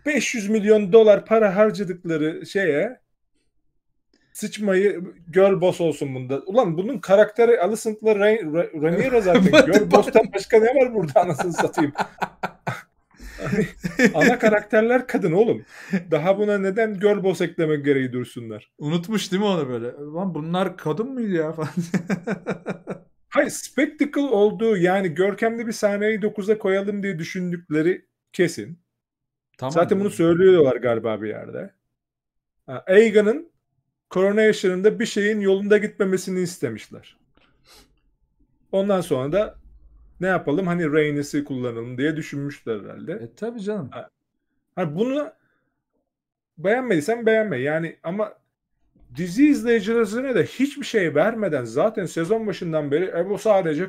500 milyon dolar para harcadıkları şeye sıçmayı göl boss olsun bunda. Ulan bunun karakteri Alicent'la Ra- Ra- Rhaenyra zaten. göl boss'tan başka ne var burada anasını satayım. ana karakterler kadın oğlum. Daha buna neden girl boss ekleme gereği dursunlar? Unutmuş değil mi onu böyle? Lan bunlar kadın mıydı ya falan. Hayır spectacle olduğu yani görkemli bir sahneyi 9'a koyalım diye düşündükleri kesin. Tamam Zaten bunu söylüyorlar galiba bir yerde. Aegon'ın Coronation'ında bir şeyin yolunda gitmemesini istemişler. Ondan sonra da ne yapalım hani Reynis'i kullanalım diye düşünmüşler herhalde. E tabii canım. Ha, hani bunu beğenmediysen beğenme. Yani ama dizi izleyicilerine de hiçbir şey vermeden zaten sezon başından beri e, bu sadece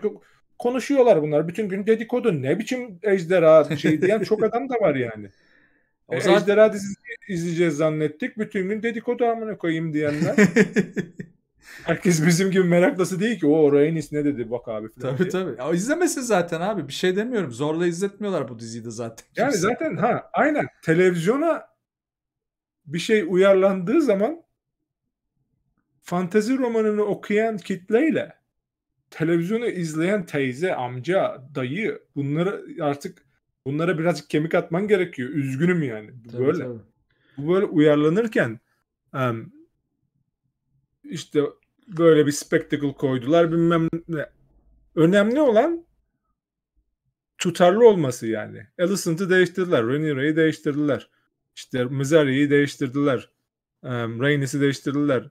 konuşuyorlar bunlar. Bütün gün dedikodu ne biçim ejderha şey diyen çok adam da var yani. O e, zaman... Ejderha dizisi izleyeceğiz zannettik. Bütün gün dedikodu amına koyayım diyenler. Herkes bizim gibi meraklısı değil ki. O Rainis ne dedi bak abi falan Tabii diye. tabii. Ya, izlemesin zaten abi. Bir şey demiyorum. Zorla izletmiyorlar bu diziyi de zaten. Kimse. Yani zaten ha aynen. Televizyona bir şey uyarlandığı zaman fantezi romanını okuyan kitleyle televizyonu izleyen teyze, amca, dayı bunları artık bunlara birazcık kemik atman gerekiyor. Üzgünüm yani. Bu tabii, böyle. Tabii. Bu böyle uyarlanırken um, işte böyle bir spectacle koydular bilmem ne. Önemli olan tutarlı olması yani. Allison'ı değiştirdiler. Rhaenyra'yı değiştirdiler. İşte Mizari'yi değiştirdiler. Um, Rhaenys'i değiştirdiler.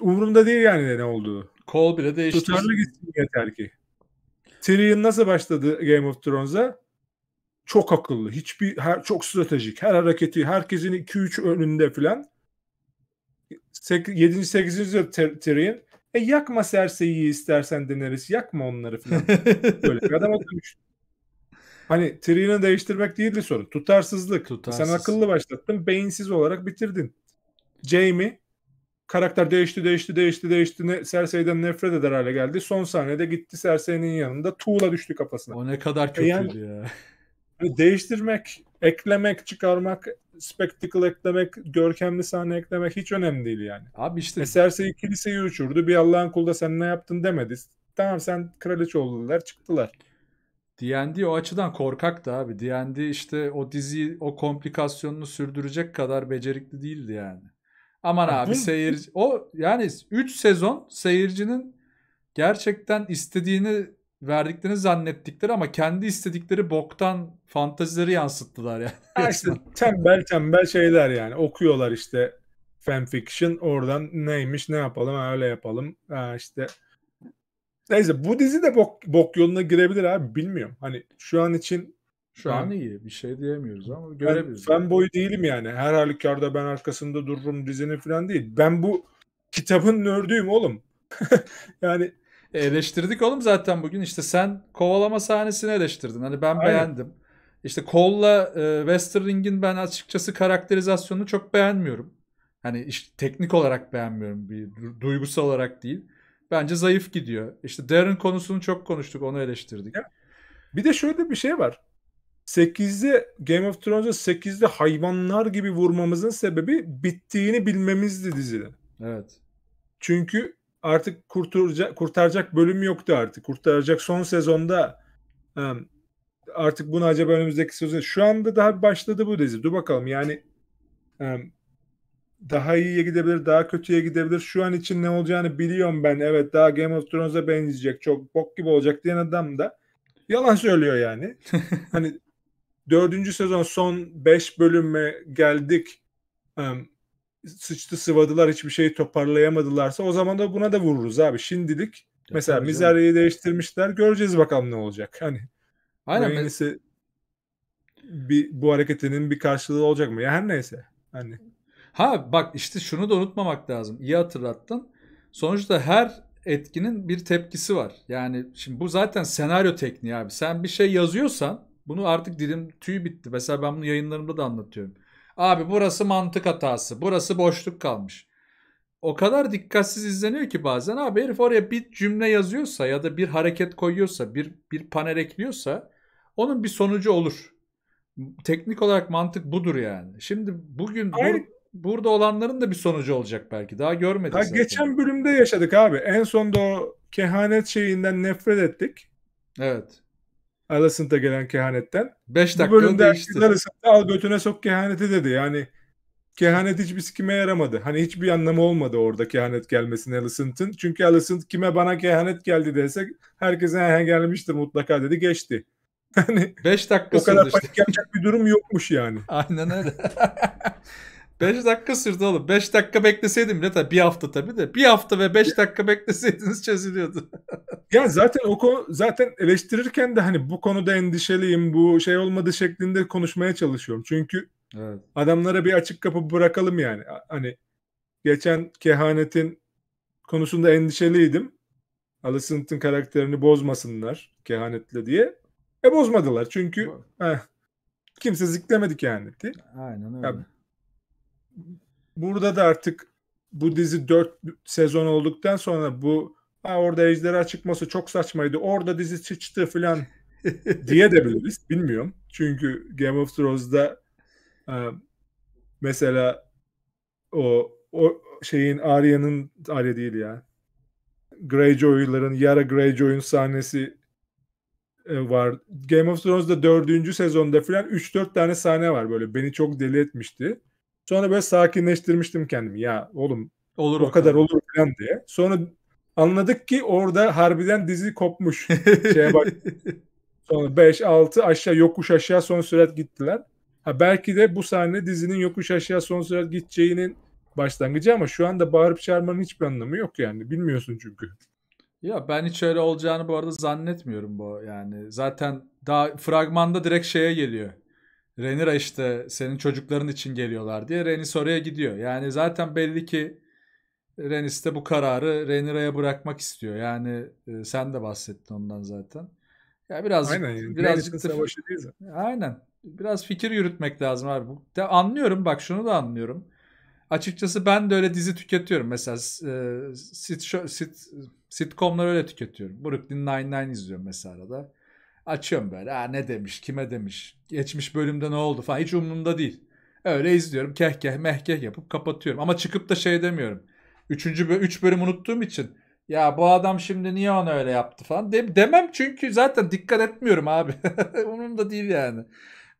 umurumda değil yani ne olduğu. Kol bile değişti. Tutarlı gitsin yeter ki. Tyrion nasıl başladı Game of Thrones'a? Çok akıllı. Hiçbir her, çok stratejik. Her hareketi herkesin 2-3 önünde filan. 7. 8. yüzyıl Tyrion e yakma Cersei'yi istersen deneriz. Yakma onları falan. Böyle bir adama dönüş. Hani Tyrion'u değiştirmek değildi sorun. Tutarsızlık. Tutarsız. Sen akıllı başlattın. Beyinsiz olarak bitirdin. Jaime karakter değişti değişti değişti değişti. Ne, Cersei'den nefret eder hale geldi. Son sahnede gitti Cersei'nin yanında. Tuğla düştü kafasına. O ne kadar kötüydü e yani, ya. Hani değiştirmek, eklemek, çıkarmak spectacle eklemek, görkemli sahne eklemek hiç önemli değil yani. Abi işte. Eserse kiliseyi uçurdu. Bir Allah'ın kulu da sen ne yaptın demedi. Tamam sen kraliçe oldular çıktılar. D&D o açıdan korkak da abi. D&D işte o dizi o komplikasyonunu sürdürecek kadar becerikli değildi yani. Aman abi seyirci o yani 3 sezon seyircinin gerçekten istediğini verdiklerini zannettikleri ama kendi istedikleri boktan fantazileri yansıttılar yani. İşte tembel tembel şeyler yani. Okuyorlar işte fanfiction oradan neymiş ne yapalım öyle yapalım. Ha, işte Neyse bu dizi de bok, bok yoluna girebilir abi bilmiyorum. Hani şu an için şu an iyi. Bir şey diyemiyoruz ama görebiliriz. Ben, ben boy değilim yani. Her halükarda ben arkasında dururum dizinin falan değil. Ben bu kitabın nördüyüm oğlum. yani eleştirdik oğlum zaten bugün. İşte sen kovalama sahnesini eleştirdin. Hani ben Aynen. beğendim. İşte Cole'la e, Westerling'in ben açıkçası karakterizasyonunu çok beğenmiyorum. Hani işte teknik olarak beğenmiyorum. Bir duygusal olarak değil. Bence zayıf gidiyor. İşte Darren konusunu çok konuştuk. Onu eleştirdik. Ya. Bir de şöyle bir şey var. 8'de Game of Thrones'a 8'de hayvanlar gibi vurmamızın sebebi bittiğini bilmemizdi dizide. Evet. Çünkü artık kurtaracak, kurtaracak bölüm yoktu artık. Kurtaracak son sezonda artık bunu acaba önümüzdeki sezon şu anda daha başladı bu dizi. Dur bakalım yani daha iyiye gidebilir, daha kötüye gidebilir. Şu an için ne olacağını biliyorum ben. Evet daha Game of Thrones'a benzeyecek. Çok bok gibi olacak diyen adam da yalan söylüyor yani. hani dördüncü sezon son beş bölüme geldik sıçtı sıvadılar hiçbir şeyi toparlayamadılarsa o zaman da buna da vururuz abi. Şimdilik ya mesela Mizarri'yi değiştirmişler. Göreceğiz bakalım ne olacak. Hani Aynen. Benisi bir bu hareketinin bir karşılığı olacak mı? Ya her neyse. Hani. Ha bak işte şunu da unutmamak lazım. İyi hatırlattın. Sonuçta her etkinin bir tepkisi var. Yani şimdi bu zaten senaryo tekniği abi. Sen bir şey yazıyorsan bunu artık dilim tüy bitti. Mesela ben bunu yayınlarımda da anlatıyorum. Abi burası mantık hatası. Burası boşluk kalmış. O kadar dikkatsiz izleniyor ki bazen. Abi herif oraya bir cümle yazıyorsa ya da bir hareket koyuyorsa, bir, bir panel ekliyorsa onun bir sonucu olur. Teknik olarak mantık budur yani. Şimdi bugün Hayır. burada olanların da bir sonucu olacak belki. Daha görmedik. Ha, geçen bölümde yaşadık abi. En sonda o kehanet şeyinden nefret ettik. Evet. Alicent'a gelen kehanetten. 5 dakika Bu bölümde değişti. Alicent'a al götüne sok kehaneti dedi. Yani kehanet hiçbir kime yaramadı. Hani hiçbir anlamı olmadı orada kehanet gelmesine Alicent'ın. Çünkü Alicent kime bana kehanet geldi desek herkese he, gelmiştir mutlaka dedi geçti. Hani 5 dakika O kadar işte. panik yapacak bir durum yokmuş yani. Aynen öyle. 5 dakika sürdü oğlum. 5 dakika bekleseydim bile tabii bir hafta tabii de. Bir hafta ve 5 dakika bekleseydiniz çözülüyordu. ya zaten o konu, zaten eleştirirken de hani bu konuda endişeliyim, bu şey olmadı şeklinde konuşmaya çalışıyorum. Çünkü evet. adamlara bir açık kapı bırakalım yani. Hani geçen kehanetin konusunda endişeliydim. Alicent'ın karakterini bozmasınlar kehanetle diye. E bozmadılar çünkü heh, kimse ziklemedik yani. Aynen öyle. Ya, burada da artık bu dizi 4 sezon olduktan sonra bu ha orada ejderha çıkması çok saçmaydı. Orada dizi çıktı falan diye de biliriz. Bilmiyorum. Çünkü Game of Thrones'da e, mesela o o şeyin Arya'nın Arya değil ya. Greyjoy'ların Yara Greyjoy'un sahnesi e, var. Game of Thrones'da dördüncü sezonda filan 3-4 tane sahne var böyle. Beni çok deli etmişti. Sonra böyle sakinleştirmiştim kendimi. Ya oğlum olur o, kadar olur falan diye. Sonra anladık ki orada harbiden dizi kopmuş. Şeye bak. Sonra 5 6 aşağı yokuş aşağı son sürat gittiler. Ha belki de bu sahne dizinin yokuş aşağı son sürat gideceğinin başlangıcı ama şu anda bağırıp çağırmanın hiçbir anlamı yok yani. Bilmiyorsun çünkü. Ya ben hiç öyle olacağını bu arada zannetmiyorum bu yani. Zaten daha fragmanda direkt şeye geliyor. Renira işte senin çocukların için geliyorlar diye Renis oraya gidiyor. Yani zaten belli ki Renis de bu kararı Renira'ya bırakmak istiyor. Yani e, sen de bahsettin ondan zaten. Ya biraz Aynen. Yani. Birazcık da, savaşı değil Aynen. Biraz fikir yürütmek lazım abi. De anlıyorum bak şunu da anlıyorum. Açıkçası ben de öyle dizi tüketiyorum. Mesela e, sit, sit, sitcomlar öyle tüketiyorum. Brooklyn Nine-Nine izliyorum mesela da. Açıyorum böyle. Ha, ne demiş, kime demiş, geçmiş bölümde ne oldu falan hiç umurumda değil. Öyle izliyorum. Keh keh meh keh yapıp kapatıyorum. Ama çıkıp da şey demiyorum. Üçüncü, üç bölüm unuttuğum için ya bu adam şimdi niye onu öyle yaptı falan de demem çünkü zaten dikkat etmiyorum abi. Umurumda değil yani.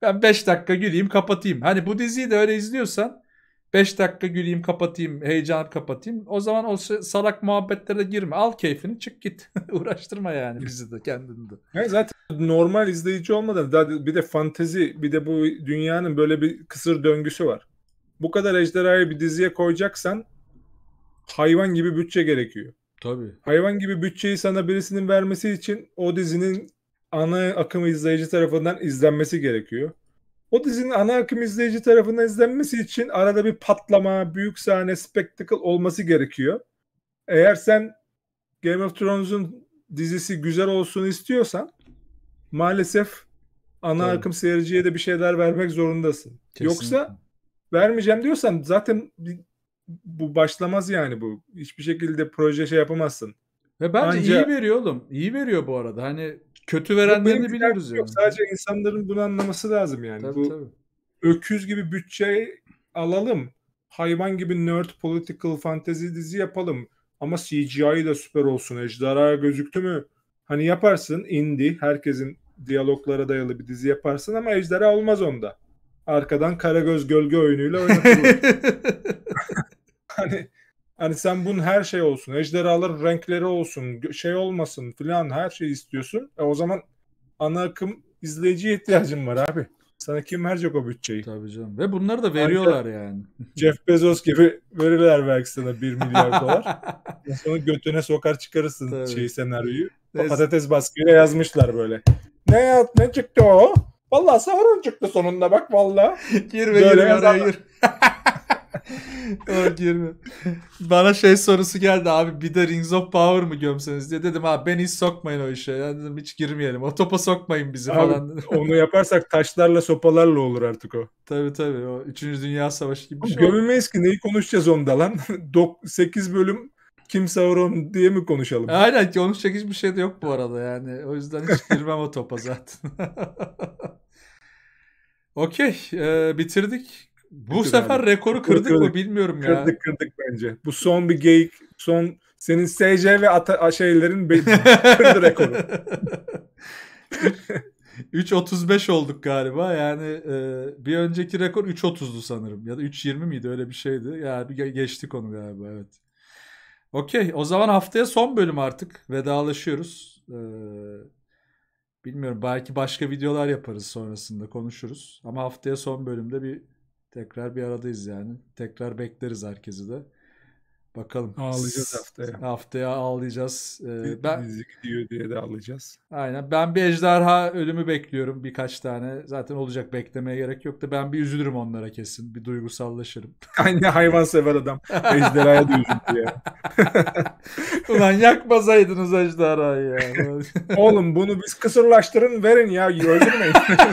Ben 5 dakika güleyim kapatayım. Hani bu diziyi de öyle izliyorsan 5 dakika güleyim kapatayım heyecanı kapatayım. O zaman o salak muhabbetlere girme. Al keyfini çık git. Uğraştırma yani bizi de kendini de. Yani zaten normal izleyici olmadan bir de fantezi bir de bu dünyanın böyle bir kısır döngüsü var. Bu kadar ejderhayı bir diziye koyacaksan hayvan gibi bütçe gerekiyor. Tabii. Hayvan gibi bütçeyi sana birisinin vermesi için o dizinin ana akım izleyici tarafından izlenmesi gerekiyor. O dizinin ana akım izleyici tarafından izlenmesi için arada bir patlama, büyük sahne, spectacle olması gerekiyor. Eğer sen Game of Thrones'un dizisi güzel olsun istiyorsan maalesef ana Tabii. akım seyirciye de bir şeyler vermek zorundasın. Kesinlikle. Yoksa vermeyeceğim diyorsan zaten bu başlamaz yani bu. Hiçbir şekilde proje şey yapamazsın. Ve bence Anca... iyi veriyor oğlum. İyi veriyor bu arada. Hani Kötü verenlerini bu biliyoruz yani. Yok. Sadece insanların bunu anlaması lazım yani. Tabii, bu tabii. öküz gibi bütçe alalım. Hayvan gibi nerd political fantasy dizi yapalım. Ama CGI de süper olsun. Ejderha gözüktü mü? Hani yaparsın indie. Herkesin diyaloglara dayalı bir dizi yaparsın ama ejderha olmaz onda. Arkadan Karagöz gölge oyunuyla oynatılır. hani Hani sen bunun her şey olsun. Ejderhalar renkleri olsun. Şey olmasın filan her şeyi istiyorsun. E o zaman ana akım izleyici ihtiyacın var abi. Sana kim verecek o bütçeyi? Tabii canım. Ve bunları da veriyorlar Ancak yani. Jeff Bezos gibi verirler belki sana 1 milyar dolar. Sonra götüne sokar çıkarırsın Tabii. şeyi senaryoyu. Patates baskıyla yazmışlar böyle. Ne yat ne çıktı o? Vallahi savurun çıktı sonunda bak valla. Girme girme gir. Doğru girme. Bana şey sorusu geldi abi bir de Rings of Power mı gömseniz diye. Dedim abi ben hiç sokmayın o işe. Yani dedim, hiç girmeyelim. O topa sokmayın bizi abi, falan. onu yaparsak taşlarla sopalarla olur artık o. Tabii tabii. O 3. Dünya Savaşı gibi bir şey. Gömemeyiz ki neyi konuşacağız onda lan. 8 bölüm kim Sauron diye mi konuşalım? Aynen ki onun çekiş bir şey de yok bu arada yani. O yüzden hiç girmem o topa zaten. Okey. E, bitirdik. Bu sefer rekoru kırdık, kırdık mı bilmiyorum kırdık, ya. Kırdık kırdık bence. Bu son bir geyik, son senin SC ve ata, şeylerin kırdı rekoru. 3.35 olduk galiba. Yani e, bir önceki rekor 3.30'du sanırım. Ya da 3.20 miydi öyle bir şeydi. Ya yani bir geçtik onu galiba evet. Okey o zaman haftaya son bölüm artık. Vedalaşıyoruz. Ee, bilmiyorum belki başka videolar yaparız sonrasında konuşuruz. Ama haftaya son bölümde bir Tekrar bir aradayız yani. Tekrar bekleriz herkesi de. Bakalım. Ağlayacağız haftaya. Haftaya ağlayacağız. Ee, ben Dizi gidiyor diye de ağlayacağız. Aynen. Ben bir ejderha ölümü bekliyorum birkaç tane. Zaten olacak beklemeye gerek yok da ben bir üzülürüm onlara kesin. Bir duygusallaşırım. Aynı hayvan sever adam. Ejderhaya da üzüldü ya. Ulan yakmasaydınız ejderhayı ya. Oğlum bunu biz kısırlaştırın verin ya. Öldürmeyin.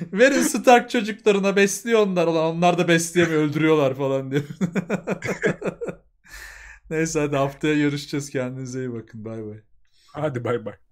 Verin Stark çocuklarına besliyor onlar. Onlar da besleyemiyor öldürüyorlar falan diye. Neyse hadi haftaya yarışacağız. Kendinize iyi bakın. Bay bay. Hadi bay bay.